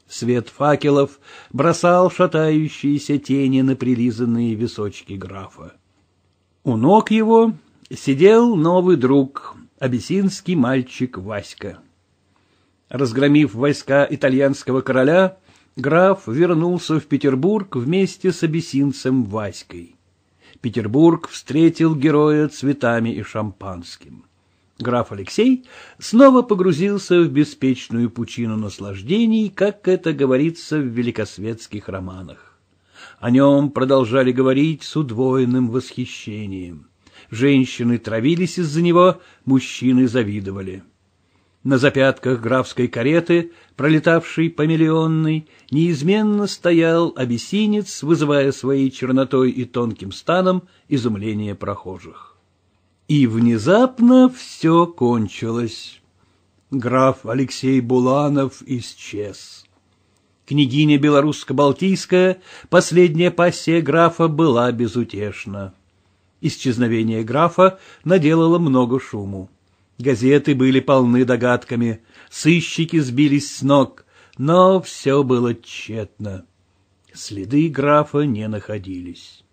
Свет факелов бросал шатающиеся тени на прилизанные височки графа. У ног его сидел новый друг, абиссинский мальчик Васька. Разгромив войска итальянского короля, граф вернулся в Петербург вместе с абиссинцем Васькой. Петербург встретил героя цветами и шампанским. Граф Алексей снова погрузился в беспечную пучину наслаждений, как это говорится в великосветских романах. О нем продолжали говорить с удвоенным восхищением. Женщины травились из-за него, мужчины завидовали. На запятках графской кареты, пролетавшей по миллионной, неизменно стоял обесинец, вызывая своей чернотой и тонким станом изумление прохожих. И внезапно все кончилось. Граф Алексей Буланов исчез. Княгиня белорусско-балтийская, последняя пассия графа, была безутешна. Исчезновение графа наделало много шуму. Газеты были полны догадками, сыщики сбились с ног, но все было тщетно. Следы графа не находились.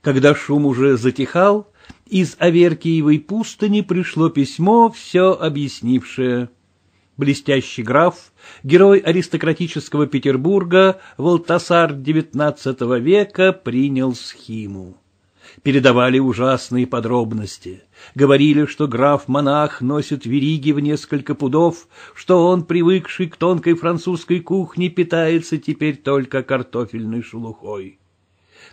Когда шум уже затихал, из Аверкиевой пустыни пришло письмо, все объяснившее. Блестящий граф, герой аристократического Петербурга, Волтасар XIX века принял схиму. Передавали ужасные подробности — Говорили, что граф-монах носит вериги в несколько пудов, что он, привыкший к тонкой французской кухне, питается теперь только картофельной шелухой.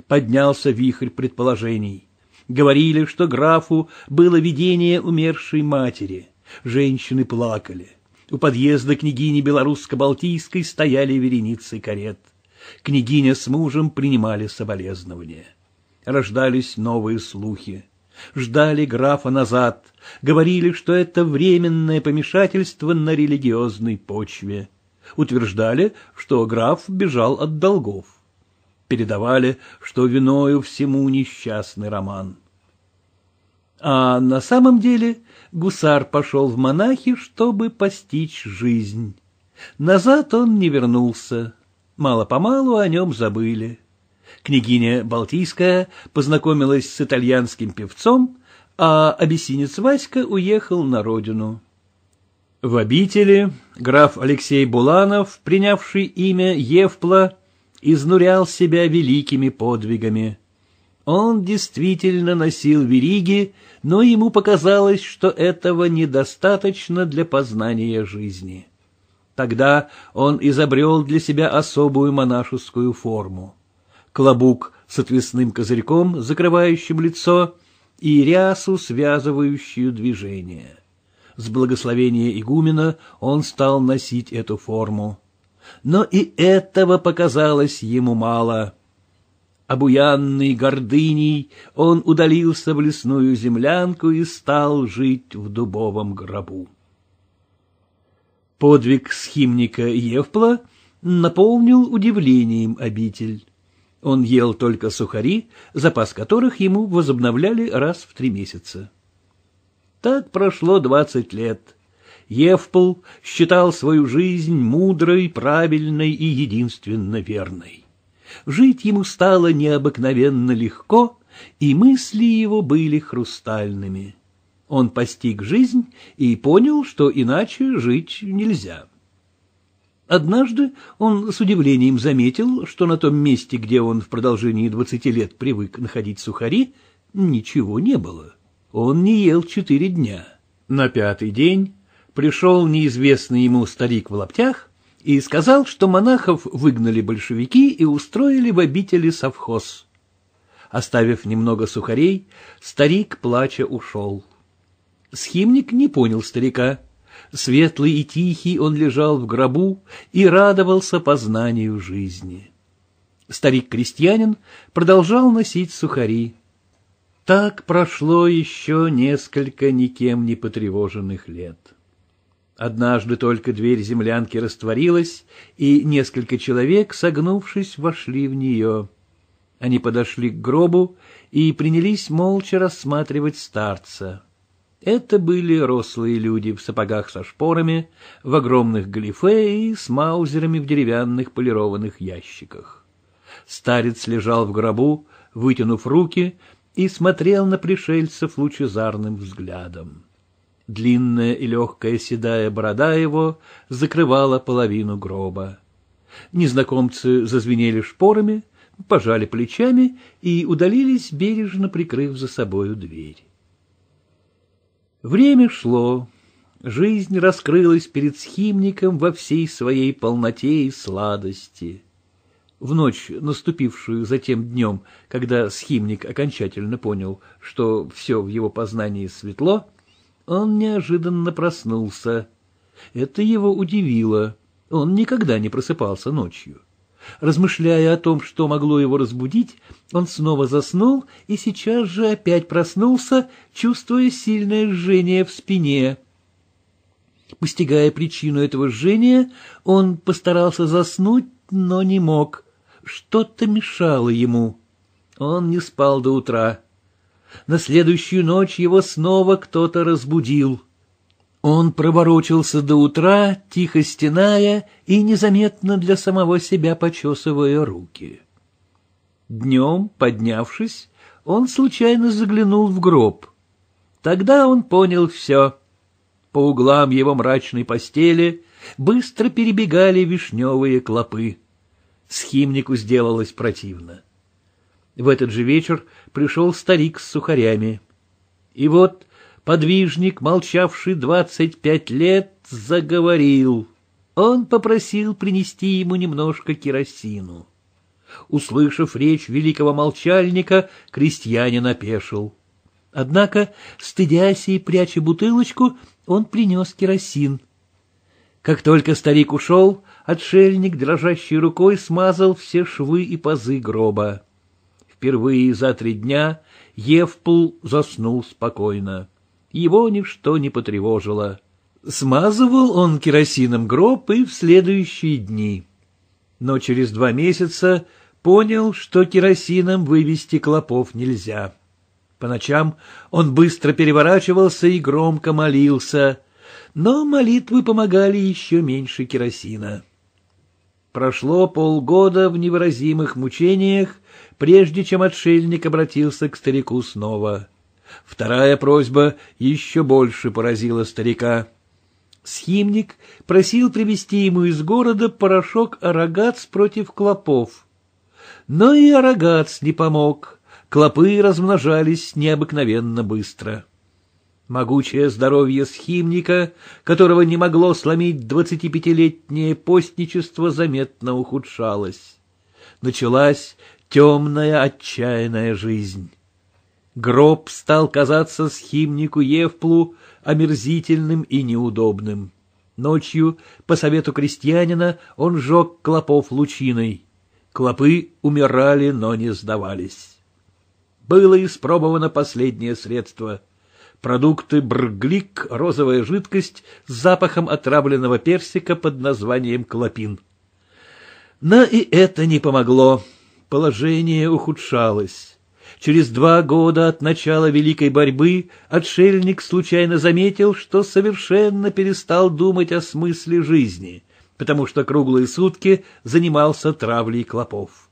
Поднялся вихрь предположений. Говорили, что графу было видение умершей матери. Женщины плакали. У подъезда княгини Белорусско-Балтийской стояли вереницы карет. Княгиня с мужем принимали соболезнования. Рождались новые слухи. Ждали графа назад, говорили, что это временное помешательство на религиозной почве. Утверждали, что граф бежал от долгов. Передавали, что виною всему несчастный роман. А на самом деле гусар пошел в монахи, чтобы постичь жизнь. Назад он не вернулся. Мало-помалу о нем забыли. Княгиня Балтийская познакомилась с итальянским певцом, а обесинец Васька уехал на родину. В обители граф Алексей Буланов, принявший имя Евпла, изнурял себя великими подвигами. Он действительно носил вериги, но ему показалось, что этого недостаточно для познания жизни. Тогда он изобрел для себя особую монашескую форму клобук с отвесным козырьком, закрывающим лицо, и рясу, связывающую движение. С благословения игумена он стал носить эту форму. Но и этого показалось ему мало. Обуянный гордыней, он удалился в лесную землянку и стал жить в дубовом гробу. Подвиг схимника Евпла наполнил удивлением обитель. Он ел только сухари, запас которых ему возобновляли раз в три месяца. Так прошло двадцать лет. Евпл считал свою жизнь мудрой, правильной и единственно верной. Жить ему стало необыкновенно легко, и мысли его были хрустальными. Он постиг жизнь и понял, что иначе жить нельзя. Однажды он с удивлением заметил, что на том месте, где он в продолжении двадцати лет привык находить сухари, ничего не было. Он не ел четыре дня. На пятый день пришел неизвестный ему старик в лаптях и сказал, что монахов выгнали большевики и устроили в обители совхоз. Оставив немного сухарей, старик, плача, ушел. Схимник не понял старика — Светлый и тихий он лежал в гробу и радовался познанию жизни. Старик-крестьянин продолжал носить сухари. Так прошло еще несколько никем не потревоженных лет. Однажды только дверь землянки растворилась, и несколько человек, согнувшись, вошли в нее. Они подошли к гробу и принялись молча рассматривать старца. Это были рослые люди в сапогах со шпорами, в огромных галифе и с маузерами в деревянных полированных ящиках. Старец лежал в гробу, вытянув руки, и смотрел на пришельцев лучезарным взглядом. Длинная и легкая седая борода его закрывала половину гроба. Незнакомцы зазвенели шпорами, пожали плечами и удалились, бережно прикрыв за собою дверь. Время шло. Жизнь раскрылась перед схимником во всей своей полноте и сладости. В ночь, наступившую затем днем, когда схимник окончательно понял, что все в его познании светло, он неожиданно проснулся. Это его удивило. Он никогда не просыпался ночью. Размышляя о том, что могло его разбудить, он снова заснул и сейчас же опять проснулся, чувствуя сильное жжение в спине. Постигая причину этого жжения, он постарался заснуть, но не мог. Что-то мешало ему. Он не спал до утра. На следующую ночь его снова кто-то разбудил. Он проворочился до утра, тихо стеная и незаметно для самого себя почесывая руки. Днем, поднявшись, он случайно заглянул в гроб. Тогда он понял все. По углам его мрачной постели быстро перебегали вишневые клопы. Схимнику сделалось противно. В этот же вечер пришел старик с сухарями. И вот Подвижник, молчавший двадцать пять лет, заговорил. Он попросил принести ему немножко керосину. Услышав речь великого молчальника, крестьянин опешил. Однако, стыдясь и пряча бутылочку, он принес керосин. Как только старик ушел, отшельник дрожащей рукой смазал все швы и пазы гроба. Впервые за три дня Евпл заснул спокойно его ничто не потревожило. Смазывал он керосином гроб и в следующие дни. Но через два месяца понял, что керосином вывести клопов нельзя. По ночам он быстро переворачивался и громко молился, но молитвы помогали еще меньше керосина. Прошло полгода в невыразимых мучениях, прежде чем отшельник обратился к старику снова — Вторая просьба еще больше поразила старика. Схимник просил привезти ему из города порошок арагац против клопов. Но и арагац не помог. Клопы размножались необыкновенно быстро. Могучее здоровье схимника, которого не могло сломить двадцатипятилетнее постничество, заметно ухудшалось. Началась темная отчаянная жизнь. Гроб стал казаться схимнику Евплу омерзительным и неудобным. Ночью, по совету крестьянина, он жег клопов лучиной. Клопы умирали, но не сдавались. Было испробовано последнее средство. Продукты брглик, розовая жидкость с запахом отравленного персика под названием клопин. Но и это не помогло. Положение ухудшалось. Через два года от начала великой борьбы отшельник случайно заметил, что совершенно перестал думать о смысле жизни, потому что круглые сутки занимался травлей клопов.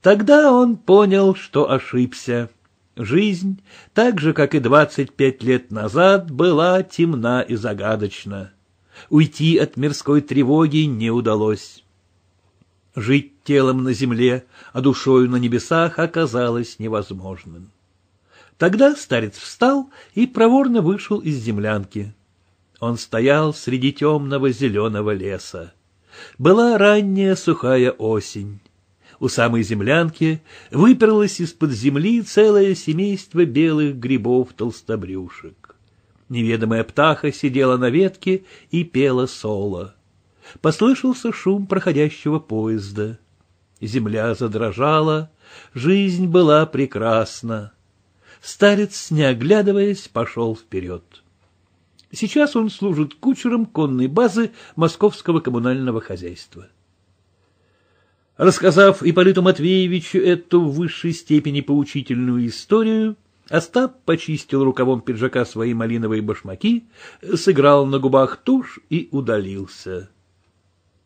Тогда он понял, что ошибся. Жизнь, так же, как и двадцать пять лет назад, была темна и загадочна. Уйти от мирской тревоги не удалось. Жить телом на земле, а душою на небесах оказалось невозможным. Тогда старец встал и проворно вышел из землянки. Он стоял среди темного зеленого леса. Была ранняя сухая осень. У самой землянки выперлось из-под земли целое семейство белых грибов-толстобрюшек. Неведомая птаха сидела на ветке и пела соло. Послышался шум проходящего поезда земля задрожала, жизнь была прекрасна. Старец, не оглядываясь, пошел вперед. Сейчас он служит кучером конной базы московского коммунального хозяйства. Рассказав Ипполиту Матвеевичу эту в высшей степени поучительную историю, Остап почистил рукавом пиджака свои малиновые башмаки, сыграл на губах тушь и удалился.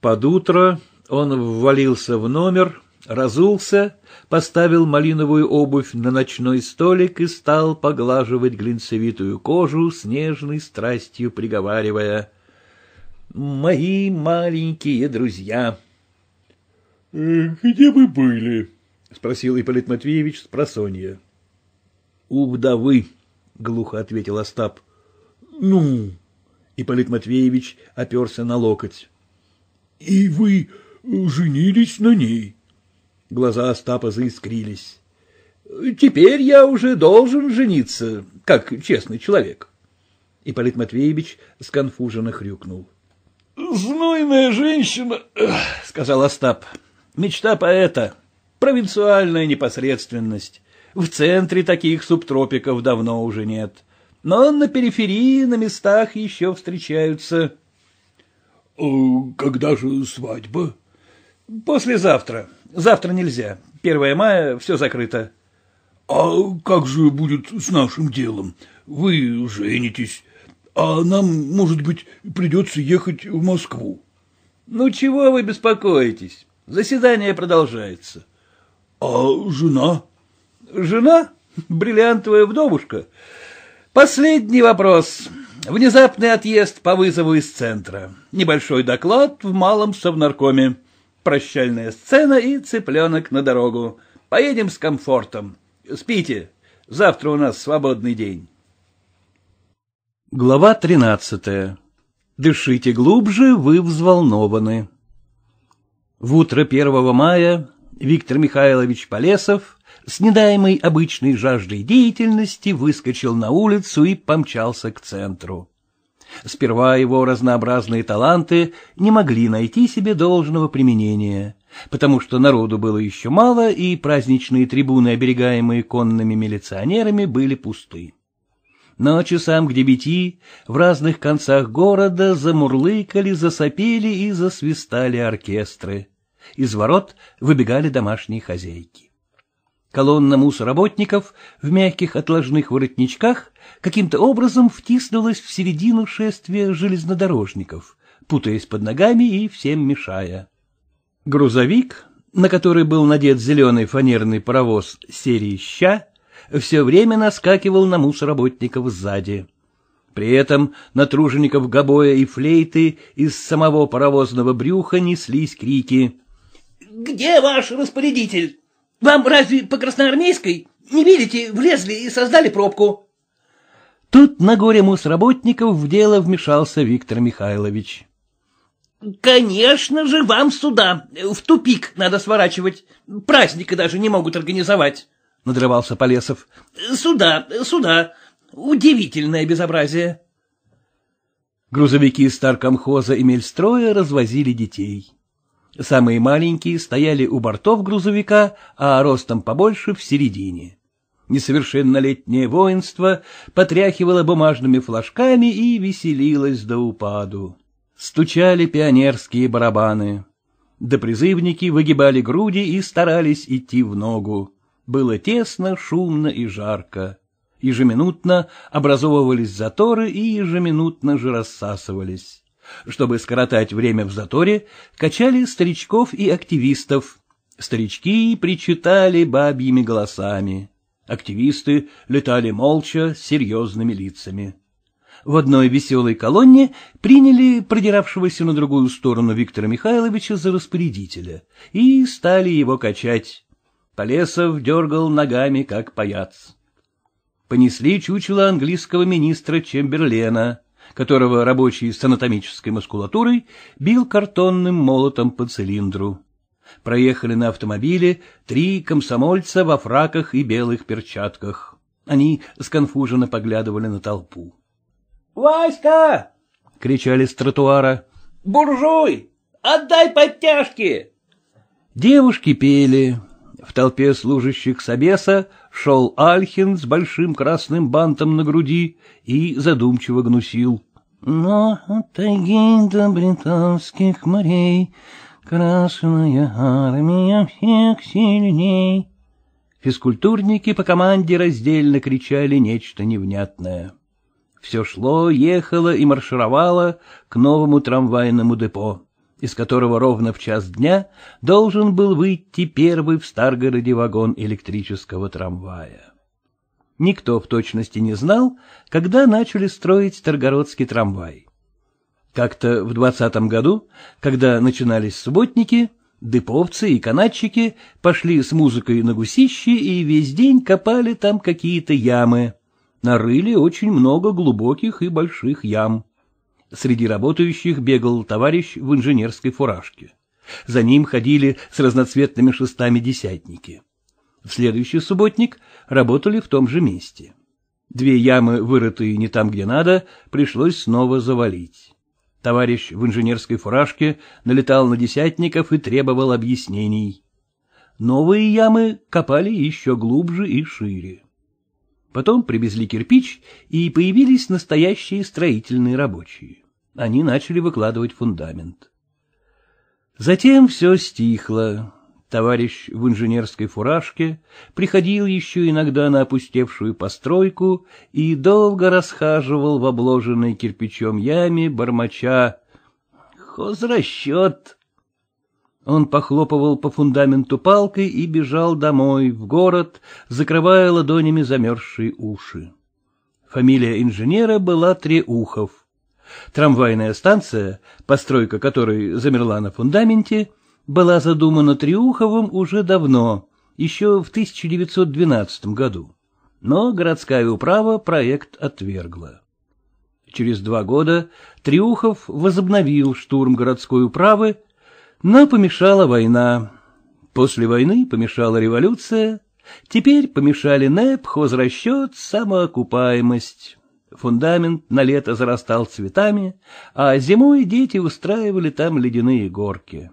Под утро он ввалился в номер, разулся, поставил малиновую обувь на ночной столик и стал поглаживать глинцевитую кожу с нежной страстью, приговаривая «Мои маленькие друзья». «Э, «Где вы были?» — спросил Ипполит Матвеевич с просонья. «У вдовы», — глухо ответил Остап. «Ну?» — Ипполит Матвеевич оперся на локоть. «И вы женились на ней. Глаза Остапа заискрились. Теперь я уже должен жениться, как честный человек. И Ипполит Матвеевич сконфуженно хрюкнул. — Знойная женщина, — сказал Остап, — мечта поэта, провинциальная непосредственность. В центре таких субтропиков давно уже нет. Но на периферии, на местах еще встречаются. «Э, — Когда же свадьба? «Послезавтра. Завтра нельзя. Первое мая, все закрыто». «А как же будет с нашим делом? Вы женитесь, а нам, может быть, придется ехать в Москву». «Ну чего вы беспокоитесь? Заседание продолжается». «А жена?» «Жена? Бриллиантовая вдовушка? Последний вопрос. Внезапный отъезд по вызову из центра. Небольшой доклад в малом совнаркоме» прощальная сцена и цыпленок на дорогу. Поедем с комфортом. Спите. Завтра у нас свободный день. Глава тринадцатая. Дышите глубже, вы взволнованы. В утро первого мая Виктор Михайлович Полесов, с недаемой обычной жаждой деятельности, выскочил на улицу и помчался к центру. Сперва его разнообразные таланты не могли найти себе должного применения, потому что народу было еще мало, и праздничные трибуны, оберегаемые конными милиционерами, были пусты. Но часам к девяти в разных концах города замурлыкали, засопели и засвистали оркестры. Из ворот выбегали домашние хозяйки. Колонна мусоработников в мягких отложных воротничках каким-то образом втиснулась в середину шествия железнодорожников, путаясь под ногами и всем мешая. Грузовик, на который был надет зеленый фанерный паровоз серии «Ща», все время наскакивал на мусоработников сзади. При этом на тружеников гобоя и флейты из самого паровозного брюха неслись крики. — Где ваш распорядитель? Вам разве по красноармейской? Не видите, влезли и создали пробку. Тут на горе мусработников в дело вмешался Виктор Михайлович. Конечно же, вам сюда. В тупик надо сворачивать. Праздника даже не могут организовать. — надрывался Полесов. — Сюда, сюда. Удивительное безобразие. Грузовики старкомхоза и мельстроя развозили детей. Самые маленькие стояли у бортов грузовика, а ростом побольше в середине. Несовершеннолетнее воинство потряхивало бумажными флажками и веселилось до упаду. Стучали пионерские барабаны. Допризывники выгибали груди и старались идти в ногу. Было тесно, шумно и жарко. Ежеминутно образовывались заторы и ежеминутно же рассасывались. Чтобы скоротать время в заторе, качали старичков и активистов. Старички причитали бабьими голосами. Активисты летали молча с серьезными лицами. В одной веселой колонне приняли продиравшегося на другую сторону Виктора Михайловича за распорядителя и стали его качать. Полесов дергал ногами, как паяц. Понесли чучело английского министра Чемберлена — которого рабочий с анатомической мускулатурой бил картонным молотом по цилиндру. Проехали на автомобиле три комсомольца во фраках и белых перчатках. Они сконфуженно поглядывали на толпу. «Васька!» — кричали с тротуара. «Буржуй! Отдай подтяжки!» Девушки пели. В толпе служащих собеса шел Альхин с большим красным бантом на груди и задумчиво гнусил. Но от тайги до британских морей Красная армия всех сильней. Физкультурники по команде раздельно кричали нечто невнятное. Все шло, ехало и маршировало к новому трамвайному депо, из которого ровно в час дня должен был выйти первый в Старгороде вагон электрического трамвая. Никто в точности не знал, когда начали строить Таргородский трамвай. Как-то в двадцатом году, когда начинались субботники, дыповцы и канатчики пошли с музыкой на гусище и весь день копали там какие-то ямы. Нарыли очень много глубоких и больших ям. Среди работающих бегал товарищ в инженерской фуражке. За ним ходили с разноцветными шестами десятники. В следующий субботник работали в том же месте. Две ямы, вырытые не там, где надо, пришлось снова завалить. Товарищ в инженерской фуражке налетал на десятников и требовал объяснений. Новые ямы копали еще глубже и шире. Потом привезли кирпич, и появились настоящие строительные рабочие. Они начали выкладывать фундамент. Затем все стихло, Товарищ в инженерской фуражке приходил еще иногда на опустевшую постройку и долго расхаживал в обложенной кирпичом яме, бормоча «Хозрасчет!». Он похлопывал по фундаменту палкой и бежал домой, в город, закрывая ладонями замерзшие уши. Фамилия инженера была Треухов. Трамвайная станция, постройка которой замерла на фундаменте, — была задумана Триуховым уже давно, еще в 1912 году, но городская управа проект отвергла. Через два года Триухов возобновил штурм городской управы, но помешала война. После войны помешала революция, теперь помешали НЭП, хозрасчет, самоокупаемость. Фундамент на лето зарастал цветами, а зимой дети устраивали там ледяные горки.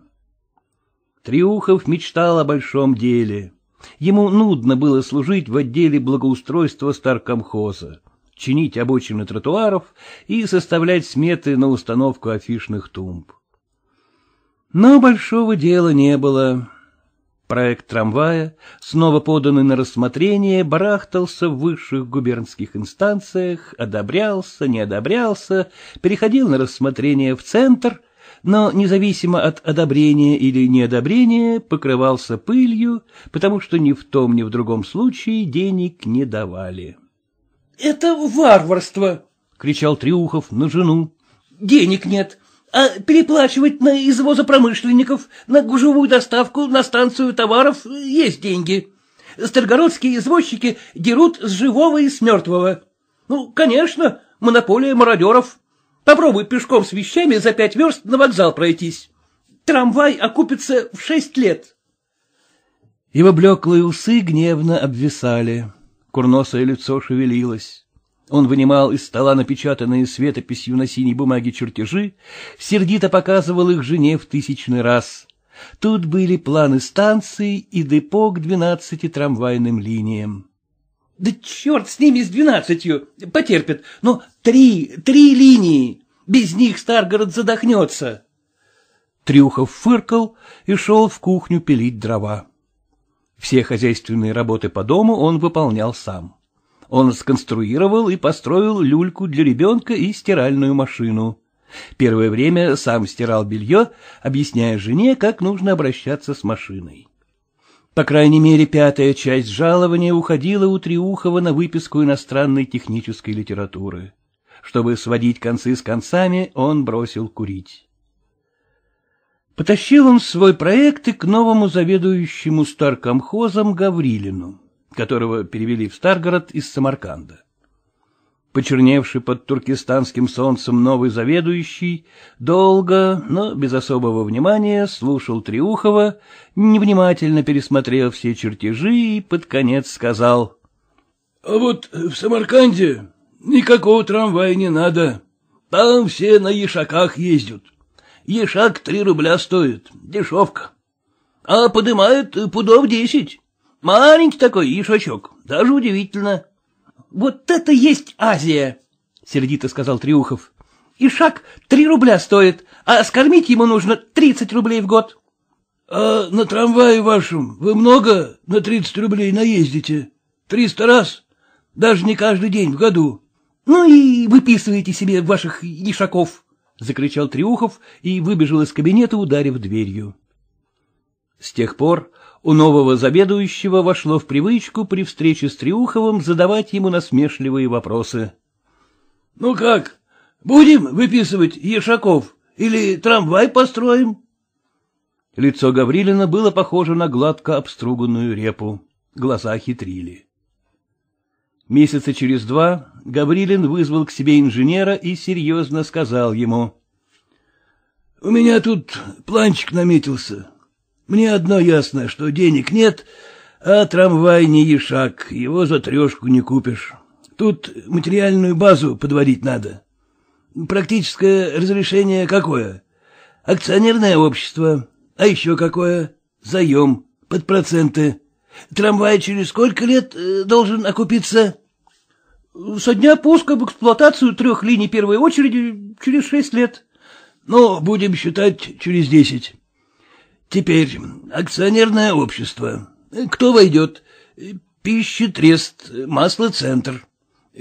Триухов мечтал о большом деле. Ему нудно было служить в отделе благоустройства старкомхоза, чинить обочины тротуаров и составлять сметы на установку афишных тумб. Но большого дела не было. Проект трамвая, снова поданный на рассмотрение, барахтался в высших губернских инстанциях, одобрялся, не одобрялся, переходил на рассмотрение в центр — но, независимо от одобрения или неодобрения, покрывался пылью, потому что ни в том, ни в другом случае денег не давали. — Это варварство! — кричал Триухов на жену. — Денег нет, а переплачивать на извоза промышленников, на гужевую доставку, на станцию товаров есть деньги. Старгородские извозчики дерут с живого и с мертвого. Ну, конечно, монополия мародеров. Попробуй пешком с вещами за пять верст на вокзал пройтись. Трамвай окупится в шесть лет. Его блеклые усы гневно обвисали. Курносое лицо шевелилось. Он вынимал из стола напечатанные светописью на синей бумаге чертежи, сердито показывал их жене в тысячный раз. Тут были планы станции и депо к двенадцати трамвайным линиям. Да черт с ними, с двенадцатью. Потерпит. Но три, три линии. Без них Старгород задохнется. Трюхов фыркал и шел в кухню пилить дрова. Все хозяйственные работы по дому он выполнял сам. Он сконструировал и построил люльку для ребенка и стиральную машину. Первое время сам стирал белье, объясняя жене, как нужно обращаться с машиной. По крайней мере, пятая часть жалования уходила у Триухова на выписку иностранной технической литературы. Чтобы сводить концы с концами, он бросил курить. Потащил он свой проект и к новому заведующему старкомхозом Гаврилину, которого перевели в Старгород из Самарканда. Почерневший под туркестанским солнцем новый заведующий долго, но без особого внимания слушал Триухова, невнимательно пересмотрел все чертежи и под конец сказал. — А вот в Самарканде никакого трамвая не надо. Там все на ешаках ездят. Ешак три рубля стоит, дешевка. А подымают пудов десять. Маленький такой ешачок, даже удивительно. — вот это есть Азия! — сердито сказал Триухов. — И шаг три рубля стоит, а скормить ему нужно тридцать рублей в год. — А на трамвае вашем вы много на тридцать рублей наездите? Триста раз? Даже не каждый день в году. — Ну и выписывайте себе ваших ешаков! — закричал Триухов и выбежал из кабинета, ударив дверью. С тех пор у нового заведующего вошло в привычку при встрече с Триуховым задавать ему насмешливые вопросы. — Ну как, будем выписывать Ешаков или трамвай построим? Лицо Гаврилина было похоже на гладко обструганную репу. Глаза хитрили. Месяца через два Гаврилин вызвал к себе инженера и серьезно сказал ему. — У меня тут планчик наметился. Мне одно ясно, что денег нет, а трамвай не ешак, его за трешку не купишь. Тут материальную базу подводить надо. Практическое разрешение какое? Акционерное общество. А еще какое? Заем. Под проценты. Трамвай через сколько лет э, должен окупиться? Со дня пуска в эксплуатацию трех линий первой очереди через шесть лет. но будем считать через десять. Теперь акционерное общество. Кто войдет? Пищетрест, маслоцентр.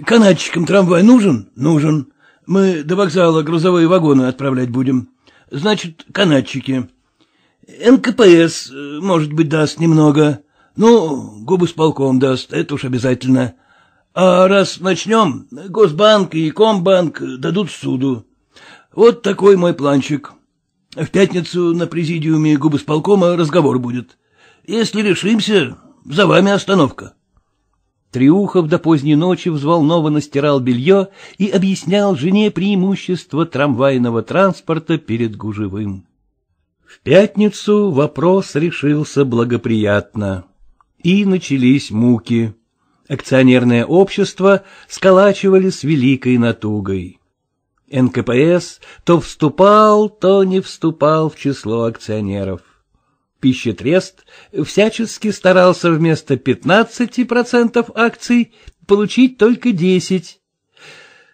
Канатчикам трамвай нужен? Нужен. Мы до вокзала грузовые вагоны отправлять будем. Значит, канатчики. НКПС, может быть, даст немного. Ну, губы с полком даст, это уж обязательно. А раз начнем, Госбанк и Комбанк дадут суду. Вот такой мой планчик. В пятницу на президиуме губосполкома разговор будет. Если решимся, за вами остановка. Триухов до поздней ночи взволнованно стирал белье и объяснял жене преимущество трамвайного транспорта перед гужевым. В пятницу вопрос решился благоприятно. И начались муки. Акционерное общество сколачивали с великой натугой. НКПС то вступал, то не вступал в число акционеров. Пищетрест всячески старался вместо 15% акций получить только 10%.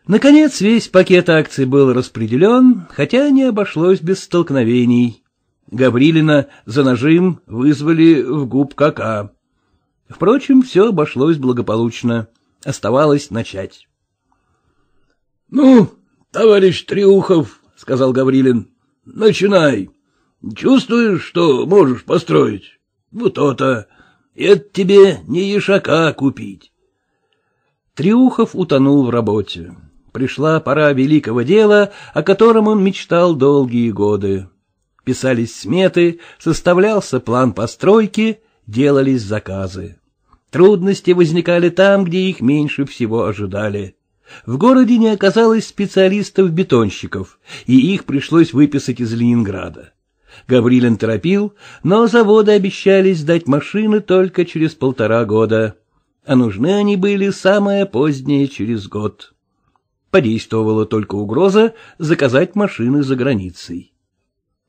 Наконец, весь пакет акций был распределен, хотя не обошлось без столкновений. Гаврилина за нажим вызвали в губ КК. Впрочем, все обошлось благополучно. Оставалось начать. — Ну, — Товарищ Триухов, — сказал Гаврилин, — начинай. Чувствуешь, что можешь построить? Вот то-то. Это тебе не ешака купить. Триухов утонул в работе. Пришла пора великого дела, о котором он мечтал долгие годы. Писались сметы, составлялся план постройки, делались заказы. Трудности возникали там, где их меньше всего ожидали. В городе не оказалось специалистов-бетонщиков, и их пришлось выписать из Ленинграда. Гаврилин торопил, но заводы обещали сдать машины только через полтора года, а нужны они были самое позднее через год. Подействовала только угроза заказать машины за границей.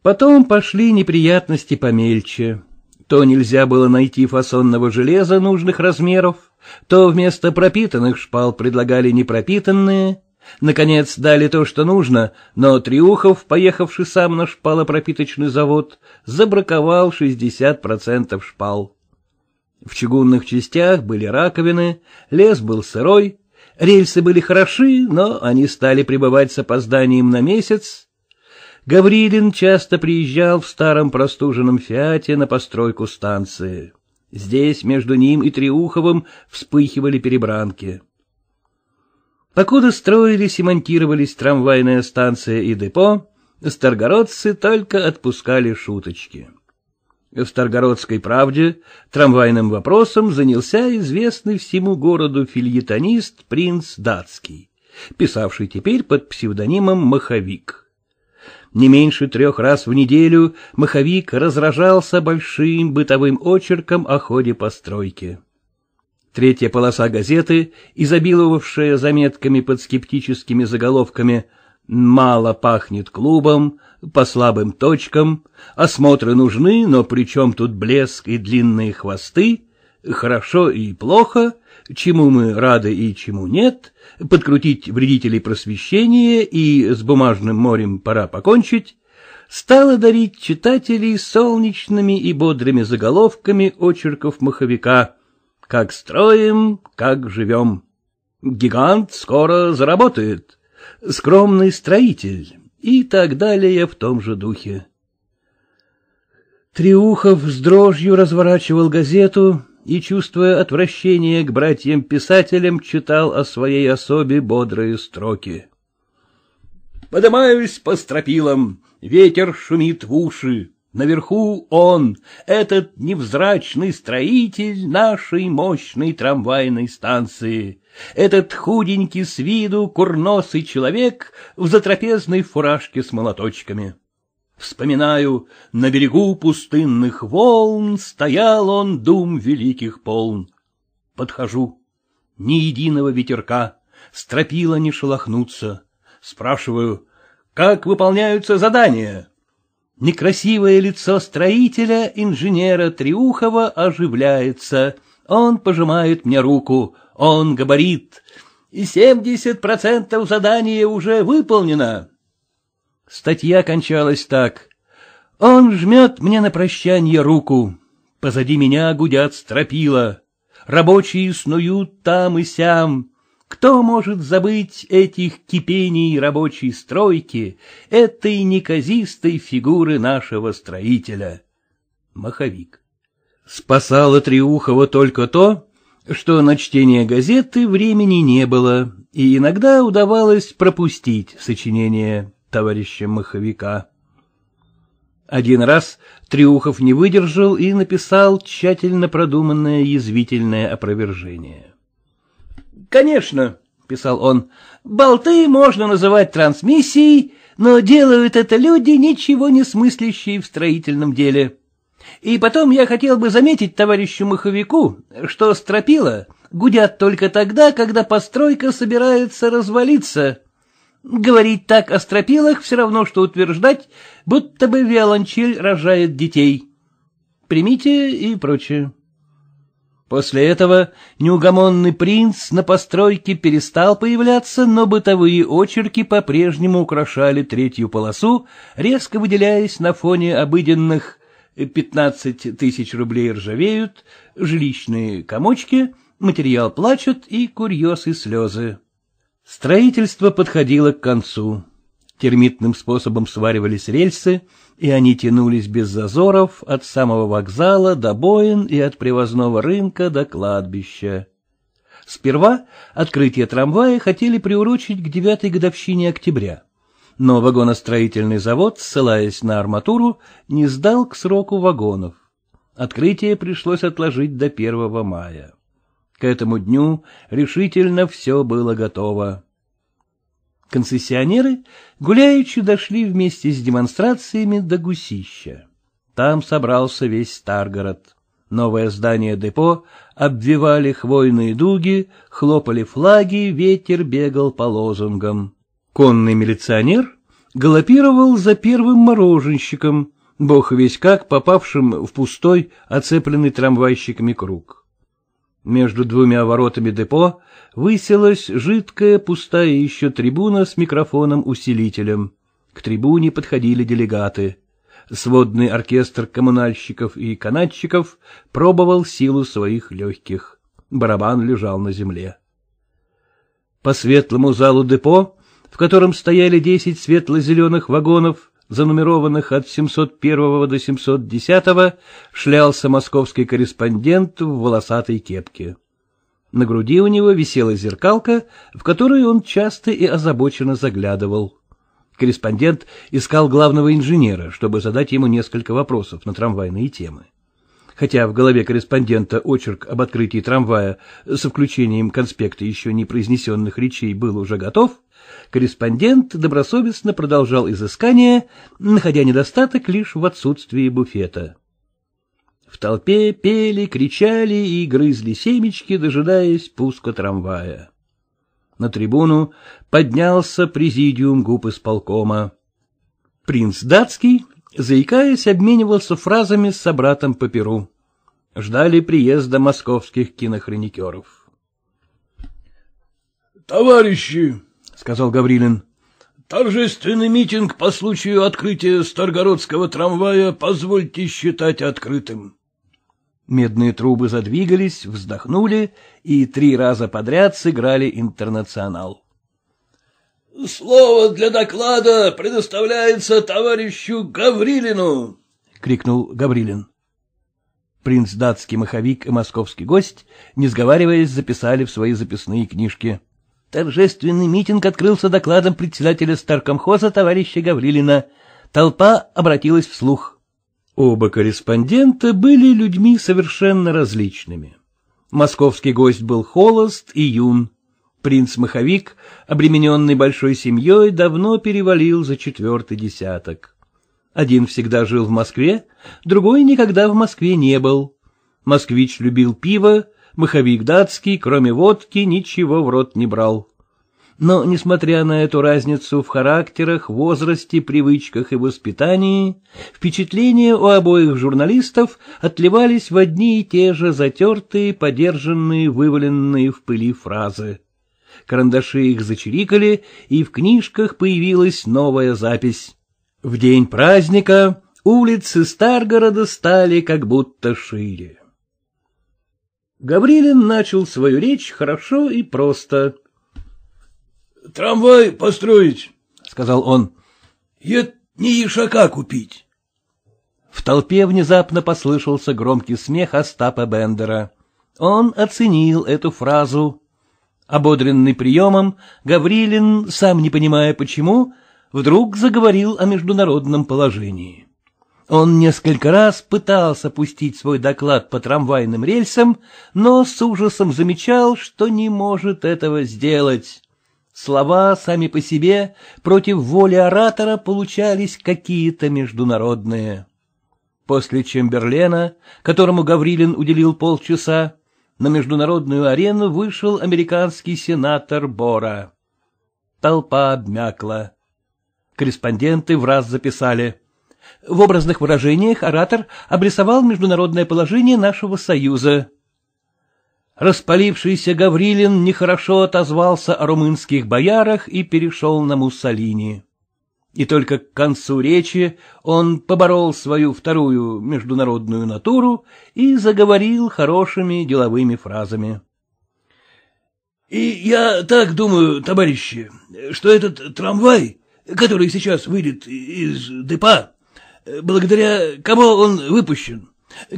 Потом пошли неприятности помельче. То нельзя было найти фасонного железа нужных размеров, то вместо пропитанных шпал предлагали непропитанные, наконец дали то, что нужно, но Триухов, поехавший сам на шпалопропиточный завод, забраковал 60% шпал. В чугунных частях были раковины, лес был сырой, рельсы были хороши, но они стали пребывать с опозданием на месяц, Гаврилин часто приезжал в старом простуженном фиате на постройку станции. Здесь между ним и Триуховым вспыхивали перебранки. Покуда строились и монтировались трамвайная станция и депо, старгородцы только отпускали шуточки. В Старгородской правде трамвайным вопросом занялся известный всему городу фильетонист принц Датский, писавший теперь под псевдонимом Маховик. Не меньше трех раз в неделю маховик разражался большим бытовым очерком о ходе постройки. Третья полоса газеты, изобиловавшая заметками под скептическими заголовками «Мало пахнет клубом», «По слабым точкам», «Осмотры нужны, но при чем тут блеск и длинные хвосты», «Хорошо и плохо», «Чему мы рады и чему нет», подкрутить вредителей просвещения и с бумажным морем пора покончить, стала дарить читателей солнечными и бодрыми заголовками очерков маховика «Как строим, как живем». «Гигант скоро заработает», «Скромный строитель» и так далее в том же духе. Триухов с дрожью разворачивал газету, и, чувствуя отвращение к братьям-писателям, читал о своей особе бодрые строки. «Подымаюсь по стропилам, ветер шумит в уши, Наверху он, этот невзрачный строитель нашей мощной трамвайной станции, этот худенький с виду курносый человек в затрапезной фуражке с молоточками. Вспоминаю, на берегу пустынных волн Стоял он дум великих полн. Подхожу. Ни единого ветерка, стропила не шелохнутся. Спрашиваю, как выполняются задания? Некрасивое лицо строителя, инженера Триухова, оживляется. Он пожимает мне руку, он габарит. И «Семьдесят процентов задания уже выполнено». Статья кончалась так. «Он жмет мне на прощание руку. Позади меня гудят стропила. Рабочие снуют там и сям. Кто может забыть этих кипений рабочей стройки, этой неказистой фигуры нашего строителя? Маховик. Спасало Триухова только то, что на чтение газеты времени не было, и иногда удавалось пропустить сочинение товарища маховика. Один раз Триухов не выдержал и написал тщательно продуманное язвительное опровержение. «Конечно», — писал он, — «болты можно называть трансмиссией, но делают это люди, ничего не смыслящие в строительном деле. И потом я хотел бы заметить товарищу маховику, что стропила гудят только тогда, когда постройка собирается развалиться, Говорить так о стропилах все равно, что утверждать, будто бы виолончель рожает детей. Примите и прочее. После этого неугомонный принц на постройке перестал появляться, но бытовые очерки по-прежнему украшали третью полосу, резко выделяясь на фоне обыденных пятнадцать тысяч рублей ржавеют, жилищные комочки, материал плачут и курьез и слезы. Строительство подходило к концу. Термитным способом сваривались рельсы, и они тянулись без зазоров от самого вокзала до боин и от привозного рынка до кладбища. Сперва открытие трамвая хотели приурочить к девятой годовщине октября, но вагоностроительный завод, ссылаясь на арматуру, не сдал к сроку вагонов. Открытие пришлось отложить до 1 мая. К этому дню решительно все было готово. Концессионеры гуляючи дошли вместе с демонстрациями до Гусища. Там собрался весь Старгород. Новое здание депо обвивали хвойные дуги, хлопали флаги, ветер бегал по лозунгам. Конный милиционер галопировал за первым мороженщиком, бог весь как попавшим в пустой, оцепленный трамвайщиками круг. Между двумя воротами депо высилась жидкая пустая еще трибуна с микрофоном-усилителем. К трибуне подходили делегаты. Сводный оркестр коммунальщиков и канатчиков пробовал силу своих легких. Барабан лежал на земле. По светлому залу депо, в котором стояли десять светло-зеленых вагонов, занумерованных от 701 до 710, шлялся московский корреспондент в волосатой кепке. На груди у него висела зеркалка, в которую он часто и озабоченно заглядывал. Корреспондент искал главного инженера, чтобы задать ему несколько вопросов на трамвайные темы. Хотя в голове корреспондента очерк об открытии трамвая со включением конспекта еще не произнесенных речей был уже готов, Корреспондент добросовестно продолжал изыскание, находя недостаток лишь в отсутствии буфета. В толпе пели, кричали и грызли семечки, дожидаясь пуска трамвая. На трибуну поднялся президиум губ исполкома. Принц датский, заикаясь, обменивался фразами с собратом по перу. Ждали приезда московских кинохроникеров. — Товарищи, сказал Гаврилин. Торжественный митинг по случаю открытия Старгородского трамвая позвольте считать открытым. Медные трубы задвигались, вздохнули и три раза подряд сыграли интернационал. «Слово для доклада предоставляется товарищу Гаврилину!» — крикнул Гаврилин. Принц датский маховик и московский гость, не сговариваясь, записали в свои записные книжки. Торжественный митинг открылся докладом председателя старкомхоза товарища Гаврилина. Толпа обратилась вслух. Оба корреспондента были людьми совершенно различными. Московский гость был холост и юн. Принц-маховик, обремененный большой семьей, давно перевалил за четвертый десяток. Один всегда жил в Москве, другой никогда в Москве не был. Москвич любил пиво, Маховик датский, кроме водки, ничего в рот не брал. Но, несмотря на эту разницу в характерах, возрасте, привычках и воспитании, впечатления у обоих журналистов отливались в одни и те же затертые, подержанные, вываленные в пыли фразы. Карандаши их зачирикали, и в книжках появилась новая запись. В день праздника улицы Старгорода стали как будто шире. Гаврилин начал свою речь хорошо и просто. — Трамвай построить, — сказал он. — ед не ишака купить. В толпе внезапно послышался громкий смех Остапа Бендера. Он оценил эту фразу. Ободренный приемом, Гаврилин, сам не понимая почему, вдруг заговорил о международном положении. Он несколько раз пытался пустить свой доклад по трамвайным рельсам, но с ужасом замечал, что не может этого сделать. Слова сами по себе против воли оратора получались какие-то международные. После Чемберлена, которому Гаврилин уделил полчаса, на международную арену вышел американский сенатор Бора. Толпа обмякла. Корреспонденты в раз записали — в образных выражениях оратор обрисовал международное положение нашего Союза. Распалившийся Гаврилин нехорошо отозвался о румынских боярах и перешел на Муссолини. И только к концу речи он поборол свою вторую международную натуру и заговорил хорошими деловыми фразами. — И я так думаю, товарищи, что этот трамвай, который сейчас выйдет из депа, благодаря кому он выпущен?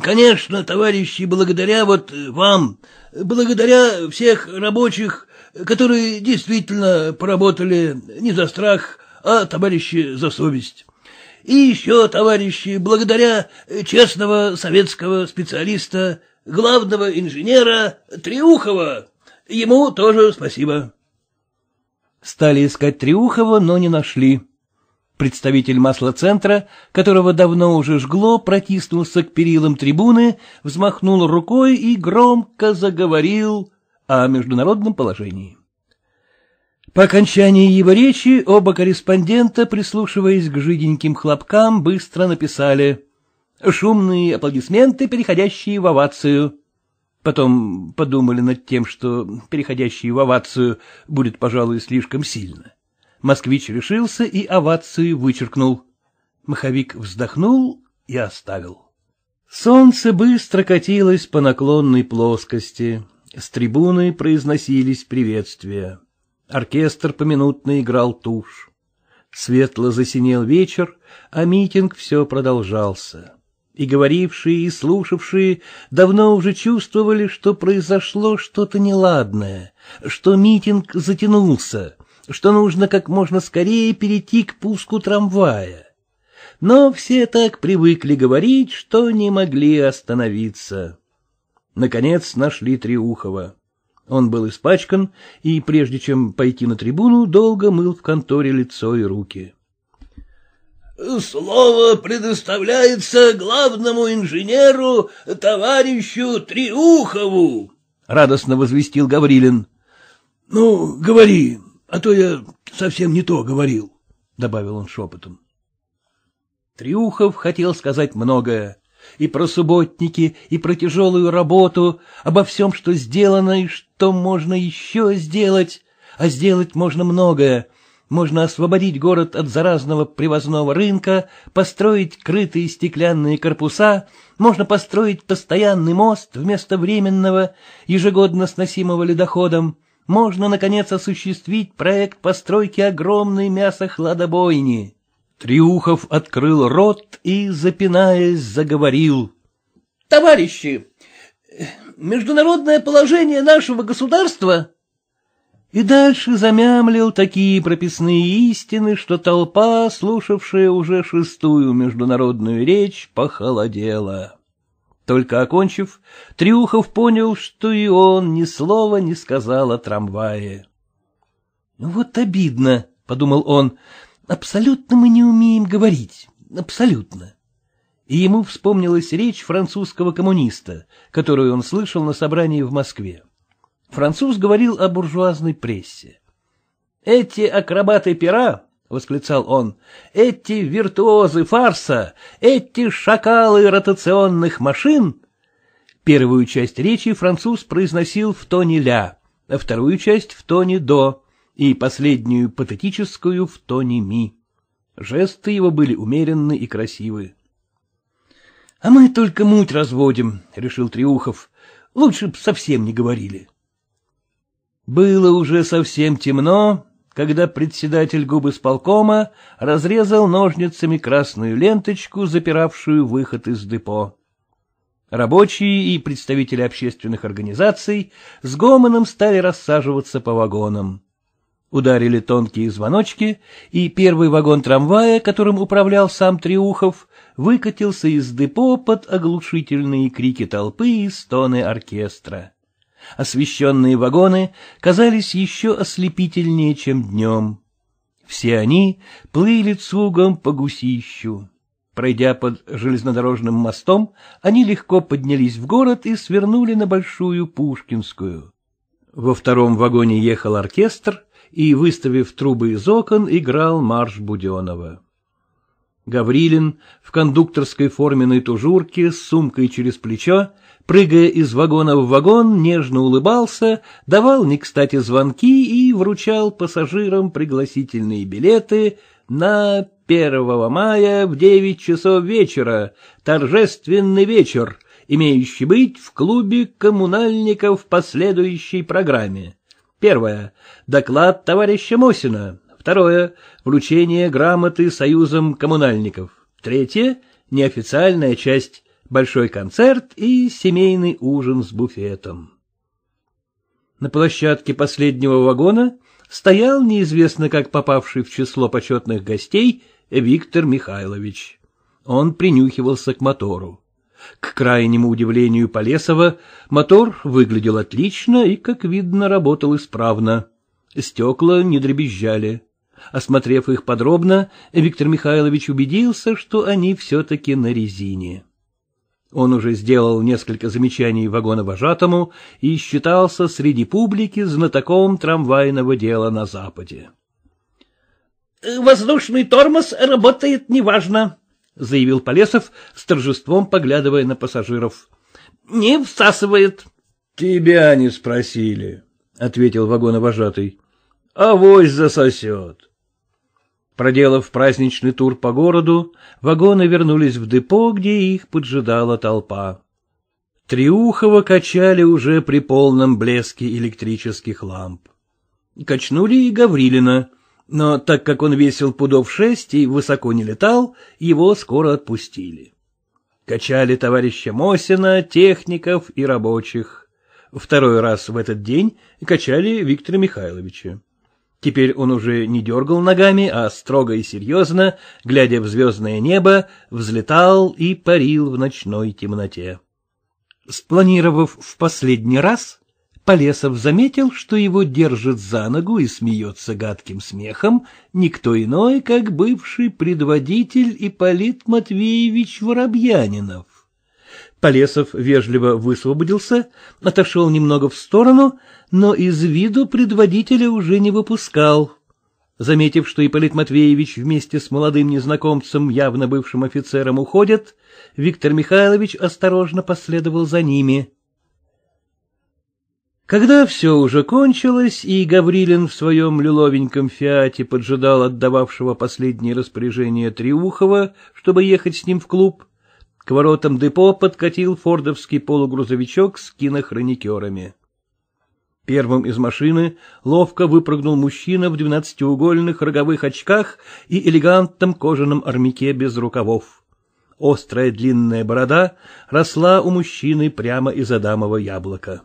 Конечно, товарищи, благодаря вот вам, благодаря всех рабочих, которые действительно поработали не за страх, а, товарищи, за совесть. И еще, товарищи, благодаря честного советского специалиста, главного инженера Триухова. Ему тоже спасибо. Стали искать Триухова, но не нашли. Представитель маслоцентра, которого давно уже жгло, протиснулся к перилам трибуны, взмахнул рукой и громко заговорил о международном положении. По окончании его речи оба корреспондента, прислушиваясь к жиденьким хлопкам, быстро написали «Шумные аплодисменты, переходящие в овацию». Потом подумали над тем, что переходящие в овацию будет, пожалуй, слишком сильно. Москвич решился и овации вычеркнул. Маховик вздохнул и оставил. Солнце быстро катилось по наклонной плоскости. С трибуны произносились приветствия. Оркестр поминутно играл тушь. Светло засинел вечер, а митинг все продолжался. И говорившие, и слушавшие давно уже чувствовали, что произошло что-то неладное, что митинг затянулся — что нужно как можно скорее перейти к пуску трамвая. Но все так привыкли говорить, что не могли остановиться. Наконец нашли Триухова. Он был испачкан и, прежде чем пойти на трибуну, долго мыл в конторе лицо и руки. «Слово предоставляется главному инженеру, товарищу Триухову!» — радостно возвестил Гаврилин. «Ну, говори, а то я совсем не то говорил, — добавил он шепотом. Трюхов хотел сказать многое. И про субботники, и про тяжелую работу, обо всем, что сделано и что можно еще сделать. А сделать можно многое. Можно освободить город от заразного привозного рынка, построить крытые стеклянные корпуса, можно построить постоянный мост вместо временного, ежегодно сносимого ледоходом можно, наконец, осуществить проект постройки огромной мясохладобойни. Триухов открыл рот и, запинаясь, заговорил. — Товарищи, международное положение нашего государства... И дальше замямлил такие прописные истины, что толпа, слушавшая уже шестую международную речь, похолодела. Только окончив, Трюхов понял, что и он ни слова не сказал о трамвае. «Ну «Вот обидно», — подумал он, — «абсолютно мы не умеем говорить, абсолютно». И ему вспомнилась речь французского коммуниста, которую он слышал на собрании в Москве. Француз говорил о буржуазной прессе. «Эти акробаты пера», восклицал он. «Эти виртуозы фарса, эти шакалы ротационных машин!» Первую часть речи француз произносил в тоне «ля», а вторую часть в тоне «до» и последнюю патетическую в тоне «ми». Жесты его были умеренны и красивы. — А мы только муть разводим, — решил Триухов. — Лучше б совсем не говорили. Было уже совсем темно, когда председатель губысполкома разрезал ножницами красную ленточку, запиравшую выход из депо. Рабочие и представители общественных организаций с гомоном стали рассаживаться по вагонам. Ударили тонкие звоночки, и первый вагон трамвая, которым управлял сам Триухов, выкатился из депо под оглушительные крики толпы и стоны оркестра. Освещенные вагоны казались еще ослепительнее, чем днем. Все они плыли цугом по гусищу. Пройдя под железнодорожным мостом, они легко поднялись в город и свернули на Большую Пушкинскую. Во втором вагоне ехал оркестр и, выставив трубы из окон, играл марш Буденова. Гаврилин в кондукторской форменной тужурке с сумкой через плечо прыгая из вагона в вагон, нежно улыбался, давал не кстати звонки и вручал пассажирам пригласительные билеты на 1 мая в 9 часов вечера, торжественный вечер, имеющий быть в клубе коммунальников в последующей программе. Первое. Доклад товарища Мосина. Второе. Вручение грамоты Союзом коммунальников. Третье. Неофициальная часть большой концерт и семейный ужин с буфетом. На площадке последнего вагона стоял неизвестно как попавший в число почетных гостей Виктор Михайлович. Он принюхивался к мотору. К крайнему удивлению Полесова мотор выглядел отлично и, как видно, работал исправно. Стекла не дребезжали. Осмотрев их подробно, Виктор Михайлович убедился, что они все-таки на резине. Он уже сделал несколько замечаний вагоновожатому и считался среди публики знатоком трамвайного дела на Западе. «Воздушный тормоз работает неважно», — заявил Полесов, с торжеством поглядывая на пассажиров. «Не всасывает». «Тебя не спросили», — ответил вагоновожатый. «Авось засосет». Проделав праздничный тур по городу, вагоны вернулись в депо, где их поджидала толпа. Триухова качали уже при полном блеске электрических ламп. Качнули и Гаврилина, но так как он весил пудов шесть и высоко не летал, его скоро отпустили. Качали товарища Мосина, техников и рабочих. Второй раз в этот день качали Виктора Михайловича. Теперь он уже не дергал ногами, а строго и серьезно, глядя в звездное небо, взлетал и парил в ночной темноте. Спланировав в последний раз, Полесов заметил, что его держит за ногу и смеется гадким смехом никто иной, как бывший предводитель Ипполит Матвеевич Воробьянинов. Полесов вежливо высвободился, отошел немного в сторону, но из виду предводителя уже не выпускал. Заметив, что Ипполит Матвеевич вместе с молодым незнакомцем, явно бывшим офицером, уходят, Виктор Михайлович осторожно последовал за ними. Когда все уже кончилось, и Гаврилин в своем люловеньком фиате поджидал отдававшего последние распоряжения Триухова, чтобы ехать с ним в клуб, к воротам депо подкатил фордовский полугрузовичок с кинохроникерами. Первым из машины ловко выпрыгнул мужчина в двенадцатиугольных роговых очках и элегантном кожаном армяке без рукавов. Острая длинная борода росла у мужчины прямо из адамового яблока.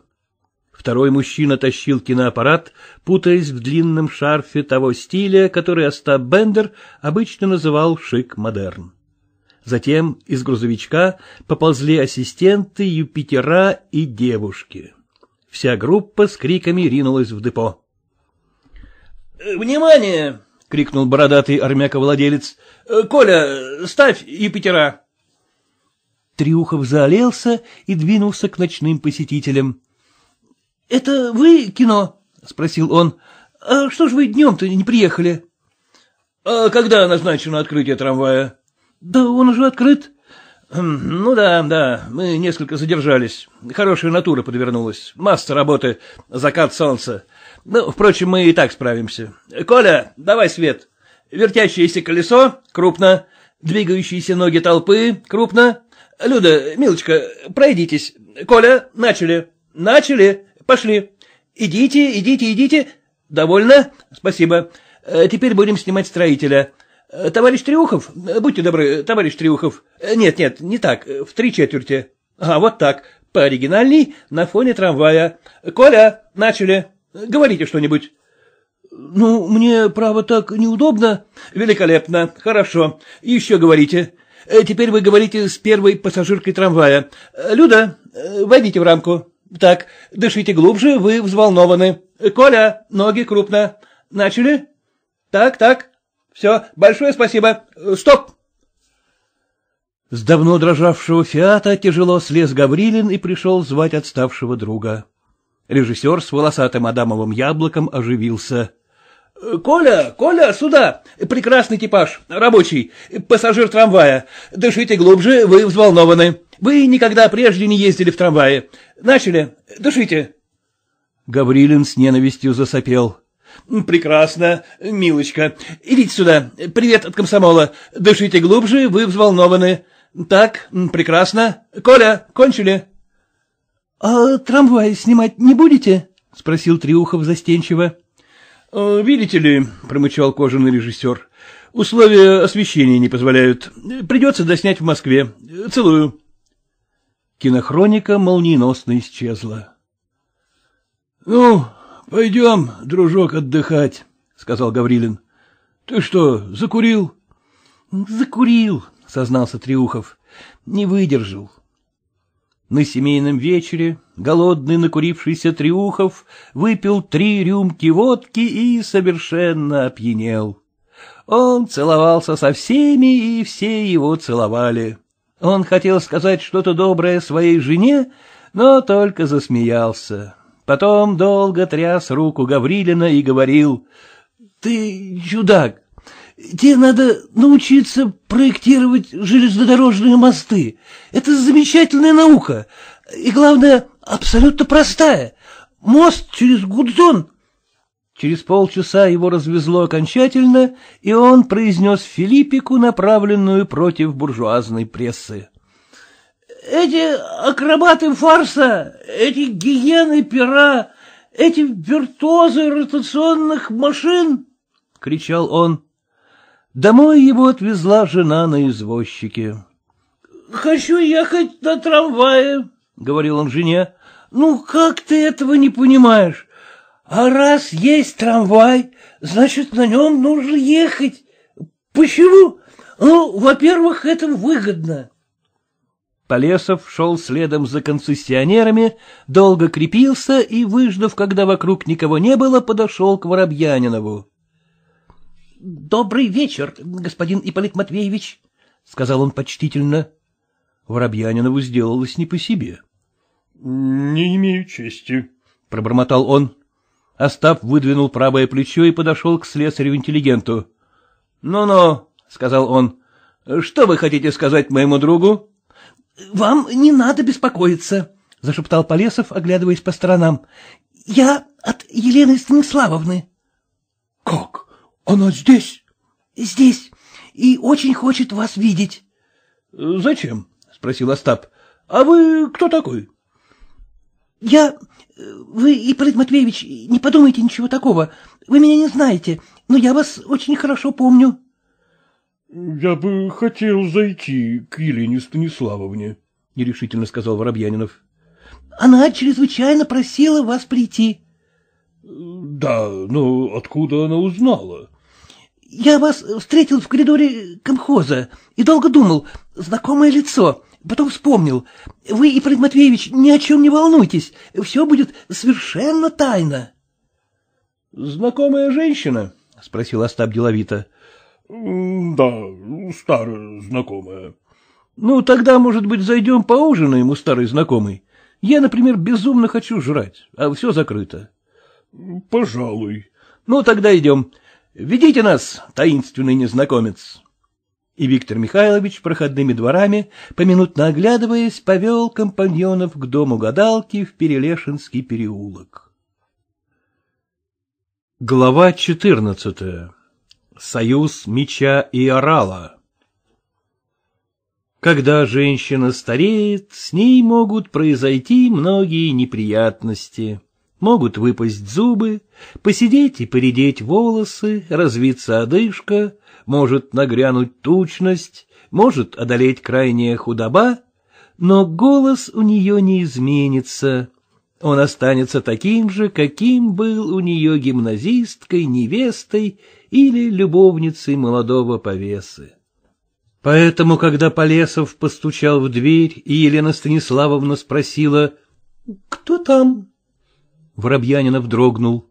Второй мужчина тащил киноаппарат, путаясь в длинном шарфе того стиля, который Остап Бендер обычно называл шик-модерн. Затем из грузовичка поползли ассистенты, юпитера и девушки. Вся группа с криками ринулась в депо. «Э, «Внимание!» — крикнул бородатый армяковладелец. «Э, «Коля, ставь юпитера!» Триухов заолелся и двинулся к ночным посетителям. — Это вы кино? — спросил он. — А что ж вы днем-то не приехали? — А когда назначено открытие трамвая? — Да он уже открыт. Хм, — Ну да, да, мы несколько задержались. Хорошая натура подвернулась. Масса работы, закат солнца. Ну, впрочем, мы и так справимся. Коля, давай свет. Вертящееся колесо — крупно. Двигающиеся ноги толпы — крупно. Люда, милочка, пройдитесь. Коля, начали. Начали. Пошли. Идите, идите, идите. Довольно? Спасибо. Э, теперь будем снимать строителя. — Э, товарищ Триухов, э, будьте добры, товарищ Триухов. Нет-нет, э, не так, в три четверти. А, вот так, по оригинальней на фоне трамвая. Коля, начали, говорите что-нибудь. Ну, мне, право, так неудобно. Великолепно, хорошо, еще говорите. Теперь вы говорите с первой пассажиркой трамвая. Люда, войдите в рамку. Так, дышите глубже, вы взволнованы. Коля, ноги крупно. Начали? Так, так, все, большое спасибо. Э, стоп! С давно дрожавшего фиата тяжело слез Гаврилин и пришел звать отставшего друга. Режиссер с волосатым адамовым яблоком оживился. Э, — Коля, Коля, сюда! Прекрасный экипаж, рабочий, пассажир трамвая. Дышите глубже, вы взволнованы. Вы никогда прежде не ездили в трамвае. Начали, дышите. Гаврилин с ненавистью засопел. Прекрасно, милочка. Идите сюда. Привет от комсомола. Дышите глубже, вы взволнованы. Так, прекрасно. Коля, кончили. — А трамвай снимать не будете? — спросил Триухов застенчиво. Э, — Видите ли, — промычал кожаный режиссер, — условия освещения не позволяют. Придется доснять в Москве. Целую. Кинохроника молниеносно исчезла. — Ну, — Пойдем, дружок, отдыхать, — сказал Гаврилин. — Ты что, закурил? — Закурил, — сознался Триухов. — Не выдержал. На семейном вечере голодный накурившийся Триухов выпил три рюмки водки и совершенно опьянел. Он целовался со всеми, и все его целовали. Он хотел сказать что-то доброе своей жене, но только засмеялся. Потом долго тряс руку Гаврилина и говорил, «Ты чудак, тебе надо научиться проектировать железнодорожные мосты. Это замечательная наука, и, главное, абсолютно простая. Мост через Гудзон». Через полчаса его развезло окончательно, и он произнес Филиппику, направленную против буржуазной прессы. Эти акробаты фарса, эти гиены пера, эти виртуозы ротационных машин, — кричал он. Домой его отвезла жена на извозчике. — Хочу ехать на трамвае, — говорил он жене. — Ну, как ты этого не понимаешь? А раз есть трамвай, значит, на нем нужно ехать. Почему? Ну, во-первых, это выгодно. Полесов шел следом за концессионерами, долго крепился и, выждав, когда вокруг никого не было, подошел к Воробьянинову. — Добрый вечер, господин Ипполит Матвеевич, — сказал он почтительно. Воробьянинову сделалось не по себе. — Не имею чести, — пробормотал он. Остап выдвинул правое плечо и подошел к слесарю-интеллигенту. «Ну — Ну-ну, — сказал он, — что вы хотите сказать моему другу? — Вам не надо беспокоиться, — зашептал Полесов, оглядываясь по сторонам. — Я от Елены Станиславовны. — Как? Она здесь? — Здесь. И очень хочет вас видеть. — Зачем? — спросил Остап. — А вы кто такой? — Я... Вы, Ипполит Матвеевич, не подумайте ничего такого. Вы меня не знаете, но я вас очень хорошо помню. —— Я бы хотел зайти к Елене Станиславовне, — нерешительно сказал Воробьянинов. — Она чрезвычайно просила вас прийти. — Да, но откуда она узнала? — Я вас встретил в коридоре комхоза и долго думал, знакомое лицо, потом вспомнил. Вы, Ипполит Матвеевич, ни о чем не волнуйтесь, все будет совершенно тайно. — Знакомая женщина? — спросил Остап деловито. — Да, ну, старая знакомая. — Ну, тогда, может быть, зайдем поужинаем у старой знакомой? Я, например, безумно хочу жрать, а все закрыто. — Пожалуй. — Ну, тогда идем. Ведите нас, таинственный незнакомец. И Виктор Михайлович проходными дворами, поминутно оглядываясь, повел компаньонов к дому гадалки в Перелешинский переулок. Глава четырнадцатая Союз меча и орала. Когда женщина стареет, с ней могут произойти многие неприятности. Могут выпасть зубы, посидеть и поредеть волосы, развиться одышка, может нагрянуть тучность, может одолеть крайняя худоба, но голос у нее не изменится. Он останется таким же, каким был у нее гимназисткой, невестой или любовницей молодого повесы. Поэтому, когда Полесов постучал в дверь, и Елена Станиславовна спросила «Кто там?» Воробьянинов дрогнул.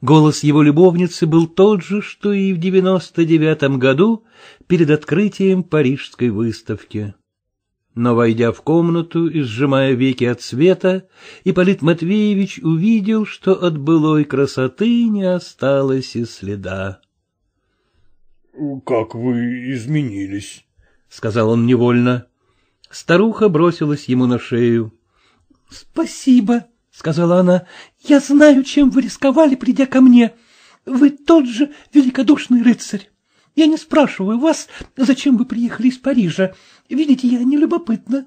Голос его любовницы был тот же, что и в девяносто девятом году перед открытием парижской выставки. Но, войдя в комнату и сжимая веки от света, Ипполит Матвеевич увидел, что от былой красоты не осталось и следа. — Как вы изменились, — сказал он невольно. Старуха бросилась ему на шею. — Спасибо, — сказала она, — я знаю, чем вы рисковали, придя ко мне. Вы тот же великодушный рыцарь. Я не спрашиваю вас, зачем вы приехали из Парижа. Видите, я не любопытна.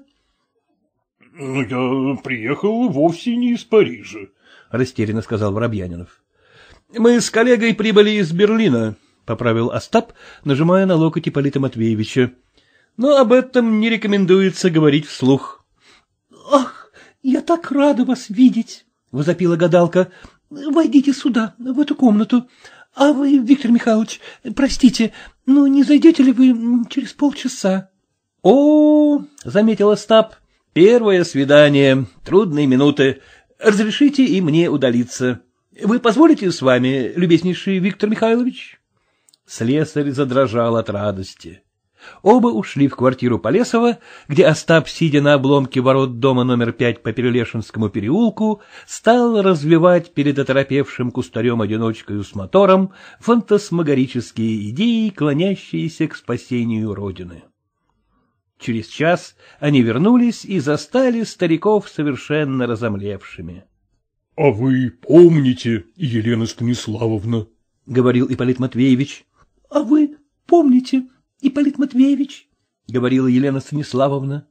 Ну, — Я приехал вовсе не из Парижа, — растерянно сказал Воробьянинов. — Мы с коллегой прибыли из Берлина, — поправил Остап, нажимая на локоть Ипполита Матвеевича. — Но об этом не рекомендуется говорить вслух. — Ах, я так рада вас видеть! — возопила гадалка. — Войдите сюда, в эту комнату. А вы, Виктор Михайлович, простите, но не зайдете ли вы через полчаса? — О, — заметил Остап, — первое свидание, трудные минуты. Разрешите и мне удалиться. Вы позволите с вами, любезнейший Виктор Михайлович? Слесарь задрожал от радости. Оба ушли в квартиру Полесова, где Остап, сидя на обломке ворот дома номер пять по Перелешинскому переулку, стал развивать перед оторопевшим кустарем одиночкой с мотором фантасмагорические идеи, клонящиеся к спасению Родины. Через час они вернулись и застали стариков совершенно разомлевшими. — А вы помните, Елена Станиславовна? — говорил Ипполит Матвеевич. —— А вы помните, Ипполит Матвеевич? — говорила Елена Станиславовна.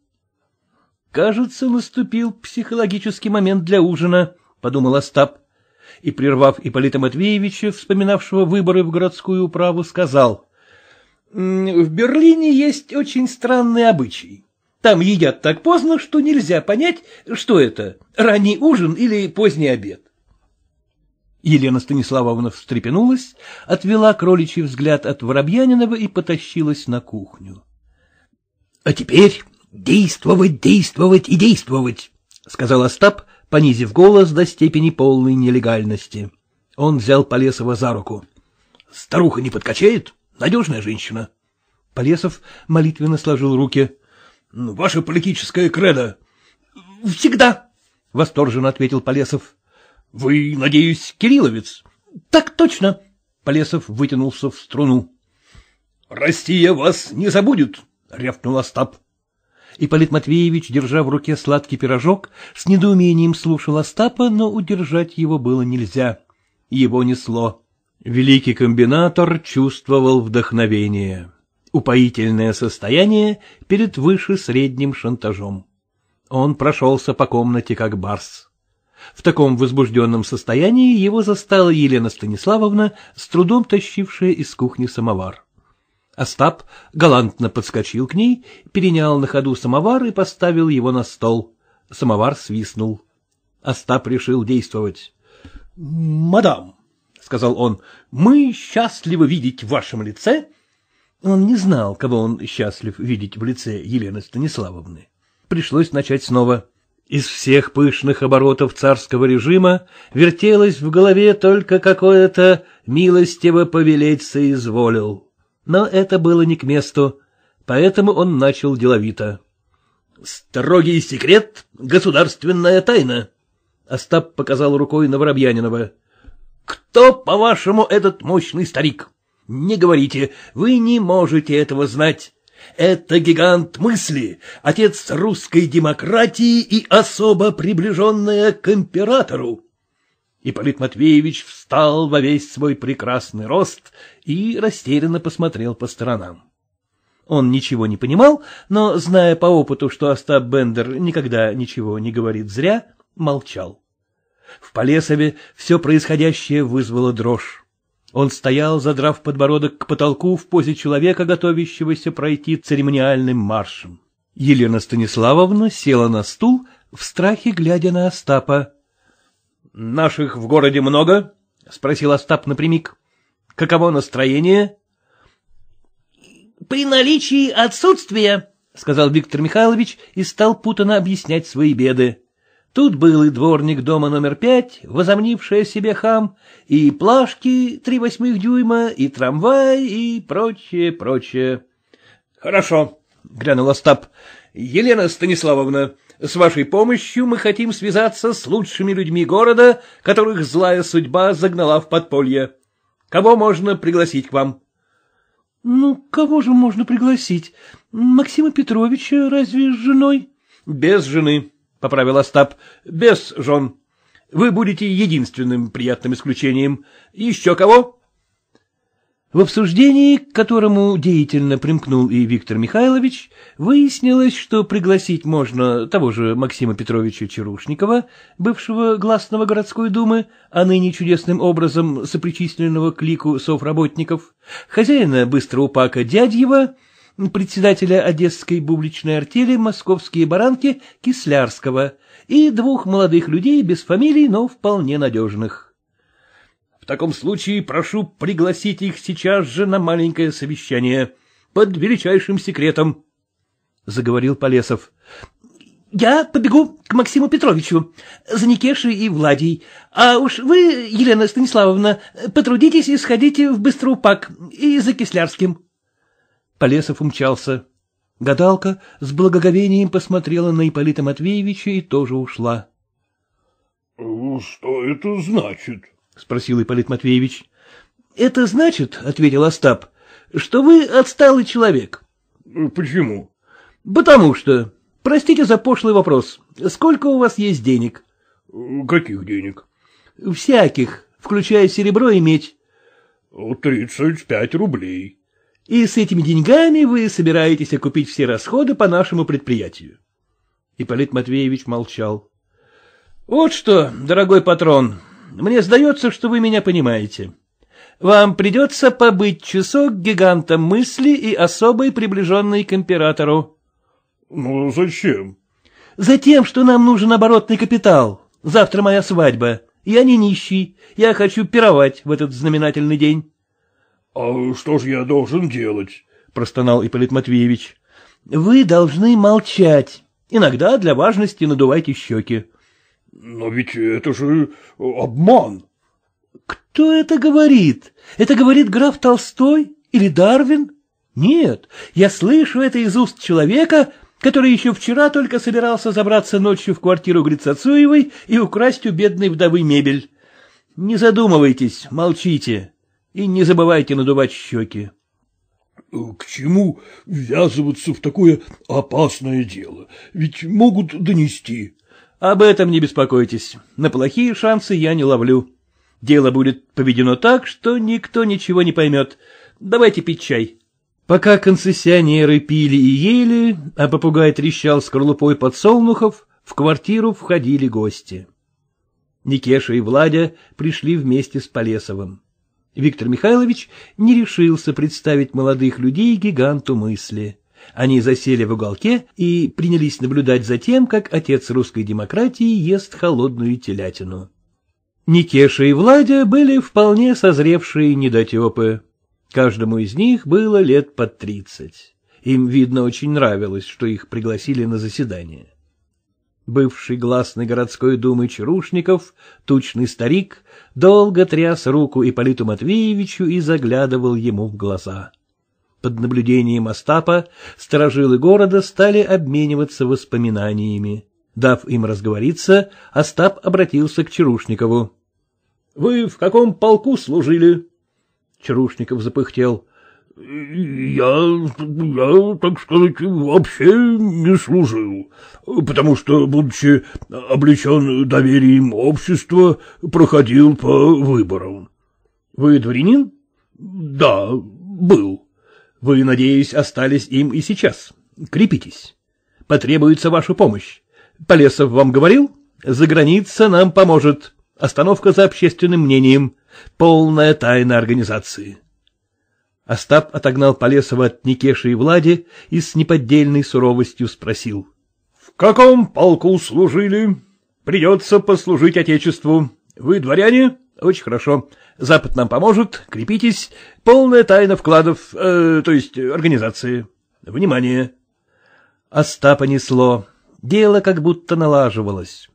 «Кажется, наступил психологический момент для ужина», — подумал Остап. И, прервав Ипполита Матвеевича, вспоминавшего выборы в городскую управу, сказал. «В Берлине есть очень странный обычай. Там едят так поздно, что нельзя понять, что это — ранний ужин или поздний обед. Елена Станиславовна встрепенулась, отвела кроличий взгляд от Воробьянинова и потащилась на кухню. — А теперь действовать, действовать и действовать, — сказал Остап, понизив голос до степени полной нелегальности. Он взял Полесова за руку. — Старуха не подкачает? Надежная женщина. Полесов молитвенно сложил руки. — Ваша политическая кредо. — Всегда, — восторженно ответил Полесов. — Вы, надеюсь, Кирилловец? — Так точно. Полесов вытянулся в струну. — Россия вас не забудет, — рявкнул Остап. Ипполит Матвеевич, держа в руке сладкий пирожок, с недоумением слушал Остапа, но удержать его было нельзя. Его несло. Великий комбинатор чувствовал вдохновение, упоительное состояние перед выше средним шантажом. Он прошелся по комнате как барс. В таком возбужденном состоянии его застала Елена Станиславовна, с трудом тащившая из кухни самовар. Остап галантно подскочил к ней, перенял на ходу самовар и поставил его на стол. Самовар свистнул. Остап решил действовать. — Мадам, — сказал он, — мы счастливы видеть в вашем лице. Он не знал, кого он счастлив видеть в лице Елены Станиславовны. Пришлось начать снова. — из всех пышных оборотов царского режима вертелось в голове только какое-то «милостиво повелеть соизволил». Но это было не к месту, поэтому он начал деловито. «Строгий секрет — государственная тайна», — Остап показал рукой на Воробьянинова. «Кто, по-вашему, этот мощный старик? Не говорите, вы не можете этого знать. Это гигант мысли, отец русской демократии и особо приближенная к императору. Ипполит Матвеевич встал во весь свой прекрасный рост и растерянно посмотрел по сторонам. Он ничего не понимал, но, зная по опыту, что Остап Бендер никогда ничего не говорит зря, молчал. В Полесове все происходящее вызвало дрожь. Он стоял, задрав подбородок к потолку в позе человека, готовящегося пройти церемониальным маршем. Елена Станиславовна села на стул, в страхе глядя на Остапа. — Наших в городе много? — спросил Остап напрямик. — Каково настроение? — При наличии отсутствия, — сказал Виктор Михайлович и стал путано объяснять свои беды. Тут был и дворник дома номер пять, возомнивший себе хам, и плашки три восьмых дюйма, и трамвай, и прочее, прочее. — Хорошо, — глянул Остап. — Елена Станиславовна, с вашей помощью мы хотим связаться с лучшими людьми города, которых злая судьба загнала в подполье. Кого можно пригласить к вам? — Ну, кого же можно пригласить? Максима Петровича разве с женой? — Без жены. — поправил Остап, — без жен. Вы будете единственным приятным исключением. Еще кого? В обсуждении, к которому деятельно примкнул и Виктор Михайлович, выяснилось, что пригласить можно того же Максима Петровича Черушникова, бывшего гласного городской думы, а ныне чудесным образом сопричисленного к лику совработников, хозяина быстроупака Дядьева — председателя Одесской бубличной артели «Московские баранки» Кислярского и двух молодых людей без фамилий, но вполне надежных. В таком случае прошу пригласить их сейчас же на маленькое совещание под величайшим секретом, — заговорил Полесов. — Я побегу к Максиму Петровичу, за Никешей и Владей, а уж вы, Елена Станиславовна, потрудитесь и сходите в Быстроупак и за Кислярским. — Полесов умчался. Гадалка с благоговением посмотрела на Ипполита Матвеевича и тоже ушла. — ну, Что это значит? — спросил Ипполит Матвеевич. — Это значит, — ответил Остап, — что вы отсталый человек. Э, — Почему? — Потому что. Простите за пошлый вопрос. Сколько у вас есть денег? Э, — Каких денег? — Всяких, включая серебро и медь. — Тридцать пять рублей. — и с этими деньгами вы собираетесь окупить все расходы по нашему предприятию. Ипполит Матвеевич молчал. — Вот что, дорогой патрон, мне сдается, что вы меня понимаете. Вам придется побыть часок гигантом мысли и особой приближенной к императору. — Ну, зачем? — Затем, что нам нужен оборотный капитал. Завтра моя свадьба. Я не нищий. Я хочу пировать в этот знаменательный день. — А что же я должен делать? — простонал Ипполит Матвеевич. — Вы должны молчать. Иногда для важности надувайте щеки. — Но ведь это же э, обман. — Кто это говорит? Это говорит граф Толстой или Дарвин? Нет, я слышу это из уст человека, который еще вчера только собирался забраться ночью в квартиру Грицацуевой и украсть у бедной вдовы мебель. Не задумывайтесь, молчите. И не забывайте надувать щеки. — К чему ввязываться в такое опасное дело? Ведь могут донести. — Об этом не беспокойтесь. На плохие шансы я не ловлю. Дело будет поведено так, что никто ничего не поймет. Давайте пить чай. Пока концессионеры пили и ели, а попугай трещал скорлупой подсолнухов, в квартиру входили гости. Никеша и Владя пришли вместе с Полесовым. Виктор Михайлович не решился представить молодых людей гиганту мысли. Они засели в уголке и принялись наблюдать за тем, как отец русской демократии ест холодную телятину. Никеша и Владя были вполне созревшие недотепы. Каждому из них было лет под тридцать. Им, видно, очень нравилось, что их пригласили на заседание. Бывший гласный городской думы Чарушников, тучный старик, долго тряс руку Ипполиту Матвеевичу и заглядывал ему в глаза. Под наблюдением Остапа сторожилы города стали обмениваться воспоминаниями. Дав им разговориться, Остап обратился к Чарушникову. — Вы в каком полку служили? Чарушников запыхтел. Я, я, так сказать, вообще не служил, потому что, будучи облечен доверием общества, проходил по выборам. — Вы дворянин? — Да, был. — Вы, надеюсь, остались им и сейчас. Крепитесь. Потребуется ваша помощь. Полесов вам говорил? За граница нам поможет. Остановка за общественным мнением. Полная тайна организации. — Остап отогнал Полесова от Никеши и Влади и с неподдельной суровостью спросил. — В каком полку служили? Придется послужить Отечеству. Вы дворяне? Очень хорошо. Запад нам поможет, крепитесь. Полная тайна вкладов, э, то есть организации. Внимание! Остапа несло. Дело как будто налаживалось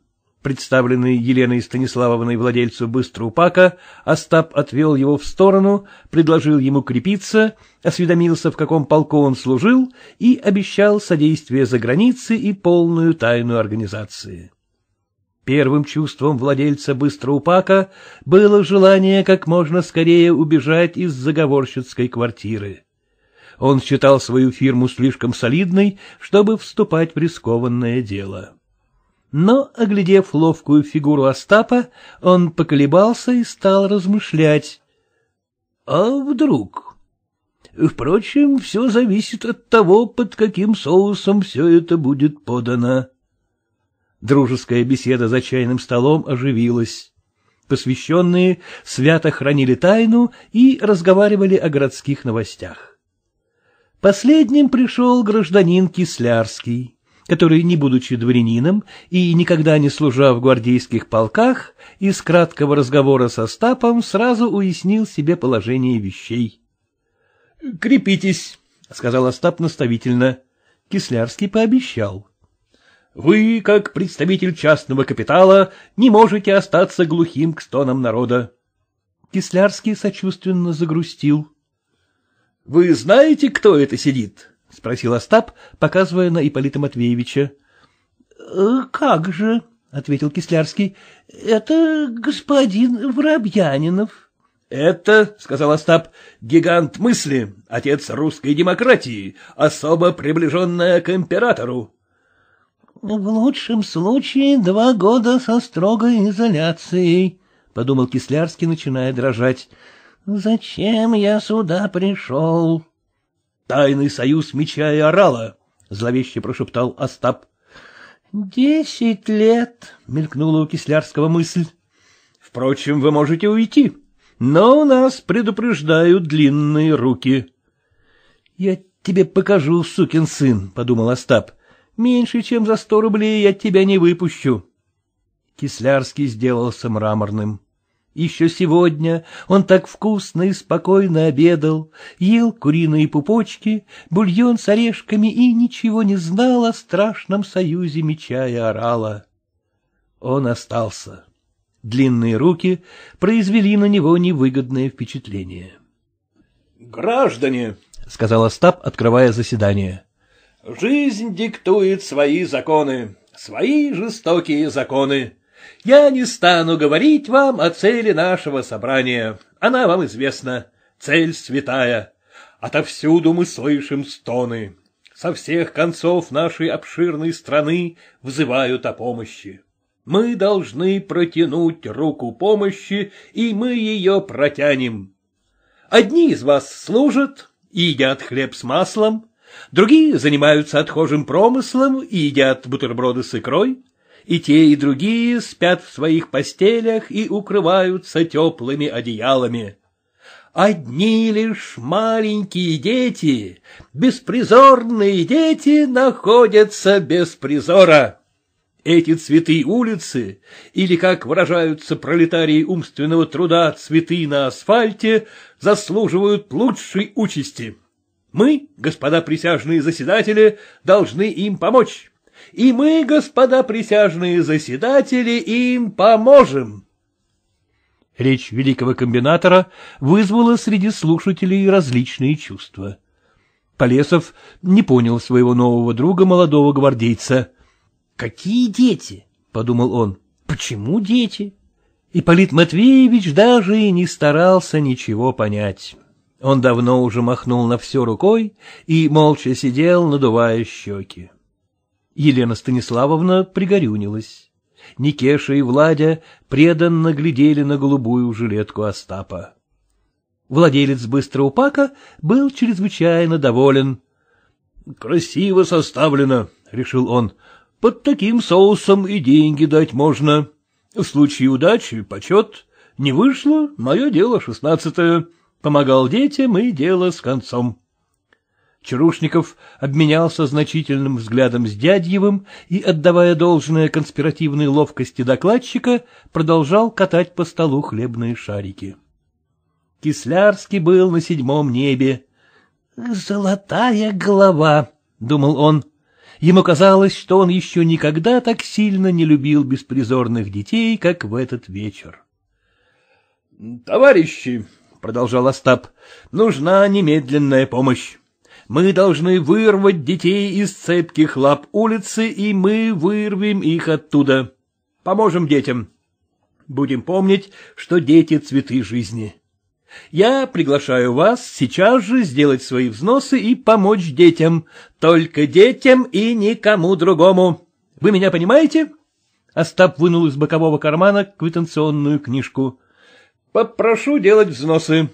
представленный Еленой Станиславовной владельцу Быстроупака, Остап отвел его в сторону, предложил ему крепиться, осведомился, в каком полку он служил, и обещал содействие за границей и полную тайну организации. Первым чувством владельца Быстроупака было желание как можно скорее убежать из заговорщицкой квартиры. Он считал свою фирму слишком солидной, чтобы вступать в рискованное дело но, оглядев ловкую фигуру Остапа, он поколебался и стал размышлять. А вдруг? Впрочем, все зависит от того, под каким соусом все это будет подано. Дружеская беседа за чайным столом оживилась. Посвященные свято хранили тайну и разговаривали о городских новостях. Последним пришел гражданин Кислярский который, не будучи дворянином и никогда не служа в гвардейских полках, из краткого разговора со Стапом сразу уяснил себе положение вещей. — Крепитесь, — сказал Остап наставительно. Кислярский пообещал. — Вы, как представитель частного капитала, не можете остаться глухим к стонам народа. Кислярский сочувственно загрустил. — Вы знаете, кто это сидит? — спросил Остап, показывая на Ипполита Матвеевича. «Э, — Как же, — ответил Кислярский, — это господин Воробьянинов. — Это, — сказал Остап, — гигант мысли, отец русской демократии, особо приближенная к императору. — В лучшем случае два года со строгой изоляцией, — подумал Кислярский, начиная дрожать. — Зачем я сюда пришел? — Тайный союз меча и орала, — зловеще прошептал Остап. — Десять лет, — мелькнула у Кислярского мысль. — Впрочем, вы можете уйти, но у нас предупреждают длинные руки. — Я тебе покажу, сукин сын, — подумал Остап. — Меньше, чем за сто рублей я тебя не выпущу. Кислярский сделался мраморным. — еще сегодня он так вкусно и спокойно обедал, ел куриные пупочки, бульон с орешками и ничего не знал о страшном союзе меча и орала. Он остался. Длинные руки произвели на него невыгодное впечатление. — Граждане, — сказал Остап, открывая заседание, — жизнь диктует свои законы, свои жестокие законы. Я не стану говорить вам о цели нашего собрания. Она вам известна. Цель святая. Отовсюду мы слышим стоны. Со всех концов нашей обширной страны взывают о помощи. Мы должны протянуть руку помощи, и мы ее протянем. Одни из вас служат и едят хлеб с маслом, другие занимаются отхожим промыслом и едят бутерброды с икрой, и те, и другие спят в своих постелях и укрываются теплыми одеялами. Одни лишь маленькие дети, беспризорные дети, находятся без призора. Эти цветы улицы, или, как выражаются пролетарии умственного труда, цветы на асфальте, заслуживают лучшей участи. Мы, господа присяжные заседатели, должны им помочь и мы, господа присяжные заседатели, им поможем. Речь великого комбинатора вызвала среди слушателей различные чувства. Полесов не понял своего нового друга, молодого гвардейца. «Какие дети?» — подумал он. «Почему дети?» И Полит Матвеевич даже и не старался ничего понять. Он давно уже махнул на все рукой и молча сидел, надувая щеки. Елена Станиславовна пригорюнилась. Никеша и Владя преданно глядели на голубую жилетку Остапа. Владелец быстрого пака был чрезвычайно доволен. — Красиво составлено, — решил он. — Под таким соусом и деньги дать можно. В случае удачи — почет. Не вышло — мое дело шестнадцатое. Помогал детям, и дело с концом. Чарушников обменялся значительным взглядом с Дядьевым и, отдавая должное конспиративной ловкости докладчика, продолжал катать по столу хлебные шарики. Кислярский был на седьмом небе. «Золотая голова», — думал он. Ему казалось, что он еще никогда так сильно не любил беспризорных детей, как в этот вечер. «Товарищи», — продолжал Остап, — «нужна немедленная помощь. Мы должны вырвать детей из цепких лап улицы, и мы вырвем их оттуда. Поможем детям. Будем помнить, что дети — цветы жизни. Я приглашаю вас сейчас же сделать свои взносы и помочь детям. Только детям и никому другому. Вы меня понимаете? Остап вынул из бокового кармана квитанционную книжку. «Попрошу делать взносы.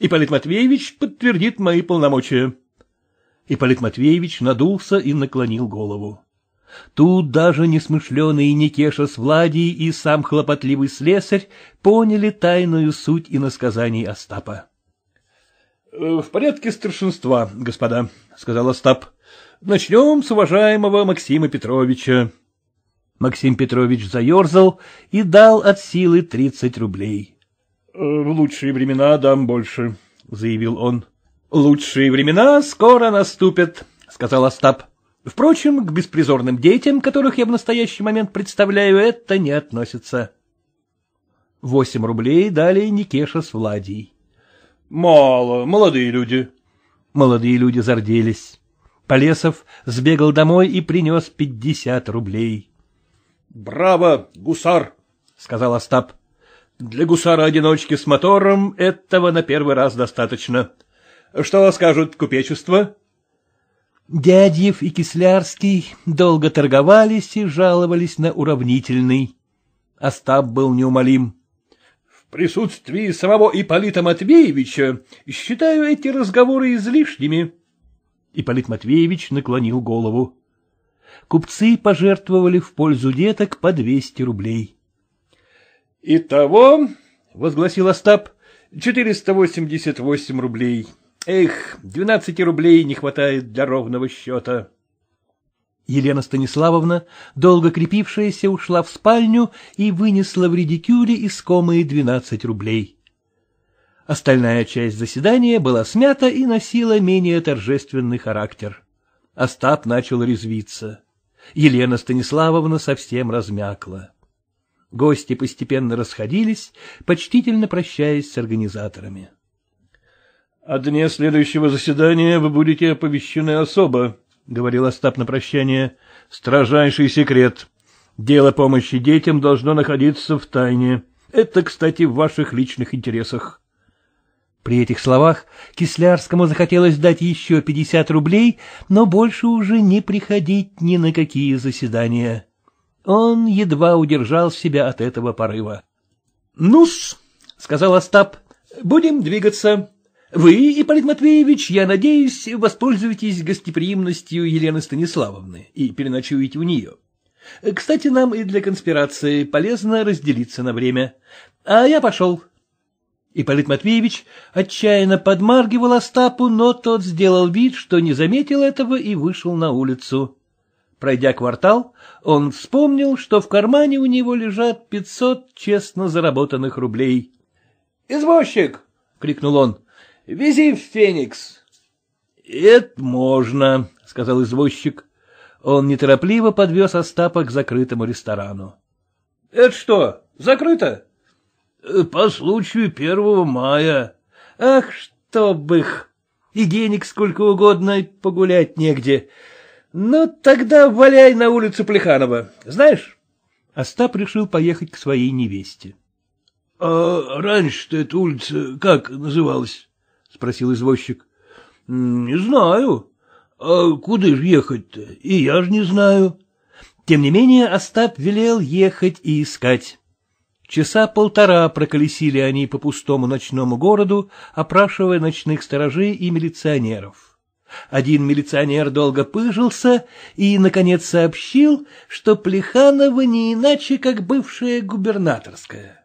Ипполит Матвеевич подтвердит мои полномочия». Ипполит Матвеевич надулся и наклонил голову. Тут даже несмышленый Никеша с Владией и сам хлопотливый слесарь поняли тайную суть иносказаний Остапа. «Э, — В порядке старшинства, господа, — сказал Остап. — Начнем с уважаемого Максима Петровича. Максим Петрович заерзал и дал от силы тридцать рублей. «Э, — В лучшие времена дам больше, — заявил он. — Лучшие времена скоро наступят, — сказал Остап. — Впрочем, к беспризорным детям, которых я в настоящий момент представляю, это не относится. Восемь рублей дали Никеша с Владей. — Мало, молодые люди. Молодые люди зарделись. Полесов сбегал домой и принес пятьдесят рублей. — Браво, гусар! — сказал Остап. — Для гусара-одиночки с мотором этого на первый раз достаточно. Что скажут купечество? Дядьев и Кислярский долго торговались и жаловались на уравнительный. Остап был неумолим. В присутствии самого Ипполита Матвеевича считаю эти разговоры излишними. Ипполит Матвеевич наклонил голову. Купцы пожертвовали в пользу деток по двести рублей. — Итого, — возгласил Остап, — 488 рублей. — Эх, двенадцати рублей не хватает для ровного счета. Елена Станиславовна, долго крепившаяся, ушла в спальню и вынесла в редикюле искомые двенадцать рублей. Остальная часть заседания была смята и носила менее торжественный характер. Остап начал резвиться. Елена Станиславовна совсем размякла. Гости постепенно расходились, почтительно прощаясь с организаторами. «О дне следующего заседания вы будете оповещены особо», — говорил Остап на прощание. «Строжайший секрет. Дело помощи детям должно находиться в тайне. Это, кстати, в ваших личных интересах». При этих словах Кислярскому захотелось дать еще пятьдесят рублей, но больше уже не приходить ни на какие заседания. Он едва удержал себя от этого порыва. «Ну-с», — сказал Остап, — «будем двигаться». Вы, Ипполит Матвеевич, я надеюсь, воспользуетесь гостеприимностью Елены Станиславовны и переночуете у нее. Кстати, нам и для конспирации полезно разделиться на время. А я пошел. Ипполит Матвеевич отчаянно подмаргивал Остапу, но тот сделал вид, что не заметил этого и вышел на улицу. Пройдя квартал, он вспомнил, что в кармане у него лежат пятьсот честно заработанных рублей. «Извозчик!» — крикнул он. Вези в Феникс. — Это можно, — сказал извозчик. Он неторопливо подвез Остапа к закрытому ресторану. — Это что, закрыто? «Э, — По случаю первого мая. — Ах, чтоб их! И денег сколько угодно, погулять негде. Ну, тогда валяй на улицу Плеханова, знаешь? Остап решил поехать к своей невесте. — А раньше-то эта улица как называлась? спросил извозчик. — Не знаю. А куда же ехать-то? И я же не знаю. Тем не менее Остап велел ехать и искать. Часа полтора проколесили они по пустому ночному городу, опрашивая ночных сторожей и милиционеров. Один милиционер долго пыжился и, наконец, сообщил, что Плеханова не иначе, как бывшая губернаторская.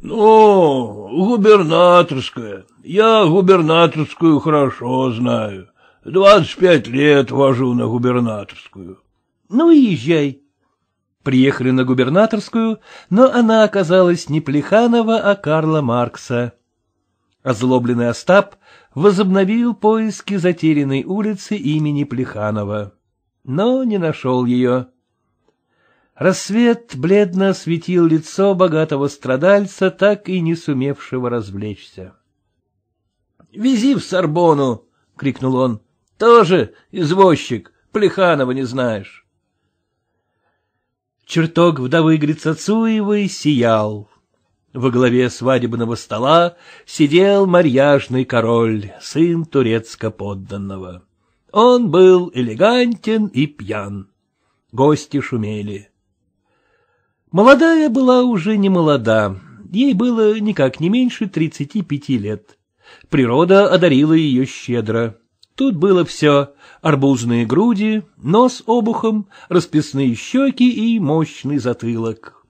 — Ну, губернаторская. Я губернаторскую хорошо знаю. Двадцать пять лет вожу на губернаторскую. — Ну и езжай. Приехали на губернаторскую, но она оказалась не Плеханова, а Карла Маркса. Озлобленный Остап возобновил поиски затерянной улицы имени Плеханова, но не нашел ее. Рассвет бледно осветил лицо богатого страдальца, так и не сумевшего развлечься. — Вези в Сорбону! — крикнул он. — Тоже извозчик, Плеханова не знаешь. Чертог вдовы Грицацуевой сиял. Во главе свадебного стола сидел марьяжный король, сын турецко-подданного. Он был элегантен и пьян. Гости шумели. Молодая была уже не молода, ей было никак не меньше тридцати пяти лет. Природа одарила ее щедро. Тут было все — арбузные груди, нос обухом, расписные щеки и мощный затылок.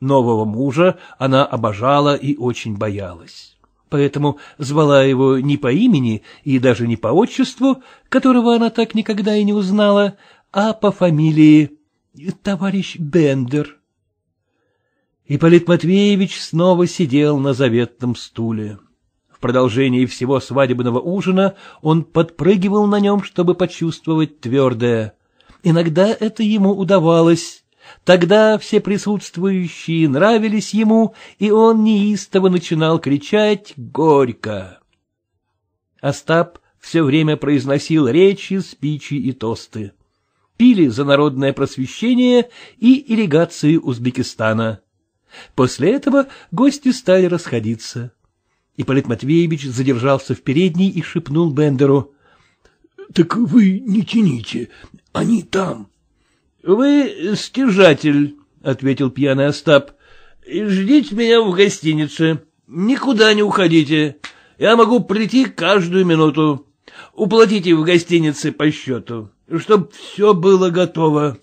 Нового мужа она обожала и очень боялась. Поэтому звала его не по имени и даже не по отчеству, которого она так никогда и не узнала, а по фамилии «Товарищ Бендер». Ипполит Матвеевич снова сидел на заветном стуле. В продолжении всего свадебного ужина он подпрыгивал на нем, чтобы почувствовать твердое. Иногда это ему удавалось. Тогда все присутствующие нравились ему, и он неистово начинал кричать «Горько!». Остап все время произносил речи, спичи и тосты. Пили за народное просвещение и ирригацию Узбекистана. После этого гости стали расходиться. Ипполит Матвеевич задержался в передней и шепнул Бендеру. — Так вы не тяните, они там. — Вы стяжатель, — ответил пьяный Остап. — Ждите меня в гостинице. Никуда не уходите. Я могу прийти каждую минуту. Уплатите в гостинице по счету, чтобы все было готово.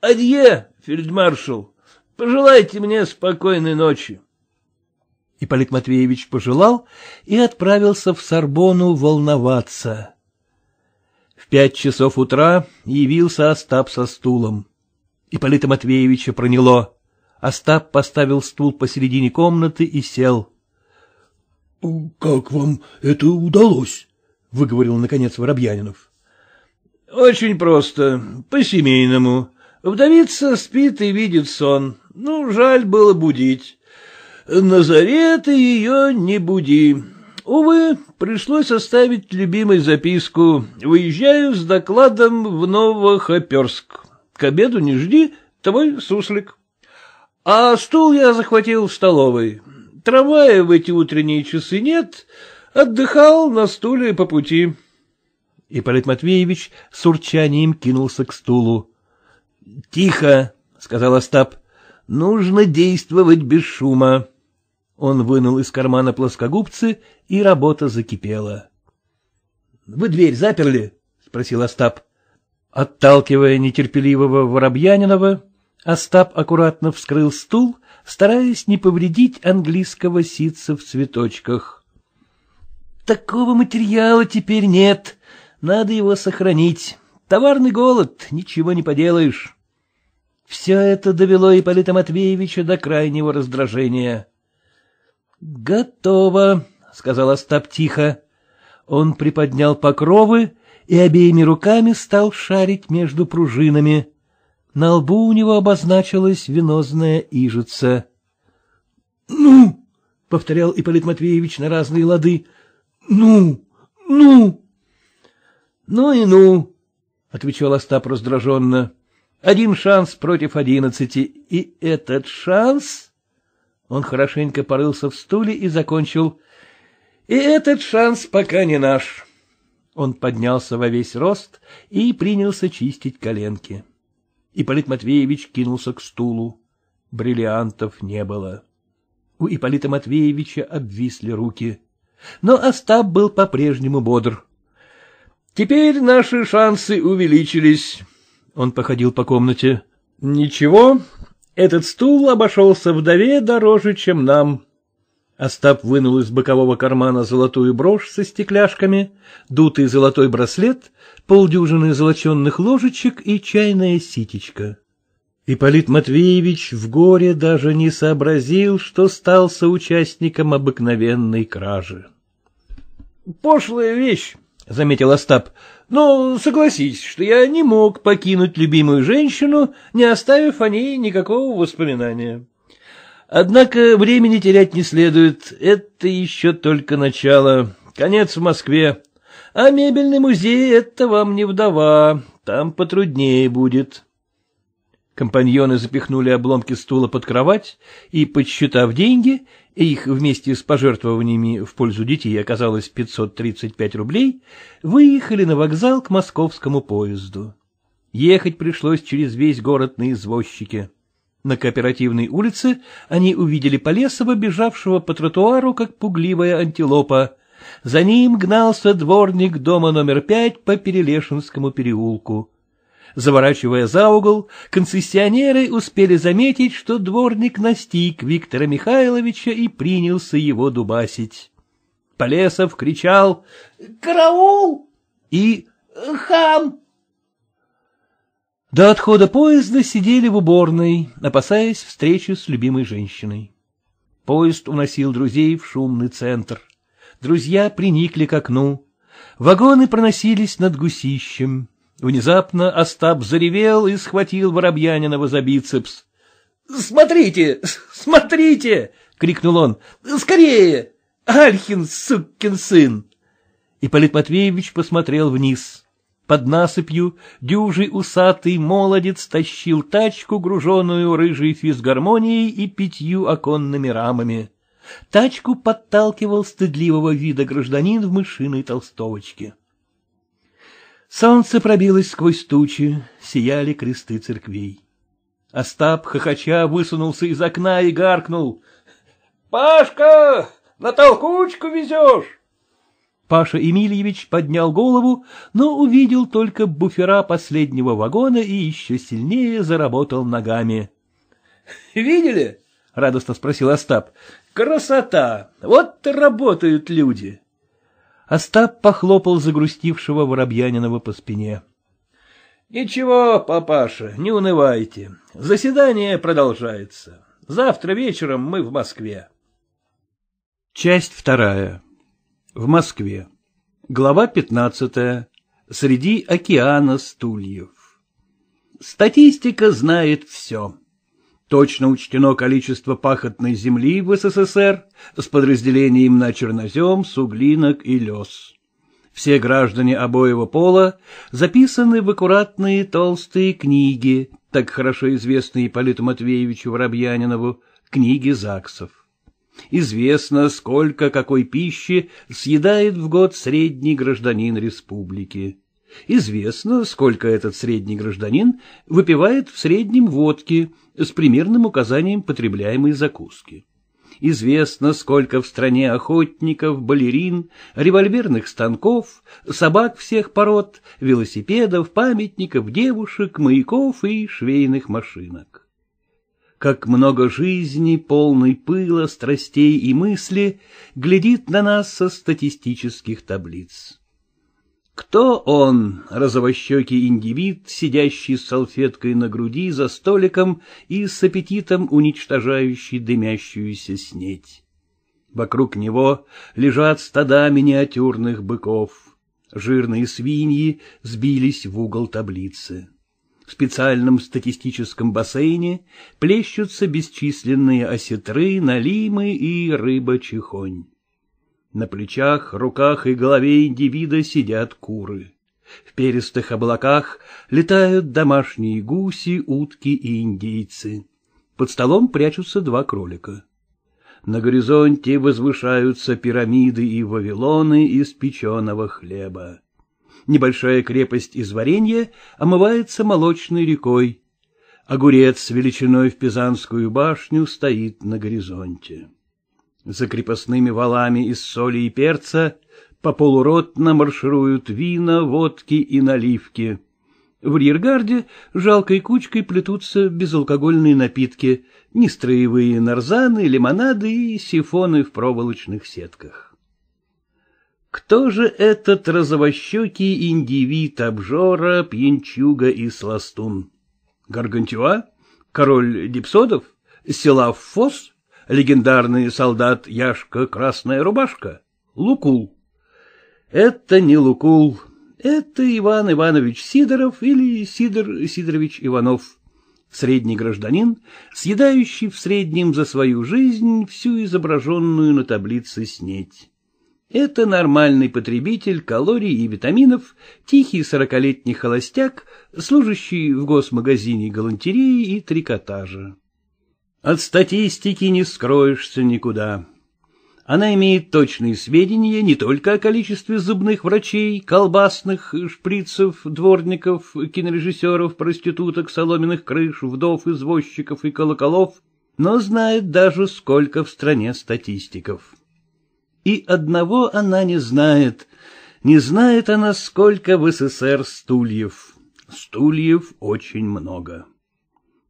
Адье, фельдмаршал. Пожелайте мне спокойной ночи. Ипполит Матвеевич пожелал и отправился в Сорбону волноваться. В пять часов утра явился Остап со стулом. Ипполита Матвеевича проняло. Остап поставил стул посередине комнаты и сел. «Ну, — Как вам это удалось? — выговорил, наконец, Воробьянинов. — Очень просто, по-семейному, Вдовица спит и видит сон. Ну, жаль было будить. На заре ты ее не буди. Увы, пришлось оставить любимой записку. Выезжаю с докладом в Новохоперск. К обеду не жди, твой суслик. А стул я захватил в столовой. Трамвая в эти утренние часы нет, отдыхал на стуле по пути. Ипполит Матвеевич с урчанием кинулся к стулу. — Тихо, — сказал Остап, — нужно действовать без шума. Он вынул из кармана плоскогубцы, и работа закипела. — Вы дверь заперли? — спросил Остап. Отталкивая нетерпеливого Воробьянинова, Остап аккуратно вскрыл стул, стараясь не повредить английского ситца в цветочках. — Такого материала теперь нет, надо его сохранить. Товарный голод, ничего не поделаешь. Все это довело Ипполита Матвеевича до крайнего раздражения. — Готово, — сказал Остап тихо. Он приподнял покровы и обеими руками стал шарить между пружинами. На лбу у него обозначилась венозная ижица. — Ну! — повторял Ипполит Матвеевич на разные лады. — Ну! Ну! — Ну и ну! отвечал Остап раздраженно. — Один шанс против одиннадцати, и этот шанс... Он хорошенько порылся в стуле и закончил. — И этот шанс пока не наш. Он поднялся во весь рост и принялся чистить коленки. Ипполит Матвеевич кинулся к стулу. Бриллиантов не было. У Ипполита Матвеевича обвисли руки. Но Остап был по-прежнему бодр. Теперь наши шансы увеличились. Он походил по комнате. Ничего, этот стул обошелся вдове дороже, чем нам. Остап вынул из бокового кармана золотую брошь со стекляшками, дутый золотой браслет, полдюжины золоченных ложечек и чайная ситечка. Ипполит Матвеевич в горе даже не сообразил, что стал соучастником обыкновенной кражи. — Пошлая вещь, — заметил Остап, — но ну, согласись, что я не мог покинуть любимую женщину, не оставив о ней никакого воспоминания. Однако времени терять не следует, это еще только начало, конец в Москве. А мебельный музей — это вам не вдова, там потруднее будет. Компаньоны запихнули обломки стула под кровать и, подсчитав деньги, их вместе с пожертвованиями в пользу детей оказалось 535 рублей, выехали на вокзал к московскому поезду. Ехать пришлось через весь город на извозчике. На кооперативной улице они увидели Полесова, бежавшего по тротуару, как пугливая антилопа. За ним гнался дворник дома номер пять по Перелешинскому переулку. Заворачивая за угол, концессионеры успели заметить, что дворник настиг Виктора Михайловича и принялся его дубасить. Полесов кричал «Караул!» и «Хам!». До отхода поезда сидели в уборной, опасаясь встречи с любимой женщиной. Поезд уносил друзей в шумный центр. Друзья приникли к окну. Вагоны проносились над гусищем. Внезапно Остап заревел и схватил Воробьянинова за бицепс. «Смотрите! Смотрите!» — крикнул он. «Скорее! Альхин, сукин сын!» Ипполит Матвеевич посмотрел вниз. Под насыпью дюжий усатый молодец тащил тачку, груженную рыжей физгармонией и пятью оконными рамами. Тачку подталкивал стыдливого вида гражданин в мышиной толстовочке. Солнце пробилось сквозь тучи, сияли кресты церквей. Остап, хохоча, высунулся из окна и гаркнул. — Пашка, на толкучку везешь! Паша Емельевич поднял голову, но увидел только буфера последнего вагона и еще сильнее заработал ногами. — Видели? — радостно спросил Остап. — Красота! Вот работают люди! — Остап похлопал загрустившего Воробьянинова по спине. — Ничего, папаша, не унывайте. Заседание продолжается. Завтра вечером мы в Москве. Часть вторая. В Москве. Глава пятнадцатая. Среди океана стульев. Статистика знает все. Точно учтено количество пахотной земли в СССР с подразделением на чернозем, суглинок и лес. Все граждане обоего пола записаны в аккуратные толстые книги, так хорошо известные Ипполиту Матвеевичу Воробьянинову, книги ЗАГСов. Известно, сколько какой пищи съедает в год средний гражданин республики. Известно, сколько этот средний гражданин выпивает в среднем водки, с примерным указанием потребляемой закуски. Известно, сколько в стране охотников, балерин, револьверных станков, собак всех пород, велосипедов, памятников, девушек, маяков и швейных машинок. Как много жизни, полной пыла, страстей и мысли, глядит на нас со статистических таблиц. Кто он, розовощекий индивид, сидящий с салфеткой на груди за столиком и с аппетитом уничтожающий дымящуюся снеть? Вокруг него лежат стада миниатюрных быков. Жирные свиньи сбились в угол таблицы. В специальном статистическом бассейне плещутся бесчисленные осетры, налимы и рыба-чехонь. На плечах, руках и голове индивида сидят куры. В перистых облаках летают домашние гуси, утки и индейцы. Под столом прячутся два кролика. На горизонте возвышаются пирамиды и вавилоны из печеного хлеба. Небольшая крепость из варенья омывается молочной рекой. Огурец величиной в Пизанскую башню стоит на горизонте. За крепостными валами из соли и перца по полуротно маршируют вина, водки и наливки. В рьергарде жалкой кучкой плетутся безалкогольные напитки, нестроевые нарзаны, лимонады и сифоны в проволочных сетках. Кто же этот розовощекий индивид, обжора, пьянчуга и сластун? Гаргантюа? Король Дипсодов? Села Фос? легендарный солдат Яшка Красная Рубашка? Лукул. Это не Лукул, это Иван Иванович Сидоров или Сидор Сидорович Иванов, средний гражданин, съедающий в среднем за свою жизнь всю изображенную на таблице снеть. Это нормальный потребитель калорий и витаминов, тихий сорокалетний холостяк, служащий в госмагазине галантереи и трикотажа. От статистики не скроешься никуда. Она имеет точные сведения не только о количестве зубных врачей, колбасных, шприцев, дворников, кинорежиссеров, проституток, соломенных крыш, вдов, извозчиков и колоколов, но знает даже, сколько в стране статистиков. И одного она не знает. Не знает она, сколько в СССР стульев. Стульев очень много.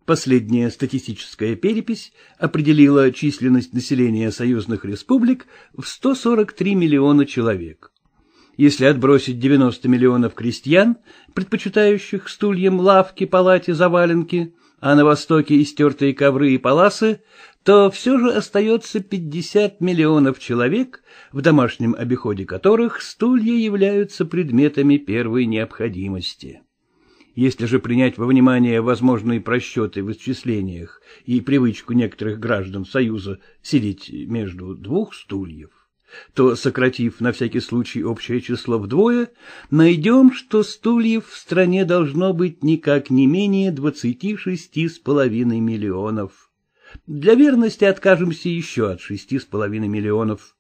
Последняя статистическая перепись определила численность населения союзных республик в 143 миллиона человек. Если отбросить 90 миллионов крестьян, предпочитающих стульям лавки, палати, заваленки, а на востоке истертые ковры и паласы, то все же остается 50 миллионов человек, в домашнем обиходе которых стулья являются предметами первой необходимости. Если же принять во внимание возможные просчеты в исчислениях и привычку некоторых граждан Союза сидеть между двух стульев, то, сократив на всякий случай общее число вдвое, найдем, что стульев в стране должно быть никак не менее двадцати шести с половиной миллионов. Для верности откажемся еще от шести с половиной миллионов.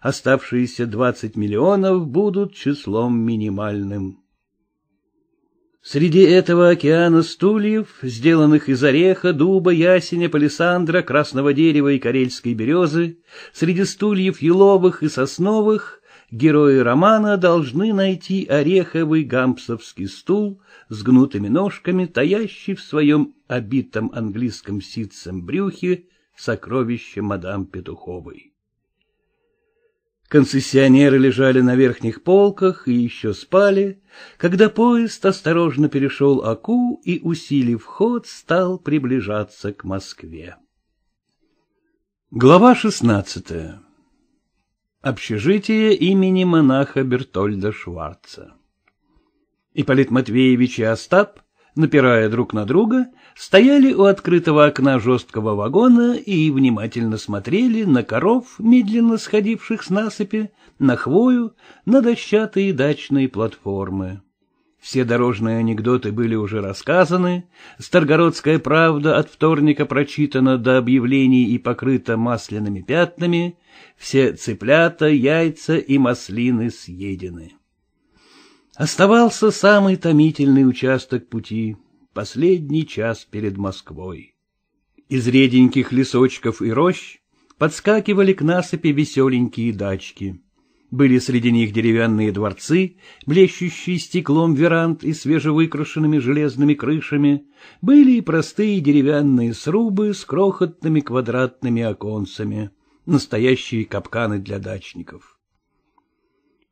Оставшиеся двадцать миллионов будут числом минимальным. Среди этого океана стульев, сделанных из ореха, дуба, ясеня, палисандра, красного дерева и карельской березы, среди стульев еловых и сосновых, герои романа должны найти ореховый гампсовский стул с гнутыми ножками, таящий в своем обитом английском ситцем брюхе сокровище мадам Петуховой. Концессионеры лежали на верхних полках и еще спали, когда поезд осторожно перешел Аку и, усилив ход, стал приближаться к Москве. Глава шестнадцатая. Общежитие имени монаха Бертольда Шварца. Ипполит Матвеевич и Остап, напирая друг на друга, стояли у открытого окна жесткого вагона и внимательно смотрели на коров, медленно сходивших с насыпи, на хвою, на дощатые дачные платформы. Все дорожные анекдоты были уже рассказаны, Старгородская правда от вторника прочитана до объявлений и покрыта масляными пятнами, все цыплята, яйца и маслины съедены. Оставался самый томительный участок пути последний час перед Москвой. Из реденьких лесочков и рощ подскакивали к насыпи веселенькие дачки. Были среди них деревянные дворцы, блещущие стеклом веранд и свежевыкрашенными железными крышами, были и простые деревянные срубы с крохотными квадратными оконцами, настоящие капканы для дачников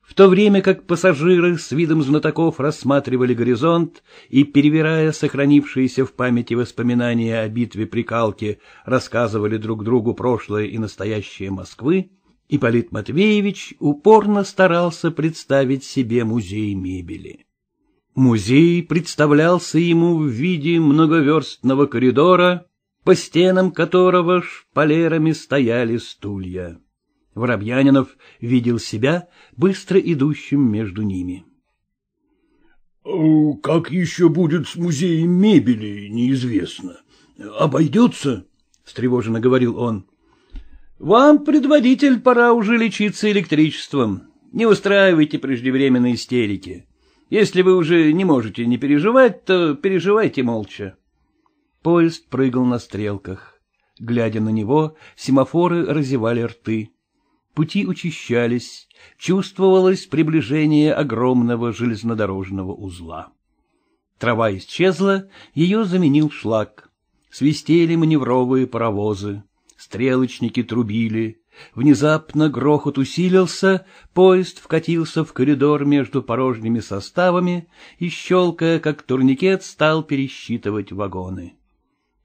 в то время как пассажиры с видом знатоков рассматривали горизонт и, перевирая сохранившиеся в памяти воспоминания о битве при Калке, рассказывали друг другу прошлое и настоящее Москвы, Ипполит Матвеевич упорно старался представить себе музей мебели. Музей представлялся ему в виде многоверстного коридора, по стенам которого шпалерами стояли стулья. Воробьянинов видел себя, быстро идущим между ними. «Э, — Как еще будет с музеем мебели, неизвестно. Обойдется? — встревоженно говорил он. — Вам, предводитель, пора уже лечиться электричеством. Не устраивайте преждевременные истерики. Если вы уже не можете не переживать, то переживайте молча. Поезд прыгал на стрелках. Глядя на него, семафоры разевали рты. Пути учащались, чувствовалось приближение огромного железнодорожного узла. Трава исчезла, ее заменил шлак. Свистели маневровые паровозы, стрелочники трубили. Внезапно грохот усилился, поезд вкатился в коридор между порожними составами и, щелкая как турникет, стал пересчитывать вагоны.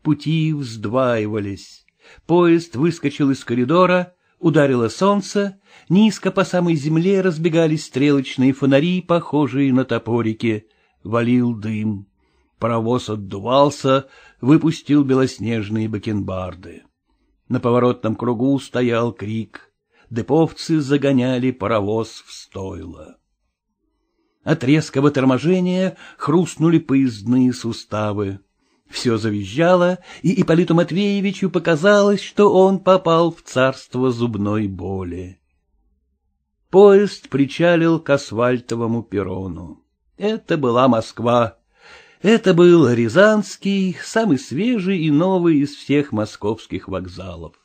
Пути вздваивались. Поезд выскочил из коридора, Ударило солнце, низко по самой земле разбегались стрелочные фонари, похожие на топорики. Валил дым. Паровоз отдувался, выпустил белоснежные бакенбарды. На поворотном кругу стоял крик. Деповцы загоняли паровоз в стойло. От резкого торможения хрустнули поездные суставы. Все завизжало, и Ипполиту Матвеевичу показалось, что он попал в царство зубной боли. Поезд причалил к асфальтовому перрону. Это была Москва. Это был Рязанский, самый свежий и новый из всех московских вокзалов.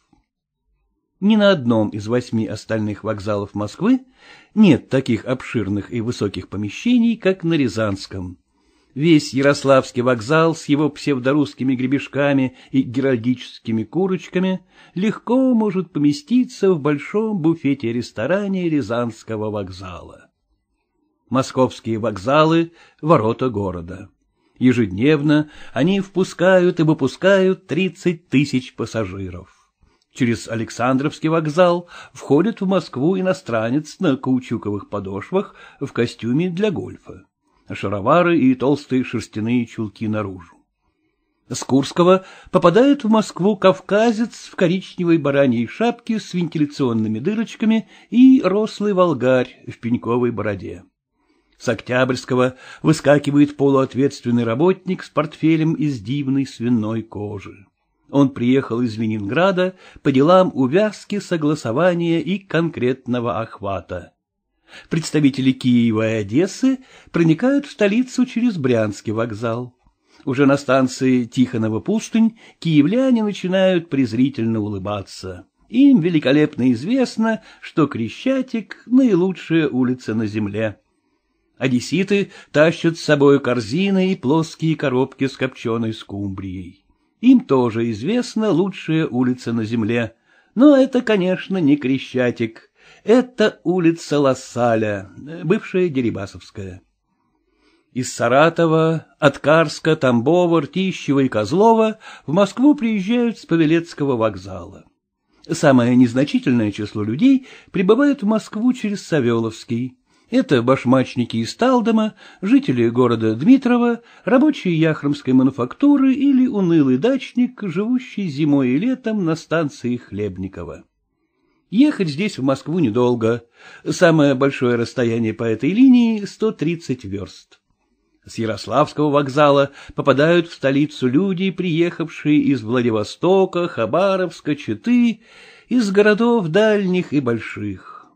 Ни на одном из восьми остальных вокзалов Москвы нет таких обширных и высоких помещений, как на Рязанском — весь Ярославский вокзал с его псевдорусскими гребешками и геральдическими курочками легко может поместиться в большом буфете-ресторане Рязанского вокзала. Московские вокзалы — ворота города. Ежедневно они впускают и выпускают 30 тысяч пассажиров. Через Александровский вокзал входит в Москву иностранец на каучуковых подошвах в костюме для гольфа шаровары и толстые шерстяные чулки наружу. С Курского попадает в Москву кавказец в коричневой бараньей шапке с вентиляционными дырочками и рослый волгарь в пеньковой бороде. С Октябрьского выскакивает полуответственный работник с портфелем из дивной свиной кожи. Он приехал из Ленинграда по делам увязки, согласования и конкретного охвата представители Киева и Одессы проникают в столицу через Брянский вокзал. Уже на станции Тихонова пустынь киевляне начинают презрительно улыбаться. Им великолепно известно, что Крещатик — наилучшая улица на земле. Одесситы тащат с собой корзины и плоские коробки с копченой скумбрией. Им тоже известна лучшая улица на земле. Но это, конечно, не Крещатик — это улица Лассаля, бывшая Дерибасовская. Из Саратова, от Карска, Тамбова, Ртищева и Козлова в Москву приезжают с Павелецкого вокзала. Самое незначительное число людей прибывает в Москву через Савеловский. Это башмачники из Талдома, жители города Дмитрова, рабочие яхромской мануфактуры или унылый дачник, живущий зимой и летом на станции Хлебникова. Ехать здесь в Москву недолго. Самое большое расстояние по этой линии — 130 верст. С Ярославского вокзала попадают в столицу люди, приехавшие из Владивостока, Хабаровска, Читы, из городов дальних и больших.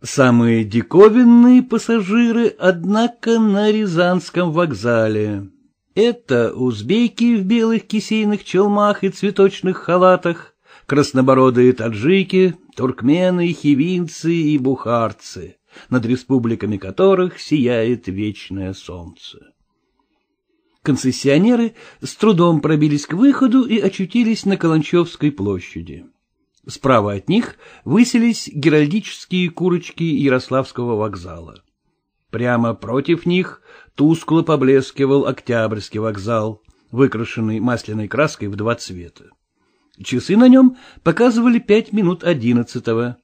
Самые диковинные пассажиры, однако, на Рязанском вокзале. Это узбеки в белых кисейных челмах и цветочных халатах, краснобородые таджики, туркмены, хивинцы и бухарцы, над республиками которых сияет вечное солнце. Концессионеры с трудом пробились к выходу и очутились на Каланчевской площади. Справа от них выселись геральдические курочки Ярославского вокзала. Прямо против них тускло поблескивал Октябрьский вокзал, выкрашенный масляной краской в два цвета. Часы на нем показывали пять минут одиннадцатого.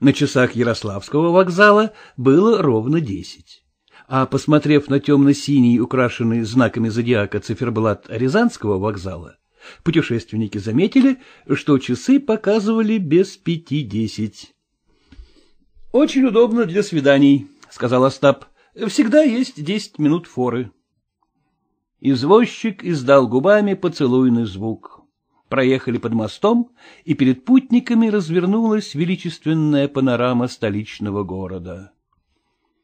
На часах Ярославского вокзала было ровно десять. А посмотрев на темно-синий, украшенный знаками зодиака циферблат Рязанского вокзала, путешественники заметили, что часы показывали без пяти десять. — Очень удобно для свиданий, — сказал Остап. — Всегда есть десять минут форы. Извозчик издал губами поцелуйный звук проехали под мостом, и перед путниками развернулась величественная панорама столичного города.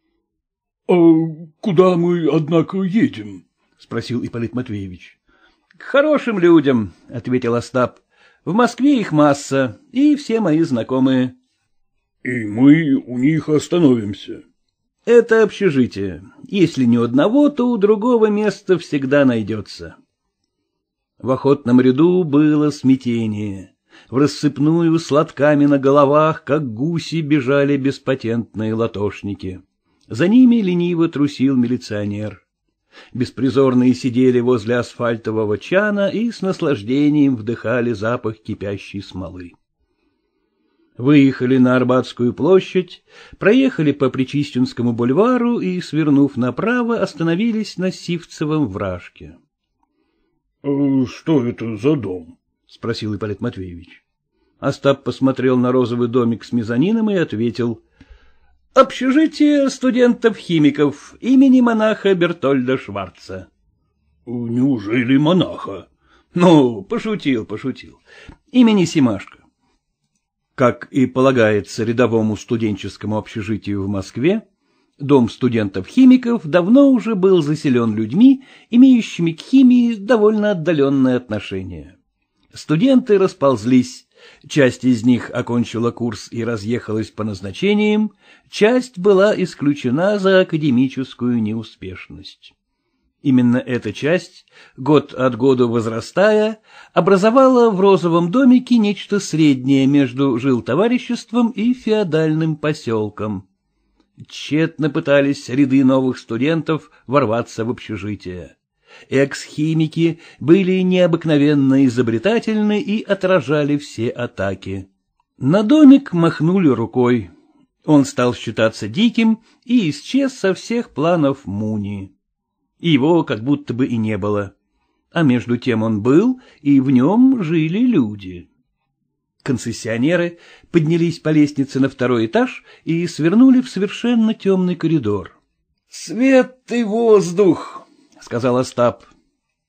— А куда мы, однако, едем? — спросил Ипполит Матвеевич. — К хорошим людям, — ответил Остап. — В Москве их масса, и все мои знакомые. — И мы у них остановимся. — Это общежитие. Если не у одного, то у другого места всегда найдется. — в охотном ряду было смятение. В рассыпную с лотками на головах, как гуси, бежали беспатентные латошники. За ними лениво трусил милиционер. Беспризорные сидели возле асфальтового чана и с наслаждением вдыхали запах кипящей смолы. Выехали на Арбатскую площадь, проехали по Причистинскому бульвару и, свернув направо, остановились на Сивцевом вражке. Э, — Что это за дом? — спросил Ипполит Матвеевич. Остап посмотрел на розовый домик с мезонином и ответил. — Общежитие студентов-химиков имени монаха Бертольда Шварца. Э, — Неужели монаха? — Ну, пошутил, пошутил. Имени Симашка. Как и полагается рядовому студенческому общежитию в Москве, Дом студентов-химиков давно уже был заселен людьми, имеющими к химии довольно отдаленное отношение. Студенты расползлись, часть из них окончила курс и разъехалась по назначениям, часть была исключена за академическую неуспешность. Именно эта часть, год от года возрастая, образовала в розовом домике нечто среднее между жилтовариществом и феодальным поселком. Тщетно пытались ряды новых студентов ворваться в общежитие. Экс-химики были необыкновенно изобретательны и отражали все атаки. На домик махнули рукой. Он стал считаться диким и исчез со всех планов Муни. Его как будто бы и не было. А между тем он был, и в нем жили люди. Концессионеры поднялись по лестнице на второй этаж и свернули в совершенно темный коридор. — Свет и воздух, — сказал Остап.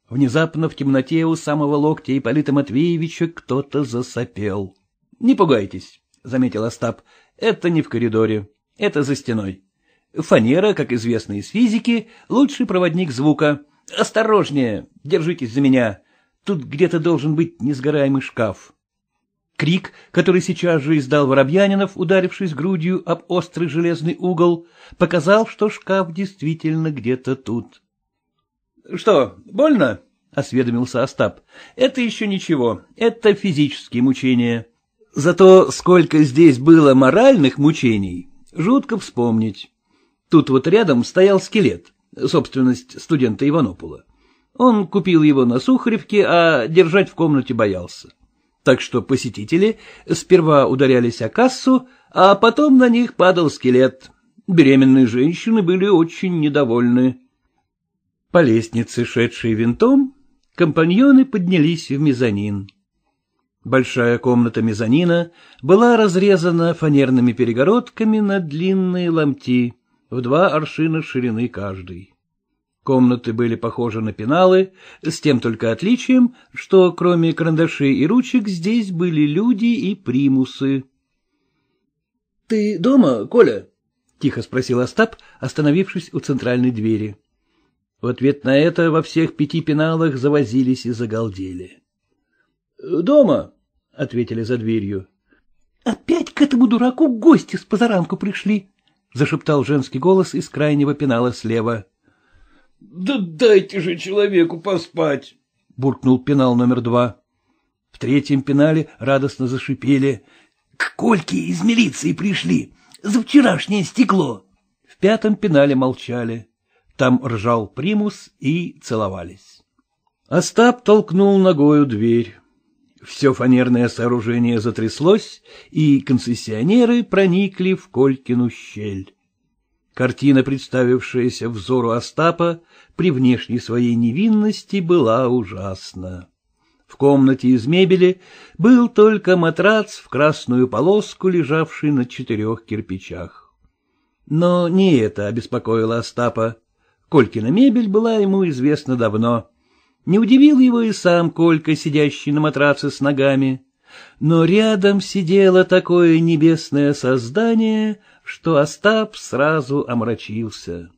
Внезапно в темноте у самого локтя Ипполита Матвеевича кто-то засопел. — Не пугайтесь, — заметил Остап, — это не в коридоре, это за стеной. Фанера, как известно из физики, лучший проводник звука. Осторожнее, держитесь за меня. Тут где-то должен быть несгораемый шкаф крик, который сейчас же издал Воробьянинов, ударившись грудью об острый железный угол, показал, что шкаф действительно где-то тут. — Что, больно? — осведомился Остап. — Это еще ничего, это физические мучения. Зато сколько здесь было моральных мучений, жутко вспомнить. Тут вот рядом стоял скелет, собственность студента Иванопула. Он купил его на Сухаревке, а держать в комнате боялся так что посетители сперва ударялись о кассу, а потом на них падал скелет. Беременные женщины были очень недовольны. По лестнице, шедшей винтом, компаньоны поднялись в мезонин. Большая комната мезонина была разрезана фанерными перегородками на длинные ломти, в два аршина ширины каждый. Комнаты были похожи на пеналы, с тем только отличием, что кроме карандашей и ручек здесь были люди и примусы. — Ты дома, Коля? — тихо спросил Остап, остановившись у центральной двери. В ответ на это во всех пяти пеналах завозились и загалдели. «Э, — Дома, — ответили за дверью. — Опять к этому дураку гости с позаранку пришли, — зашептал женский голос из крайнего пенала слева. — да дайте же человеку поспать! — буркнул пенал номер два. В третьем пенале радостно зашипели. — К Кольке из милиции пришли! За вчерашнее стекло! В пятом пенале молчали. Там ржал примус и целовались. Остап толкнул ногою дверь. Все фанерное сооружение затряслось, и концессионеры проникли в Колькину щель. Картина, представившаяся взору Остапа, при внешней своей невинности была ужасна. В комнате из мебели был только матрац в красную полоску, лежавший на четырех кирпичах. Но не это обеспокоило Остапа. Колькина мебель была ему известна давно. Не удивил его и сам Колька, сидящий на матраце с ногами. Но рядом сидело такое небесное создание, что Остап сразу омрачился.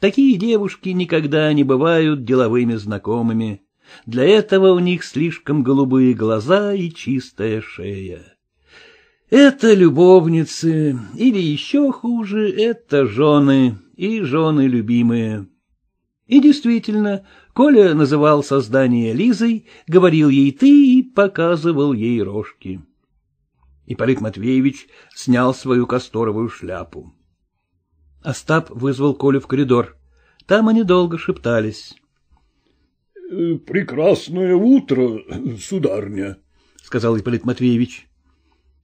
Такие девушки никогда не бывают деловыми знакомыми. Для этого у них слишком голубые глаза и чистая шея. Это любовницы, или еще хуже, это жены, и жены любимые. И действительно, Коля называл создание Лизой, говорил ей «ты» и показывал ей рожки. И Ипполит Матвеевич снял свою касторовую шляпу. Остап вызвал Колю в коридор. Там они долго шептались. «Э, — Прекрасное утро, сударня, — сказал Ипполит Матвеевич.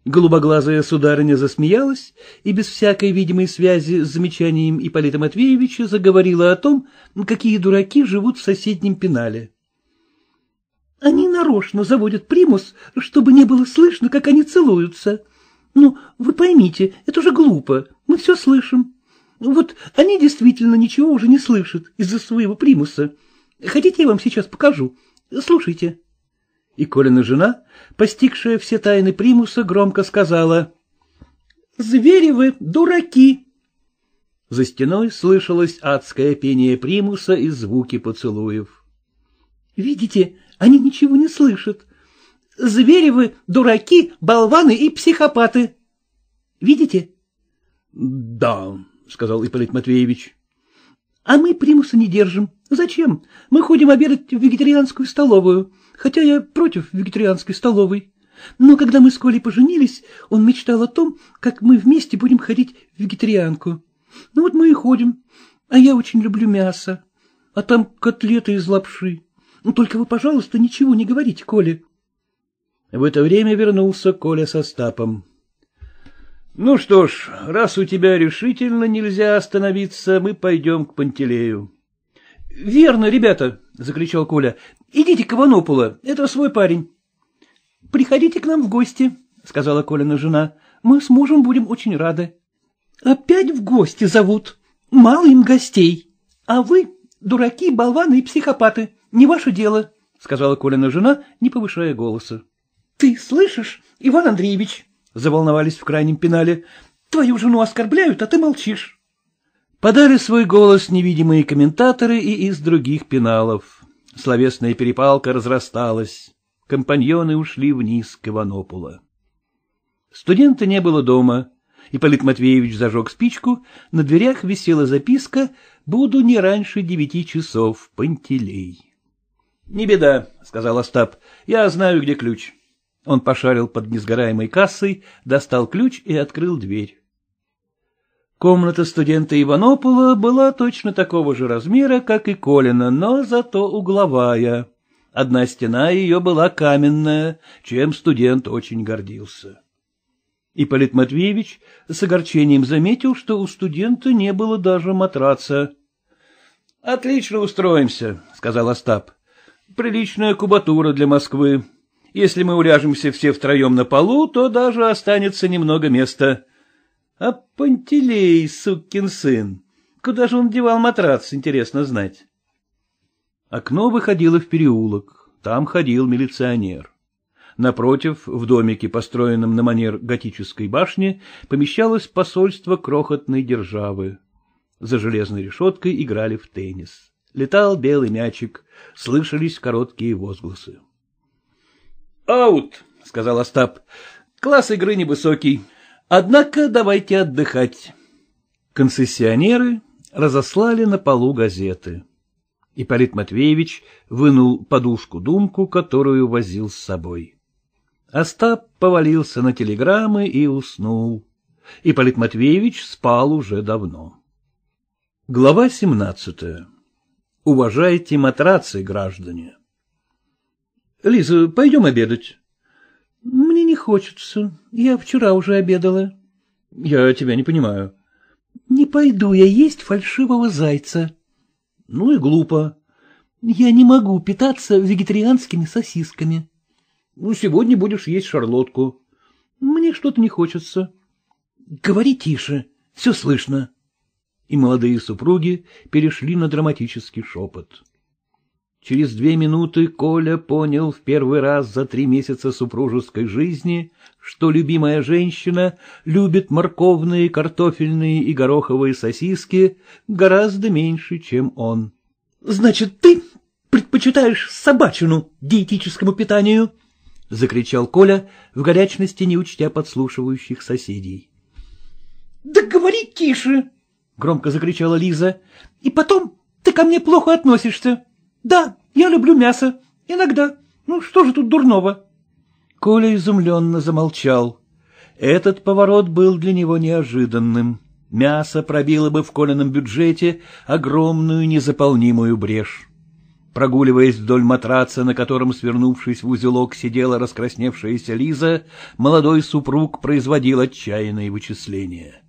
Голубоглазая сударыня засмеялась и без всякой видимой связи с замечанием Ипполита Матвеевича заговорила о том, какие дураки живут в соседнем пенале. — Они нарочно заводят примус, чтобы не было слышно, как они целуются. Ну, вы поймите, это же глупо, мы все слышим, ну вот они действительно ничего уже не слышат из-за своего примуса. Хотите, я вам сейчас покажу? Слушайте. И Колина жена, постигшая все тайны примуса, громко сказала. — Звери вы, дураки! За стеной слышалось адское пение примуса и звуки поцелуев. — Видите, они ничего не слышат. Звери вы, дураки, болваны и психопаты. Видите? — Да, — сказал Ипполит Матвеевич. — А мы примуса не держим. Зачем? Мы ходим обедать в вегетарианскую столовую, хотя я против вегетарианской столовой. Но когда мы с Колей поженились, он мечтал о том, как мы вместе будем ходить в вегетарианку. Ну вот мы и ходим. А я очень люблю мясо. А там котлеты из лапши. Ну только вы, пожалуйста, ничего не говорите, Коле. В это время вернулся Коля со Стапом. Ну что ж, раз у тебя решительно нельзя остановиться, мы пойдем к Пантелею. — Верно, ребята, — закричал Коля. — Идите к Иванопула, это свой парень. — Приходите к нам в гости, — сказала Колина жена. — Мы с мужем будем очень рады. — Опять в гости зовут. Мало им гостей. А вы — дураки, болваны и психопаты. Не ваше дело, — сказала Колина жена, не повышая голоса. — Ты слышишь, Иван Андреевич? заволновались в крайнем пенале. «Твою жену оскорбляют, а ты молчишь». Подали свой голос невидимые комментаторы и из других пеналов. Словесная перепалка разрасталась. Компаньоны ушли вниз к Иванопула. Студента не было дома. Ипполит Матвеевич зажег спичку, на дверях висела записка «Буду не раньше девяти часов, Пантелей». — Не беда, — сказал Остап, — я знаю, где ключ. Он пошарил под несгораемой кассой, достал ключ и открыл дверь. Комната студента Иванопола была точно такого же размера, как и Колина, но зато угловая. Одна стена ее была каменная, чем студент очень гордился. Ипполит Матвеевич с огорчением заметил, что у студента не было даже матраца. — Отлично устроимся, — сказал Остап. — Приличная кубатура для Москвы. Если мы уляжемся все втроем на полу, то даже останется немного места. А Пантелей, сукин сын, куда же он девал матрац, интересно знать. Окно выходило в переулок, там ходил милиционер. Напротив, в домике, построенном на манер готической башни, помещалось посольство крохотной державы. За железной решеткой играли в теннис. Летал белый мячик, слышались короткие возгласы. «Аут», — сказал Остап. «Класс игры невысокий. Однако давайте отдыхать». Концессионеры разослали на полу газеты. Ипполит Матвеевич вынул подушку-думку, которую возил с собой. Остап повалился на телеграммы и уснул. Ипполит Матвеевич спал уже давно. Глава 17. Уважайте матрацы, граждане. — Лиза, пойдем обедать. — Мне не хочется. Я вчера уже обедала. — Я тебя не понимаю. — Не пойду я есть фальшивого зайца. — Ну и глупо. — Я не могу питаться вегетарианскими сосисками. — Ну, сегодня будешь есть шарлотку. — Мне что-то не хочется. — Говори тише, все слышно. И молодые супруги перешли на драматический шепот. Через две минуты Коля понял в первый раз за три месяца супружеской жизни, что любимая женщина любит морковные, картофельные и гороховые сосиски гораздо меньше, чем он. — Значит, ты предпочитаешь собачину диетическому питанию? — закричал Коля, в горячности не учтя подслушивающих соседей. — Да говори тише! — громко закричала Лиза. — И потом ты ко мне плохо относишься. Да, я люблю мясо. Иногда. Ну, что же тут дурного? Коля изумленно замолчал. Этот поворот был для него неожиданным. Мясо пробило бы в Колином бюджете огромную незаполнимую брешь. Прогуливаясь вдоль матраца, на котором, свернувшись в узелок, сидела раскрасневшаяся Лиза, молодой супруг производил отчаянные вычисления.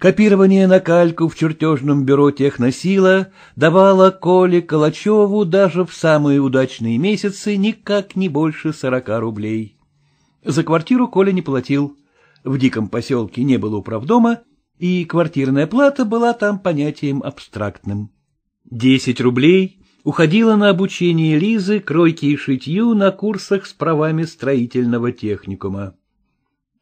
Копирование на кальку в чертежном бюро техносила давало Коле Калачеву даже в самые удачные месяцы никак не больше сорока рублей. За квартиру Коля не платил. В диком поселке не было управдома, и квартирная плата была там понятием абстрактным. Десять рублей уходило на обучение Лизы кройке и шитью на курсах с правами строительного техникума.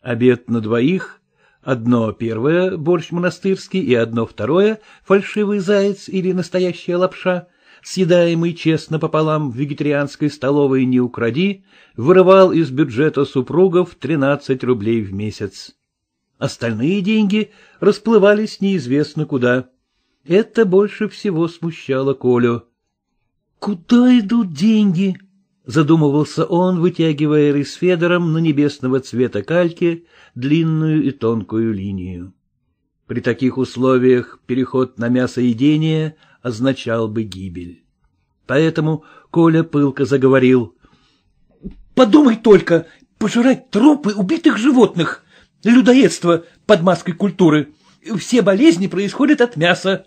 Обед на двоих Одно первое — борщ монастырский, и одно второе — фальшивый заяц или настоящая лапша, съедаемый честно пополам в вегетарианской столовой «Не укради», вырывал из бюджета супругов 13 рублей в месяц. Остальные деньги расплывались неизвестно куда. Это больше всего смущало Колю. — Куда идут деньги? Задумывался он, вытягивая рисфедером на небесного цвета кальки длинную и тонкую линию. При таких условиях переход на мясоедение означал бы гибель. Поэтому Коля пылко заговорил. — Подумай только, пожирать трупы убитых животных, людоедство под маской культуры. Все болезни происходят от мяса.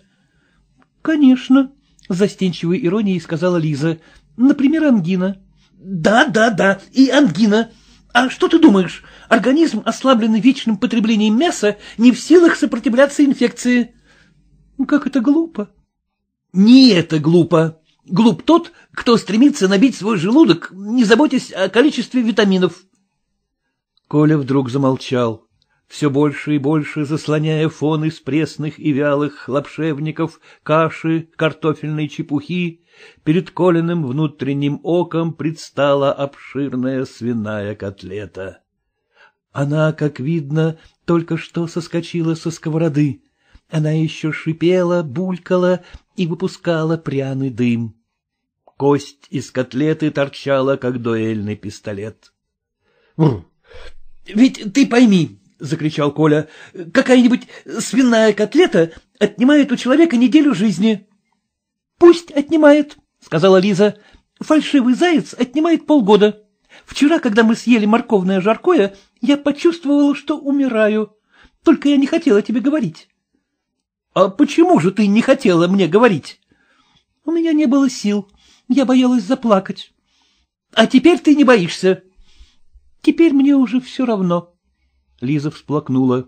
— Конечно, — застенчивой иронией сказала Лиза, — например, ангина. Да, да, да, и ангина. А что ты думаешь, организм, ослабленный вечным потреблением мяса, не в силах сопротивляться инфекции? Ну, как это глупо. Не это глупо. Глуп тот, кто стремится набить свой желудок, не заботясь о количестве витаминов. Коля вдруг замолчал все больше и больше заслоняя фон из пресных и вялых хлопшевников, каши, картофельной чепухи, Перед Колиным внутренним оком предстала обширная свиная котлета. Она, как видно, только что соскочила со сковороды. Она еще шипела, булькала и выпускала пряный дым. Кость из котлеты торчала, как дуэльный пистолет. — Ведь ты пойми, — закричал Коля, — какая-нибудь свиная котлета отнимает у человека неделю жизни. Пусть отнимает, — сказала Лиза. Фальшивый заяц отнимает полгода. Вчера, когда мы съели морковное жаркое, я почувствовала, что умираю. Только я не хотела тебе говорить. — А почему же ты не хотела мне говорить? — У меня не было сил. Я боялась заплакать. — А теперь ты не боишься? — Теперь мне уже все равно. Лиза всплакнула.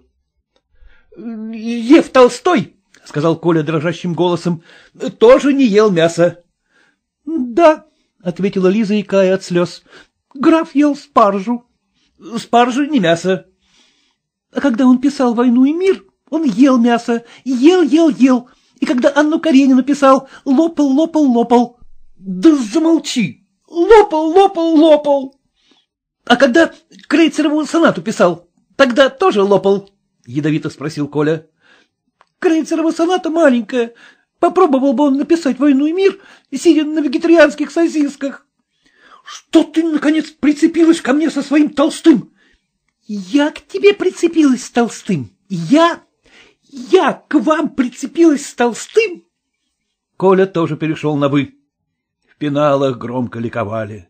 — Лев Толстой! — сказал Коля дрожащим голосом, — тоже не ел мясо. — Да, — ответила Лиза, икая от слез, — граф ел спаржу. — спаржу не мясо. — А когда он писал «Войну и мир», он ел мясо, ел, ел, ел, и когда Анну Каренину писал, лопал, лопал, лопал. — Да замолчи! Лопал, лопал, лопал! — А когда Крейцерову сонату писал, тогда тоже лопал? —— ядовито спросил Коля. Крейцерова соната маленькая. Попробовал бы он написать «Войну и мир», сидя на вегетарианских сосисках. Что ты, наконец, прицепилась ко мне со своим толстым? Я к тебе прицепилась с толстым. Я... я к вам прицепилась с толстым? Коля тоже перешел на «вы». В пеналах громко ликовали.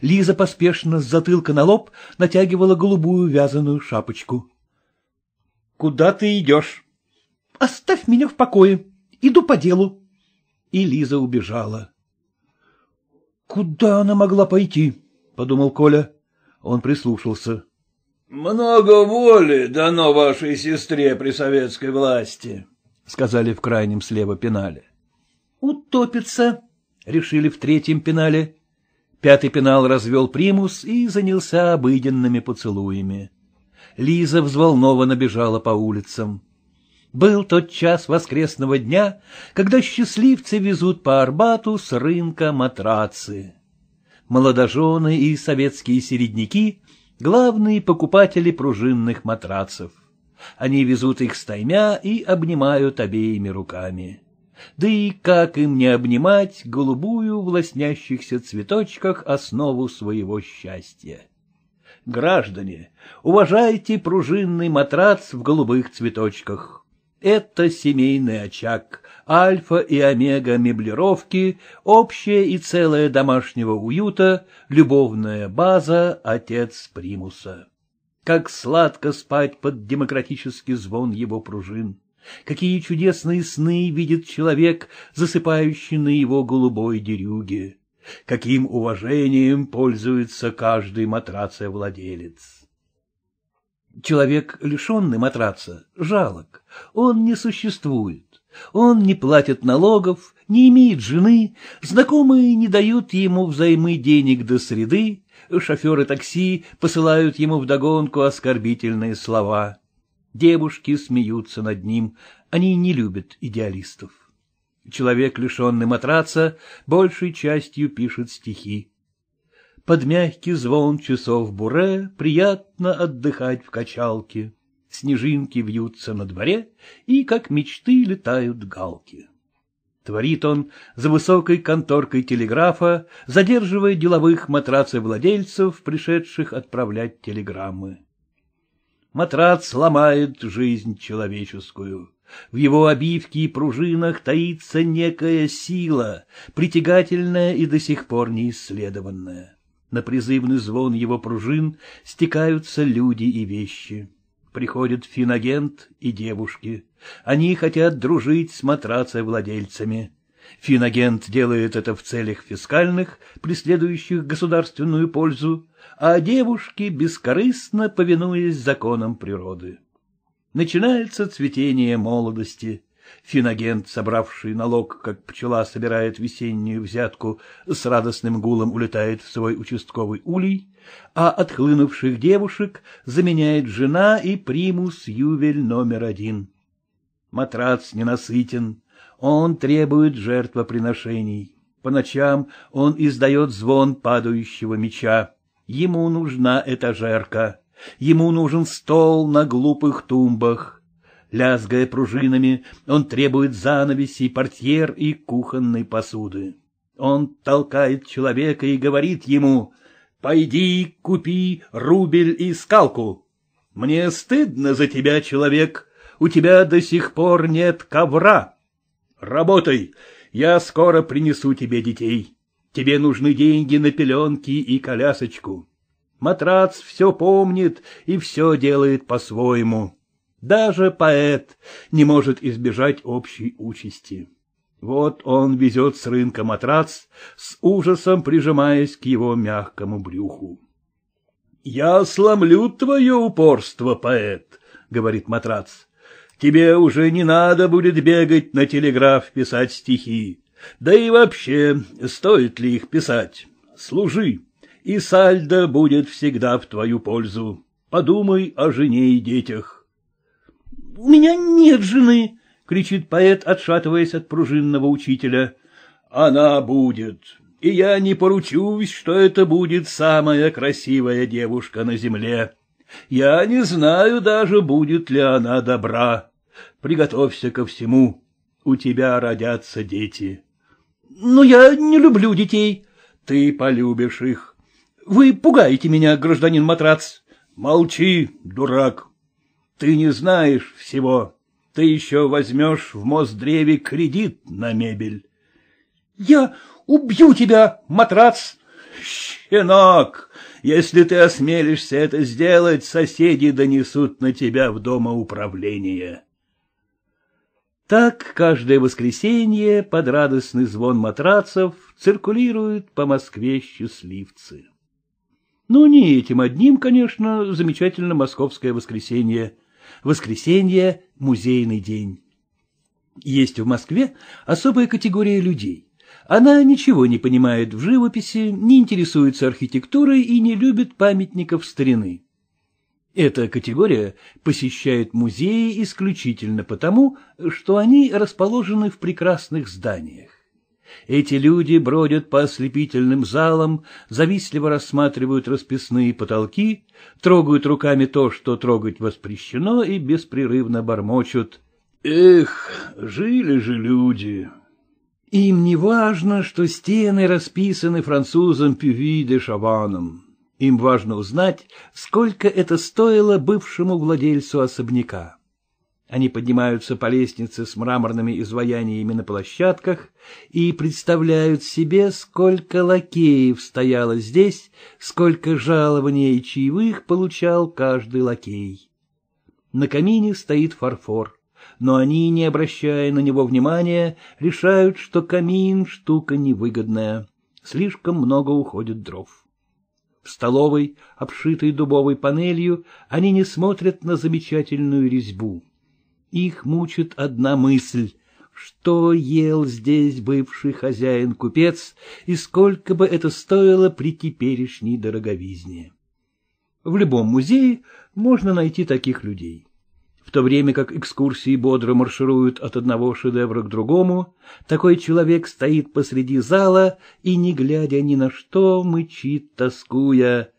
Лиза поспешно с затылка на лоб натягивала голубую вязаную шапочку. — Куда ты идешь? Оставь меня в покое. Иду по делу. И Лиза убежала. Куда она могла пойти? — подумал Коля. Он прислушался. — Много воли дано вашей сестре при советской власти, — сказали в крайнем слева пенале. — Утопится, — решили в третьем пенале. Пятый пенал развел примус и занялся обыденными поцелуями. Лиза взволнованно бежала по улицам. Был тот час воскресного дня, когда счастливцы везут по Арбату с рынка матрацы. Молодожены и советские середняки — главные покупатели пружинных матрацев. Они везут их стаймя и обнимают обеими руками. Да и как им не обнимать голубую в лоснящихся цветочках основу своего счастья? Граждане, уважайте пружинный матрац в голубых цветочках. Это семейный очаг, альфа и омега меблировки, общее и целое домашнего уюта, любовная база, отец примуса. Как сладко спать под демократический звон его пружин! Какие чудесные сны видит человек, засыпающий на его голубой дерюге! Каким уважением пользуется каждый матрацевладелец! Человек, лишенный матраца, жалок, он не существует. Он не платит налогов, не имеет жены, знакомые не дают ему взаймы денег до среды, шоферы такси посылают ему вдогонку оскорбительные слова. Девушки смеются над ним, они не любят идеалистов. Человек, лишенный матраца, большей частью пишет стихи под мягкий звон часов буре приятно отдыхать в качалке. Снежинки вьются на дворе, и, как мечты, летают галки. Творит он за высокой конторкой телеграфа, задерживая деловых матрацевладельцев, пришедших отправлять телеграммы. Матрац ломает жизнь человеческую. В его обивке и пружинах таится некая сила, притягательная и до сих пор неисследованная. На призывный звон его пружин стекаются люди и вещи. Приходят финагент и девушки. Они хотят дружить с владельцами. Финагент делает это в целях фискальных, преследующих государственную пользу, а девушки бескорыстно повинуясь законам природы. Начинается цветение молодости. Финагент, собравший налог, как пчела собирает весеннюю взятку, с радостным гулом улетает в свой участковый улей, а отхлынувших девушек заменяет жена и примус ювель номер один. Матрац ненасытен, он требует жертвоприношений. По ночам он издает звон падающего меча. Ему нужна этажерка. Ему нужен стол на глупых тумбах лязгая пружинами, он требует занавесей, портьер и кухонной посуды. Он толкает человека и говорит ему «Пойди, купи рубель и скалку». «Мне стыдно за тебя, человек, у тебя до сих пор нет ковра. Работай, я скоро принесу тебе детей. Тебе нужны деньги на пеленки и колясочку». Матрац все помнит и все делает по-своему. Даже поэт не может избежать общей участи. Вот он везет с рынка матрац, с ужасом прижимаясь к его мягкому брюху. — Я сломлю твое упорство, поэт, — говорит матрац. — Тебе уже не надо будет бегать на телеграф писать стихи. Да и вообще, стоит ли их писать? Служи, и сальдо будет всегда в твою пользу. Подумай о жене и детях. У меня нет жены, — кричит поэт, отшатываясь от пружинного учителя. Она будет, и я не поручусь, что это будет самая красивая девушка на земле. Я не знаю даже, будет ли она добра. Приготовься ко всему. У тебя родятся дети. Но я не люблю детей. Ты полюбишь их. Вы пугаете меня, гражданин Матрац. Молчи, дурак. Ты не знаешь всего. Ты еще возьмешь в Моздреве кредит на мебель. — Я убью тебя, матрац! — Щенок! Если ты осмелишься это сделать, соседи донесут на тебя в домоуправление. Так каждое воскресенье под радостный звон матрацев циркулируют по Москве счастливцы. Ну, не этим одним, конечно, замечательно московское воскресенье — воскресенье – музейный день. Есть в Москве особая категория людей. Она ничего не понимает в живописи, не интересуется архитектурой и не любит памятников старины. Эта категория посещает музеи исключительно потому, что они расположены в прекрасных зданиях. Эти люди бродят по ослепительным залам, завистливо рассматривают расписные потолки, трогают руками то, что трогать воспрещено, и беспрерывно бормочут. «Эх, жили же люди!» Им не важно, что стены расписаны французом Пюви де Шаваном. Им важно узнать, сколько это стоило бывшему владельцу особняка. Они поднимаются по лестнице с мраморными изваяниями на площадках и представляют себе, сколько лакеев стояло здесь, сколько жалований и чаевых получал каждый лакей. На камине стоит фарфор, но они, не обращая на него внимания, решают, что камин — штука невыгодная. Слишком много уходит дров. В столовой, обшитой дубовой панелью, они не смотрят на замечательную резьбу — их мучит одна мысль — что ел здесь бывший хозяин-купец и сколько бы это стоило при теперешней дороговизне. В любом музее можно найти таких людей. В то время как экскурсии бодро маршируют от одного шедевра к другому, такой человек стоит посреди зала и, не глядя ни на что, мычит, тоскуя.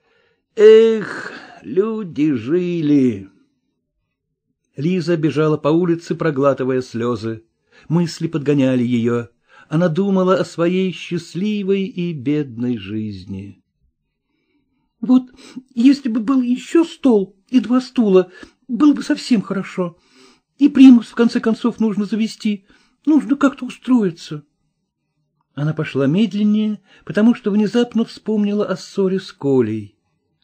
«Эх, люди жили!» Лиза бежала по улице, проглатывая слезы. Мысли подгоняли ее. Она думала о своей счастливой и бедной жизни. — Вот если бы был еще стол и два стула, было бы совсем хорошо. И примус, в конце концов, нужно завести. Нужно как-то устроиться. Она пошла медленнее, потому что внезапно вспомнила о ссоре с Колей.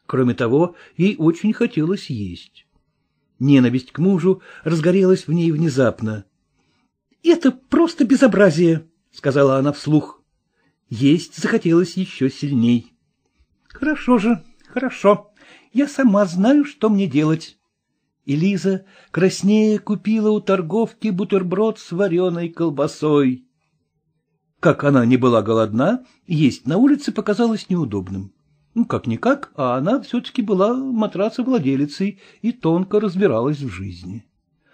Кроме того, ей очень хотелось есть. Ненависть к мужу разгорелась в ней внезапно. — Это просто безобразие, — сказала она вслух. Есть захотелось еще сильней. — Хорошо же, хорошо. Я сама знаю, что мне делать. И Лиза краснее купила у торговки бутерброд с вареной колбасой. Как она не была голодна, есть на улице показалось неудобным. Ну, как-никак, а она все-таки была матрацевладелицей и тонко разбиралась в жизни.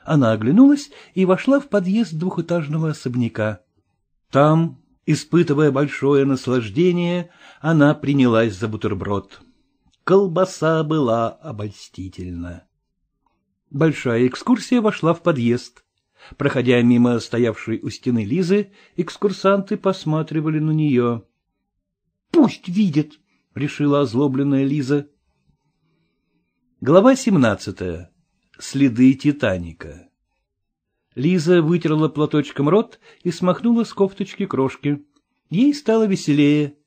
Она оглянулась и вошла в подъезд двухэтажного особняка. Там, испытывая большое наслаждение, она принялась за бутерброд. Колбаса была обольстительна. Большая экскурсия вошла в подъезд. Проходя мимо стоявшей у стены Лизы, экскурсанты посматривали на нее. — Пусть видит, — решила озлобленная Лиза. Глава 17. Следы Титаника Лиза вытерла платочком рот и смахнула с кофточки крошки. Ей стало веселее.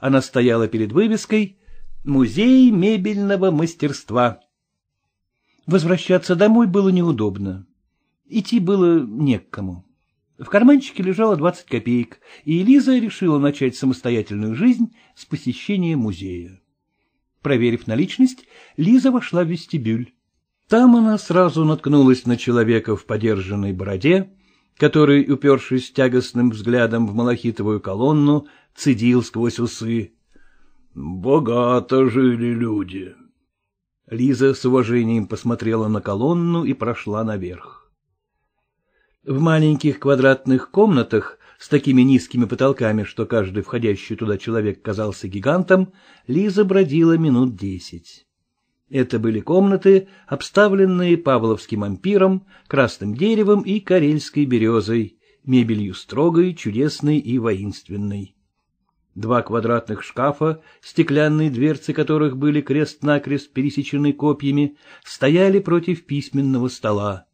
Она стояла перед вывеской «Музей мебельного мастерства». Возвращаться домой было неудобно. Идти было не к кому. В карманчике лежало 20 копеек, и Лиза решила начать самостоятельную жизнь с посещения музея. Проверив наличность, Лиза вошла в вестибюль. Там она сразу наткнулась на человека в подержанной бороде, который, упершись тягостным взглядом в малахитовую колонну, цедил сквозь усы. «Богато жили люди». Лиза с уважением посмотрела на колонну и прошла наверх. В маленьких квадратных комнатах с такими низкими потолками, что каждый входящий туда человек казался гигантом, Лиза бродила минут десять. Это были комнаты, обставленные павловским ампиром, красным деревом и карельской березой, мебелью строгой, чудесной и воинственной. Два квадратных шкафа, стеклянные дверцы которых были крест-накрест пересечены копьями, стояли против письменного стола.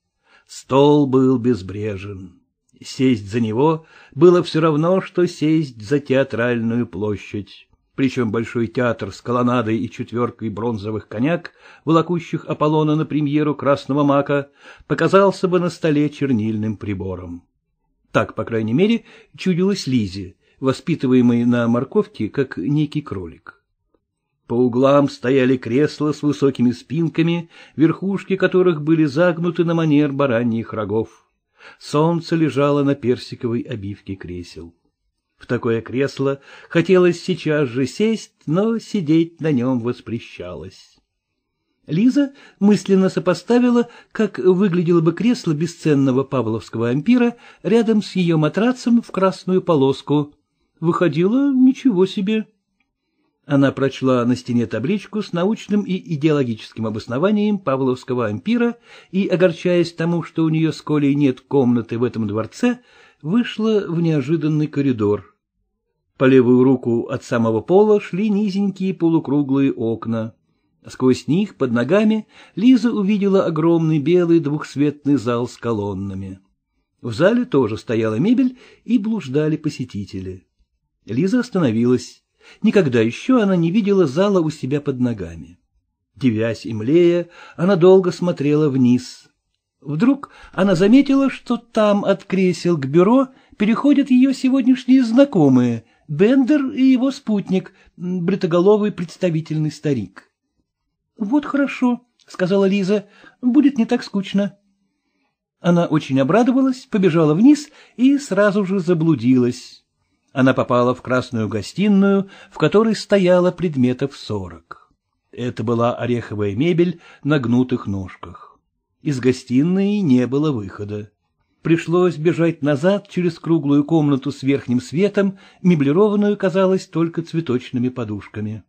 Стол был безбрежен. Сесть за него было все равно, что сесть за театральную площадь. Причем Большой театр с колоннадой и четверкой бронзовых коняк, волокущих Аполлона на премьеру «Красного мака», показался бы на столе чернильным прибором. Так, по крайней мере, чудилась Лизе, воспитываемой на морковке как некий кролик. По углам стояли кресла с высокими спинками, верхушки которых были загнуты на манер бараньих рогов. Солнце лежало на персиковой обивке кресел. В такое кресло хотелось сейчас же сесть, но сидеть на нем воспрещалось. Лиза мысленно сопоставила, как выглядело бы кресло бесценного павловского ампира рядом с ее матрацем в красную полоску. Выходило ничего себе. Она прочла на стене табличку с научным и идеологическим обоснованием павловского ампира и, огорчаясь тому, что у нее с Колей нет комнаты в этом дворце, вышла в неожиданный коридор. По левую руку от самого пола шли низенькие полукруглые окна. Сквозь них, под ногами, Лиза увидела огромный белый двухсветный зал с колоннами. В зале тоже стояла мебель, и блуждали посетители. Лиза остановилась. Никогда еще она не видела зала у себя под ногами. Девясь и млея, она долго смотрела вниз. Вдруг она заметила, что там от кресел к бюро переходят ее сегодняшние знакомые, Бендер и его спутник, бритоголовый представительный старик. — Вот хорошо, — сказала Лиза, — будет не так скучно. Она очень обрадовалась, побежала вниз и сразу же заблудилась. Она попала в красную гостиную, в которой стояло предметов сорок. Это была ореховая мебель на гнутых ножках. Из гостиной не было выхода. Пришлось бежать назад через круглую комнату с верхним светом, меблированную, казалось, только цветочными подушками.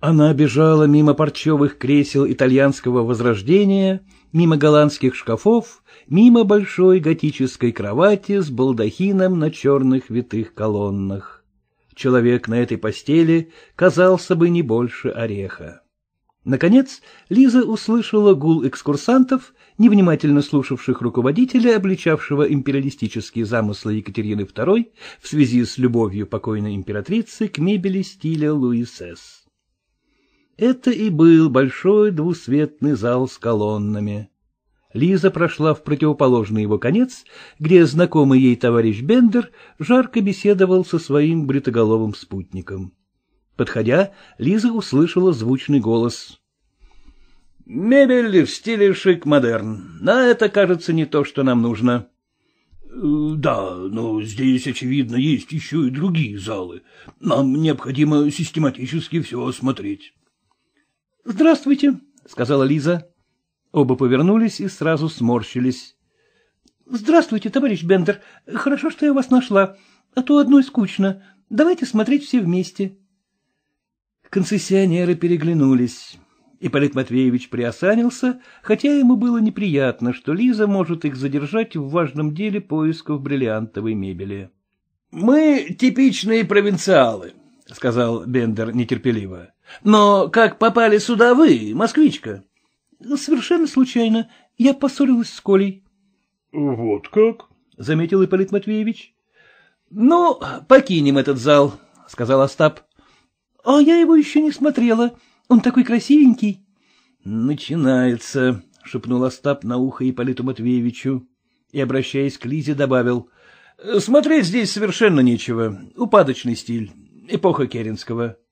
Она бежала мимо парчевых кресел итальянского возрождения, мимо голландских шкафов мимо большой готической кровати с балдахином на черных витых колоннах. Человек на этой постели казался бы не больше ореха. Наконец Лиза услышала гул экскурсантов, невнимательно слушавших руководителя, обличавшего империалистические замыслы Екатерины II в связи с любовью покойной императрицы к мебели стиля Луисес. Это и был большой двусветный зал с колоннами. Лиза прошла в противоположный его конец, где знакомый ей товарищ Бендер жарко беседовал со своим бритоголовым спутником. Подходя, Лиза услышала звучный голос. — Мебель в стиле шик-модерн. На это, кажется, не то, что нам нужно. — Да, но здесь, очевидно, есть еще и другие залы. Нам необходимо систематически все осмотреть. — Здравствуйте, — сказала Лиза. Оба повернулись и сразу сморщились. — Здравствуйте, товарищ Бендер. Хорошо, что я вас нашла. А то одной скучно. Давайте смотреть все вместе. Концессионеры переглянулись. Ипполит Матвеевич приосанился, хотя ему было неприятно, что Лиза может их задержать в важном деле поисков бриллиантовой мебели. — Мы типичные провинциалы, — сказал Бендер нетерпеливо. — Но как попали сюда вы, москвичка? — ну, — Совершенно случайно. Я поссорилась с Колей. — Вот как? — заметил Ипполит Матвеевич. — Ну, покинем этот зал, — сказал Остап. — А я его еще не смотрела. Он такой красивенький. — Начинается, — шепнул Остап на ухо Ипполиту Матвеевичу и, обращаясь к Лизе, добавил. — Смотреть здесь совершенно нечего. Упадочный стиль. Эпоха Керенского. —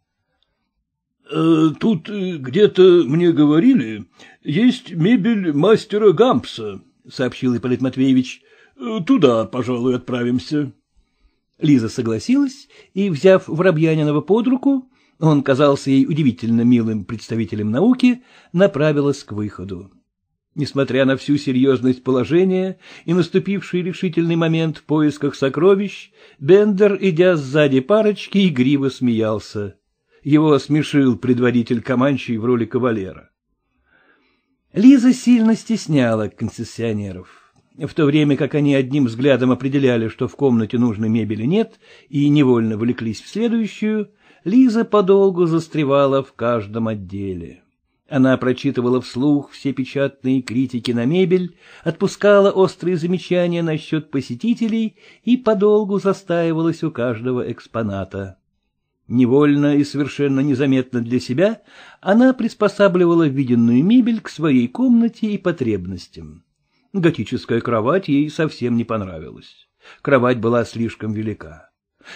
Э, тут э, где-то мне говорили, есть мебель мастера Гампса, — сообщил Ипполит Матвеевич. Э, — Туда, пожалуй, отправимся. Лиза согласилась и, взяв Воробьянинова под руку, он казался ей удивительно милым представителем науки, направилась к выходу. Несмотря на всю серьезность положения и наступивший решительный момент в поисках сокровищ, Бендер, идя сзади парочки, игриво смеялся. Его смешил предводитель команчей в роли кавалера. Лиза сильно стесняла концессионеров. В то время как они одним взглядом определяли, что в комнате нужной мебели нет, и невольно влеклись в следующую, Лиза подолгу застревала в каждом отделе. Она прочитывала вслух все печатные критики на мебель, отпускала острые замечания насчет посетителей и подолгу застаивалась у каждого экспоната. Невольно и совершенно незаметно для себя она приспосабливала виденную мебель к своей комнате и потребностям. Готическая кровать ей совсем не понравилась. Кровать была слишком велика.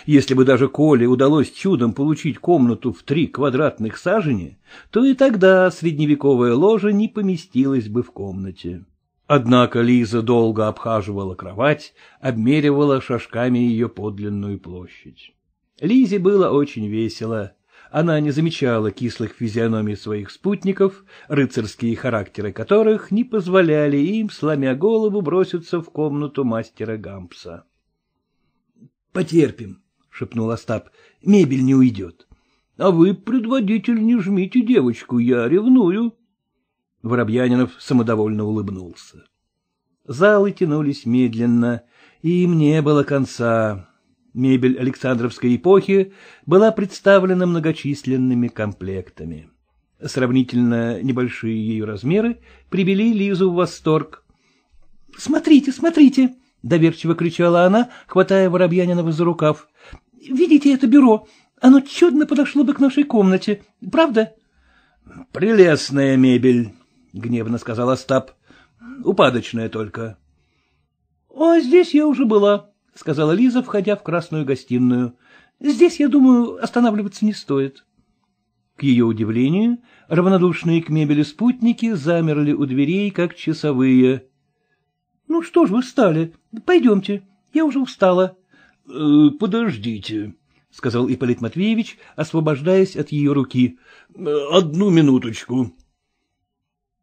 Если бы даже Коле удалось чудом получить комнату в три квадратных сажени, то и тогда средневековая ложа не поместилась бы в комнате. Однако Лиза долго обхаживала кровать, обмеривала шажками ее подлинную площадь. Лизе было очень весело. Она не замечала кислых физиономий своих спутников, рыцарские характеры которых не позволяли им, сломя голову, броситься в комнату мастера Гампса. — Потерпим, — шепнул Остап, — мебель не уйдет. — А вы, предводитель, не жмите девочку, я ревную. Воробьянинов самодовольно улыбнулся. Залы тянулись медленно, и им не было конца. Мебель Александровской эпохи была представлена многочисленными комплектами. Сравнительно небольшие ее размеры привели Лизу в восторг. — Смотрите, смотрите! — доверчиво кричала она, хватая Воробьянинова за рукав. — Видите это бюро? Оно чудно подошло бы к нашей комнате, правда? — Прелестная мебель, — гневно сказал Остап. — Упадочная только. — А здесь я уже была, — сказала Лиза, входя в красную гостиную. — Здесь, я думаю, останавливаться не стоит. К ее удивлению, равнодушные к мебели спутники замерли у дверей, как часовые. — Ну что ж вы встали? Пойдемте, я уже устала. Э, подождите, — сказал Ипполит Матвеевич, освобождаясь от ее руки. Э, — Одну минуточку.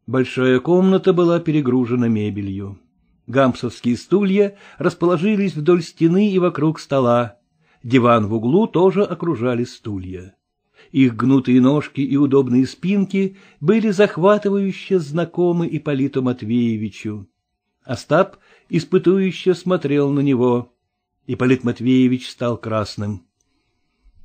Большая комната была перегружена мебелью. Гамсовские стулья расположились вдоль стены и вокруг стола. Диван в углу тоже окружали стулья. Их гнутые ножки и удобные спинки были захватывающе знакомы Ипполиту Матвеевичу. Остап испытующе смотрел на него. Ипполит Матвеевич стал красным.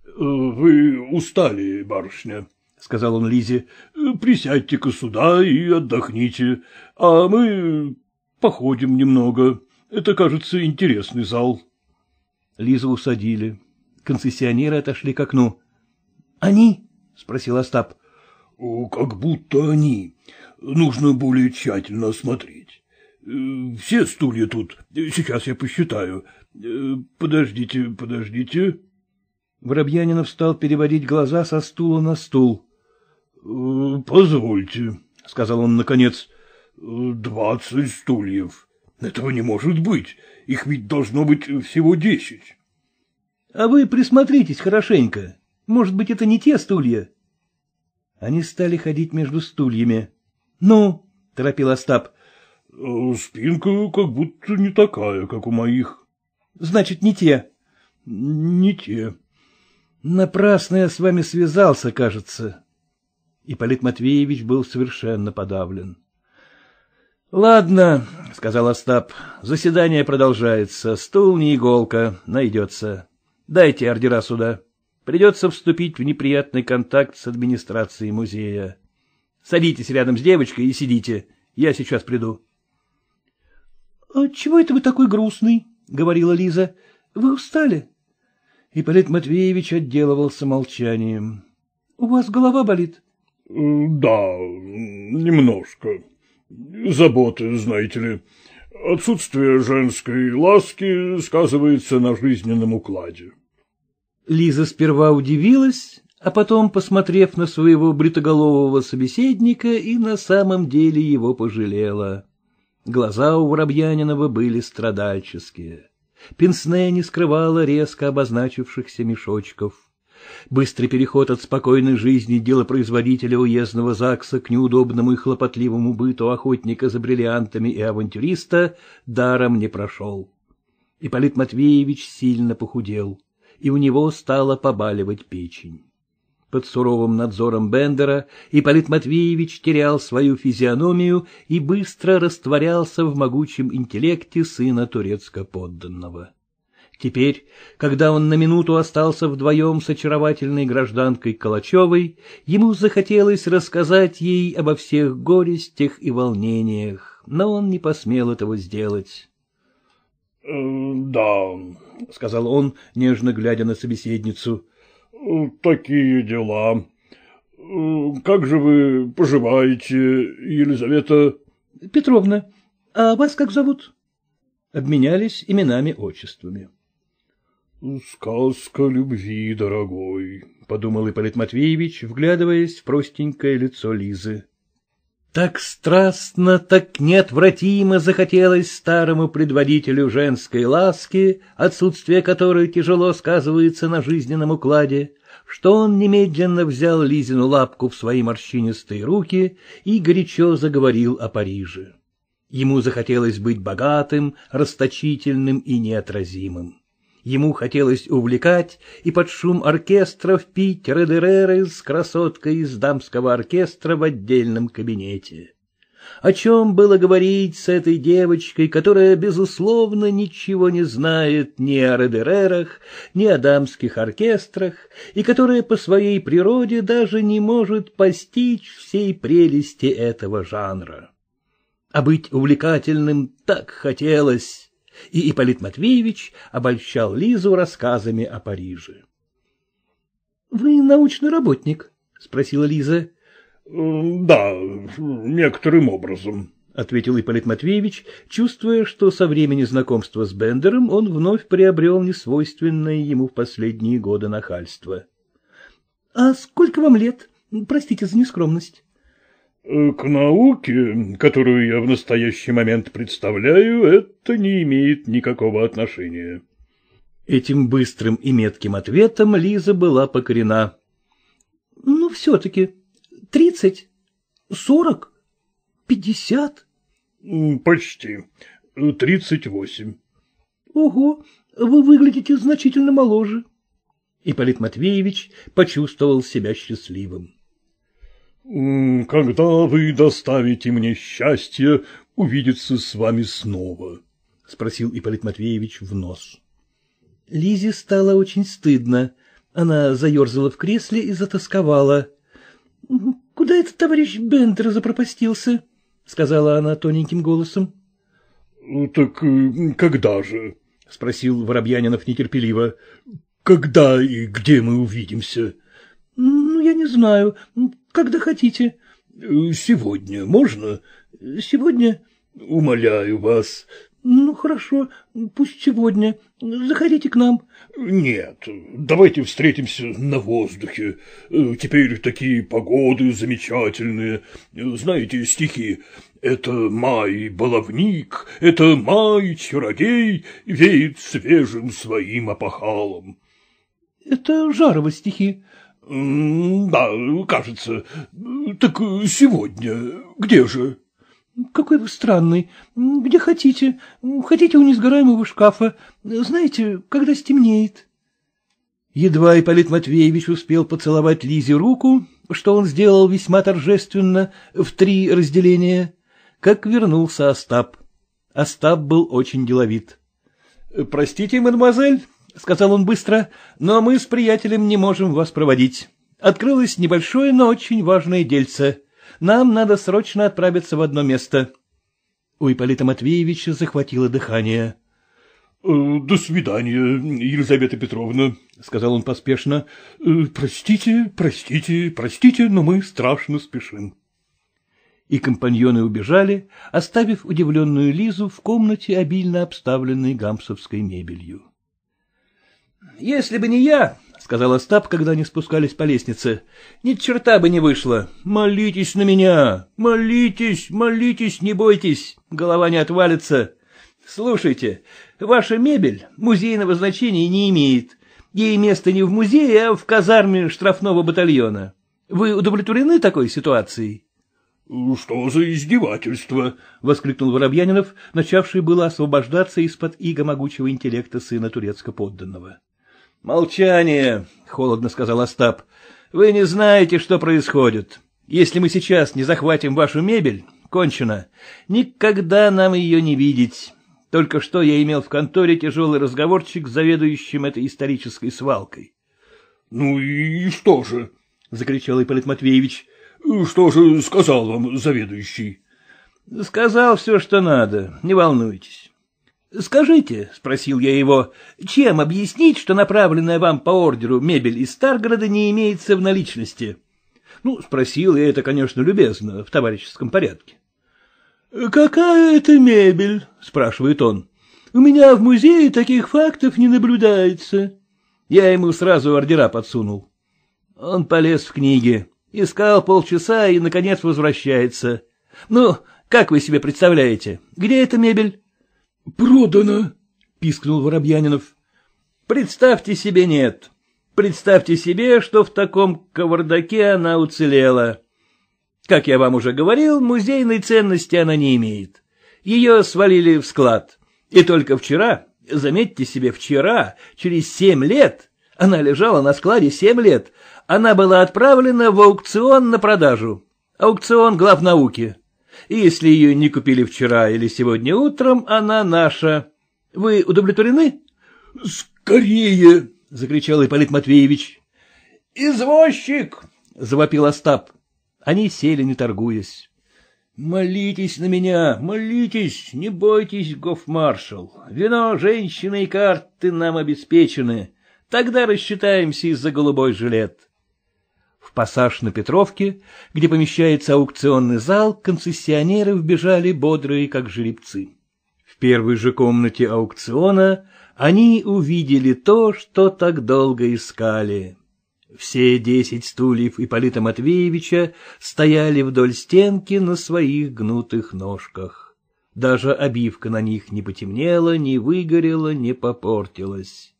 «Э, — Вы устали, барышня, — сказал он Лизе. «Э, — Присядьте-ка сюда и отдохните, а мы Походим немного. Это, кажется, интересный зал. Лизу усадили. Концессионеры отошли к окну. — Они? — спросил Остап. — Как будто они. Нужно более тщательно осмотреть. Э, все стулья тут. Сейчас я посчитаю. Э, подождите, подождите. Воробьянинов стал переводить глаза со стула на стул. «Э, — Позвольте, — сказал он наконец. Двадцать стульев. Этого не может быть. Их ведь должно быть всего десять. А вы присмотритесь хорошенько. Может быть, это не те стулья? Они стали ходить между стульями. Ну, торопил Остап. Э, спинка как будто не такая, как у моих. Значит, не те. Не те. Напрасно я с вами связался, кажется. И Ипполит Матвеевич был совершенно подавлен. — Ладно, — сказал Остап, — заседание продолжается, стул не иголка, найдется. Дайте ордера сюда. Придется вступить в неприятный контакт с администрацией музея. Садитесь рядом с девочкой и сидите. Я сейчас приду. «А — Чего это вы такой грустный? — говорила Лиза. — Вы устали? Ипполит Матвеевич отделывался молчанием. — У вас голова болит? — Да, немножко, заботы, знаете ли. Отсутствие женской ласки сказывается на жизненном укладе. Лиза сперва удивилась, а потом, посмотрев на своего бритоголового собеседника, и на самом деле его пожалела. Глаза у Воробьянинова были страдальческие. Пенсне не скрывала резко обозначившихся мешочков. Быстрый переход от спокойной жизни делопроизводителя уездного ЗАГСа к неудобному и хлопотливому быту охотника за бриллиантами и авантюриста даром не прошел. Ипполит Матвеевич сильно похудел, и у него стала побаливать печень. Под суровым надзором Бендера Ипполит Матвеевич терял свою физиономию и быстро растворялся в могучем интеллекте сына турецко-подданного. Теперь, когда он на минуту остался вдвоем с очаровательной гражданкой Калачевой, ему захотелось рассказать ей обо всех горестях и волнениях, но он не посмел этого сделать. «Э, — Да, — сказал он, нежно глядя на собеседницу, «Э, — такие дела. Э, как же вы поживаете, Елизавета? — Петровна, а вас как зовут? Обменялись именами-отчествами. — «Сказка любви, дорогой», — подумал Ипполит Матвеевич, вглядываясь в простенькое лицо Лизы. Так страстно, так неотвратимо захотелось старому предводителю женской ласки, отсутствие которой тяжело сказывается на жизненном укладе, что он немедленно взял Лизину лапку в свои морщинистые руки и горячо заговорил о Париже. Ему захотелось быть богатым, расточительным и неотразимым. Ему хотелось увлекать, и под шум оркестров пить Редереры с красоткой из дамского оркестра в отдельном кабинете. О чем было говорить с этой девочкой, которая, безусловно, ничего не знает ни о Редерерах, ни о дамских оркестрах, и которая по своей природе даже не может постичь всей прелести этого жанра. А быть увлекательным так хотелось, и Ипполит Матвеевич обольщал Лизу рассказами о Париже. — Вы научный работник? — спросила Лиза. — Да, некоторым образом, — ответил Ипполит Матвеевич, чувствуя, что со времени знакомства с Бендером он вновь приобрел несвойственное ему в последние годы нахальство. — А сколько вам лет? Простите за нескромность. Э, к науке, которую я в настоящий момент представляю, это не имеет никакого отношения. Этим быстрым и метким ответом Лиза была покорена. Ну, все-таки тридцать, сорок, пятьдесят. Э, почти. Э, тридцать восемь. Ого, вы выглядите значительно моложе. Ипполит Матвеевич почувствовал себя счастливым. «Когда вы доставите мне счастье увидеться с вами снова?» — спросил Ипполит Матвеевич в нос. Лизе стало очень стыдно. Она заерзала в кресле и затасковала. «Куда этот товарищ Бендер запропастился?» — сказала она тоненьким голосом. «Так э, когда же?» — спросил Воробьянинов нетерпеливо. «Когда и где мы увидимся?» Ну, я не знаю. Когда хотите. Сегодня можно? Сегодня? Умоляю вас. Ну, хорошо, пусть сегодня. Заходите к нам. Нет, давайте встретимся на воздухе. Э, теперь такие погоды замечательные. Знаете стихи? Это май баловник, это май чародей, веет свежим своим опахалом. Это Жарова стихи. «Да, кажется. Так сегодня. Где же?» «Какой вы странный. Где хотите. Хотите у несгораемого шкафа. Знаете, когда стемнеет». Едва Ипполит Матвеевич успел поцеловать Лизе руку, что он сделал весьма торжественно, в три разделения, как вернулся Остап. Остап был очень деловит. — Простите, мадемуазель, — сказал он быстро, — но мы с приятелем не можем вас проводить. Открылось небольшое, но очень важное дельце. Нам надо срочно отправиться в одно место. У Ипполита Матвеевича захватило дыхание. — э, До свидания, Елизавета Петровна, — сказал он поспешно. — э, Простите, простите, простите, но мы страшно спешим. И компаньоны убежали, оставив удивленную Лизу в комнате, обильно обставленной гамсовской мебелью. — Если бы не я, — сказал Остап, когда они спускались по лестнице, — ни черта бы не вышло. Молитесь на меня, молитесь, молитесь, не бойтесь, голова не отвалится. Слушайте, ваша мебель музейного значения не имеет. Ей место не в музее, а в казарме штрафного батальона. Вы удовлетворены такой ситуацией? «Ну — Что за издевательство? — воскликнул Воробьянинов, начавший было освобождаться из-под иго могучего интеллекта сына турецко-подданного. — Молчание, — холодно сказал Остап. — Вы не знаете, что происходит. Если мы сейчас не захватим вашу мебель, кончено. Никогда нам ее не видеть. Только что я имел в конторе тяжелый разговорчик с заведующим этой исторической свалкой. — Ну и что же? — закричал Ипполит Матвеевич. — Что же сказал вам заведующий? — Сказал все, что надо, не волнуйтесь. «Скажите», — спросил я его, — «чем объяснить, что направленная вам по ордеру мебель из Старгорода не имеется в наличности?» Ну, спросил я это, конечно, любезно, в товарищеском порядке. «Какая это мебель?» — спрашивает он. «У меня в музее таких фактов не наблюдается». Я ему сразу ордера подсунул. Он полез в книги, искал полчаса и, наконец, возвращается. «Ну, как вы себе представляете, где эта мебель?» Продано! — пискнул Воробьянинов. — Представьте себе нет. Представьте себе, что в таком кавардаке она уцелела. Как я вам уже говорил, музейной ценности она не имеет. Ее свалили в склад. И только вчера, заметьте себе, вчера, через семь лет, она лежала на складе семь лет, она была отправлена в аукцион на продажу. Аукцион главнауки и если ее не купили вчера или сегодня утром, она наша. Вы удовлетворены? — Скорее! — закричал Ипполит Матвеевич. — Извозчик! — завопил Остап. Они сели, не торгуясь. «Молитесь на меня, молитесь, не бойтесь, гофмаршал. Вино, женщины и карты нам обеспечены. Тогда рассчитаемся из-за голубой жилет пассаж на Петровке, где помещается аукционный зал, концессионеры вбежали бодрые, как жеребцы. В первой же комнате аукциона они увидели то, что так долго искали. Все десять стульев Ипполита Матвеевича стояли вдоль стенки на своих гнутых ножках. Даже обивка на них не потемнела, не выгорела, не попортилась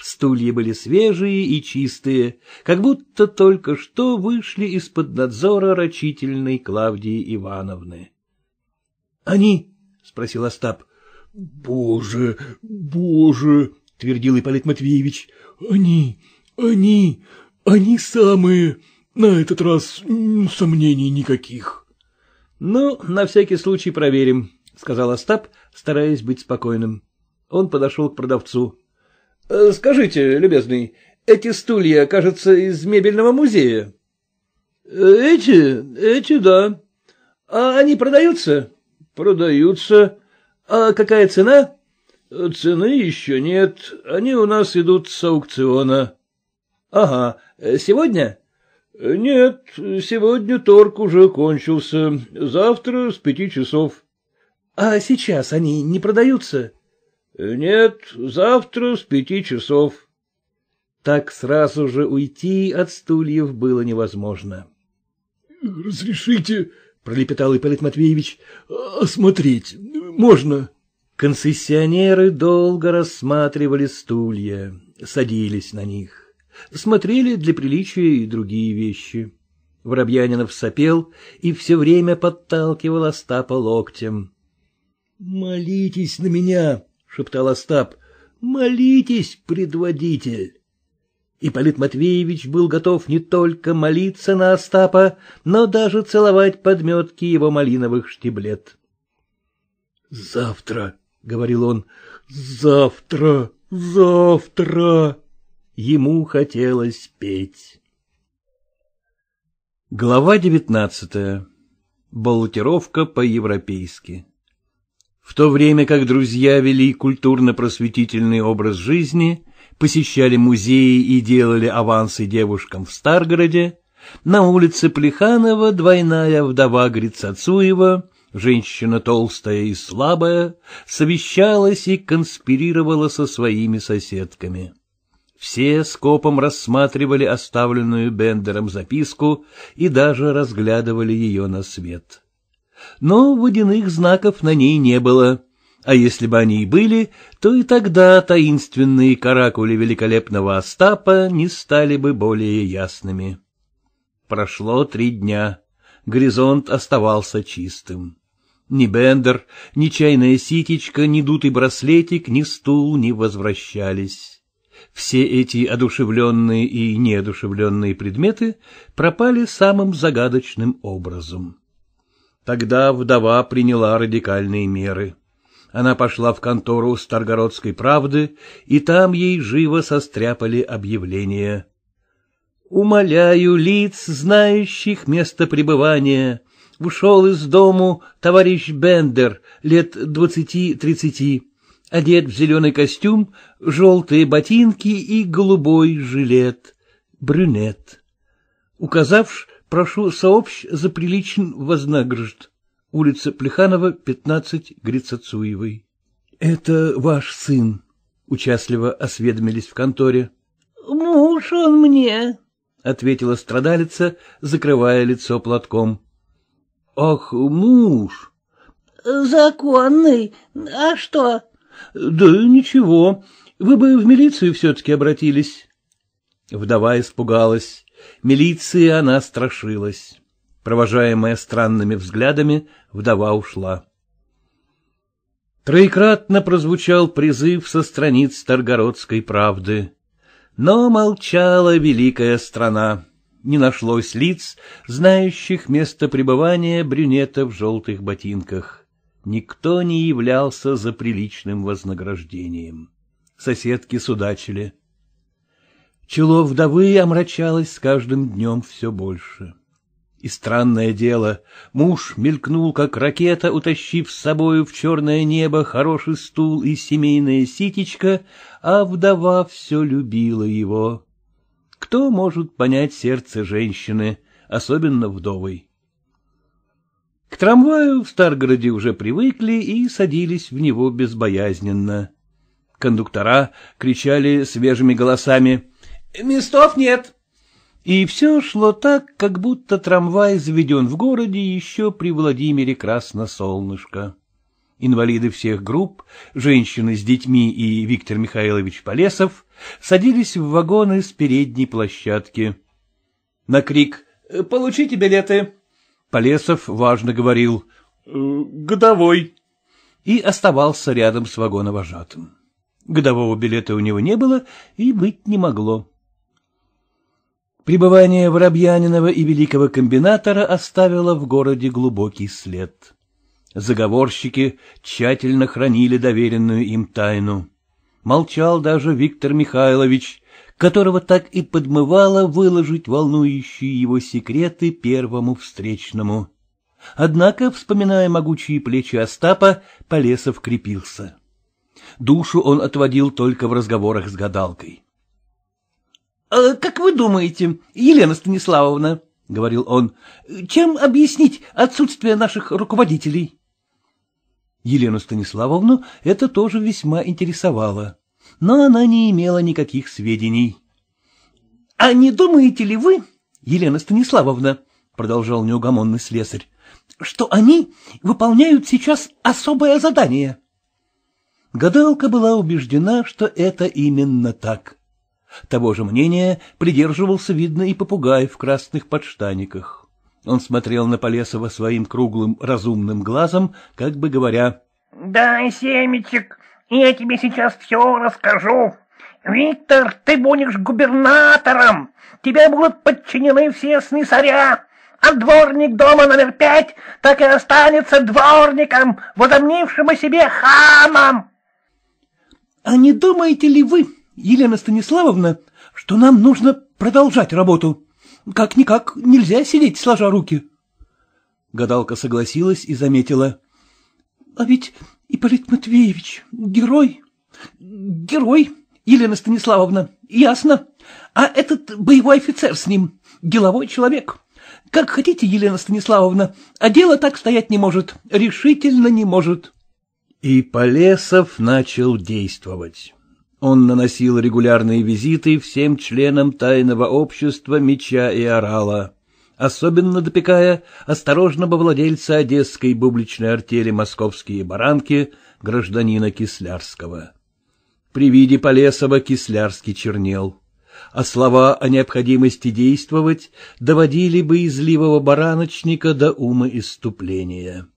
стулья были свежие и чистые, как будто только что вышли из-под надзора рачительной Клавдии Ивановны. — Они? — спросил Остап. — Боже, боже! — твердил Ипполит Матвеевич. — Они, они, они самые! На этот раз сомнений никаких. — Ну, на всякий случай проверим, — сказал Остап, стараясь быть спокойным. Он подошел к продавцу. Э, — Скажите, любезный, эти стулья, кажется, из мебельного музея? Э, — Эти, эти, да. — А они продаются? — Продаются. — А какая цена? — Цены еще нет. Они у нас идут с аукциона. — Ага. Сегодня? — Нет, сегодня торг уже кончился. Завтра с пяти часов. — А сейчас они не продаются? — Нет, завтра с пяти часов. Так сразу же уйти от стульев было невозможно. — Разрешите, — пролепетал Ипполит Матвеевич, а, — осмотреть можно? Концессионеры долго рассматривали стулья, садились на них. Смотрели для приличия и другие вещи. Воробьянинов сопел и все время подталкивал Остапа локтем. — Молитесь на меня, шептал Остап. «Молитесь, предводитель!» Ипполит Матвеевич был готов не только молиться на Остапа, но даже целовать подметки его малиновых штиблет. «Завтра», — говорил он, — «завтра, завтра». Ему хотелось петь. Глава девятнадцатая. Баллотировка по-европейски. В то время как друзья вели культурно-просветительный образ жизни, посещали музеи и делали авансы девушкам в Старгороде, на улице Плеханова двойная вдова Грицацуева, женщина толстая и слабая, совещалась и конспирировала со своими соседками. Все скопом рассматривали оставленную Бендером записку и даже разглядывали ее на свет но водяных знаков на ней не было. А если бы они и были, то и тогда таинственные каракули великолепного Остапа не стали бы более ясными. Прошло три дня. Горизонт оставался чистым. Ни бендер, ни чайная ситечка, ни дутый браслетик, ни стул не возвращались. Все эти одушевленные и неодушевленные предметы пропали самым загадочным образом. Тогда вдова приняла радикальные меры. Она пошла в контору Старгородской правды, и там ей живо состряпали объявление. «Умоляю лиц, знающих место пребывания. Ушел из дому товарищ Бендер, лет двадцати-тридцати, одет в зеленый костюм, желтые ботинки и голубой жилет, брюнет». Указавши прошу сообщ за приличен вознагражд. Улица Плеханова, 15, Грицацуевой. — Это ваш сын, — участливо осведомились в конторе. — Муж он мне, — ответила страдалица, закрывая лицо платком. — Ах, муж! — Законный. А что? — Да ничего. Вы бы в милицию все-таки обратились. Вдова испугалась. Милиции она страшилась. Провожаемая странными взглядами, вдова ушла. Троекратно прозвучал призыв со страниц Старгородской правды. Но молчала великая страна. Не нашлось лиц, знающих место пребывания брюнета в желтых ботинках. Никто не являлся за приличным вознаграждением. Соседки судачили — Чело вдовы омрачалось с каждым днем все больше. И странное дело, муж мелькнул, как ракета, утащив с собою в черное небо хороший стул и семейное ситечко, а вдова все любила его. Кто может понять сердце женщины, особенно вдовой? К трамваю в Старгороде уже привыкли и садились в него безбоязненно. Кондуктора кричали свежими голосами — Местов нет. И все шло так, как будто трамвай заведен в городе еще при Владимире Красносолнышко. Инвалиды всех групп, женщины с детьми и Виктор Михайлович Полесов садились в вагоны с передней площадки. На крик «Получите билеты!» Полесов важно говорил «Э, «Годовой» и оставался рядом с вагоновожатым. Годового билета у него не было и быть не могло. Пребывание Воробьянинова и великого комбинатора оставило в городе глубокий след. Заговорщики тщательно хранили доверенную им тайну. Молчал даже Виктор Михайлович, которого так и подмывало выложить волнующие его секреты первому встречному. Однако, вспоминая могучие плечи Остапа, Полесов крепился. Душу он отводил только в разговорах с гадалкой. А, как вы думаете, Елена Станиславовна, — говорил он, — чем объяснить отсутствие наших руководителей? Елену Станиславовну это тоже весьма интересовало, но она не имела никаких сведений. — А не думаете ли вы, Елена Станиславовна, — продолжал неугомонный слесарь, — что они выполняют сейчас особое задание? Гадалка была убеждена, что это именно так. Того же мнения придерживался, видно, и попугай в красных подштаниках. Он смотрел на Полесова своим круглым разумным глазом, как бы говоря, «Дай семечек, я тебе сейчас все расскажу. Виктор, ты будешь губернатором, тебе будут подчинены все снисаря, а дворник дома номер пять так и останется дворником, возомнившим о себе ханом». «А не думаете ли вы, Елена Станиславовна, что нам нужно продолжать работу. Как-никак нельзя сидеть, сложа руки. Гадалка согласилась и заметила. — А ведь Ипполит Матвеевич герой. — Герой, Елена Станиславовна, ясно. А этот боевой офицер с ним, деловой человек. Как хотите, Елена Станиславовна, а дело так стоять не может, решительно не может. И Полесов начал действовать он наносил регулярные визиты всем членам тайного общества меча и орала, особенно допекая осторожного владельца одесской бубличной артели «Московские баранки» гражданина Кислярского. При виде Полесова Кислярский чернел, а слова о необходимости действовать доводили бы изливого бараночника до ума иступления.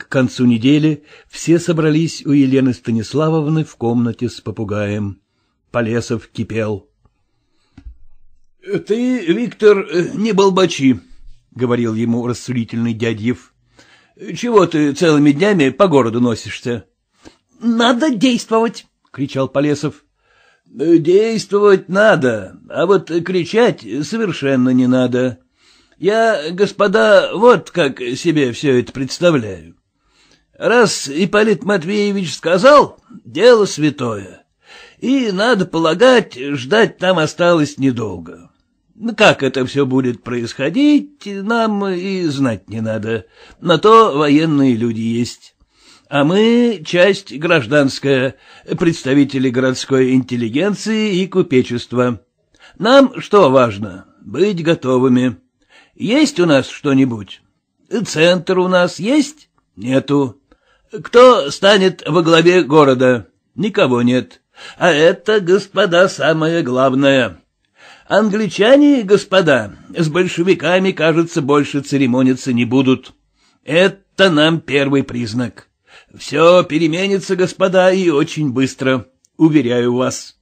К концу недели все собрались у Елены Станиславовны в комнате с попугаем. Полесов кипел. — Ты, Виктор, э, не болбачи, — говорил ему рассудительный Дядьев. — Чего ты целыми днями по городу носишься? — Надо действовать, — кричал Полесов. — Действовать надо, а вот кричать совершенно не надо. Я, господа, вот как себе все это представляю. Раз Ипполит Матвеевич сказал, дело святое. И, надо полагать, ждать там осталось недолго. Как это все будет происходить, нам и знать не надо. На то военные люди есть. А мы — часть гражданская, представители городской интеллигенции и купечества. Нам что важно? Быть готовыми. Есть у нас что-нибудь? Центр у нас есть? Нету. Кто станет во главе города? Никого нет. А это, господа, самое главное. Англичане, господа, с большевиками, кажется, больше церемониться не будут. Это нам первый признак. Все переменится, господа, и очень быстро, уверяю вас.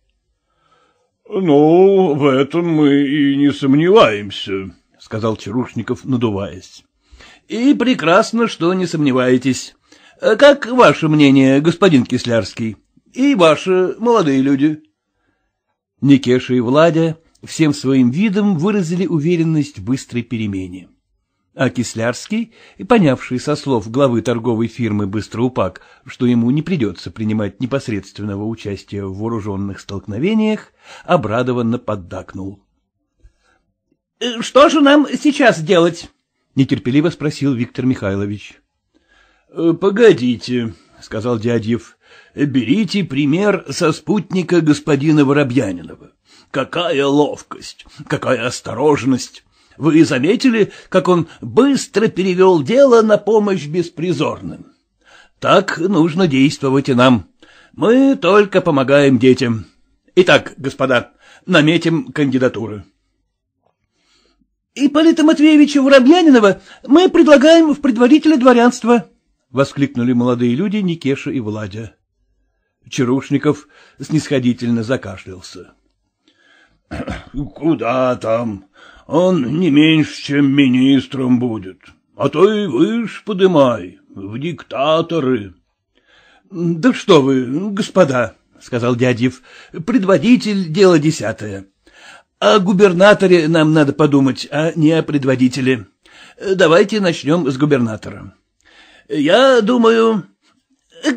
— Ну, в этом мы и не сомневаемся, — сказал Чарушников, надуваясь. — И прекрасно, что не сомневаетесь. Э, как ваше мнение, господин Кислярский? И ваши, молодые люди? Никеша и Владя всем своим видом выразили уверенность в быстрой перемене. А Кислярский, понявший со слов главы торговой фирмы «Быстроупак», что ему не придется принимать непосредственного участия в вооруженных столкновениях, обрадованно поддакнул. «Э, — Что же нам сейчас делать? — нетерпеливо спросил Виктор Михайлович. Э, — Погодите, — сказал Дядьев, — берите пример со спутника господина Воробьянинова. Какая ловкость, какая осторожность! Вы заметили, как он быстро перевел дело на помощь беспризорным? Так нужно действовать и нам. Мы только помогаем детям. Итак, господа, наметим кандидатуры. Ипполита Матвеевича Воробьянинова мы предлагаем в предварителя дворянства, — воскликнули молодые люди Никеша и Владя. Чарушников снисходительно закашлялся. — Куда там? Он не меньше, чем министром будет, а то и выше подымай, в диктаторы. — Да что вы, господа, — сказал дядьев, — предводитель — дело десятое. О губернаторе нам надо подумать, а не о предводителе. Давайте начнем с губернатора. Я думаю...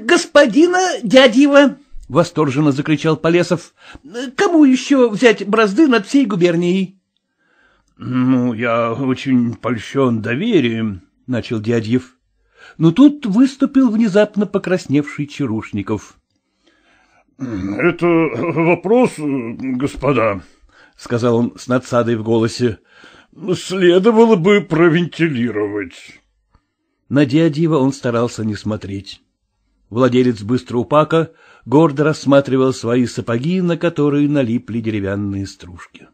Господина дядьева! — восторженно закричал Полесов. — Кому еще взять бразды над всей губернией? — Ну, я очень польщен доверием, — начал Дядьев. Но тут выступил внезапно покрасневший Чарушников. — Это вопрос, господа, — сказал он с надсадой в голосе, — следовало бы провентилировать. На Диадива он старался не смотреть. Владелец быстро быстроупака гордо рассматривал свои сапоги, на которые налипли деревянные стружки.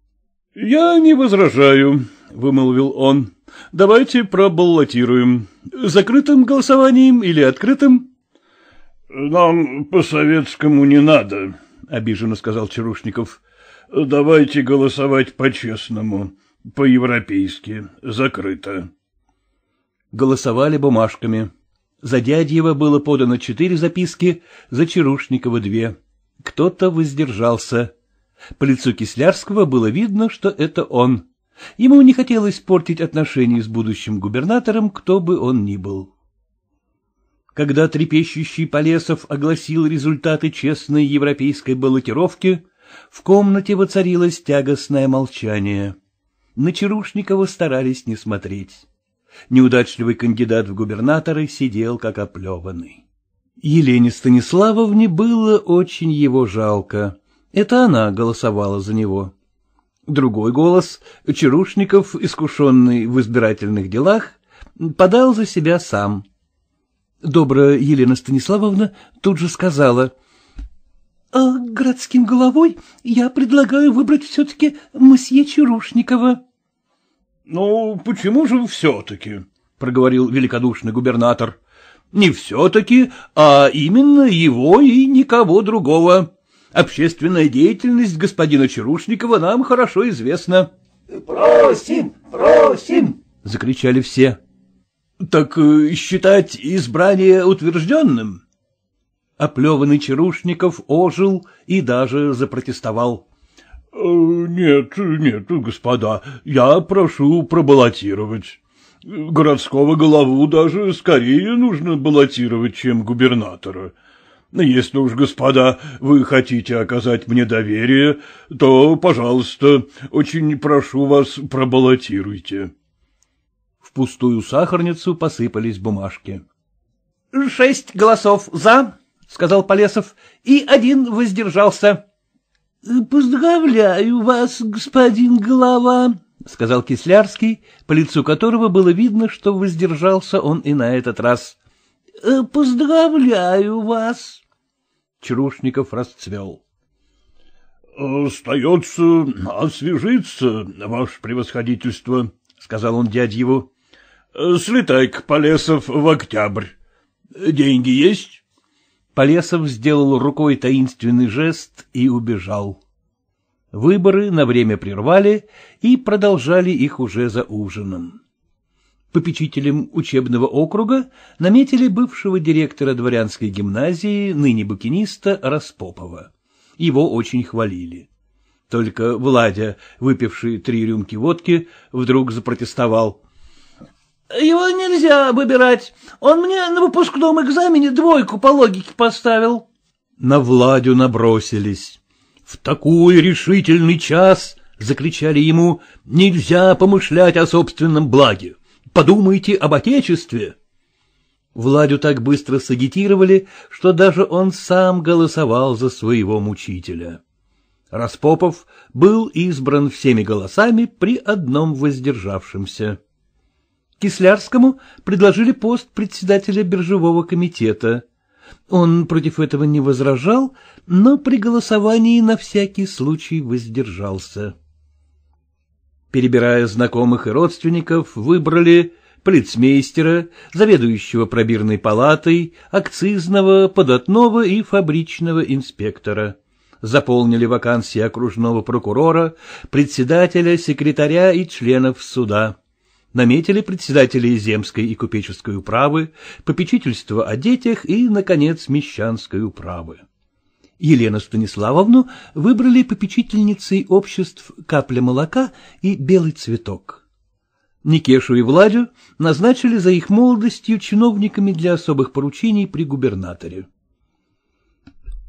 — Я не возражаю, — вымолвил он. — Давайте проболлотируем Закрытым голосованием или открытым? — Нам по-советскому не надо, — обиженно сказал Чарушников. — Давайте голосовать по-честному, по-европейски, закрыто. Голосовали бумажками. За Дядьева было подано четыре записки, за Чарушникова две. Кто-то воздержался. По лицу Кислярского было видно, что это он. Ему не хотелось портить отношения с будущим губернатором, кто бы он ни был. Когда трепещущий Полесов огласил результаты честной европейской баллотировки, в комнате воцарилось тягостное молчание. На Чарушникова старались не смотреть. Неудачливый кандидат в губернаторы сидел как оплеванный. Елене Станиславовне было очень его жалко. Это она голосовала за него. Другой голос, Чарушников, искушенный в избирательных делах, подал за себя сам. Добрая Елена Станиславовна тут же сказала, «А городским головой я предлагаю выбрать все-таки мсье Чарушникова». Ну, почему же все-таки? — проговорил великодушный губернатор. — Не все-таки, а именно его и никого другого. Общественная деятельность господина Чарушникова нам хорошо известна. — Просим, просим! — закричали все. — Так э, считать избрание утвержденным? Оплеванный Чарушников ожил и даже запротестовал. — Нет, нет, господа, я прошу пробаллотировать. Городского голову даже скорее нужно баллотировать, чем губернатора. Если уж, господа, вы хотите оказать мне доверие, то, пожалуйста, очень прошу вас, пробаллотируйте. В пустую сахарницу посыпались бумажки. — Шесть голосов за, — сказал Полесов, — и один воздержался. — Поздравляю вас, господин голова, — сказал Кислярский, по лицу которого было видно, что воздержался он и на этот раз. Э, — Поздравляю вас. Чарушников расцвел. Э, — Остается освежиться, ваше превосходительство, — сказал он дядьеву. — к Полесов, в октябрь. Деньги есть? Полесов сделал рукой таинственный жест и убежал. Выборы на время прервали и продолжали их уже за ужином. Попечителем учебного округа наметили бывшего директора дворянской гимназии, ныне букиниста Распопова. Его очень хвалили. Только Владя, выпивший три рюмки водки, вдруг запротестовал. Его нельзя выбирать. Он мне на выпускном экзамене двойку по логике поставил. На Владю набросились. В такой решительный час, — закричали ему, — нельзя помышлять о собственном благе. Подумайте об Отечестве. Владю так быстро сагитировали, что даже он сам голосовал за своего мучителя. Распопов был избран всеми голосами при одном воздержавшемся. Кислярскому предложили пост председателя биржевого комитета. Он против этого не возражал, но при голосовании на всякий случай воздержался. Перебирая знакомых и родственников, выбрали полицмейстера, заведующего пробирной палатой, акцизного, податного и фабричного инспектора. Заполнили вакансии окружного прокурора, председателя, секретаря и членов суда наметили председателей земской и купеческой управы, попечительство о детях и, наконец, мещанской управы. Елену Станиславовну выбрали попечительницей обществ «Капля молока» и «Белый цветок». Никешу и Владю назначили за их молодостью чиновниками для особых поручений при губернаторе.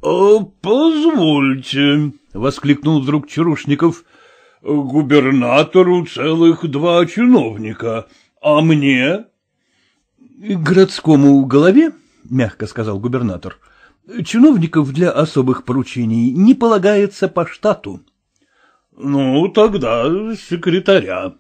«Э, — Позвольте, — воскликнул вдруг Чарушников, — губернатору целых два чиновника, а мне? — Городскому голове, — мягко сказал губернатор, — чиновников для особых поручений не полагается по штату. — Ну, тогда секретаря.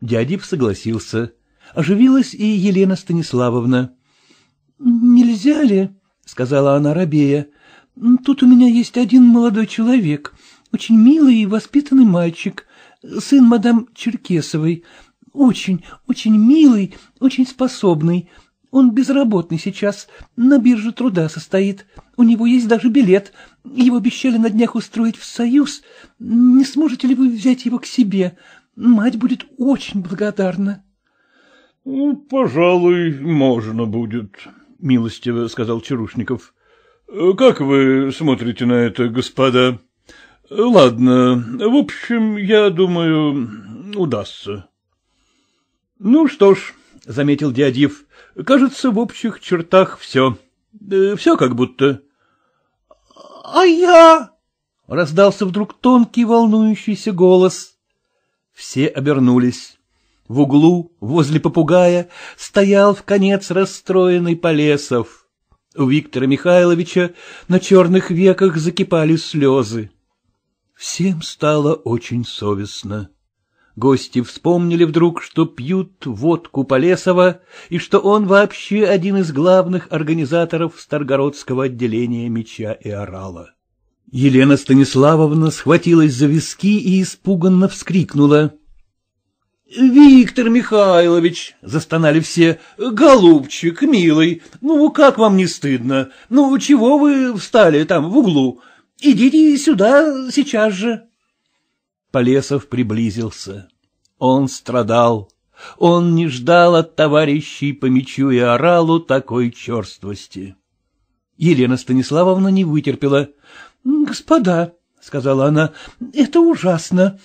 Дядев согласился. Оживилась и Елена Станиславовна. — Нельзя ли, — сказала она рабея, — тут у меня есть один молодой человек, очень милый и воспитанный мальчик, сын мадам Черкесовой. Очень, очень милый, очень способный. Он безработный сейчас, на бирже труда состоит. У него есть даже билет. Его обещали на днях устроить в Союз. Не сможете ли вы взять его к себе? Мать будет очень благодарна. Ну, — Пожалуй, можно будет, — милостиво сказал Чарушников. — Как вы смотрите на это, господа? — Ладно, в общем, я думаю, удастся. Ну что ж, заметил Дядьев, кажется, в общих чертах все. Э, все как будто. А я... — раздался вдруг тонкий волнующийся голос. Все обернулись. В углу, возле попугая, стоял в конец расстроенный Полесов. У Виктора Михайловича на черных веках закипали слезы. Всем стало очень совестно. Гости вспомнили вдруг, что пьют водку Полесова и что он вообще один из главных организаторов Старгородского отделения меча и орала. Елена Станиславовна схватилась за виски и испуганно вскрикнула. — Виктор Михайлович! — застонали все. — Голубчик, милый, ну как вам не стыдно? Ну чего вы встали там в углу? — Идите сюда сейчас же. Полесов приблизился. Он страдал. Он не ждал от товарищей по мечу и оралу такой черствости. Елена Станиславовна не вытерпела. — Господа, — сказала она, — это ужасно.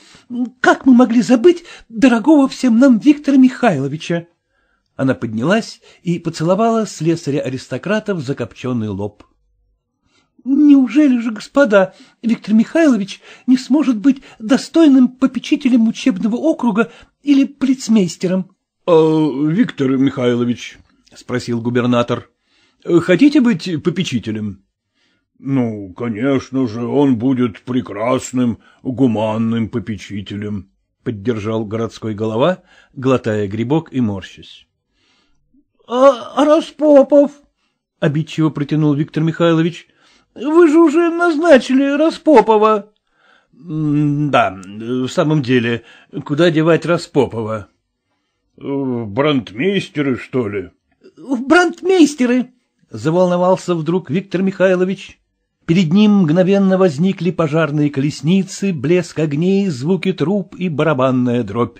Как мы могли забыть дорогого всем нам Виктора Михайловича? Она поднялась и поцеловала слесаря аристократов закопченный лоб. Неужели же, господа, Виктор Михайлович не сможет быть достойным попечителем учебного округа или полицмейстером? «А, — Виктор Михайлович, — спросил губернатор, — хотите быть попечителем? — Ну, конечно же, он будет прекрасным, гуманным попечителем, — поддержал городской голова, глотая грибок и морщась. А, — А Распопов? — обидчиво протянул Виктор Михайлович — вы же уже назначили Распопова. — Да, в самом деле, куда девать Распопова? — В брандмейстеры, что ли? — В брандмейстеры, — заволновался вдруг Виктор Михайлович. Перед ним мгновенно возникли пожарные колесницы, блеск огней, звуки труб и барабанная дробь.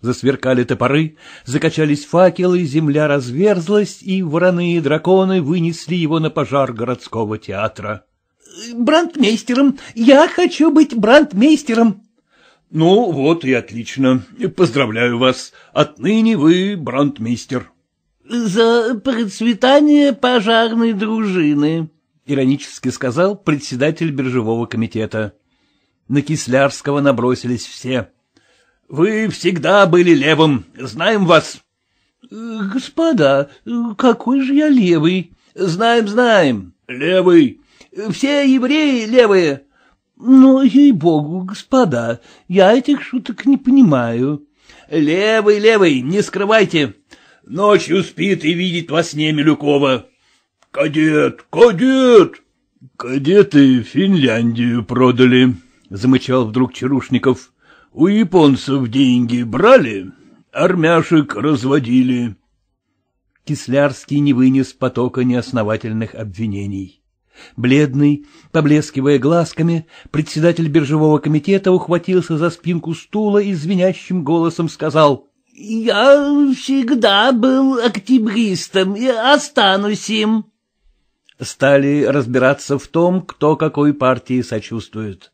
Засверкали топоры, закачались факелы, земля разверзлась, и вороные драконы вынесли его на пожар городского театра. — Брандмейстером! Я хочу быть брандмейстером! — Ну, вот и отлично. Поздравляю вас. Отныне вы брандмейстер. — За процветание пожарной дружины, — иронически сказал председатель биржевого комитета. На Кислярского набросились все. Вы всегда были левым, знаем вас. — Господа, какой же я левый? — Знаем, знаем. — Левый. — Все евреи левые. — Но, ей-богу, господа, я этих шуток не понимаю. — Левый, левый, не скрывайте. Ночью спит и видит во сне Милюкова. — Кадет, кадет! — Кадеты Финляндию продали, — замычал вдруг Чарушников. — у японцев деньги брали, армяшек разводили. Кислярский не вынес потока неосновательных обвинений. Бледный, поблескивая глазками, председатель биржевого комитета ухватился за спинку стула и звенящим голосом сказал «Я всегда был октябристом и останусь им». Стали разбираться в том, кто какой партии сочувствует.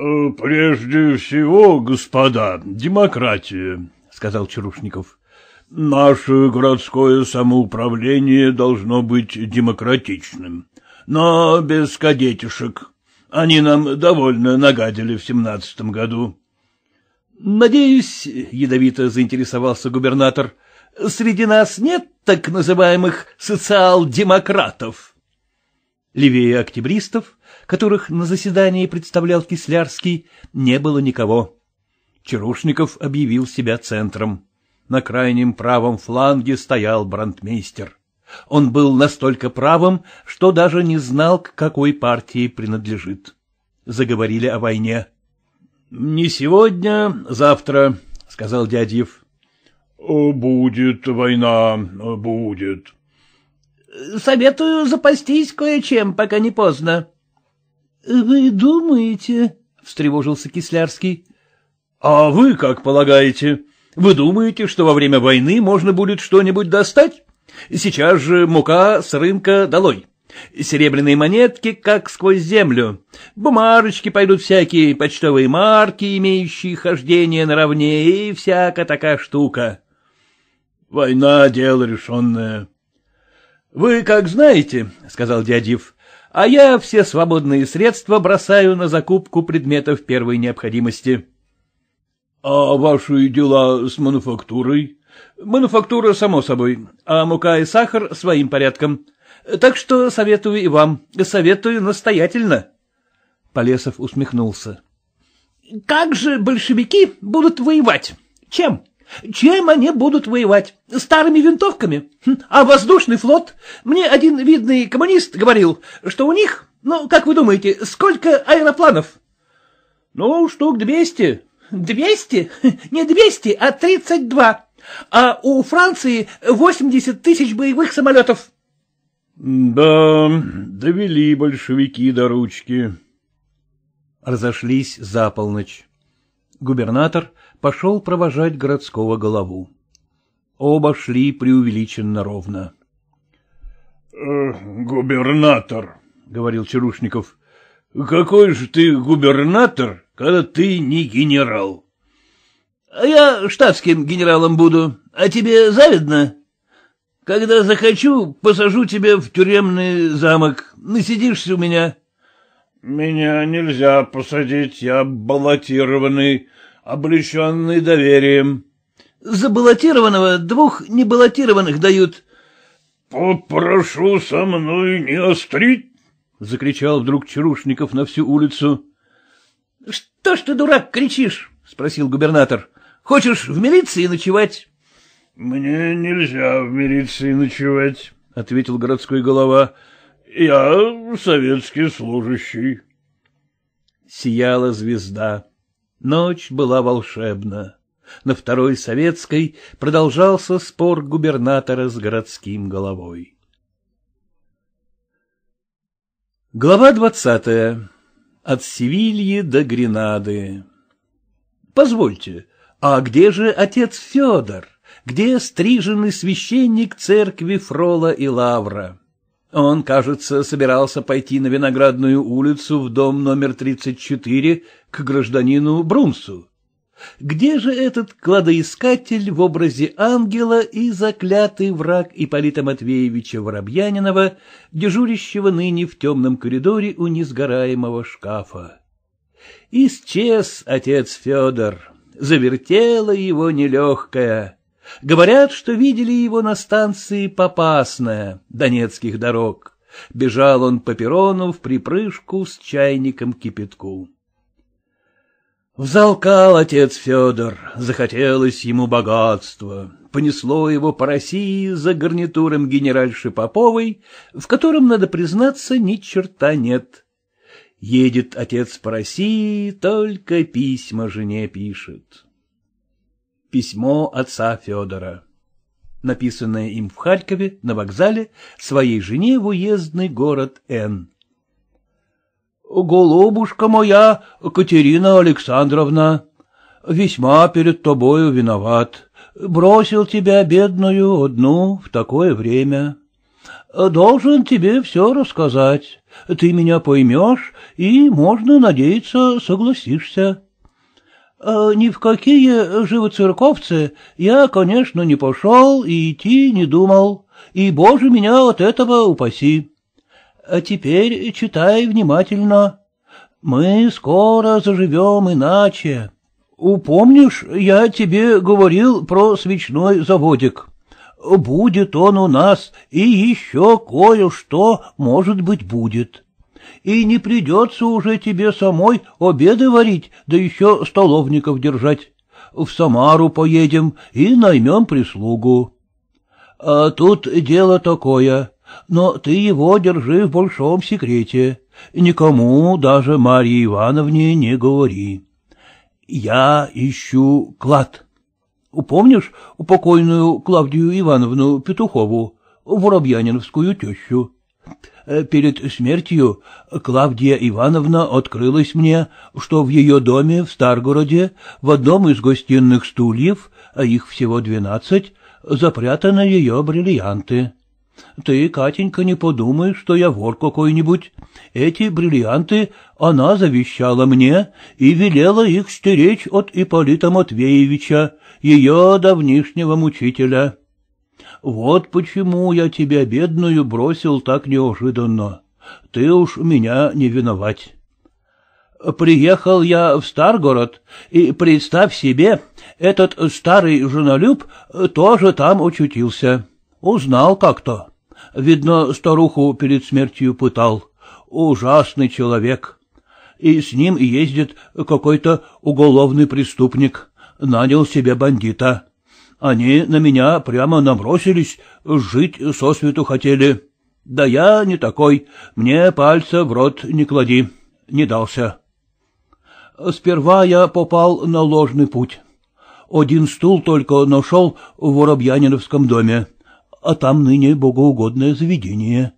Э, «Прежде всего, господа, демократия», — сказал Чарушников. «Наше городское самоуправление должно быть демократичным, но без кадетишек. Они нам довольно нагадили в семнадцатом году». «Надеюсь», — ядовито заинтересовался губернатор, — «среди нас нет так называемых социал-демократов?» Левее октябристов которых на заседании представлял Кислярский, не было никого. Чарушников объявил себя центром. На крайнем правом фланге стоял брандмейстер. Он был настолько правым, что даже не знал, к какой партии принадлежит. Заговорили о войне. — Не сегодня, завтра, — сказал Дядьев. — Будет война, будет. — Советую запастись кое-чем, пока не поздно, — Вы думаете? — встревожился Кислярский. — А вы как полагаете? Вы думаете, что во время войны можно будет что-нибудь достать? Сейчас же мука с рынка долой. Серебряные монетки, как сквозь землю. Бумажечки пойдут всякие, почтовые марки, имеющие хождение наравне, и всякая такая штука. Война — дело решенное. — Вы как знаете, — сказал дядьев, а я все свободные средства бросаю на закупку предметов первой необходимости. — А ваши дела с мануфактурой? — Мануфактура, само собой, а мука и сахар своим порядком. Так что советую и вам, советую настоятельно. Полесов усмехнулся. — Как же большевики будут воевать? Чем? — чем они будут воевать? Старыми винтовками? Хм, а воздушный флот? Мне один видный коммунист говорил, что у них, ну, как вы думаете, сколько аэропланов? Ну, штук двести. Двести? Не двести, а тридцать два. А у Франции восемьдесят тысяч боевых самолетов. Да, довели большевики до ручки. Разошлись за полночь. Губернатор пошел провожать городского голову. Оба шли преувеличенно ровно. Э, — Губернатор, — говорил Черушников, — какой же ты губернатор, когда ты не генерал? — А я штатским генералом буду, а тебе завидно? Когда захочу, посажу тебя в тюремный замок, насидишься у меня. — Меня нельзя посадить, я баллотированный, облеченный доверием. Забаллотированного двух небаллотированных дают. — Попрошу со мной не острить, — закричал вдруг Чарушников на всю улицу. — Что ж ты, дурак, кричишь? — спросил губернатор. — Хочешь в милиции ночевать? — Мне нельзя в милиции ночевать, — ответил городской голова. — Я советский служащий. Сияла звезда. Ночь была волшебна. На второй советской продолжался спор губернатора с городским головой. Глава двадцатая. От Севильи до Гренады. Позвольте, а где же отец Федор? Где стриженный священник церкви Фрола и Лавра? Он, кажется, собирался пойти на Виноградную улицу в дом номер 34 к гражданину Брумсу. Где же этот кладоискатель в образе ангела и заклятый враг Ипполита Матвеевича Воробьянинова, дежурящего ныне в темном коридоре у несгораемого шкафа? Исчез отец Федор, завертела его нелегкая. Говорят, что видели его на станции Попасная, Донецких дорог. Бежал он по перрону в припрыжку с чайником кипятку. Взалкал отец Федор, захотелось ему богатства. Понесло его по России за гарнитуром генеральши Поповой, в котором, надо признаться, ни черта нет. Едет отец по России, только письма жене пишет. Письмо отца Федора. Написанное им в Харькове на вокзале своей жене в уездный город Н. «Голубушка моя, Катерина Александровна, весьма перед тобою виноват. Бросил тебя, бедную, одну в такое время. Должен тебе все рассказать. Ты меня поймешь и, можно надеяться, согласишься. А ни в какие живоцерковцы я, конечно, не пошел и идти не думал, и, боже, меня от этого упаси. А теперь читай внимательно. Мы скоро заживем иначе. Упомнишь, я тебе говорил про свечной заводик? Будет он у нас, и еще кое-что, может быть, будет и не придется уже тебе самой обеды варить, да еще столовников держать. В Самару поедем и наймем прислугу. А тут дело такое, но ты его держи в большом секрете, никому, даже Марье Ивановне, не говори. Я ищу клад. Помнишь покойную Клавдию Ивановну Петухову, воробьяниновскую тещу? Э, перед смертью Клавдия Ивановна открылась мне, что в ее доме в Старгороде в одном из гостиных стульев, а их всего двенадцать, запрятаны ее бриллианты. Ты, Катенька, не подумай, что я вор какой-нибудь. Эти бриллианты она завещала мне и велела их стеречь от Ипполита Матвеевича, ее давнишнего мучителя. Вот почему я тебя, бедную, бросил так неожиданно. Ты уж меня не виновать. Приехал я в Старгород, и, представь себе, этот старый женолюб тоже там очутился. Узнал как-то. Видно, старуху перед смертью пытал. Ужасный человек. И с ним ездит какой-то уголовный преступник. Нанял себе бандита. Они на меня прямо набросились, жить со свету хотели. Да я не такой, мне пальца в рот не клади, не дался. Сперва я попал на ложный путь. Один стул только нашел в Воробьяниновском доме, а там ныне богоугодное заведение.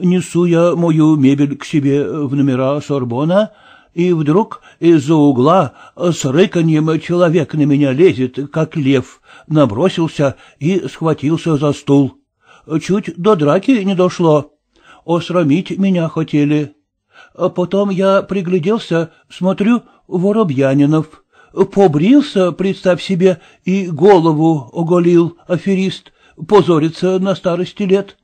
Несу я мою мебель к себе в номера Сорбона — и вдруг из-за угла э, с рыканьем человек на меня лезет, как лев, набросился и схватился за стул. Чуть до драки не дошло. Осрамить меня хотели. Потом я пригляделся, смотрю, Воробьянинов. Побрился, представь себе, и голову оголил аферист, позорится на старости лет.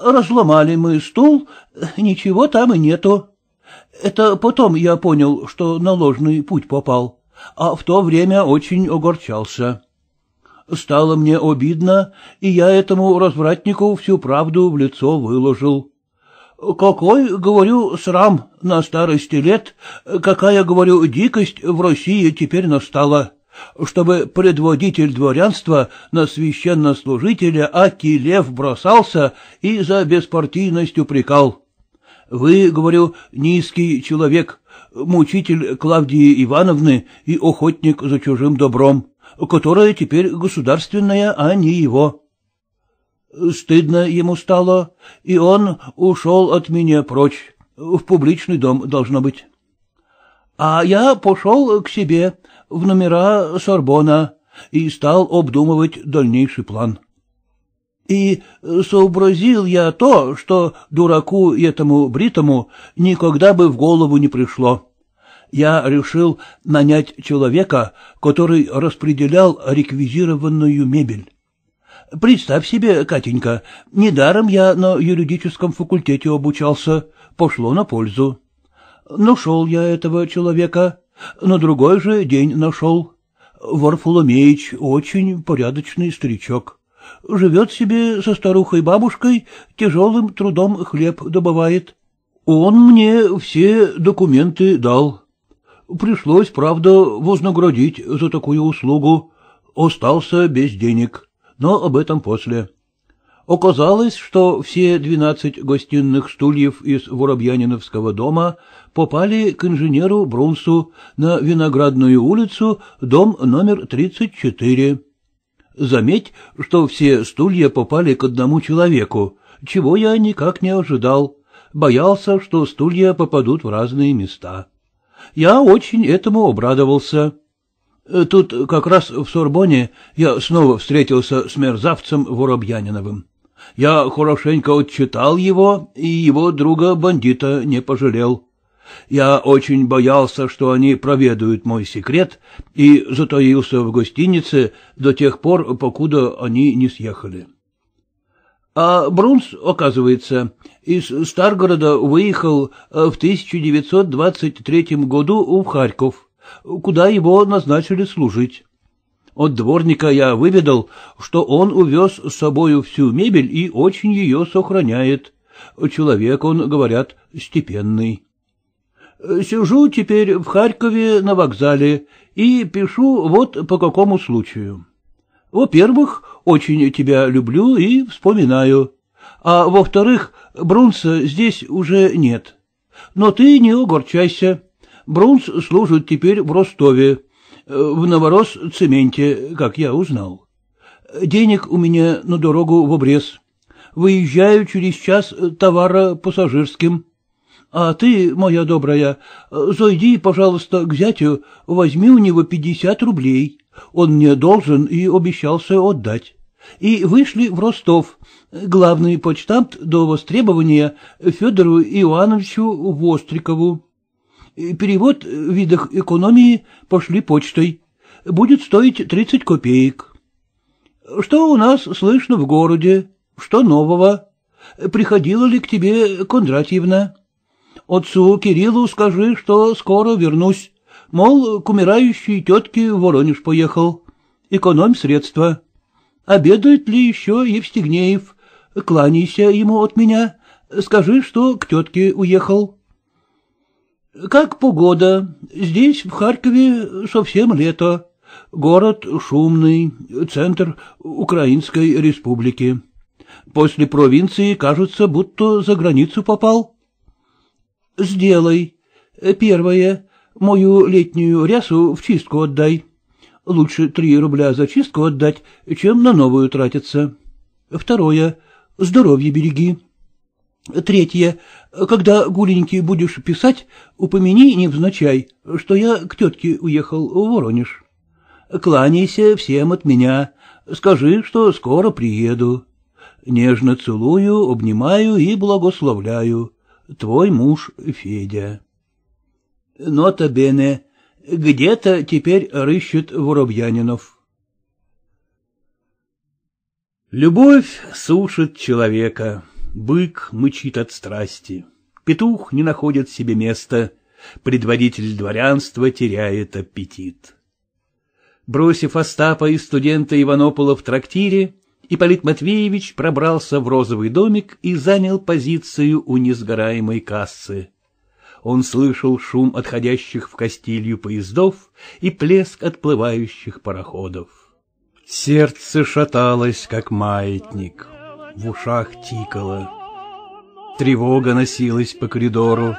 Разломали мы стул, ничего там и нету. Это потом я понял, что на ложный путь попал, а в то время очень огорчался. Стало мне обидно, и я этому развратнику всю правду в лицо выложил. Какой, говорю, срам на старости лет, какая, говорю, дикость в России теперь настала, чтобы предводитель дворянства на священнослужителя Аки Лев бросался и за беспартийность упрекал. Вы, говорю, низкий человек, мучитель Клавдии Ивановны и охотник за чужим добром, которое теперь государственное, а не его. Стыдно ему стало, и он ушел от меня прочь, в публичный дом должно быть. А я пошел к себе в номера Сорбона и стал обдумывать дальнейший план. И сообразил я то, что дураку этому бритому никогда бы в голову не пришло. Я решил нанять человека, который распределял реквизированную мебель. Представь себе, Катенька, недаром я на юридическом факультете обучался, пошло на пользу. Нашел я этого человека, на другой же день нашел. Варфоломеич очень порядочный старичок. Живет себе со старухой-бабушкой, тяжелым трудом хлеб добывает. Он мне все документы дал. Пришлось, правда, вознаградить за такую услугу. Остался без денег, но об этом после. Оказалось, что все двенадцать гостиных стульев из Воробьяниновского дома попали к инженеру Брунсу на Виноградную улицу, дом номер тридцать четыре Заметь, что все стулья попали к одному человеку, чего я никак не ожидал. Боялся, что стулья попадут в разные места. Я очень этому обрадовался. Э, тут как раз в Сорбоне я снова встретился с мерзавцем Воробьяниновым. Я хорошенько отчитал его и его друга-бандита не пожалел. Я очень боялся, что они проведают мой секрет, и затаился в гостинице до тех пор, покуда они не съехали. А Брунс, оказывается, из Старгорода выехал э, в 1923 году в Харьков, куда его назначили служить. От дворника я выведал, что он увез с собою всю мебель и очень ее сохраняет. Человек он, говорят, степенный. Э, сижу теперь в Харькове на вокзале и пишу вот по какому случаю. Во-первых, очень тебя люблю и вспоминаю. А во-вторых, Брунса здесь уже нет. Но ты не огорчайся. Брунс служит теперь в Ростове, э, в Новорос-цементе, как я узнал. Денег у меня на дорогу в обрез. Выезжаю через час товара пассажирским. А ты, моя добрая, зайди, пожалуйста, к зятю, возьми у него пятьдесят рублей. Он мне должен и обещался отдать. И вышли в Ростов. Главный почтамт до востребования Федору Ивановичу Вострикову. Перевод в видах экономии пошли почтой. Будет стоить тридцать копеек. Что у нас слышно в городе? Что нового? Приходила ли к тебе Кондратьевна? Отцу Кириллу скажи, что скоро вернусь. Мол, к умирающей тетке в Воронеж поехал. Экономь средства. Обедает ли еще Евстигнеев? Кланяйся ему от меня. Скажи, что к тетке уехал. Как погода. Здесь, в Харькове, совсем лето. Город шумный, центр Украинской республики. После провинции кажется, будто за границу попал. «Сделай. Первое. Мою летнюю рясу в чистку отдай. Лучше три рубля за чистку отдать, чем на новую тратиться. Второе. Здоровье береги. Третье. Когда, гуленький, будешь писать, упомяни невзначай, что я к тетке уехал в Воронеж. Кланяйся всем от меня. Скажи, что скоро приеду. Нежно целую, обнимаю и благословляю твой муж Федя. Нота Бене, где-то теперь рыщет Воробьянинов. Любовь сушит человека, бык мычит от страсти, петух не находит себе места, предводитель дворянства теряет аппетит. Бросив Остапа и студента Иванопола в трактире, Ипполит Матвеевич пробрался в розовый домик и занял позицию у несгораемой кассы. Он слышал шум отходящих в Костилью поездов и плеск отплывающих пароходов. Сердце шаталось, как маятник, в ушах тикало. Тревога носилась по коридору.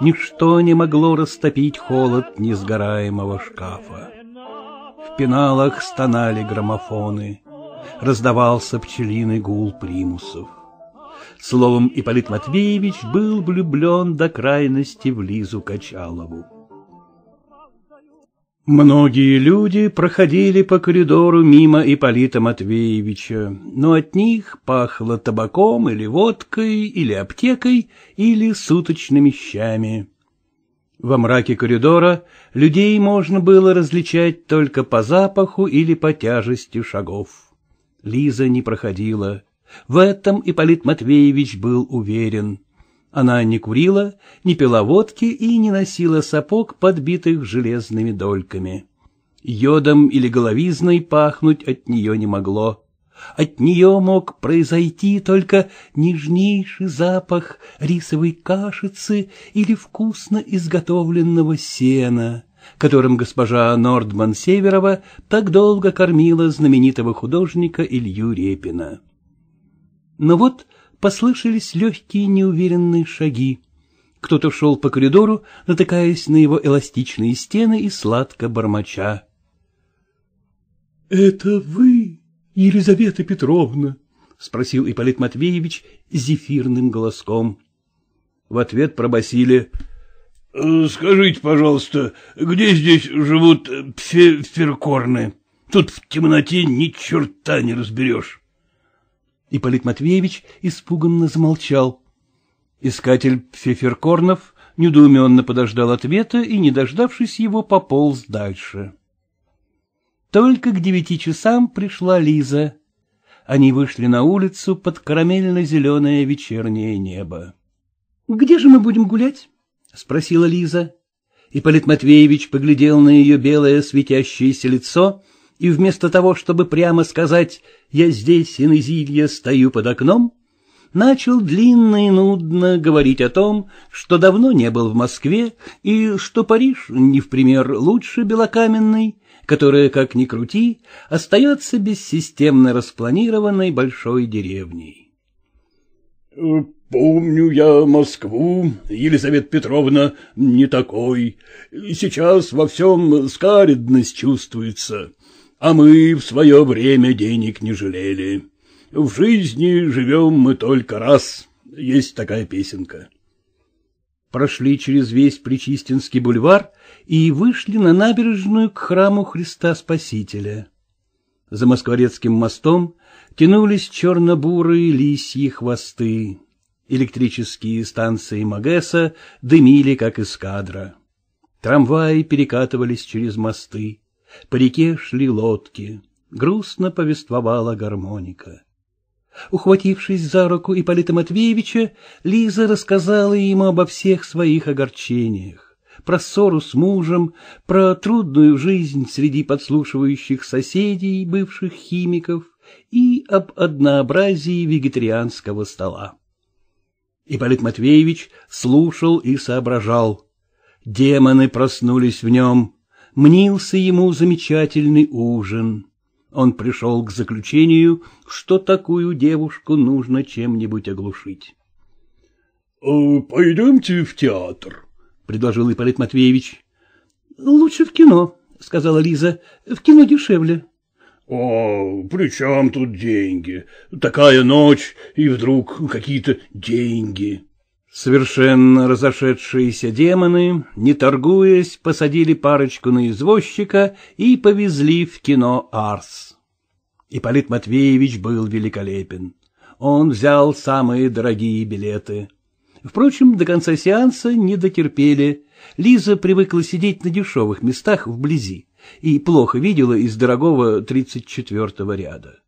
Ничто не могло растопить холод несгораемого шкафа. В пеналах стонали граммофоны раздавался пчелиный гул примусов. Словом, Ипполит Матвеевич был влюблен до крайности в Лизу Качалову. Многие люди проходили по коридору мимо Ипполита Матвеевича, но от них пахло табаком или водкой, или аптекой, или суточными щами. Во мраке коридора людей можно было различать только по запаху или по тяжести шагов. Лиза не проходила. В этом Ипполит Матвеевич был уверен. Она не курила, не пила водки и не носила сапог, подбитых железными дольками. Йодом или головизной пахнуть от нее не могло. От нее мог произойти только нежнейший запах рисовой кашицы или вкусно изготовленного сена которым госпожа Нордман-Северова так долго кормила знаменитого художника Илью Репина. Но вот послышались легкие неуверенные шаги. Кто-то шел по коридору, натыкаясь на его эластичные стены и сладко бормоча. — Это вы, Елизавета Петровна? — спросил Ипполит Матвеевич зефирным голоском. В ответ пробасили — Э, скажите, пожалуйста, где здесь живут э, пферкорны? Тут в темноте ни черта не разберешь. Ипполит Матвеевич испуганно замолчал. Искатель Феферкорнов недоуменно подождал ответа и, не дождавшись его, пополз дальше. Только к девяти часам пришла Лиза. Они вышли на улицу под карамельно-зеленое вечернее небо. — Где же мы будем гулять? — спросила Лиза. и Полит Матвеевич поглядел на ее белое светящееся лицо и вместо того, чтобы прямо сказать «я здесь, Инезилья, стою под окном», начал длинно и нудно говорить о том, что давно не был в Москве и что Париж, не в пример лучше белокаменный, которая, как ни крути, остается бессистемно распланированной большой деревней. Э, Помню я Москву, Елизавета Петровна, не такой. Сейчас во всем скаредность чувствуется, а мы в свое время денег не жалели. В жизни живем мы только раз. Есть такая песенка. Прошли через весь Причистинский бульвар и вышли на набережную к храму Христа Спасителя. За Москворецким мостом тянулись черно-бурые лисьи хвосты. Электрические станции Магеса дымили, как эскадра. Трамваи перекатывались через мосты. По реке шли лодки. Грустно повествовала гармоника. Ухватившись за руку Ипполита Матвеевича, Лиза рассказала ему обо всех своих огорчениях, про ссору с мужем, про трудную жизнь среди подслушивающих соседей, бывших химиков, и об однообразии вегетарианского стола. Ипполит Матвеевич слушал и соображал. Демоны проснулись в нем. Мнился ему замечательный ужин. Он пришел к заключению, что такую девушку нужно чем-нибудь оглушить. — э, Пойдемте в театр, — предложил Ипполит Матвеевич. — ну, Лучше в кино, — сказала Лиза. — В кино дешевле. «О, при чем тут деньги? Такая ночь, и вдруг какие-то деньги!» Совершенно разошедшиеся демоны, не торгуясь, посадили парочку на извозчика и повезли в кино «Арс». Ипполит Матвеевич был великолепен. Он взял самые дорогие билеты. Впрочем, до конца сеанса не дотерпели. Лиза привыкла сидеть на дешевых местах вблизи и плохо видела из дорогого тридцать четвертого ряда.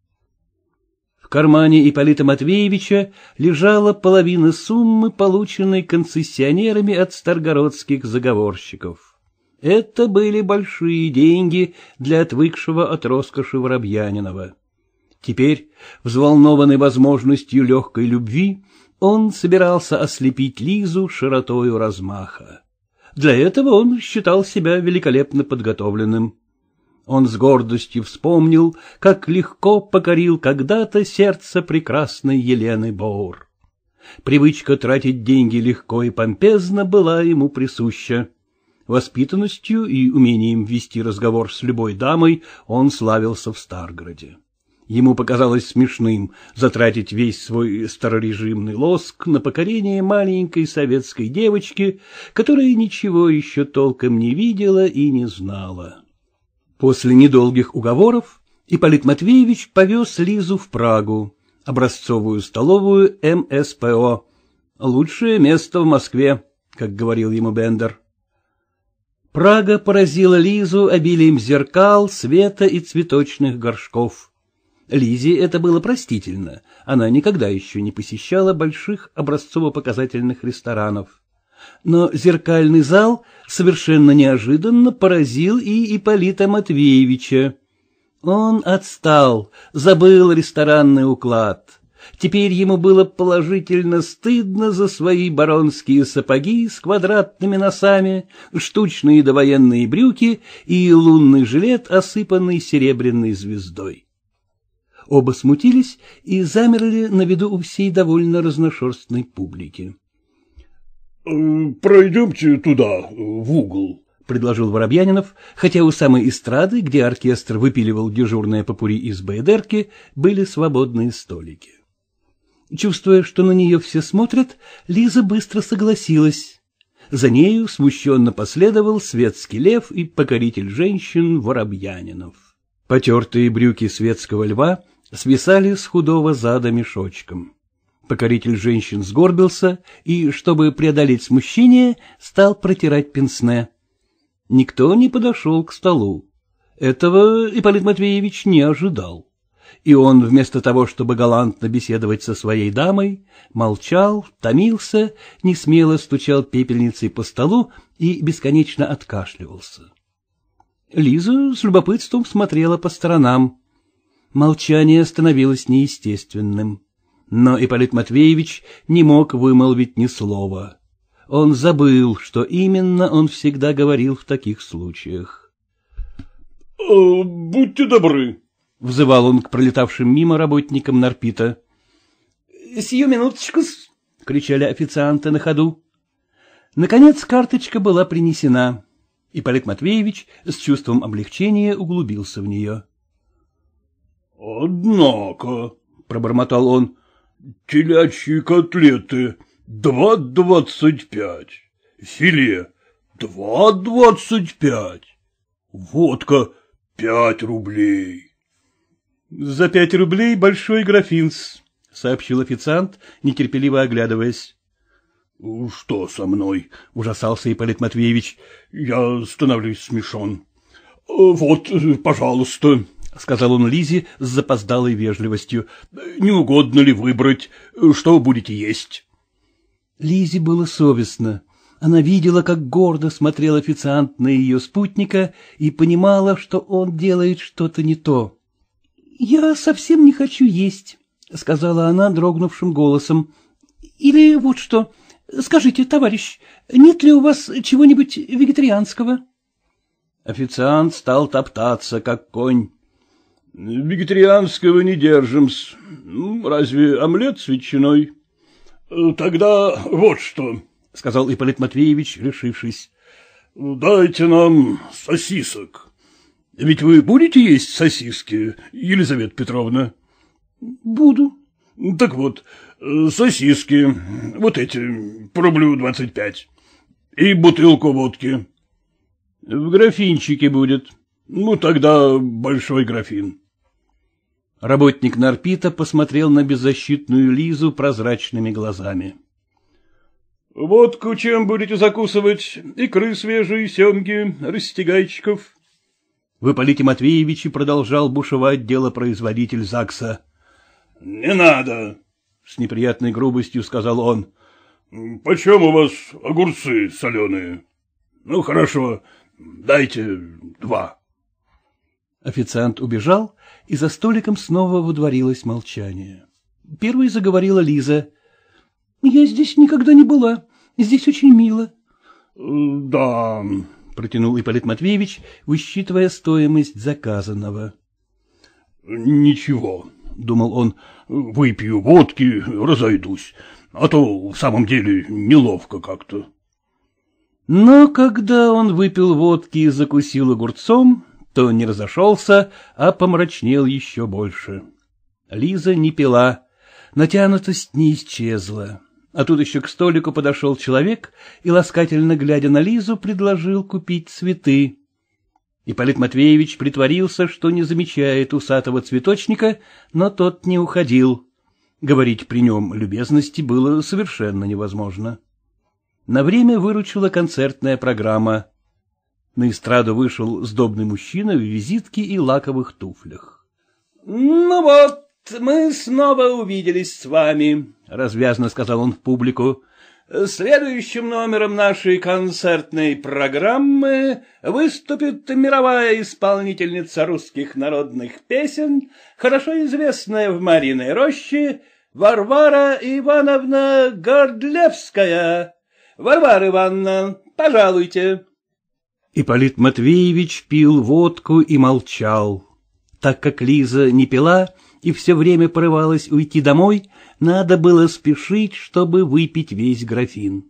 В кармане Ипполита Матвеевича лежала половина суммы, полученной концессионерами от старгородских заговорщиков. Это были большие деньги для отвыкшего от роскоши Воробьянинова. Теперь, взволнованный возможностью легкой любви, он собирался ослепить Лизу широтою размаха. Для этого он считал себя великолепно подготовленным. Он с гордостью вспомнил, как легко покорил когда-то сердце прекрасной Елены Боур. Привычка тратить деньги легко и помпезно была ему присуща. Воспитанностью и умением вести разговор с любой дамой он славился в Старгороде. Ему показалось смешным затратить весь свой старорежимный лоск на покорение маленькой советской девочки, которая ничего еще толком не видела и не знала. После недолгих уговоров Ипполит Матвеевич повез Лизу в Прагу, образцовую столовую МСПО. «Лучшее место в Москве», — как говорил ему Бендер. Прага поразила Лизу обилием зеркал, света и цветочных горшков. Лизе это было простительно, она никогда еще не посещала больших образцово-показательных ресторанов. Но зеркальный зал совершенно неожиданно поразил и Ипполита Матвеевича. Он отстал, забыл ресторанный уклад. Теперь ему было положительно стыдно за свои баронские сапоги с квадратными носами, штучные довоенные брюки и лунный жилет, осыпанный серебряной звездой. Оба смутились и замерли на виду у всей довольно разношерстной публики. Э, — Пройдемте туда, в угол, — предложил Воробьянинов, хотя у самой эстрады, где оркестр выпиливал дежурное попури из бейдерки, были свободные столики. Чувствуя, что на нее все смотрят, Лиза быстро согласилась. За нею смущенно последовал светский лев и покоритель женщин Воробьянинов. Потертые брюки светского льва свисали с худого зада мешочком. Покоритель женщин сгорбился и, чтобы преодолеть смущение, стал протирать пенсне. Никто не подошел к столу. Этого Ипполит Матвеевич не ожидал. И он, вместо того, чтобы галантно беседовать со своей дамой, молчал, томился, несмело стучал пепельницей по столу и бесконечно откашливался. Лиза с любопытством смотрела по сторонам. Молчание становилось неестественным. Но Ипполит Матвеевич не мог вымолвить ни слова. Он забыл, что именно он всегда говорил в таких случаях. — э, Будьте добры, — взывал он к пролетавшим мимо работникам Нарпита. — Сию минуточку кричали официанты на ходу. Наконец карточка была принесена. и Ипполит Матвеевич с чувством облегчения углубился в нее. — Однако, — пробормотал он, — телячьи котлеты два двадцать пять, филе два двадцать пять, водка пять рублей. — За пять рублей большой графинс, — сообщил официант, нетерпеливо оглядываясь. — Что со мной? — ужасался Ипполит Матвеевич. — Я становлюсь смешон. — Вот, пожалуйста. — сказал он Лизе с запоздалой вежливостью. — Не угодно ли выбрать? Что будете есть? Лизе было совестно. Она видела, как гордо смотрел официант на ее спутника и понимала, что он делает что-то не то. — Я совсем не хочу есть, — сказала она дрогнувшим голосом. — Или вот что. Скажите, товарищ, нет ли у вас чего-нибудь вегетарианского? — Официант стал топтаться, как конь. Вегетарианского не держим-с. Ну, разве омлет с ветчиной? Э, — Тогда вот что, — сказал Ипполит Матвеевич, решившись. — Дайте нам сосисок. Ведь вы будете есть сосиски, Елизавета Петровна? — Буду. — Так вот, э, сосиски, вот эти, по рублю двадцать пять. И бутылку водки. — В графинчике будет. — Ну, тогда большой графин. — Работник Нарпита посмотрел на беззащитную Лизу прозрачными глазами. — Водку чем будете закусывать? Икры свежие, семги, растягайчиков. В Ипполите Матвеевиче продолжал бушевать производитель ЗАГСа. — Не надо, — с неприятной грубостью сказал он. — Почем у вас огурцы соленые? — Ну, хорошо, дайте два. Официант убежал, и за столиком снова водворилось молчание. Первой заговорила Лиза. — Я здесь никогда не была. Здесь очень мило. — Да, — протянул Ипполит Матвеевич, высчитывая стоимость заказанного. — Ничего, — думал он, — выпью водки, разойдусь, а то в самом деле неловко как-то. Но когда он выпил водки и закусил огурцом, то не разошелся, а помрачнел еще больше. Лиза не пила, натянутость не исчезла. А тут еще к столику подошел человек и, ласкательно глядя на Лизу, предложил купить цветы. Ипполит Матвеевич притворился, что не замечает усатого цветочника, но тот не уходил. Говорить при нем любезности было совершенно невозможно. На время выручила концертная программа. На эстраду вышел сдобный мужчина в визитке и лаковых туфлях. — Ну вот, мы снова увиделись с вами, — развязно сказал он в публику. Следующим номером нашей концертной программы выступит мировая исполнительница русских народных песен, хорошо известная в Мариной роще, Варвара Ивановна Гордлевская. Варвара Ивановна, пожалуйте. Ипполит Матвеевич пил водку и молчал. Так как Лиза не пила и все время порывалась уйти домой, надо было спешить, чтобы выпить весь графин.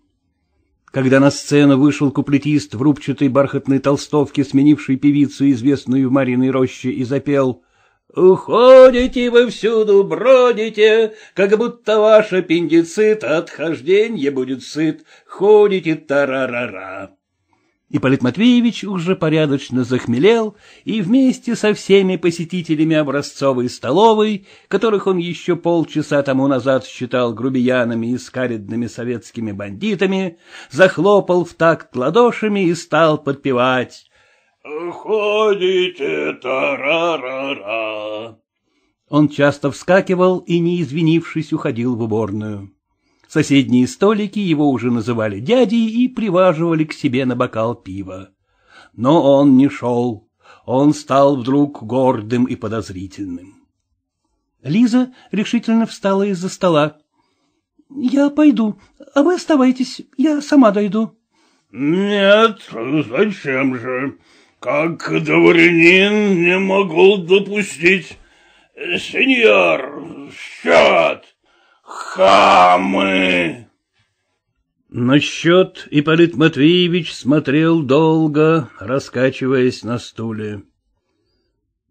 Когда на сцену вышел куплетист в рубчатой бархатной толстовке, сменивший певицу, известную в Мариной роще, и запел «Уходите вы всюду, бродите, как будто ваш аппендицит от будет сыт, ходите тарарара». Ипполит Матвеевич уже порядочно захмелел и вместе со всеми посетителями образцовой столовой, которых он еще полчаса тому назад считал грубиянами и скаридными советскими бандитами, захлопал в такт ладошами и стал подпевать «Ходите, та-ра-ра-ра. Он часто вскакивал и, не извинившись, уходил в уборную. Соседние столики его уже называли дядей и приваживали к себе на бокал пива. Но он не шел. Он стал вдруг гордым и подозрительным. Лиза решительно встала из-за стола. — Я пойду, а вы оставайтесь, я сама дойду. — Нет, зачем же? Как дворянин не могу допустить. Сеньор, счет! хамы!» На счет Ипполит Матвеевич смотрел долго, раскачиваясь на стуле.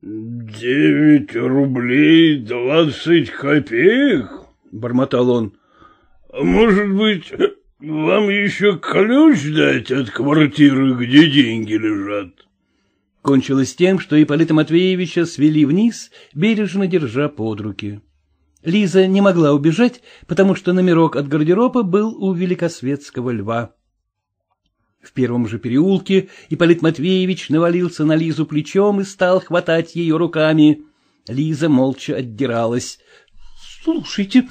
«Девять рублей двадцать копеек?» — бормотал он. «Может быть, вам еще ключ дать от квартиры, где деньги лежат?» Кончилось тем, что Ипполита Матвеевича свели вниз, бережно держа под руки. Лиза не могла убежать, потому что номерок от гардероба был у великосветского льва. В первом же переулке Ипполит Матвеевич навалился на Лизу плечом и стал хватать ее руками. Лиза молча отдиралась. — Слушайте,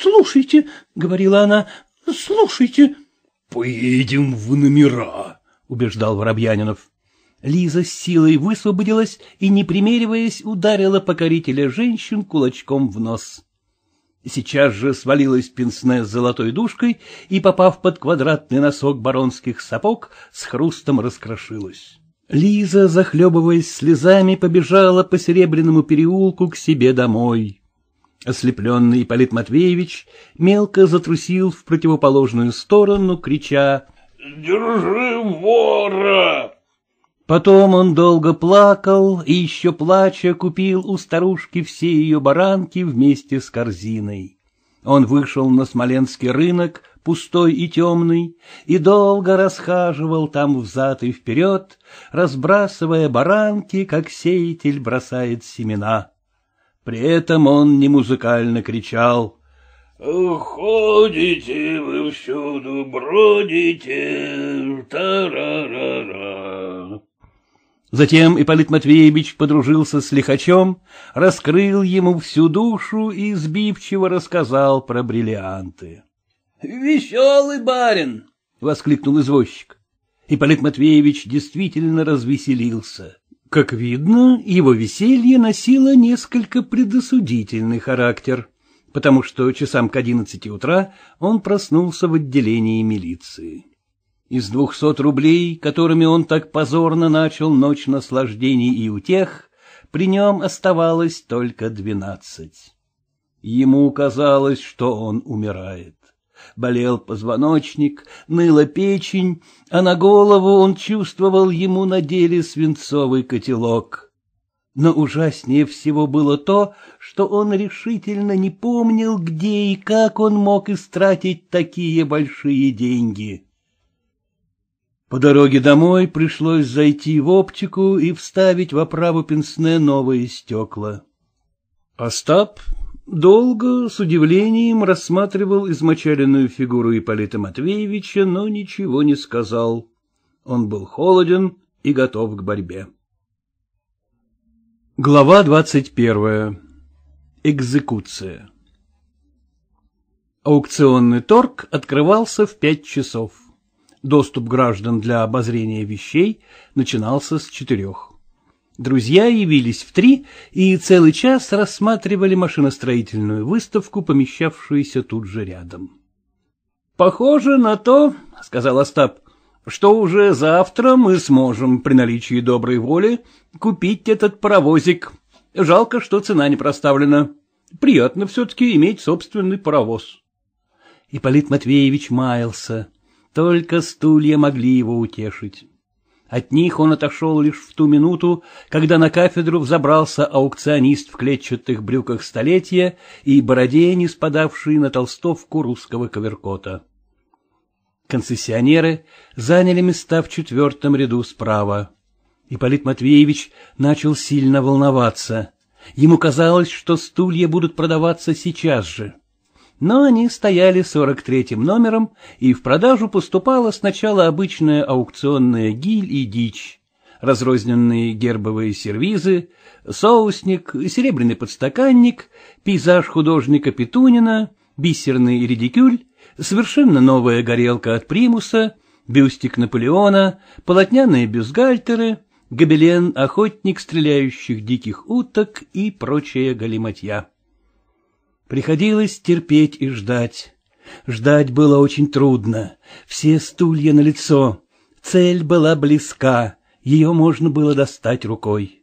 слушайте, — говорила она, — слушайте. — Поедем в номера, — убеждал Воробьянинов. Лиза с силой высвободилась и, не примериваясь, ударила покорителя женщин кулачком в нос. Сейчас же свалилась пенсне с золотой душкой и, попав под квадратный носок баронских сапог, с хрустом раскрошилась. Лиза, захлебываясь слезами, побежала по Серебряному переулку к себе домой. Ослепленный Полит Матвеевич мелко затрусил в противоположную сторону, крича «Держи вора!» Потом он долго плакал и еще плача купил у старушки все ее баранки вместе с корзиной. Он вышел на Смоленский рынок, пустой и темный, и долго расхаживал там взад и вперед, разбрасывая баранки, как сеятель бросает семена. При этом он не музыкально кричал — Ходите вы всюду, бродите, та-ра-ра-ра. Затем Ипполит Матвеевич подружился с лихачом, раскрыл ему всю душу и сбивчиво рассказал про бриллианты. — Веселый барин! — воскликнул извозчик. Ипполит Матвеевич действительно развеселился. Как видно, его веселье носило несколько предосудительный характер, потому что часам к одиннадцати утра он проснулся в отделении милиции. Из двухсот рублей, которыми он так позорно начал ночь наслаждений и утех, при нем оставалось только двенадцать. Ему казалось, что он умирает. Болел позвоночник, ныла печень, а на голову он чувствовал ему на деле свинцовый котелок. Но ужаснее всего было то, что он решительно не помнил, где и как он мог истратить такие большие деньги. По дороге домой пришлось зайти в оптику и вставить в оправу пенсне новые стекла. Остап долго, с удивлением рассматривал измочаленную фигуру Ипполита Матвеевича, но ничего не сказал. Он был холоден и готов к борьбе. Глава двадцать первая. Экзекуция. Аукционный торг открывался в пять часов. Доступ граждан для обозрения вещей начинался с четырех. Друзья явились в три и целый час рассматривали машиностроительную выставку, помещавшуюся тут же рядом. — Похоже на то, — сказал Остап, — что уже завтра мы сможем при наличии доброй воли купить этот паровозик. Жалко, что цена не проставлена. Приятно все-таки иметь собственный паровоз. Ипполит Матвеевич маялся. Только стулья могли его утешить. От них он отошел лишь в ту минуту, когда на кафедру взобрался аукционист в клетчатых брюках столетия и бороде, не спадавший на толстовку русского коверкота. Концессионеры заняли места в четвертом ряду справа. Ипполит Матвеевич начал сильно волноваться. Ему казалось, что стулья будут продаваться сейчас же но они стояли сорок третьим номером, и в продажу поступала сначала обычная аукционная гиль и дичь, разрозненные гербовые сервизы, соусник, серебряный подстаканник, пейзаж художника Петунина, бисерный редикюль, совершенно новая горелка от примуса, бюстик Наполеона, полотняные бюстгальтеры, гобелен охотник стреляющих диких уток и прочая галиматья. Приходилось терпеть и ждать. Ждать было очень трудно. Все стулья на лицо. Цель была близка, ее можно было достать рукой.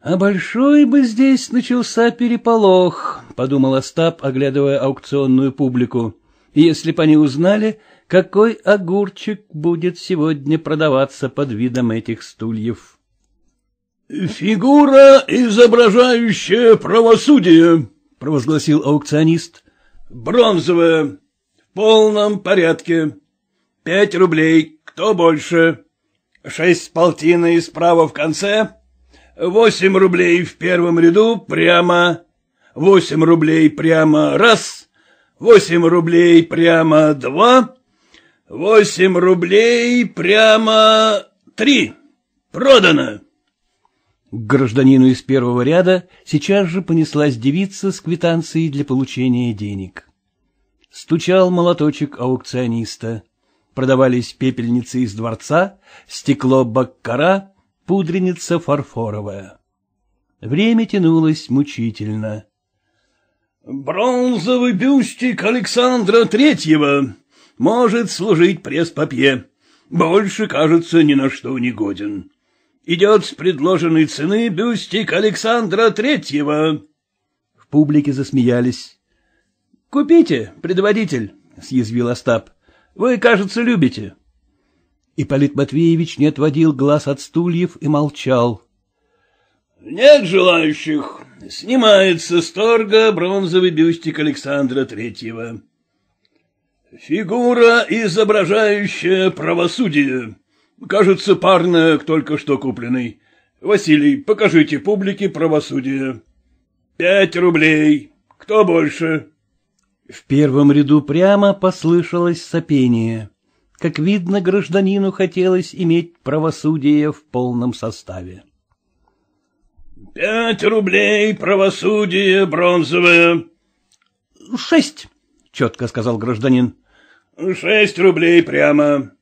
«А большой бы здесь начался переполох», — подумал Остап, оглядывая аукционную публику. «Если бы они узнали, какой огурчик будет сегодня продаваться под видом этих стульев». «Фигура, изображающая правосудие», провозгласил аукционист. «Бронзовая, в полном порядке. Пять рублей, кто больше? Шесть с полтиной справа в конце, восемь рублей в первом ряду прямо, восемь рублей прямо раз, восемь рублей прямо два, восемь рублей прямо три. Продано!» К гражданину из первого ряда сейчас же понеслась девица с квитанцией для получения денег. Стучал молоточек аукциониста. Продавались пепельницы из дворца, стекло баккара, пудреница фарфоровая. Время тянулось мучительно. — Бронзовый бюстик Александра Третьего может служить пресс-папье. Больше, кажется, ни на что не годен, идет с предложенной цены бюстик Александра Третьего. В публике засмеялись. — Купите, предводитель, — съязвил Остап. — Вы, кажется, любите. И Ипполит Матвеевич не отводил глаз от стульев и молчал. — Нет желающих. Снимается с торга бронзовый бюстик Александра Третьего. Фигура, изображающая правосудие. Кажется, парник только что купленный. Василий, покажите публике правосудие. Пять рублей. Кто больше? В первом ряду прямо послышалось сопение. Как видно, гражданину хотелось иметь правосудие в полном составе. «Пять рублей, правосудие бронзовое». «Шесть», — четко сказал гражданин. «Шесть рублей прямо.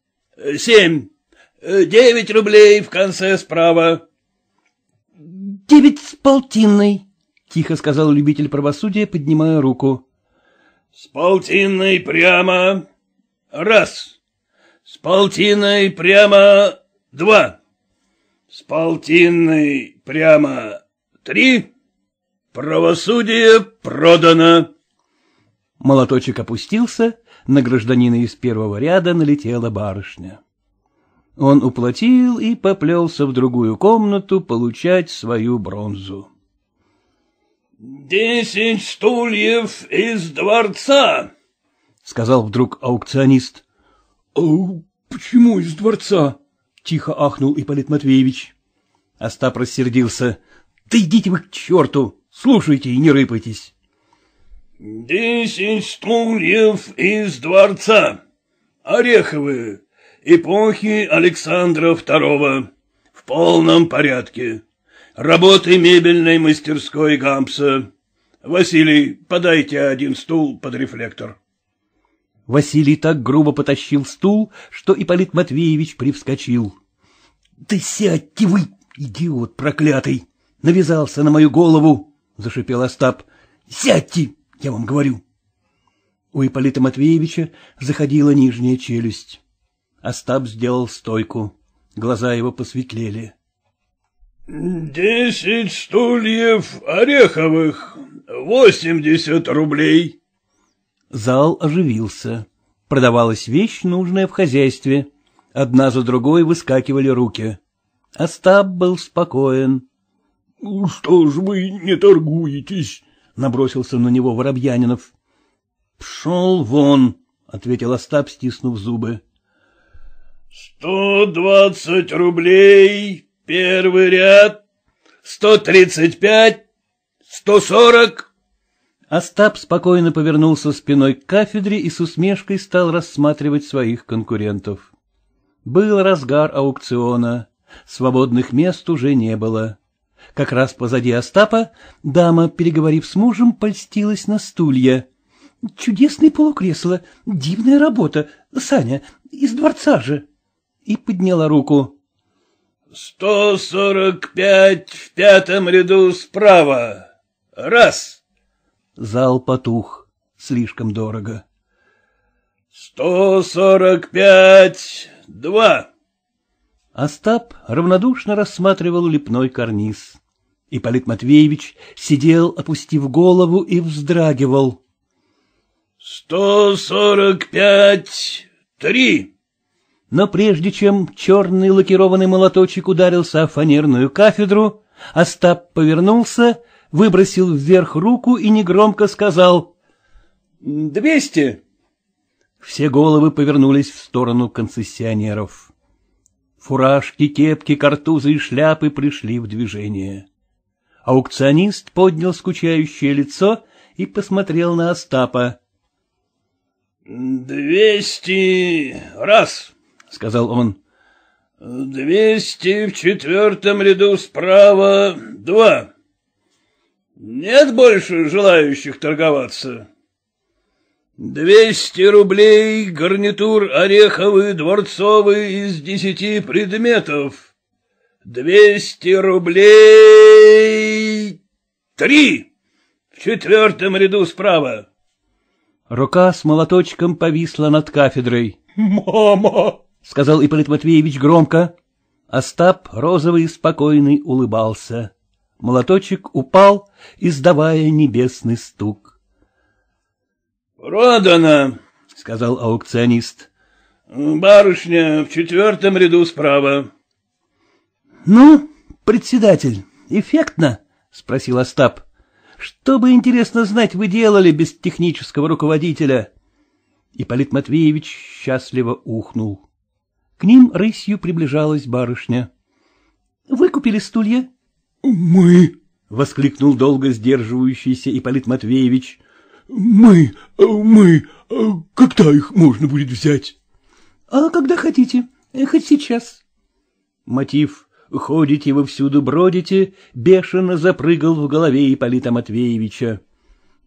Семь». Э, девять рублей в конце справа. — Девять с полтинной, — тихо сказал любитель правосудия, поднимая руку. — С полтинной прямо. Раз. С полтинной прямо. Два. С полтинной прямо. Три. Правосудие продано. Молоточек опустился, на гражданина из первого ряда налетела барышня. Он уплатил и поплелся в другую комнату получать свою бронзу. — Десять стульев из дворца! — сказал вдруг аукционист. — Почему из дворца? — тихо ахнул Ипполит Матвеевич. Остап рассердился. — Да идите вы к черту! Слушайте и не рыпайтесь! — Десять стульев из дворца! Ореховые! эпохи Александра II. В полном порядке. Работы мебельной мастерской Гампса. Василий, подайте один стул под рефлектор. Василий так грубо потащил стул, что Ипполит Матвеевич привскочил. — Ты сядьте вы, идиот проклятый! Навязался на мою голову! — зашипел Остап. — Сядьте, я вам говорю! У Ипполита Матвеевича заходила нижняя челюсть. Остап сделал стойку. Глаза его посветлели. — Десять стульев ореховых, восемьдесят рублей. Зал оживился. Продавалась вещь, нужная в хозяйстве. Одна за другой выскакивали руки. Остап был спокоен. «Ну — Что ж вы не торгуетесь? — набросился на него Воробьянинов. — Пшел вон, — ответил Остап, стиснув зубы. Сто двадцать рублей, первый ряд, сто тридцать пять, сто сорок. Остап спокойно повернулся спиной к кафедре и с усмешкой стал рассматривать своих конкурентов. Был разгар аукциона, свободных мест уже не было. Как раз позади Остапа дама, переговорив с мужем, польстилась на стулья. — Чудесное полукресло, дивная работа, Саня, из дворца же и подняла руку. — Сто сорок пять в пятом ряду справа. Раз. Зал потух. Слишком дорого. — Сто сорок пять. Два. Остап равнодушно рассматривал лепной карниз. И Ипполит Матвеевич сидел, опустив голову, и вздрагивал. — Сто сорок пять. Три. Но прежде чем черный лакированный молоточек ударился о фанерную кафедру, Остап повернулся, выбросил вверх руку и негромко сказал «Двести». Все головы повернулись в сторону концессионеров. Фуражки, кепки, картузы и шляпы пришли в движение. Аукционист поднял скучающее лицо и посмотрел на Остапа. — Двести раз! — сказал он. — Двести в четвертом ряду справа два. Нет больше желающих торговаться? Двести рублей гарнитур ореховый дворцовый из десяти предметов. Двести рублей... Три! В четвертом ряду справа. Рука с молоточком повисла над кафедрой. «Мама!» — сказал Ипполит Матвеевич громко. Остап, розовый и спокойный, улыбался. Молоточек упал, издавая небесный стук. — Продано, — сказал аукционист. — Барышня в четвертом ряду справа. — Ну, председатель, эффектно? — спросил Остап. — Что бы, интересно знать, вы делали без технического руководителя? Ипполит Матвеевич счастливо ухнул. — к ним рысью приближалась барышня. — Выкупили стулья? — Мы, — воскликнул долго сдерживающийся Ипполит Матвеевич. — Мы, мы, когда их можно будет взять? — А когда хотите, хоть сейчас. Мотив «Ходите вы всюду, бродите» бешено запрыгал в голове Ипполита Матвеевича.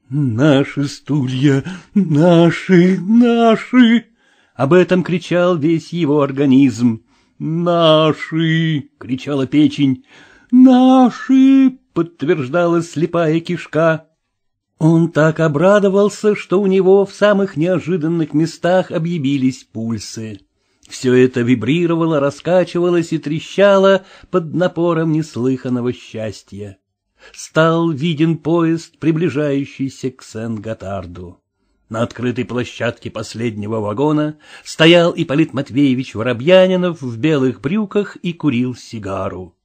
«Наши стулья, наши, наши!» Об этом кричал весь его организм. «Наши!» — кричала печень. «Наши!» — подтверждала слепая кишка. Он так обрадовался, что у него в самых неожиданных местах объявились пульсы. Все это вибрировало, раскачивалось и трещало под напором неслыханного счастья. Стал виден поезд, приближающийся к Сен-Готарду. На открытой площадке последнего вагона стоял Ипполит Матвеевич Воробьянинов в белых брюках и курил сигару.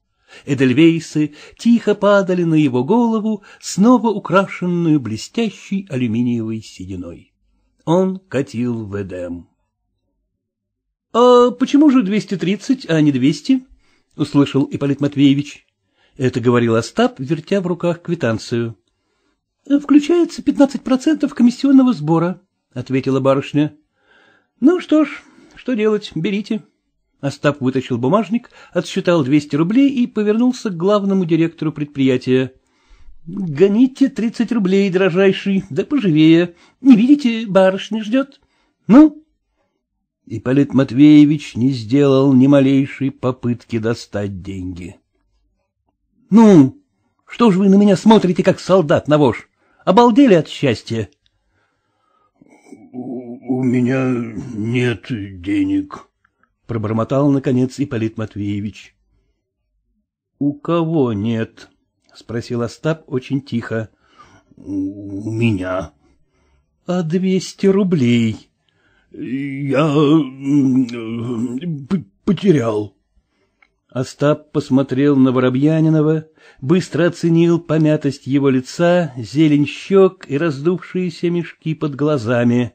Эдельвейсы тихо падали на его голову, снова украшенную блестящей алюминиевой сединой. Он катил в Эдем. — А почему же 230, а не 200? — услышал Ипполит Матвеевич. Это говорил Остап, вертя в руках квитанцию. — Включается пятнадцать процентов комиссионного сбора, — ответила барышня. — Ну что ж, что делать, берите. Остап вытащил бумажник, отсчитал двести рублей и повернулся к главному директору предприятия. — Гоните тридцать рублей, дрожайший, да поживее. Не видите, барышня ждет. Ну? Ипполит Матвеевич не сделал ни малейшей попытки достать деньги. — Ну, что ж вы на меня смотрите, как солдат на вож? Обалдели от счастья? — У меня нет денег, — пробормотал, наконец, Ипполит Матвеевич. — У кого нет? — спросил Остап очень тихо. — У меня. — А двести рублей? — Я потерял. — Остап посмотрел на Воробьянинова, быстро оценил помятость его лица, зелень щек и раздувшиеся мешки под глазами.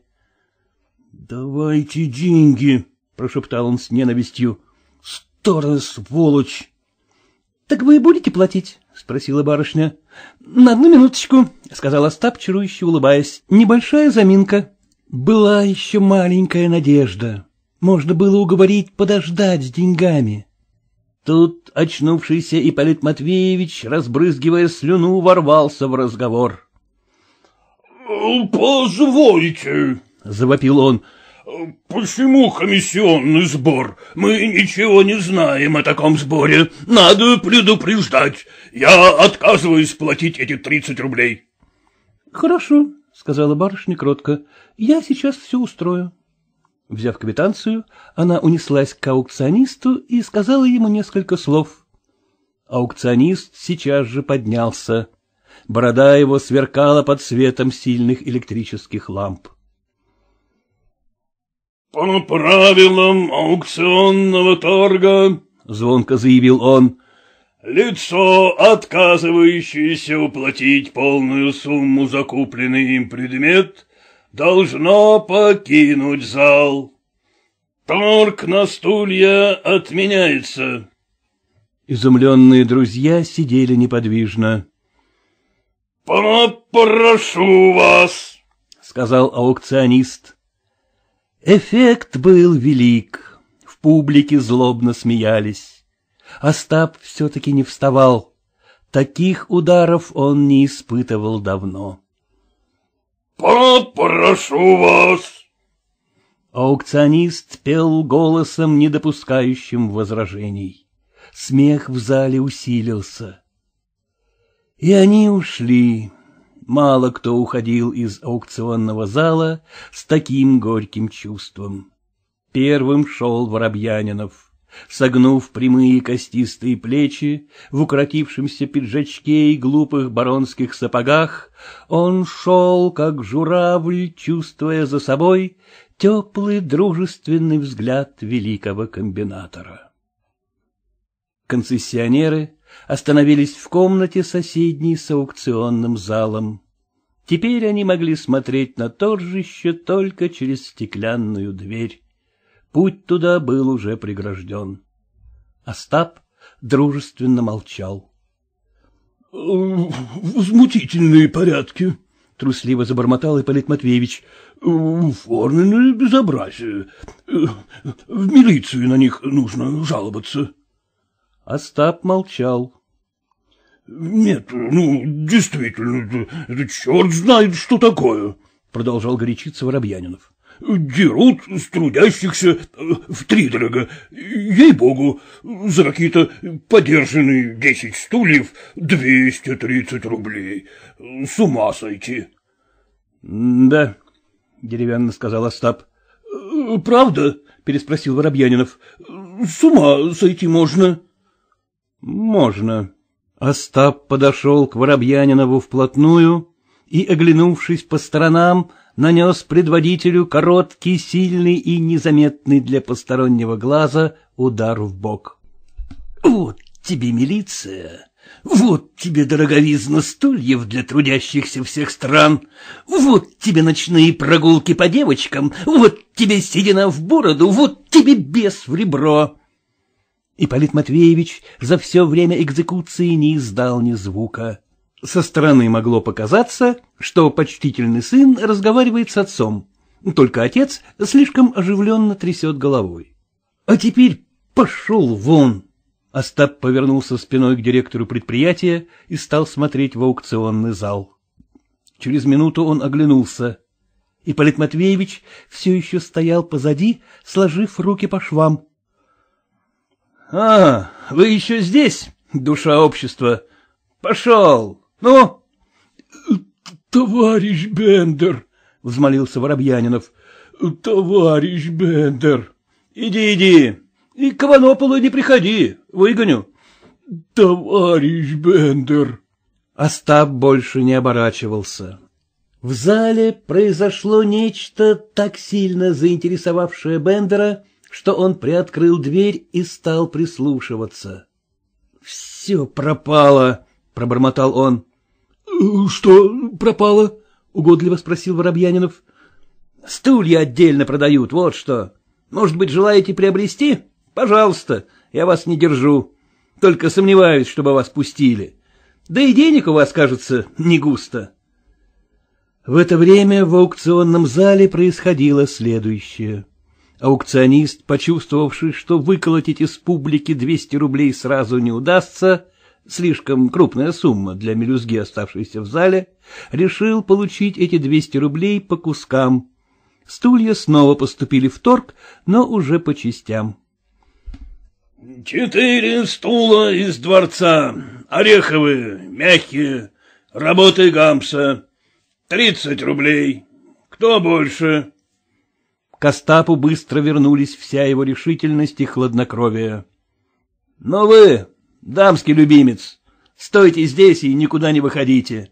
— Давайте деньги, — прошептал он с ненавистью. — Старая сволочь! — Так вы будете платить? — спросила барышня. — На одну минуточку, — сказал Остап, чарующе улыбаясь. — Небольшая заминка. Была еще маленькая надежда. Можно было уговорить подождать с деньгами. — Тут очнувшийся Ипполит Матвеевич, разбрызгивая слюну, ворвался в разговор. «Э, — Позвольте, — завопил он, — почему комиссионный сбор? Мы ничего не знаем о таком сборе. Надо предупреждать. Я отказываюсь платить эти тридцать рублей. — Хорошо, — сказала барышня кротко, — я сейчас все устрою. Взяв квитанцию, она унеслась к аукционисту и сказала ему несколько слов. Аукционист сейчас же поднялся. Борода его сверкала под светом сильных электрических ламп. — По правилам аукционного торга, — звонко заявил он, — лицо, отказывающееся уплатить полную сумму закупленный им предмет — должно покинуть зал. Торг на стулья отменяется. Изумленные друзья сидели неподвижно. — Попрошу вас, — сказал аукционист. Эффект был велик. В публике злобно смеялись. Остап все-таки не вставал. Таких ударов он не испытывал давно. «Попрошу вас!» Аукционист пел голосом, не допускающим возражений. Смех в зале усилился. И они ушли. Мало кто уходил из аукционного зала с таким горьким чувством. Первым шел Воробьянинов. Согнув прямые костистые плечи, в укоротившемся пиджачке и глупых баронских сапогах, он шел, как журавль, чувствуя за собой теплый дружественный взгляд великого комбинатора. Концессионеры остановились в комнате соседней с аукционным залом. Теперь они могли смотреть на торжище только через стеклянную дверь. Путь туда был уже прегражден. Остап дружественно молчал. «Э, — Возмутительные порядки, — трусливо забормотал Ипполит Матвеевич. «Э, — Форменное безобразие. Э, в милицию на них нужно жаловаться. Остап молчал. — Нет, ну, действительно, черт знает, что такое, — продолжал горячиться Воробьянинов. Дерут с трудящихся э, в три дорога, ей-богу, за какие-то подержанные десять стульев двести тридцать рублей. С ума сойти. — Да, — деревянно сказал Остап. Э, — Правда? — переспросил Воробьянинов. — С ума сойти можно? — Можно. Остап подошел к Воробьянинову вплотную и, оглянувшись по сторонам, — нанес предводителю короткий, сильный и незаметный для постороннего глаза удар в бок. «Вот тебе милиция! Вот тебе дороговизна стульев для трудящихся всех стран! Вот тебе ночные прогулки по девочкам! Вот тебе седина в бороду! Вот тебе бес в ребро!» Ипполит Матвеевич за все время экзекуции не издал ни звука. Со стороны могло показаться, что почтительный сын разговаривает с отцом, только отец слишком оживленно трясет головой. — А теперь пошел вон! Остап повернулся спиной к директору предприятия и стал смотреть в аукционный зал. Через минуту он оглянулся. Ипполит Матвеевич все еще стоял позади, сложив руки по швам. — А, вы еще здесь, душа общества? Пошел! Ну? — Товарищ Бендер, — взмолился Воробьянинов, — товарищ Бендер. — Иди, иди, и к Иванополу не приходи, выгоню. — Товарищ Бендер. Остап больше не оборачивался. В зале произошло нечто, так сильно заинтересовавшее Бендера, что он приоткрыл дверь и стал прислушиваться. — Все пропало, — пробормотал он. Э, — Что пропало? — угодливо спросил Воробьянинов. — Стулья отдельно продают, вот что. Может быть, желаете приобрести? Пожалуйста, я вас не держу. Только сомневаюсь, чтобы вас пустили. Да и денег у вас, кажется, не густо. В это время в аукционном зале происходило следующее. Аукционист, почувствовавший, что выколотить из публики 200 рублей сразу не удастся, слишком крупная сумма для мелюзги, оставшейся в зале, решил получить эти 200 рублей по кускам. Стулья снова поступили в торг, но уже по частям. «Четыре стула из дворца, ореховые, мягкие, работы Гамса, тридцать рублей. Кто больше?» К Остапу быстро вернулись вся его решительность и хладнокровие. Ну — Но вы, Дамский любимец, стойте здесь и никуда не выходите.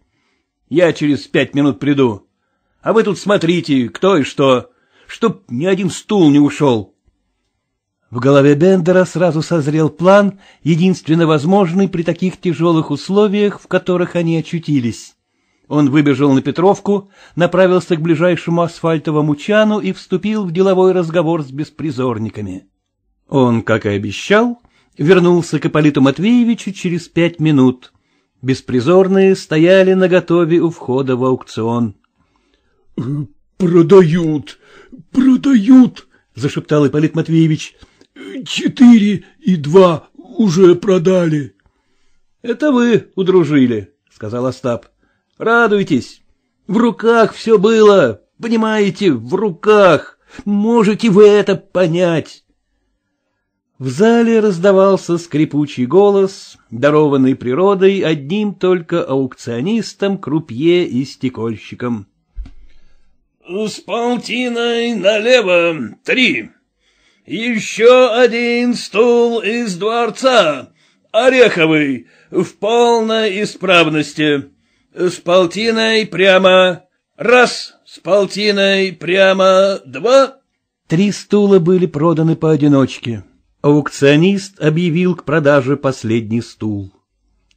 Я через пять минут приду. А вы тут смотрите, кто и что, чтоб ни один стул не ушел. В голове Бендера сразу созрел план, единственно возможный при таких тяжелых условиях, в которых они очутились. Он выбежал на Петровку, направился к ближайшему асфальтовому чану и вступил в деловой разговор с беспризорниками. Он, как и обещал, вернулся к Ипполиту Матвеевичу через пять минут. Беспризорные стояли наготове у входа в аукцион. — Продают, продают, — зашептал Ипполит Матвеевич. — Четыре и два уже продали. — Это вы удружили, — сказал Остап. — Радуйтесь. В руках все было, понимаете, в руках. Можете вы это понять? В зале раздавался скрипучий голос, дарованный природой одним только аукционистом, крупье и стекольщиком. «Э, — С полтиной налево три. Еще один стул из дворца, ореховый, в полной исправности. С полтиной прямо. Раз, с полтиной прямо. Два. Три стула были проданы поодиночке. Аукционист объявил к продаже последний стул.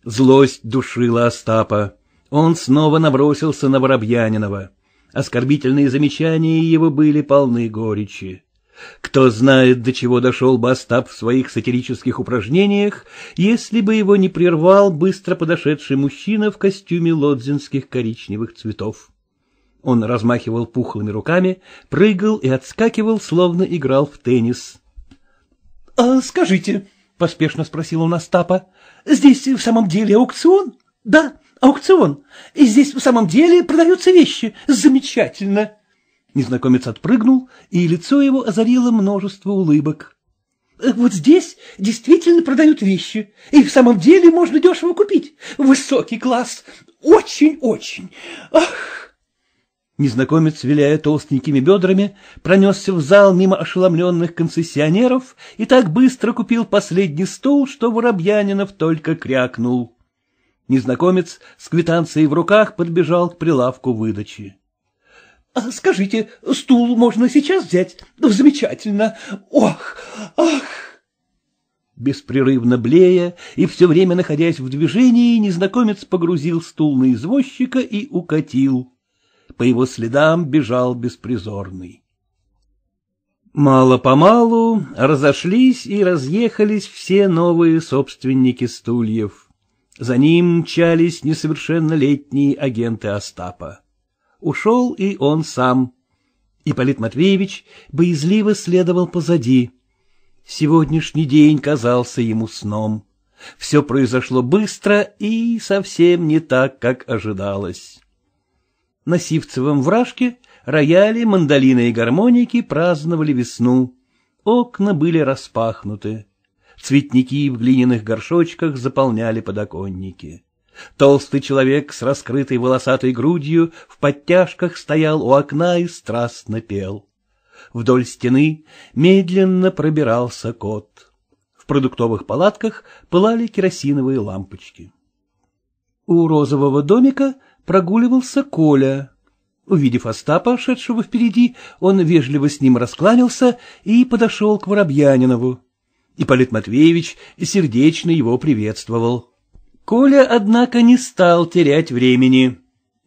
Злость душила Остапа. Он снова набросился на Воробьянинова. Оскорбительные замечания его были полны горечи. Кто знает, до чего дошел бы Остап в своих сатирических упражнениях, если бы его не прервал быстро подошедший мужчина в костюме лодзинских коричневых цветов. Он размахивал пухлыми руками, прыгал и отскакивал, словно играл в теннис. А скажите, — поспешно спросил он Остапа, — здесь в самом деле аукцион? Да, аукцион. И здесь в самом деле продаются вещи. Замечательно. Незнакомец отпрыгнул, и лицо его озарило множество улыбок. «Э, вот здесь действительно продают вещи, и в самом деле можно дешево купить. Высокий класс, очень-очень. Ах! Незнакомец, виляя толстенькими бедрами, пронесся в зал мимо ошеломленных концессионеров и так быстро купил последний стул, что Воробьянинов только крякнул. Незнакомец с квитанцией в руках подбежал к прилавку выдачи. «А — Скажите, стул можно сейчас взять? Замечательно! Ох, ах! Беспрерывно блея и все время находясь в движении, незнакомец погрузил стул на извозчика и укатил по его следам бежал беспризорный. Мало-помалу разошлись и разъехались все новые собственники стульев. За ним мчались несовершеннолетние агенты Остапа. Ушел и он сам. Ипполит Матвеевич боязливо следовал позади. Сегодняшний день казался ему сном. Все произошло быстро и совсем не так, как ожидалось. На сивцевом вражке рояли, мандолины и гармоники праздновали весну. Окна были распахнуты. Цветники в глиняных горшочках заполняли подоконники. Толстый человек с раскрытой волосатой грудью в подтяжках стоял у окна и страстно пел. Вдоль стены медленно пробирался кот. В продуктовых палатках пылали керосиновые лампочки. У розового домика прогуливался Коля. Увидев Остапа, шедшего впереди, он вежливо с ним раскланялся и подошел к Воробьянинову. Ипполит Матвеевич сердечно его приветствовал. Коля, однако, не стал терять времени.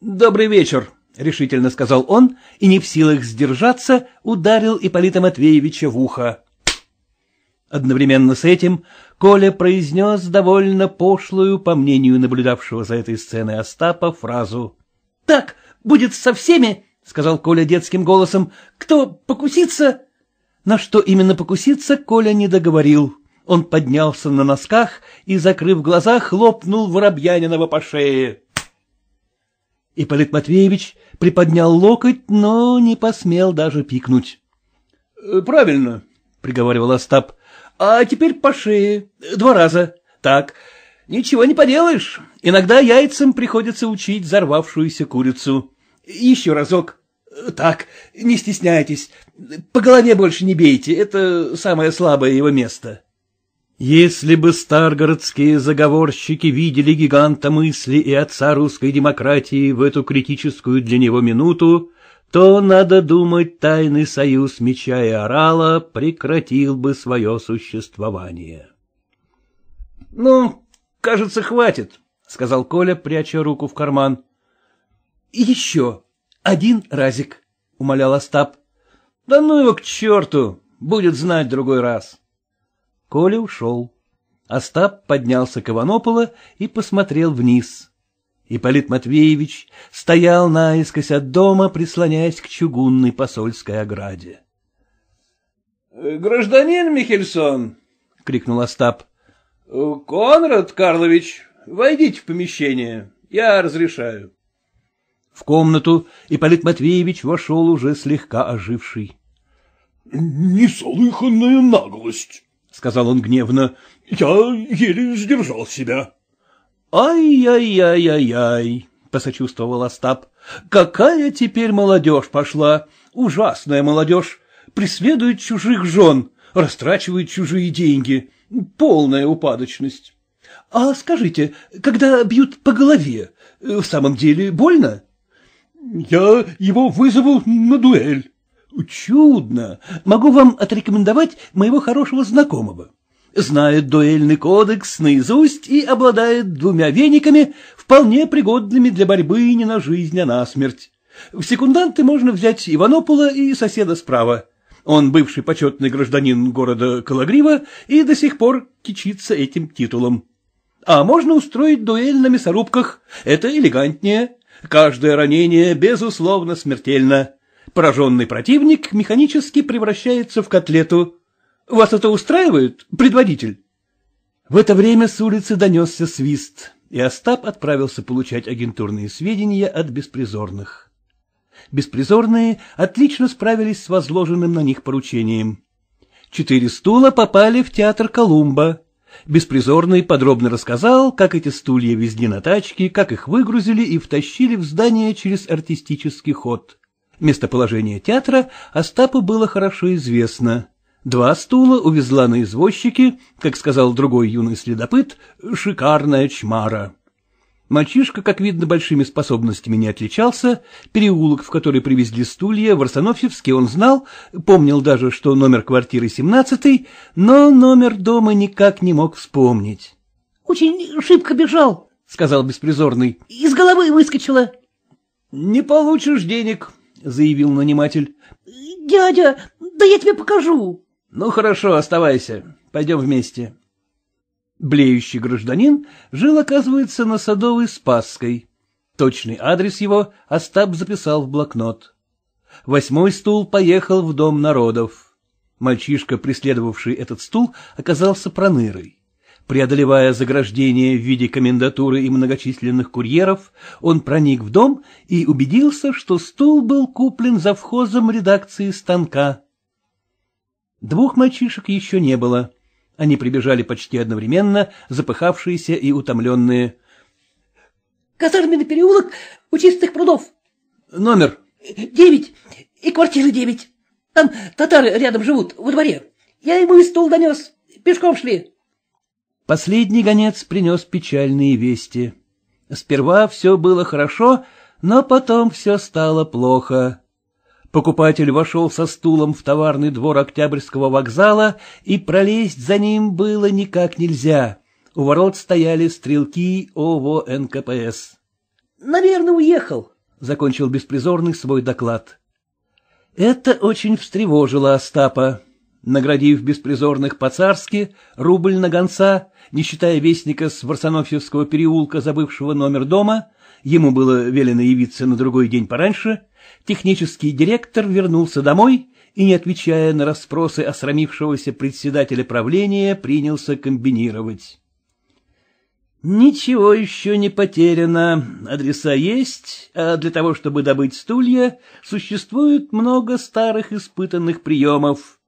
«Добрый вечер», — решительно сказал он, и, не в силах сдержаться, ударил Ипполита Матвеевича в ухо. Одновременно с этим Коля произнес довольно пошлую, по мнению наблюдавшего за этой сценой Остапа, фразу. — Так будет со всеми, — сказал Коля детским голосом, — кто покусится... На что именно покуситься, Коля не договорил. Он поднялся на носках и, закрыв глаза, хлопнул Воробьянинова по шее. Ипполит Матвеевич приподнял локоть, но не посмел даже пикнуть. «Э, — Правильно, — приговаривал Остап, а теперь по шее. Два раза. Так. Ничего не поделаешь. Иногда яйцам приходится учить взорвавшуюся курицу. Еще разок. Так, не стесняйтесь. По голове больше не бейте. Это самое слабое его место. Если бы старгородские заговорщики видели гиганта мысли и отца русской демократии в эту критическую для него минуту, то, надо думать, тайный союз меча и орала прекратил бы свое существование. — Ну, кажется, хватит, — сказал Коля, пряча руку в карман. — Еще один разик, — умолял Остап. — Да ну его к черту, будет знать другой раз. Коля ушел. Остап поднялся к Иванопола и посмотрел вниз. Ипполит Матвеевич стоял наискось от дома, прислоняясь к чугунной посольской ограде. — Гражданин Михельсон! — крикнул Остап. — Конрад Карлович, войдите в помещение, я разрешаю. В комнату Ипполит Матвеевич вошел уже слегка оживший. — Неслыханная наглость! — сказал он гневно. — Я еле сдержал себя. «Ай-яй-яй-яй-яй!» — посочувствовал Остап. «Какая теперь молодежь пошла! Ужасная молодежь! Преследует чужих жен, растрачивает чужие деньги. Полная упадочность. А скажите, когда бьют по голове, в самом деле больно?» «Я его вызову на дуэль». «Чудно! Могу вам отрекомендовать моего хорошего знакомого знает дуэльный кодекс наизусть и обладает двумя вениками, вполне пригодными для борьбы не на жизнь, а на смерть. В секунданты можно взять Иванопола и соседа справа. Он бывший почетный гражданин города Калагрива и до сих пор кичится этим титулом. А можно устроить дуэль на мясорубках. Это элегантнее. Каждое ранение, безусловно, смертельно. Пораженный противник механически превращается в котлету. Вас это устраивает, предводитель? В это время с улицы донесся свист, и Остап отправился получать агентурные сведения от беспризорных. Беспризорные отлично справились с возложенным на них поручением. Четыре стула попали в театр Колумба. Беспризорный подробно рассказал, как эти стулья везли на тачке, как их выгрузили и втащили в здание через артистический ход. Местоположение театра Остапу было хорошо известно. Два стула увезла на извозчике, как сказал другой юный следопыт, шикарная чмара. Мальчишка, как видно, большими способностями не отличался, переулок, в который привезли стулья, в Арсенофьевске он знал, помнил даже, что номер квартиры семнадцатый, но номер дома никак не мог вспомнить. — Очень шибко бежал, — сказал беспризорный. — Из головы выскочила. — Не получишь денег, — заявил наниматель. — Дядя, да я тебе покажу. Ну хорошо, оставайся, пойдем вместе. Блеющий гражданин жил, оказывается, на Садовой Спасской. Точный адрес его Остап записал в блокнот. Восьмой стул поехал в Дом народов. Мальчишка, преследовавший этот стул, оказался пронырой. Преодолевая заграждение в виде комендатуры и многочисленных курьеров, он проник в дом и убедился, что стул был куплен завхозом редакции станка. Двух мальчишек еще не было. Они прибежали почти одновременно, запыхавшиеся и утомленные. — Казарменный переулок у чистых прудов. — Номер? — Девять. И квартира девять. Там татары рядом живут, во дворе. Я ему и стул донес. Пешком шли. Последний гонец принес печальные вести. Сперва все было хорошо, но потом все стало плохо. Покупатель вошел со стулом в товарный двор Октябрьского вокзала, и пролезть за ним было никак нельзя. У ворот стояли стрелки ОВО НКПС. — Наверное, уехал, — закончил беспризорный свой доклад. Это очень встревожило Остапа. Наградив беспризорных по-царски, рубль на гонца, не считая вестника с Варсонофьевского переулка, забывшего номер дома, ему было велено явиться на другой день пораньше, технический директор вернулся домой и, не отвечая на расспросы осрамившегося председателя правления, принялся комбинировать. Ничего еще не потеряно, адреса есть, а для того, чтобы добыть стулья, существует много старых испытанных приемов.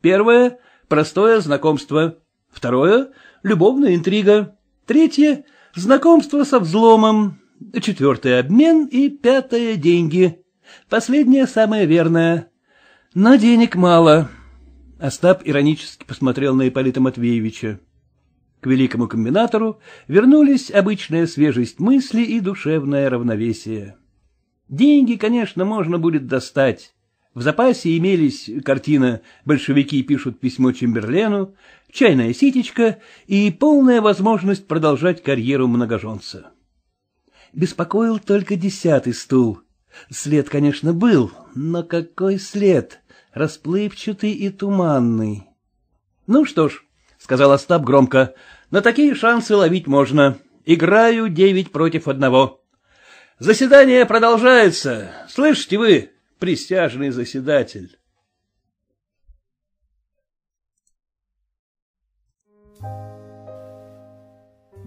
Первое — простое знакомство. Второе — любовная интрига. Третье — знакомство со взломом. Четвертое — обмен. И пятое — деньги. Последнее самое верное. Но денег мало. Остап иронически посмотрел на Ипполита Матвеевича. К великому комбинатору вернулись обычная свежесть мысли и душевное равновесие. Деньги, конечно, можно будет достать. В запасе имелись картина «Большевики пишут письмо Чемберлену», «Чайная ситечка» и полная возможность продолжать карьеру многоженца. Беспокоил только десятый стул — След, конечно, был, но какой след? Расплывчатый и туманный. — Ну что ж, — сказал Остап громко, — на такие шансы ловить можно. Играю девять против одного. Заседание продолжается. Слышите вы, присяжный заседатель?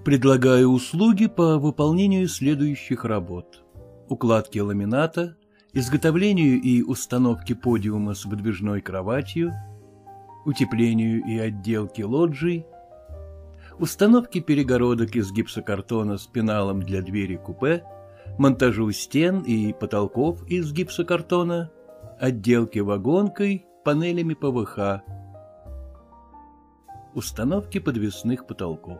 Предлагаю услуги по выполнению следующих работ укладке ламината, изготовлению и установке подиума с выдвижной кроватью, утеплению и отделке лоджий, установке перегородок из гипсокартона с пеналом для двери купе, монтажу стен и потолков из гипсокартона, отделке вагонкой, панелями ПВХ, установке подвесных потолков.